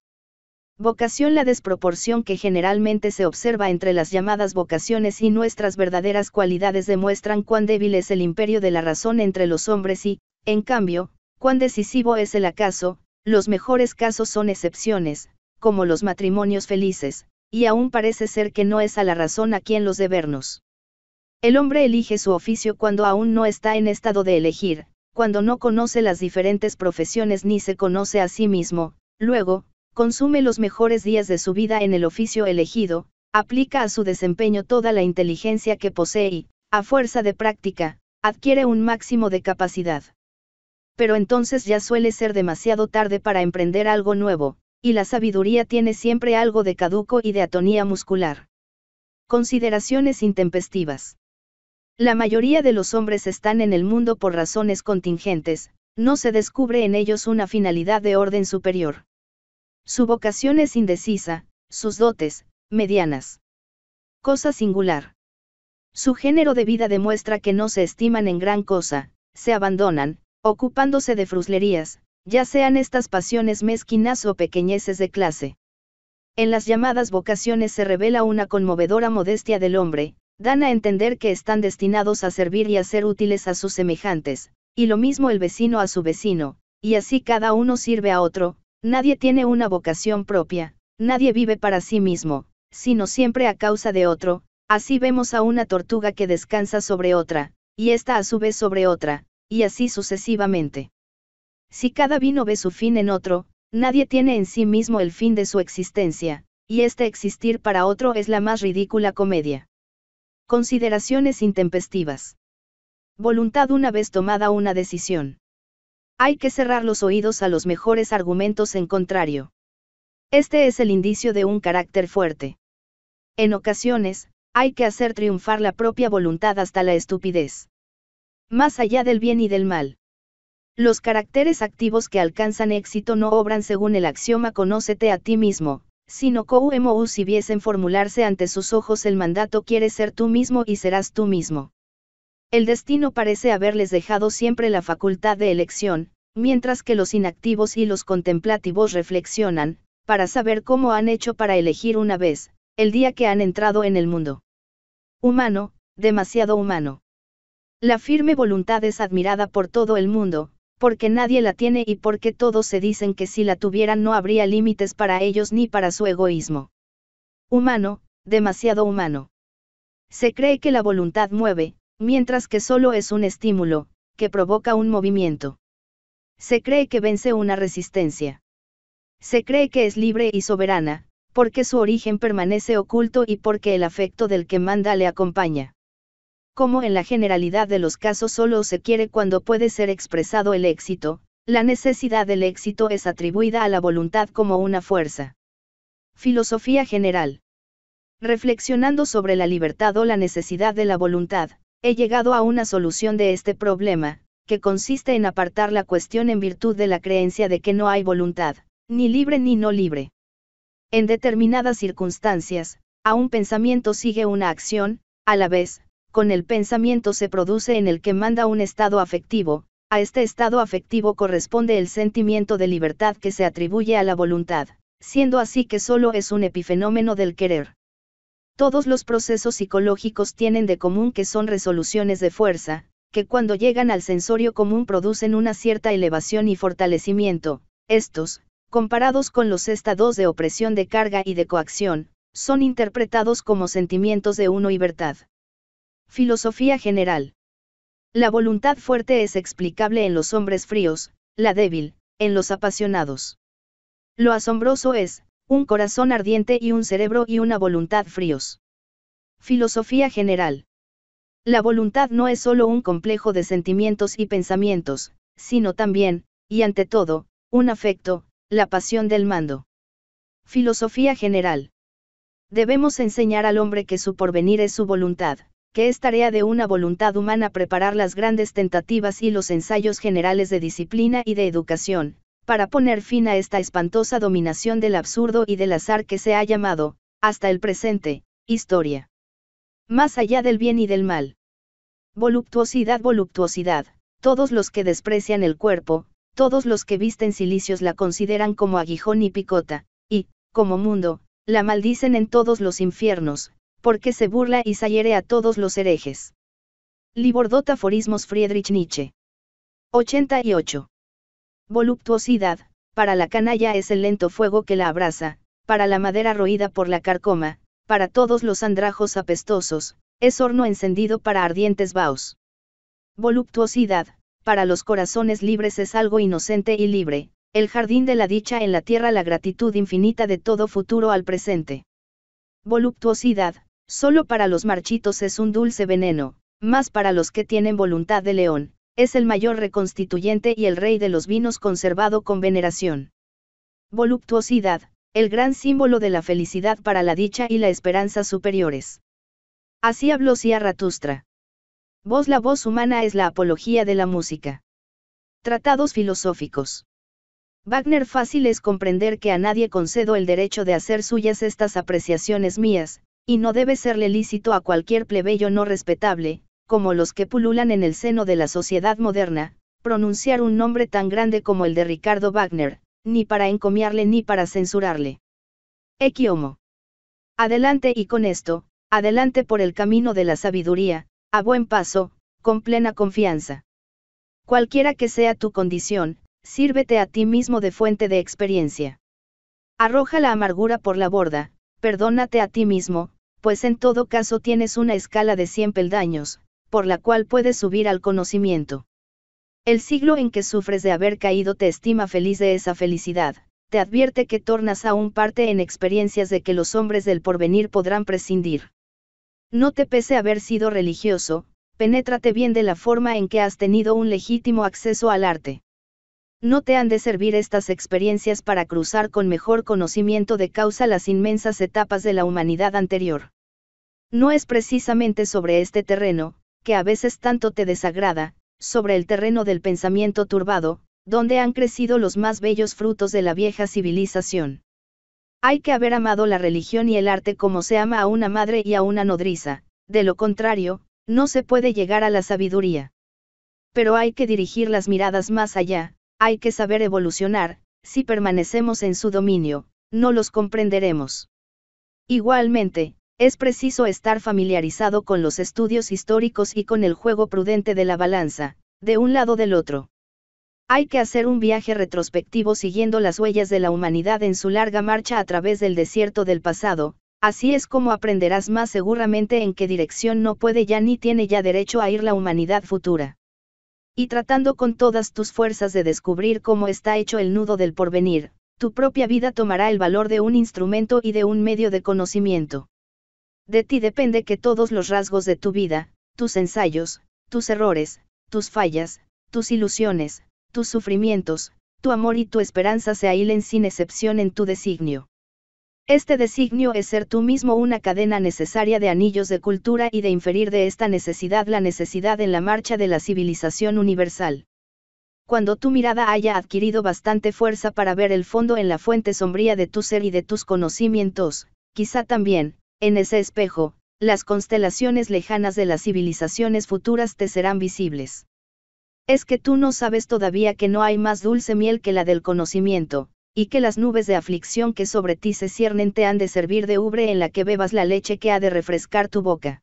Vocación La desproporción que generalmente se observa entre las llamadas vocaciones y nuestras verdaderas cualidades demuestran cuán débil es el imperio de la razón entre los hombres y, en cambio, cuán decisivo es el acaso, los mejores casos son excepciones, como los matrimonios felices, y aún parece ser que no es a la razón a quien los debernos. El hombre elige su oficio cuando aún no está en estado de elegir, cuando no conoce las diferentes profesiones ni se conoce a sí mismo, luego, consume los mejores días de su vida en el oficio elegido, aplica a su desempeño toda la inteligencia que posee y, a fuerza de práctica, adquiere un máximo de capacidad. Pero entonces ya suele ser demasiado tarde para emprender algo nuevo, y la sabiduría tiene siempre algo de caduco y de atonía muscular. Consideraciones intempestivas. La mayoría de los hombres están en el mundo por razones contingentes, no se descubre en ellos una finalidad de orden superior. Su vocación es indecisa, sus dotes, medianas. Cosa singular. Su género de vida demuestra que no se estiman en gran cosa, se abandonan, ocupándose de fruslerías, ya sean estas pasiones mezquinas o pequeñeces de clase. En las llamadas vocaciones se revela una conmovedora modestia del hombre, dan a entender que están destinados a servir y a ser útiles a sus semejantes, y lo mismo el vecino a su vecino, y así cada uno sirve a otro, Nadie tiene una vocación propia, nadie vive para sí mismo, sino siempre a causa de otro, así vemos a una tortuga que descansa sobre otra, y esta a su vez sobre otra, y así sucesivamente. Si cada vino ve su fin en otro, nadie tiene en sí mismo el fin de su existencia, y este existir para otro es la más ridícula comedia. Consideraciones intempestivas. Voluntad una vez tomada una decisión. Hay que cerrar los oídos a los mejores argumentos en contrario. Este es el indicio de un carácter fuerte. En ocasiones, hay que hacer triunfar la propia voluntad hasta la estupidez. Más allá del bien y del mal. Los caracteres activos que alcanzan éxito no obran según el axioma conócete a ti mismo, sino como si viesen formularse ante sus ojos el mandato quiere ser tú mismo y serás tú mismo. El destino parece haberles dejado siempre la facultad de elección, mientras que los inactivos y los contemplativos reflexionan, para saber cómo han hecho para elegir una vez, el día que han entrado en el mundo. Humano, demasiado humano. La firme voluntad es admirada por todo el mundo, porque nadie la tiene y porque todos se dicen que si la tuvieran no habría límites para ellos ni para su egoísmo. Humano, demasiado humano. Se cree que la voluntad mueve, mientras que solo es un estímulo, que provoca un movimiento. Se cree que vence una resistencia. Se cree que es libre y soberana, porque su origen permanece oculto y porque el afecto del que manda le acompaña. Como en la generalidad de los casos solo se quiere cuando puede ser expresado el éxito, la necesidad del éxito es atribuida a la voluntad como una fuerza. Filosofía general. Reflexionando sobre la libertad o la necesidad de la voluntad, He llegado a una solución de este problema, que consiste en apartar la cuestión en virtud de la creencia de que no hay voluntad, ni libre ni no libre. En determinadas circunstancias, a un pensamiento sigue una acción, a la vez, con el pensamiento se produce en el que manda un estado afectivo, a este estado afectivo corresponde el sentimiento de libertad que se atribuye a la voluntad, siendo así que solo es un epifenómeno del querer. Todos los procesos psicológicos tienen de común que son resoluciones de fuerza, que cuando llegan al sensorio común producen una cierta elevación y fortalecimiento, estos, comparados con los estados de opresión de carga y de coacción, son interpretados como sentimientos de uno y verdad. Filosofía general. La voluntad fuerte es explicable en los hombres fríos, la débil, en los apasionados. Lo asombroso es, un corazón ardiente y un cerebro y una voluntad fríos. Filosofía general. La voluntad no es solo un complejo de sentimientos y pensamientos, sino también, y ante todo, un afecto, la pasión del mando. Filosofía general. Debemos enseñar al hombre que su porvenir es su voluntad, que es tarea de una voluntad humana preparar las grandes tentativas y los ensayos generales de disciplina y de educación, para poner fin a esta espantosa dominación del absurdo y del azar que se ha llamado, hasta el presente, historia. Más allá del bien y del mal. Voluptuosidad, voluptuosidad, todos los que desprecian el cuerpo, todos los que visten cilicios la consideran como aguijón y picota, y, como mundo, la maldicen en todos los infiernos, porque se burla y sayere a todos los herejes. Libordot Friedrich Nietzsche. 88. Voluptuosidad, para la canalla es el lento fuego que la abraza, para la madera roída por la carcoma, para todos los andrajos apestosos, es horno encendido para ardientes baos. Voluptuosidad, para los corazones libres es algo inocente y libre, el jardín de la dicha en la tierra la gratitud infinita de todo futuro al presente. Voluptuosidad, solo para los marchitos es un dulce veneno, más para los que tienen voluntad de león, es el mayor reconstituyente y el rey de los vinos conservado con veneración. Voluptuosidad, el gran símbolo de la felicidad para la dicha y la esperanza superiores. Así habló Zaratustra. Vos la voz humana es la apología de la música. Tratados filosóficos. Wagner fácil es comprender que a nadie concedo el derecho de hacer suyas estas apreciaciones mías, y no debe serle lícito a cualquier plebeyo no respetable, como los que pululan en el seno de la sociedad moderna, pronunciar un nombre tan grande como el de Ricardo Wagner, ni para encomiarle ni para censurarle. Equiomo. Adelante y con esto, adelante por el camino de la sabiduría, a buen paso, con plena confianza. Cualquiera que sea tu condición, sírvete a ti mismo de fuente de experiencia. Arroja la amargura por la borda, perdónate a ti mismo, pues en todo caso tienes una escala de 100 peldaños, por la cual puedes subir al conocimiento. El siglo en que sufres de haber caído te estima feliz de esa felicidad, te advierte que tornas aún parte en experiencias de que los hombres del porvenir podrán prescindir. No te pese haber sido religioso, penétrate bien de la forma en que has tenido un legítimo acceso al arte. No te han de servir estas experiencias para cruzar con mejor conocimiento de causa las inmensas etapas de la humanidad anterior. No es precisamente sobre este terreno, que a veces tanto te desagrada, sobre el terreno del pensamiento turbado, donde han crecido los más bellos frutos de la vieja civilización. Hay que haber amado la religión y el arte como se ama a una madre y a una nodriza, de lo contrario, no se puede llegar a la sabiduría. Pero hay que dirigir las miradas más allá, hay que saber evolucionar, si permanecemos en su dominio, no los comprenderemos. Igualmente, es preciso estar familiarizado con los estudios históricos y con el juego prudente de la balanza, de un lado del otro. Hay que hacer un viaje retrospectivo siguiendo las huellas de la humanidad en su larga marcha a través del desierto del pasado, así es como aprenderás más seguramente en qué dirección no puede ya ni tiene ya derecho a ir la humanidad futura. Y tratando con todas tus fuerzas de descubrir cómo está hecho el nudo del porvenir, tu propia vida tomará el valor de un instrumento y de un medio de conocimiento. De ti depende que todos los rasgos de tu vida, tus ensayos, tus errores, tus fallas, tus ilusiones, tus sufrimientos, tu amor y tu esperanza se aílen sin excepción en tu designio. Este designio es ser tú mismo una cadena necesaria de anillos de cultura y de inferir de esta necesidad la necesidad en la marcha de la civilización universal. Cuando tu mirada haya adquirido bastante fuerza para ver el fondo en la fuente sombría de tu ser y de tus conocimientos, quizá también, en ese espejo, las constelaciones lejanas de las civilizaciones futuras te serán visibles. Es que tú no sabes todavía que no hay más dulce miel que la del conocimiento, y que las nubes de aflicción que sobre ti se ciernen te han de servir de ubre en la que bebas la leche que ha de refrescar tu boca.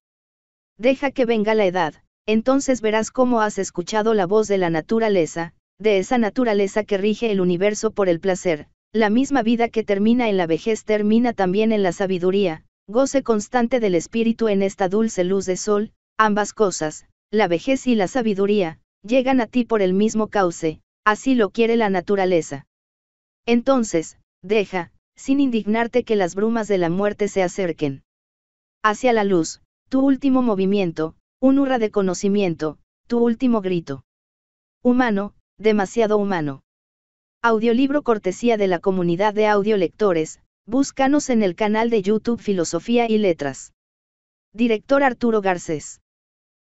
Deja que venga la edad, entonces verás cómo has escuchado la voz de la naturaleza, de esa naturaleza que rige el universo por el placer, la misma vida que termina en la vejez termina también en la sabiduría, Goce constante del espíritu en esta dulce luz de sol, ambas cosas, la vejez y la sabiduría, llegan a ti por el mismo cauce, así lo quiere la naturaleza. Entonces, deja, sin indignarte que las brumas de la muerte se acerquen. Hacia la luz, tu último movimiento, un hurra de conocimiento, tu último grito. Humano, demasiado humano. Audiolibro cortesía de la comunidad de audiolectores, Búscanos en el canal de YouTube Filosofía y Letras. Director Arturo Garcés.